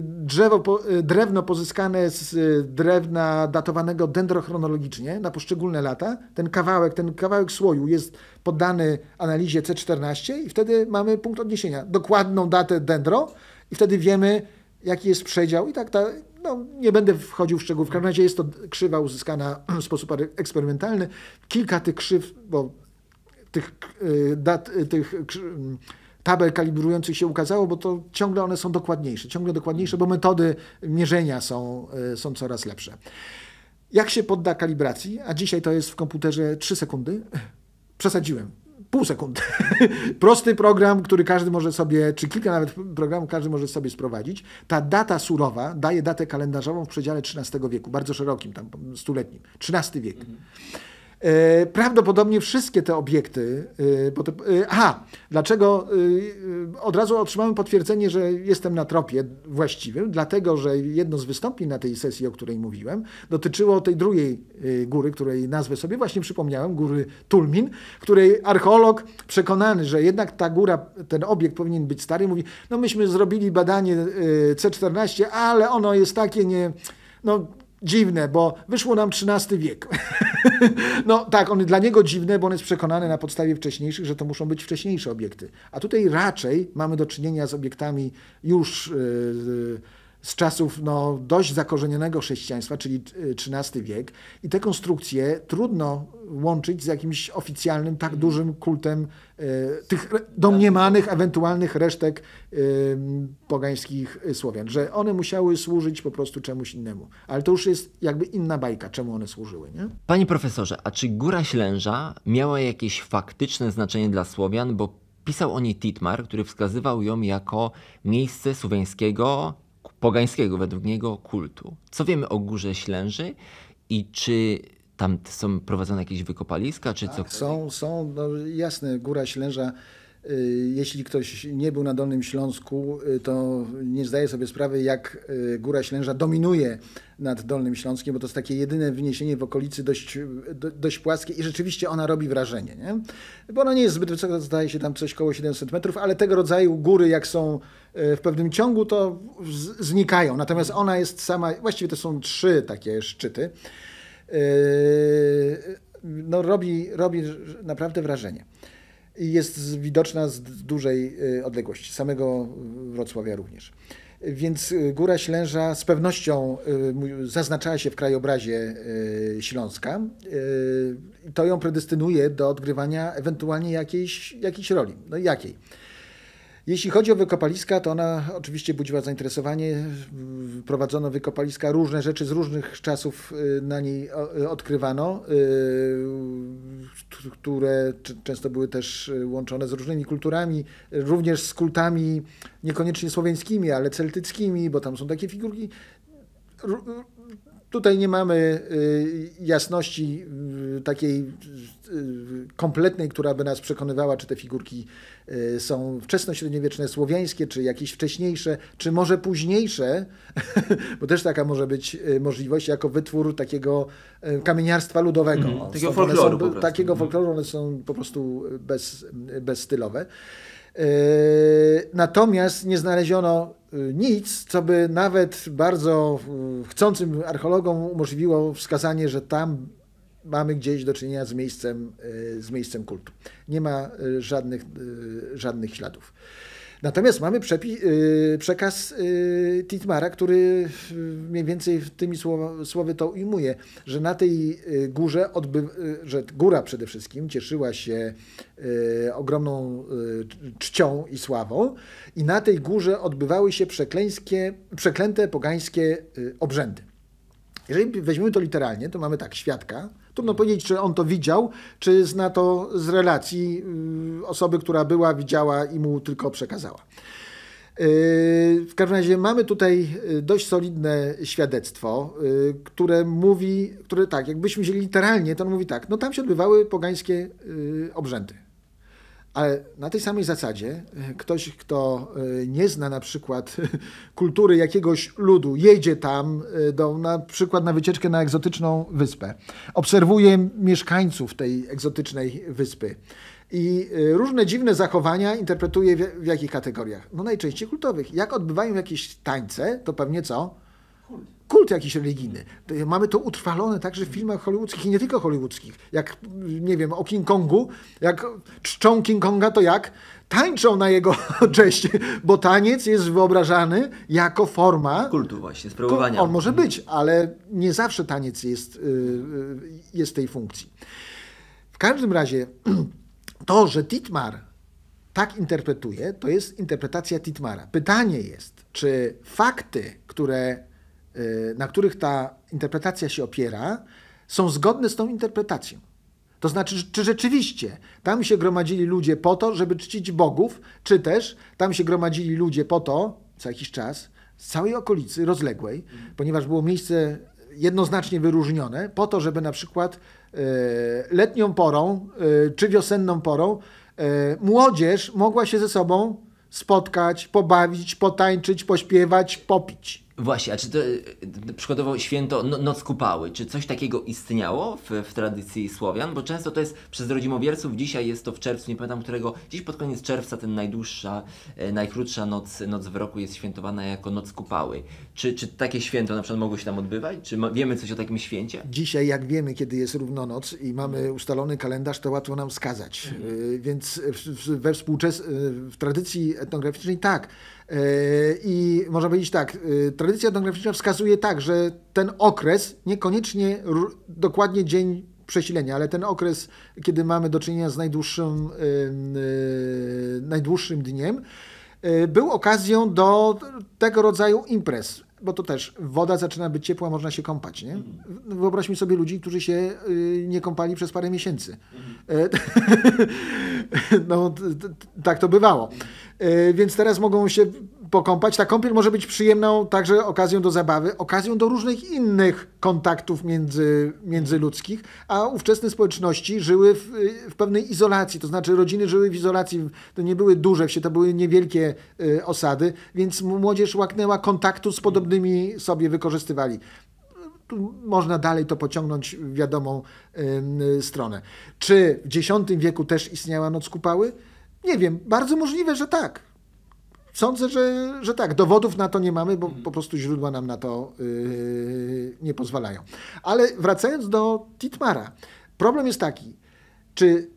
Drzewo, drewno pozyskane z drewna datowanego dendrochronologicznie na poszczególne lata, ten kawałek, ten kawałek słoju jest poddany analizie C14 i wtedy mamy punkt odniesienia, dokładną datę dendro i wtedy wiemy, jaki jest przedział i tak dalej no, nie będę wchodził w szczegóły. W każdym razie jest to krzywa uzyskana w sposób eksperymentalny. Kilka tych krzyw, bo tych y, dat, y, tych mm, tabel kalibrujących się ukazało, bo to ciągle one są dokładniejsze, ciągle dokładniejsze, bo metody mierzenia są, y, są coraz lepsze. Jak się podda kalibracji, a dzisiaj to jest w komputerze 3 sekundy, przesadziłem, pół sekundy. <laughs> Prosty program, który każdy może sobie, czy kilka nawet programów każdy może sobie sprowadzić. Ta data surowa daje datę kalendarzową w przedziale XIII wieku, bardzo szerokim, tam stuletnim, XIII wiek. Mhm. E, prawdopodobnie wszystkie te obiekty. E, e, aha, dlaczego od razu otrzymałem potwierdzenie, że jestem na tropie właściwym, dlatego że jedno z wystąpień na tej sesji, o której mówiłem, dotyczyło tej drugiej góry, której nazwę sobie właśnie przypomniałem, góry Tulmin, której archeolog przekonany, że jednak ta góra, ten obiekt powinien być stary, mówi: No, myśmy zrobili badanie C14, ale ono jest takie nie. No, dziwne, bo wyszło nam XIII wiek. <laughs> no tak, on dla niego dziwne, bo on jest przekonany na podstawie wcześniejszych, że to muszą być wcześniejsze obiekty. A tutaj raczej mamy do czynienia z obiektami już. Yy, z czasów no, dość zakorzenionego chrześcijaństwa, czyli XIII y, wiek, i te konstrukcje trudno łączyć z jakimś oficjalnym, tak mhm. dużym kultem y, tych domniemanych, ewentualnych resztek y, pogańskich Słowian, że one musiały służyć po prostu czemuś innemu. Ale to już jest jakby inna bajka, czemu one służyły. Nie? Panie profesorze, a czy Góra Ślęża miała jakieś faktyczne znaczenie dla Słowian, bo Pisał o niej Titmar, który wskazywał ją jako miejsce słowiańskiego pogańskiego według niego kultu. Co wiemy o Górze Ślęży i czy tam są prowadzone jakieś wykopaliska, czy co? Tak, są, są, no jasne, Góra Ślęża y, jeśli ktoś nie był na Dolnym Śląsku, y, to nie zdaje sobie sprawy, jak y, Góra Ślęża dominuje nad Dolnym Śląskiem, bo to jest takie jedyne wyniesienie w okolicy dość, dość płaskie i rzeczywiście ona robi wrażenie, nie? bo ona nie jest zbyt wysoka, zdaje się tam coś koło 700 metrów, ale tego rodzaju góry, jak są Y, w pewnym ciągu, to znikają. Natomiast ona jest sama, właściwie to są trzy takie szczyty. Y, no, robi, robi naprawdę wrażenie. I jest widoczna z dużej y, odległości, samego Wrocławia również. Więc Góra Ślęża z pewnością zaznaczała się w krajobrazie Śląska. To ją predestynuje do odgrywania ewentualnie jakiejś, jakiejś roli. No jakiej? Jeśli chodzi o wykopaliska, to ona oczywiście budziła zainteresowanie. Prowadzono wykopaliska, różne rzeczy z różnych czasów y, na niej y, odkrywano, y, które często były też łączone z różnymi kulturami, również z kultami niekoniecznie słowiańskimi, ale celtyckimi, bo tam są takie figurki Tutaj nie mamy y, jasności y, takiej y, kompletnej, która by nas przekonywała, czy te figurki są wczesnośredniowieczne, słowiańskie, czy jakieś wcześniejsze, czy może późniejsze, <laughs> bo też taka może być możliwość, jako wytwór takiego kamieniarstwa ludowego. Mm, takiego folkloru. Są, takiego mhm. folkloru, one są po prostu bez, bezstylowe. Yy, natomiast nie znaleziono yy, nic, co by nawet bardzo yy, chcącym archeologom umożliwiło wskazanie, że tam mamy gdzieś do czynienia z miejscem, z miejscem kultu. Nie ma żadnych, żadnych śladów. Natomiast mamy przepi, y, przekaz y, Titmara, który y, mniej więcej tymi słowy, słowy to ujmuje, że na tej górze, odbyw, że góra przede wszystkim cieszyła się ogromną czcią i sławą i na tej górze odbywały się przeklęte pogańskie obrzędy. Jeżeli weźmiemy to literalnie, to mamy tak, świadka, Trudno powiedzieć, czy on to widział, czy zna to z relacji y, osoby, która była, widziała i mu tylko przekazała. Y, w każdym razie mamy tutaj y, dość solidne świadectwo, które mówi, które tak, jakbyśmy wzięli literalnie, to on mówi tak, no tam się odbywały pogańskie obrzędy. Ale na tej samej zasadzie e, ktoś, kto e, nie zna na przykład <laughs> kultury jakiegoś ludu, jedzie tam e, do, na przykład na wycieczkę na egzotyczną wyspę, obserwuje mieszkańców tej egzotycznej wyspy i różne dziwne zachowania interpretuje w, w jakich kategoriach? No najczęściej kultowych. Jak odbywają jakieś tańce, to pewnie co? kult jakiś religijny. Mamy to utrwalone także w filmach hollywoodzkich i nie tylko hollywoodzkich. Jak, nie wiem, o King Kongu, jak czczą King Konga, to jak? Tańczą na jego <laughs> cześć, bo taniec jest wyobrażany jako forma... Kultu właśnie, spróbowania. On może być, ale nie zawsze taniec jest, y, y, jest tej funkcji. W każdym razie <clears throat> to, że Titmar tak interpretuje, to jest interpretacja Titmara. Pytanie jest, czy fakty, które na których ta interpretacja się opiera, są zgodne z tą interpretacją. To znaczy, czy rzeczywiście tam się gromadzili ludzie po to, żeby czcić bogów, czy też tam się gromadzili ludzie po to, co jakiś czas, z całej okolicy rozległej, ponieważ było miejsce jednoznacznie wyróżnione, po to, żeby na przykład e, letnią porą e, czy wiosenną porą e, młodzież mogła się ze sobą spotkać, pobawić, potańczyć, pośpiewać, popić. Właśnie, a czy to e, przykładowo święto no, Noc Kupały, czy coś takiego istniało w, w, tradycji Słowian? Bo często to jest przez rodzimowierców, dzisiaj jest to w czerwcu, nie pamiętam którego, dziś pod koniec czerwca ten najdłuższa, e, najkrótsza noc, noc w roku jest świętowana jako Noc Kupały. Czy, czy takie święto na przykład mogło się tam odbywać? Czy wiemy coś o takim święcie? Dzisiaj jak wiemy, kiedy jest równonoc i mamy ustalony kalendarz, to łatwo nam wskazać. Mhm. E, więc we współczes... w tradycji etnograficznej tak. I można powiedzieć tak, tradycja etnograficzna wskazuje tak, że ten okres, niekoniecznie dokładnie dzień przesilenia, ale ten okres, kiedy mamy do czynienia z najdłuższym, yy, najdłuższym dniem, yy, był okazją do tego rodzaju imprez. Bo to też woda zaczyna być ciepła, można się kąpać. Nie? Mhm. Wyobraźmy sobie ludzi, którzy się y, nie kąpali przez parę miesięcy. Mhm. E, <laughs> no, tak to bywało. Mhm. Więc teraz mogą się pokąpać. Ta kąpiel może być przyjemną także okazją do zabawy, okazją do różnych innych kontaktów między, międzyludzkich, a ówczesne społeczności żyły w, w pewnej izolacji, to znaczy rodziny żyły w izolacji, to nie były duże wsie, to były niewielkie y, osady, więc młodzież łaknęła kontaktu z podobnymi sobie wykorzystywali tu można dalej to pociągnąć w wiadomą y, stronę. Czy w X wieku też istniała noc kupały? Nie wiem, bardzo możliwe, że tak. Sądzę, że, że tak. Dowodów na to nie mamy, bo mhm. po prostu źródła nam na to yy, nie pozwalają. Ale wracając do Titmara. Problem jest taki, czy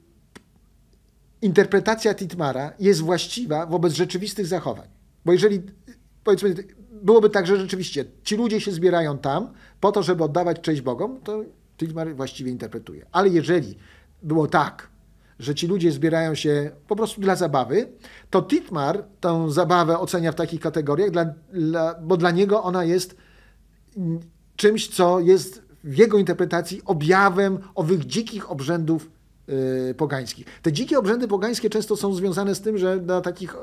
interpretacja Titmara jest właściwa wobec rzeczywistych zachowań. Bo jeżeli, powiedzmy, byłoby tak, że rzeczywiście ci ludzie się zbierają tam po to, żeby oddawać cześć Bogom, to Titmar właściwie interpretuje. Ale jeżeli było tak, że ci ludzie zbierają się po prostu dla zabawy, to Titmar tę zabawę ocenia w takich kategoriach, dla, dla, bo dla niego ona jest czymś, co jest w jego interpretacji objawem owych dzikich obrzędów y, pogańskich. Te dzikie obrzędy pogańskie często są związane z tym, że na takich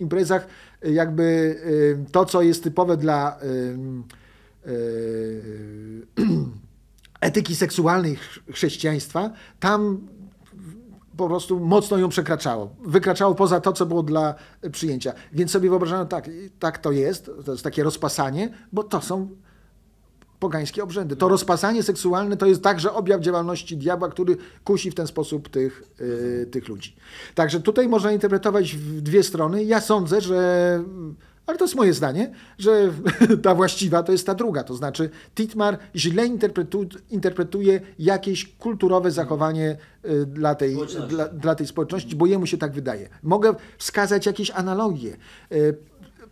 imprezach y, jakby y, to, co jest typowe dla <clears throat> etyki seksualnej chrześcijaństwa, tam po prostu mocno ją przekraczało. Wykraczało poza to, co było dla przyjęcia. Więc sobie wyobrażam, tak, tak to jest, to jest takie rozpasanie, bo to są pogańskie obrzędy. To rozpasanie seksualne to jest także objaw działalności diabła, który kusi w ten sposób tych, yy, tych ludzi. Także tutaj można interpretować w dwie strony. Ja sądzę, że ale to jest moje zdanie, że <laughs> ta właściwa to jest ta druga. To znaczy, Titmar źle interpretuje jakieś kulturowe zachowanie y, dla tej, dla, dla tej społeczności, bo jemu się tak wydaje. Mogę wskazać jakieś analogie y,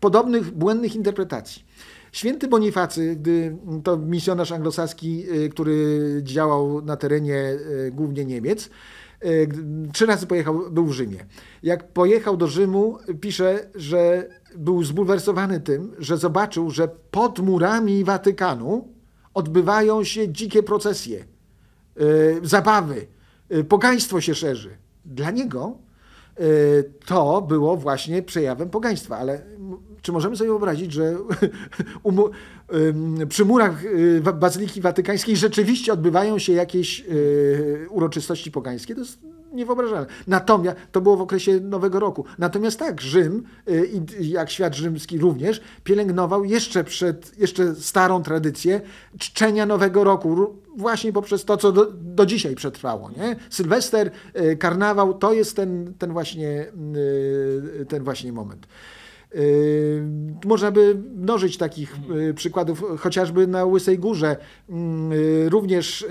podobnych błędnych interpretacji. Święty Bonifacy, gdy to misjonarz anglosaski, y, który działał na terenie głównie Niemiec, trzy razy pojechał, był w Rzymie. Jak pojechał do Rzymu, pisze, że był zbulwersowany tym, że zobaczył, że pod murami Watykanu odbywają się dzikie procesje, e, zabawy, e, pogaństwo się szerzy. Dla niego e, to było właśnie przejawem pogaństwa, ale czy możemy sobie wyobrazić, że <laughs> przy murach Bazyliki Watykańskiej rzeczywiście odbywają się jakieś uroczystości pogańskie? To jest niewyobrażalne. Natomiast to było w okresie Nowego Roku. Natomiast tak, Rzym, y, jak świat rzymski również, pielęgnował jeszcze przed, jeszcze starą tradycję czczenia Nowego Roku właśnie poprzez to, co do, do dzisiaj przetrwało. Nie? Sylwester, y, karnawał, to jest ten, ten, właśnie, y, ten właśnie moment. Y, można by mnożyć takich mhm. y, przykładów, chociażby na Łysej Górze. Mm, y, również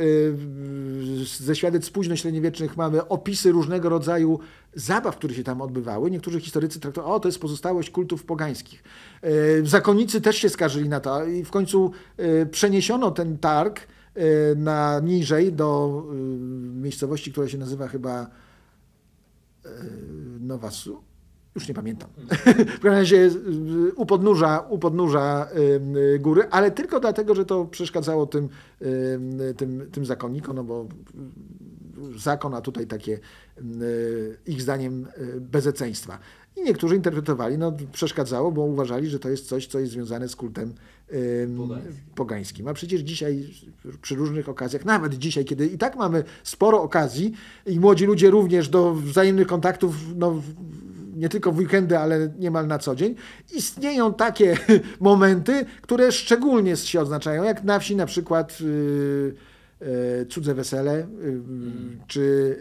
ze świadectw późno-średniowiecznych mamy opisy różnego rodzaju zabaw, które się tam odbywały. Niektórzy historycy traktują, o to jest pozostałość kultów pogańskich. Zakonnicy też się skarżyli na to i w końcu przeniesiono ten targ na niżej do miejscowości, która się nazywa chyba Nowasu już nie pamiętam, <laughs> w każdym razie u podnóża, u podnóża y, góry, ale tylko dlatego, że to przeszkadzało tym, tym, tym zakonnikom, no bo y, zakon, a tutaj takie y, ich zdaniem bezeceństwa. I niektórzy interpretowali, no przeszkadzało, bo uważali, że to jest coś, co jest związane z kultem Pogański. pogańskim. A przecież dzisiaj, przy różnych okazjach, nawet dzisiaj, kiedy i tak mamy sporo okazji i młodzi ludzie również do wzajemnych kontaktów, no nie tylko w weekendy, ale niemal na co dzień, istnieją takie <laughs> momenty, które szczególnie się odznaczają, jak na wsi na przykład. Yy, E, cudze wesele, e, mm. czy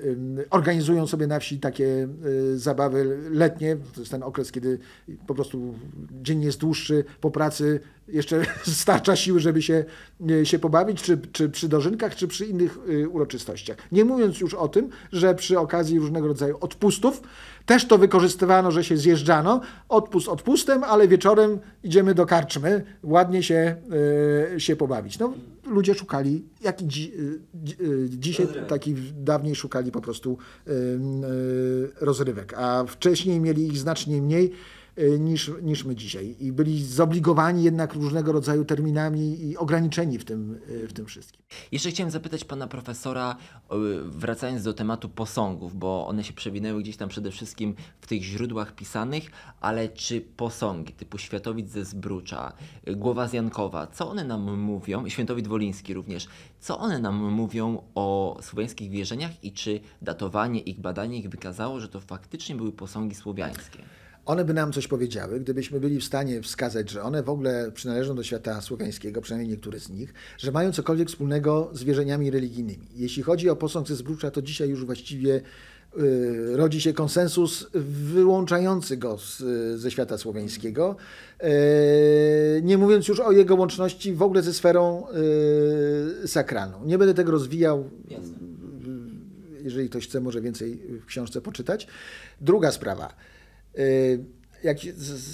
organizują sobie na wsi takie e, zabawy letnie. To jest ten okres, kiedy po prostu dzień jest dłuższy, po pracy jeszcze <laughs> starcza siły, żeby się, się pobawić, czy, czy przy dożynkach, czy przy innych uroczystościach. Nie mówiąc już o tym, że przy okazji różnego rodzaju odpustów też to wykorzystywano, że się zjeżdżano, odpust odpustem, ale wieczorem idziemy do karczmy, ładnie się, się pobawić. No, ludzie szukali, jak dzi, y, dzi, y, dzisiaj, taki dawniej szukali po prostu y, rozrywek, a wcześniej mieli ich znacznie mniej. Y, niż, niż my dzisiaj. I byli zobligowani jednak różnego rodzaju terminami i ograniczeni w tym, y, w tym wszystkim. Jeszcze chciałem zapytać pana profesora, y, wracając do tematu posągów, bo one się przewinęły gdzieś tam przede wszystkim w tych źródłach pisanych, ale czy posągi typu Światowic ze Zbrucza, Głowa z Jankowa, co one nam mówią, i Świętowit Woliński również, co one nam mówią o słowiańskich wierzeniach i czy datowanie ich, badanie ich wykazało, że to faktycznie były posągi słowiańskie? one by nam coś powiedziały, gdybyśmy byli w stanie wskazać, że one w ogóle przynależą do świata słowiańskiego, przynajmniej niektóre z nich, że mają cokolwiek wspólnego z wierzeniami religijnymi. Jeśli chodzi o posąg ze Zbrucza, to dzisiaj już właściwie y, rodzi się konsensus wyłączający go z, y, ze świata słowiańskiego, y, nie mówiąc już o jego łączności w ogóle ze sferą sakralną. Nie będę tego rozwijał. Jeżeli ktoś chce, może więcej w książce poczytać. Druga sprawa. Y, jak,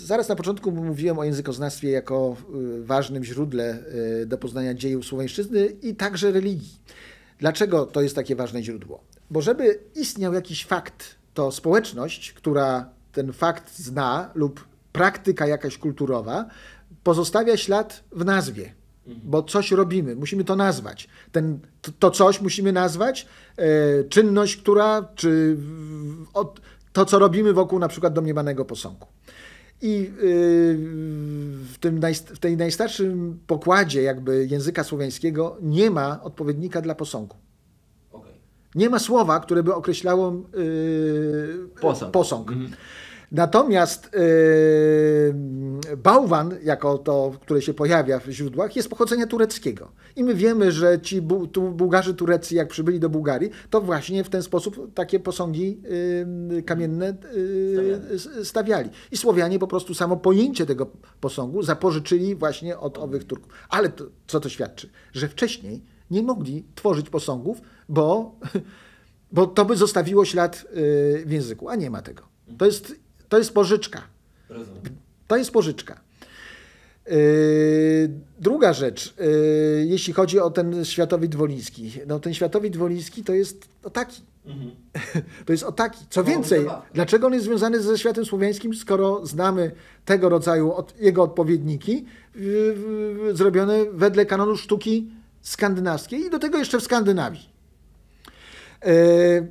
zaraz na początku mówiłem o językoznawstwie jako y, ważnym źródle y, do poznania dziejów słoweńszczyzny i także religii. Dlaczego to jest takie ważne źródło? Bo żeby istniał jakiś fakt, to społeczność, która ten fakt zna lub praktyka jakaś kulturowa, pozostawia ślad w nazwie, mhm. bo coś robimy, musimy to nazwać. Ten, to, to coś musimy nazwać, e, czynność, która, czy od, to, co robimy wokół na przykład domniemanego posągu. I y, w, tym w tej najstarszym pokładzie jakby języka słowiańskiego nie ma odpowiednika dla posągu. Okay. Nie ma słowa, które by określało yy, posąg. posąg. Mm -hmm. Natomiast y, bałwan, jako to, które się pojawia w źródłach, jest pochodzenia tureckiego. I my wiemy, że ci Bułgarzy Turecy, jak przybyli do Bułgarii, to właśnie w ten sposób takie posągi y, kamienne y, stawiali. I Słowianie po prostu samo pojęcie tego posągu zapożyczyli właśnie od owych Turków. Ale to, co to świadczy? Że wcześniej nie mogli tworzyć posągów, bo, <laughs> bo to by zostawiło ślad w języku, a nie ma tego. To jest to jest pożyczka. To jest pożyczka. Yy, druga rzecz, yy, jeśli chodzi o ten światowid woliński. No, ten światowid woliński to jest no, taki. Mhm. <laughs> To jest o taki. Co więcej, dlaczego on jest związany ze światem słowiańskim, skoro znamy tego rodzaju od, jego odpowiedniki yy, yy zrobione wedle kanonu sztuki skandynawskiej i do tego jeszcze w Skandynawii. Yy,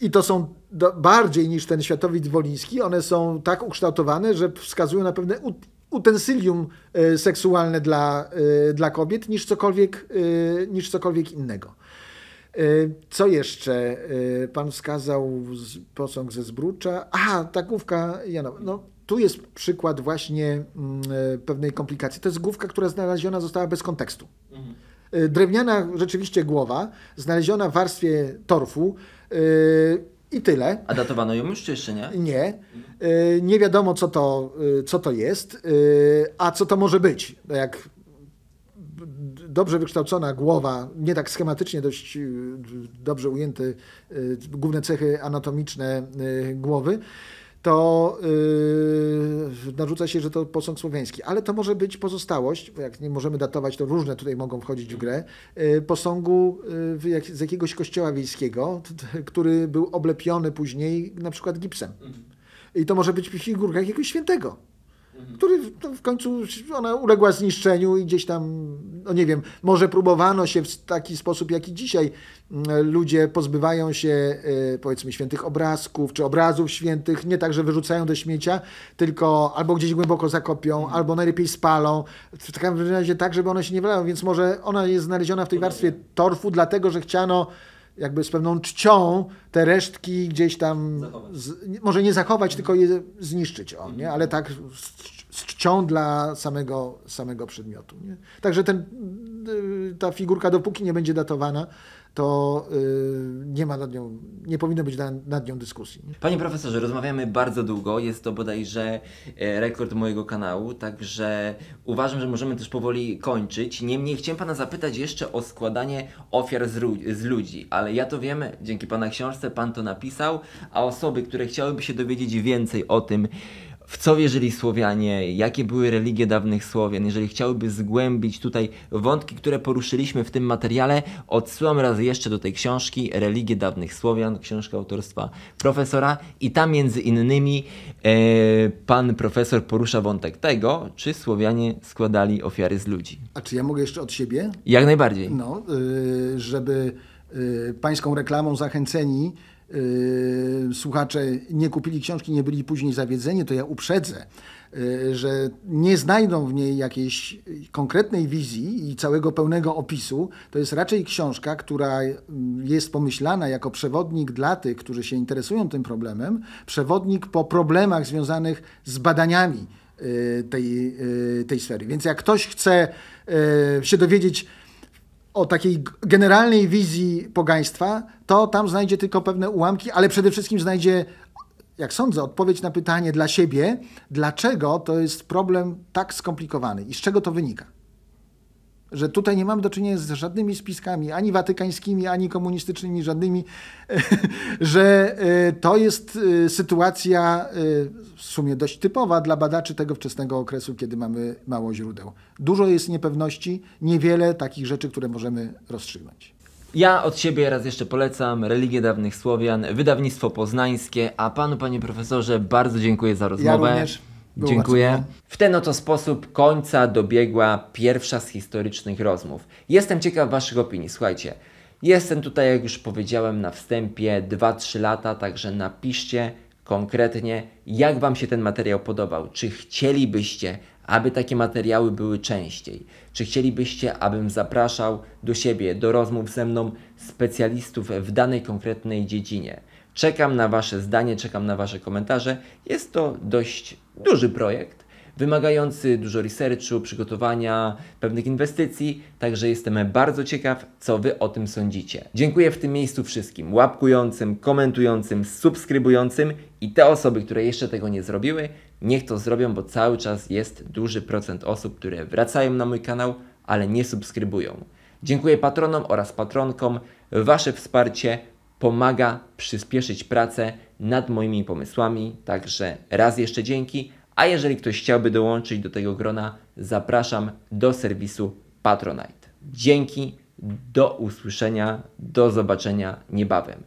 i to są do, bardziej niż ten światowid woliński, one są tak ukształtowane, że wskazują na pewne utensylium e, seksualne dla, e, dla kobiet niż cokolwiek, e, niż cokolwiek innego. Co jeszcze? Pan wskazał z, posąg ze Zbrucza. Aha, ta główka Janowa. No, tu jest przykład właśnie mm, pewnej komplikacji. To jest główka, która znaleziona została bez kontekstu. Mhm. Drewniana rzeczywiście głowa, znaleziona w warstwie torfu, Yy, I tyle. A datowano ją już czy jeszcze nie? Nie. Yy, nie wiadomo, co to, yy, co to jest, a co to może być. No jak dobrze wykształcona głowa, nie tak schematycznie, dość dobrze ujęte główne cechy anatomiczne głowy to yy, narzuca się, że to posąg słowiański. Ale to może być pozostałość, bo jak nie możemy datować, to różne tutaj mogą wchodzić w grę, yy, posągu yy, jak, z jakiegoś kościoła wiejskiego, który był oblepiony później na przykład gipsem. Mhm. I to może być figurka jakiegoś świętego. Mhm. który w końcu ona uległa zniszczeniu i gdzieś tam, no nie wiem, może próbowano się w taki sposób, jaki dzisiaj mm, ludzie pozbywają się e, powiedzmy świętych obrazków czy obrazów świętych, nie tak, że wyrzucają do śmiecia, tylko albo gdzieś głęboko zakopią, mhm. albo najlepiej spalą, w takim razie tak, żeby one się nie wylały, więc może ona jest znaleziona w tej warstwie torfu, dlatego, że chciano jakby z pewną czcią te resztki gdzieś tam, z, może nie zachować, tylko je zniszczyć, o, nie? ale tak z, czcią dla samego, samego przedmiotu. Nie? Także ten, y, ta figurka, dopóki nie będzie datowana, to y, nie ma nad nią, nie powinno być nad nią dyskusji. Panie profesorze, rozmawiamy bardzo długo, jest to bodajże e, rekord mojego kanału, także uważam, że możemy też powoli kończyć. Niemniej chciałem Pana zapytać jeszcze o składanie ofiar z, z ludzi, ale ja to wiem, dzięki Pana książce Pan to napisał, a osoby, które chciałyby się dowiedzieć więcej o tym, w co wierzyli Słowianie, jakie były religie dawnych Słowian. Jeżeli chciałyby zgłębić tutaj wątki, które poruszyliśmy w tym materiale, odsyłam raz jeszcze do tej książki Religie dawnych Słowian, książka autorstwa profesora i tam między innymi e, pan profesor porusza wątek tego, czy Słowianie składali ofiary z ludzi. A czy ja mogę jeszcze od siebie? Jak najbardziej. No, y, żeby y, pańską reklamą zachęceni Y, słuchacze nie kupili książki, nie byli później zawiedzeni, to ja uprzedzę, y, że nie znajdą w niej jakiejś konkretnej wizji i całego pełnego opisu. To jest raczej książka, która jest pomyślana jako przewodnik dla tych, którzy się interesują tym problemem, przewodnik po problemach związanych z badaniami y, tej, tej sfery. Więc jak ktoś chce się dowiedzieć, o takiej generalnej wizji pogaństwa, to tam znajdzie tylko pewne ułamki, ale przede wszystkim znajdzie, jak sądzę, odpowiedź na pytanie dla siebie, dlaczego to jest problem tak skomplikowany i z czego to wynika że tutaj nie mamy do czynienia z żadnymi spiskami, ani watykańskimi, ani komunistycznymi, żadnymi, <laughs> że e, to jest e, sytuacja e, w sumie dość typowa dla badaczy tego wczesnego okresu, kiedy mamy mało źródeł. Dużo jest niepewności, niewiele takich rzeczy, które możemy rozstrzygnąć. Ja od siebie raz jeszcze polecam Religię Dawnych Słowian, wydawnictwo poznańskie, a panu, panie profesorze, bardzo dziękuję za rozmowę. Ja również. Było Dziękuję. W ten oto sposób końca dobiegła pierwsza z historycznych rozmów. Jestem ciekaw Waszych opinii. Słuchajcie, jestem tutaj, jak już powiedziałem na wstępie, 2-3 lata, także napiszcie konkretnie, jak Wam się ten materiał podobał. Czy chcielibyście, aby takie materiały były częściej? Czy chcielibyście, abym zapraszał do siebie, do rozmów ze mną specjalistów w danej konkretnej dziedzinie? Czekam na Wasze zdanie, czekam na Wasze komentarze. Jest to dość duży projekt, wymagający dużo researchu, przygotowania, pewnych inwestycji, także jestem bardzo ciekaw, co Wy o tym sądzicie. Dziękuję w tym miejscu wszystkim łapkującym, komentującym, subskrybującym i te osoby, które jeszcze tego nie zrobiły, niech to zrobią, bo cały czas jest duży procent osób, które wracają na mój kanał, ale nie subskrybują. Dziękuję patronom oraz patronkom. Wasze wsparcie pomaga przyspieszyć pracę nad moimi pomysłami. Także raz jeszcze dzięki. A jeżeli ktoś chciałby dołączyć do tego grona, zapraszam do serwisu Patronite. Dzięki, do usłyszenia, do zobaczenia niebawem.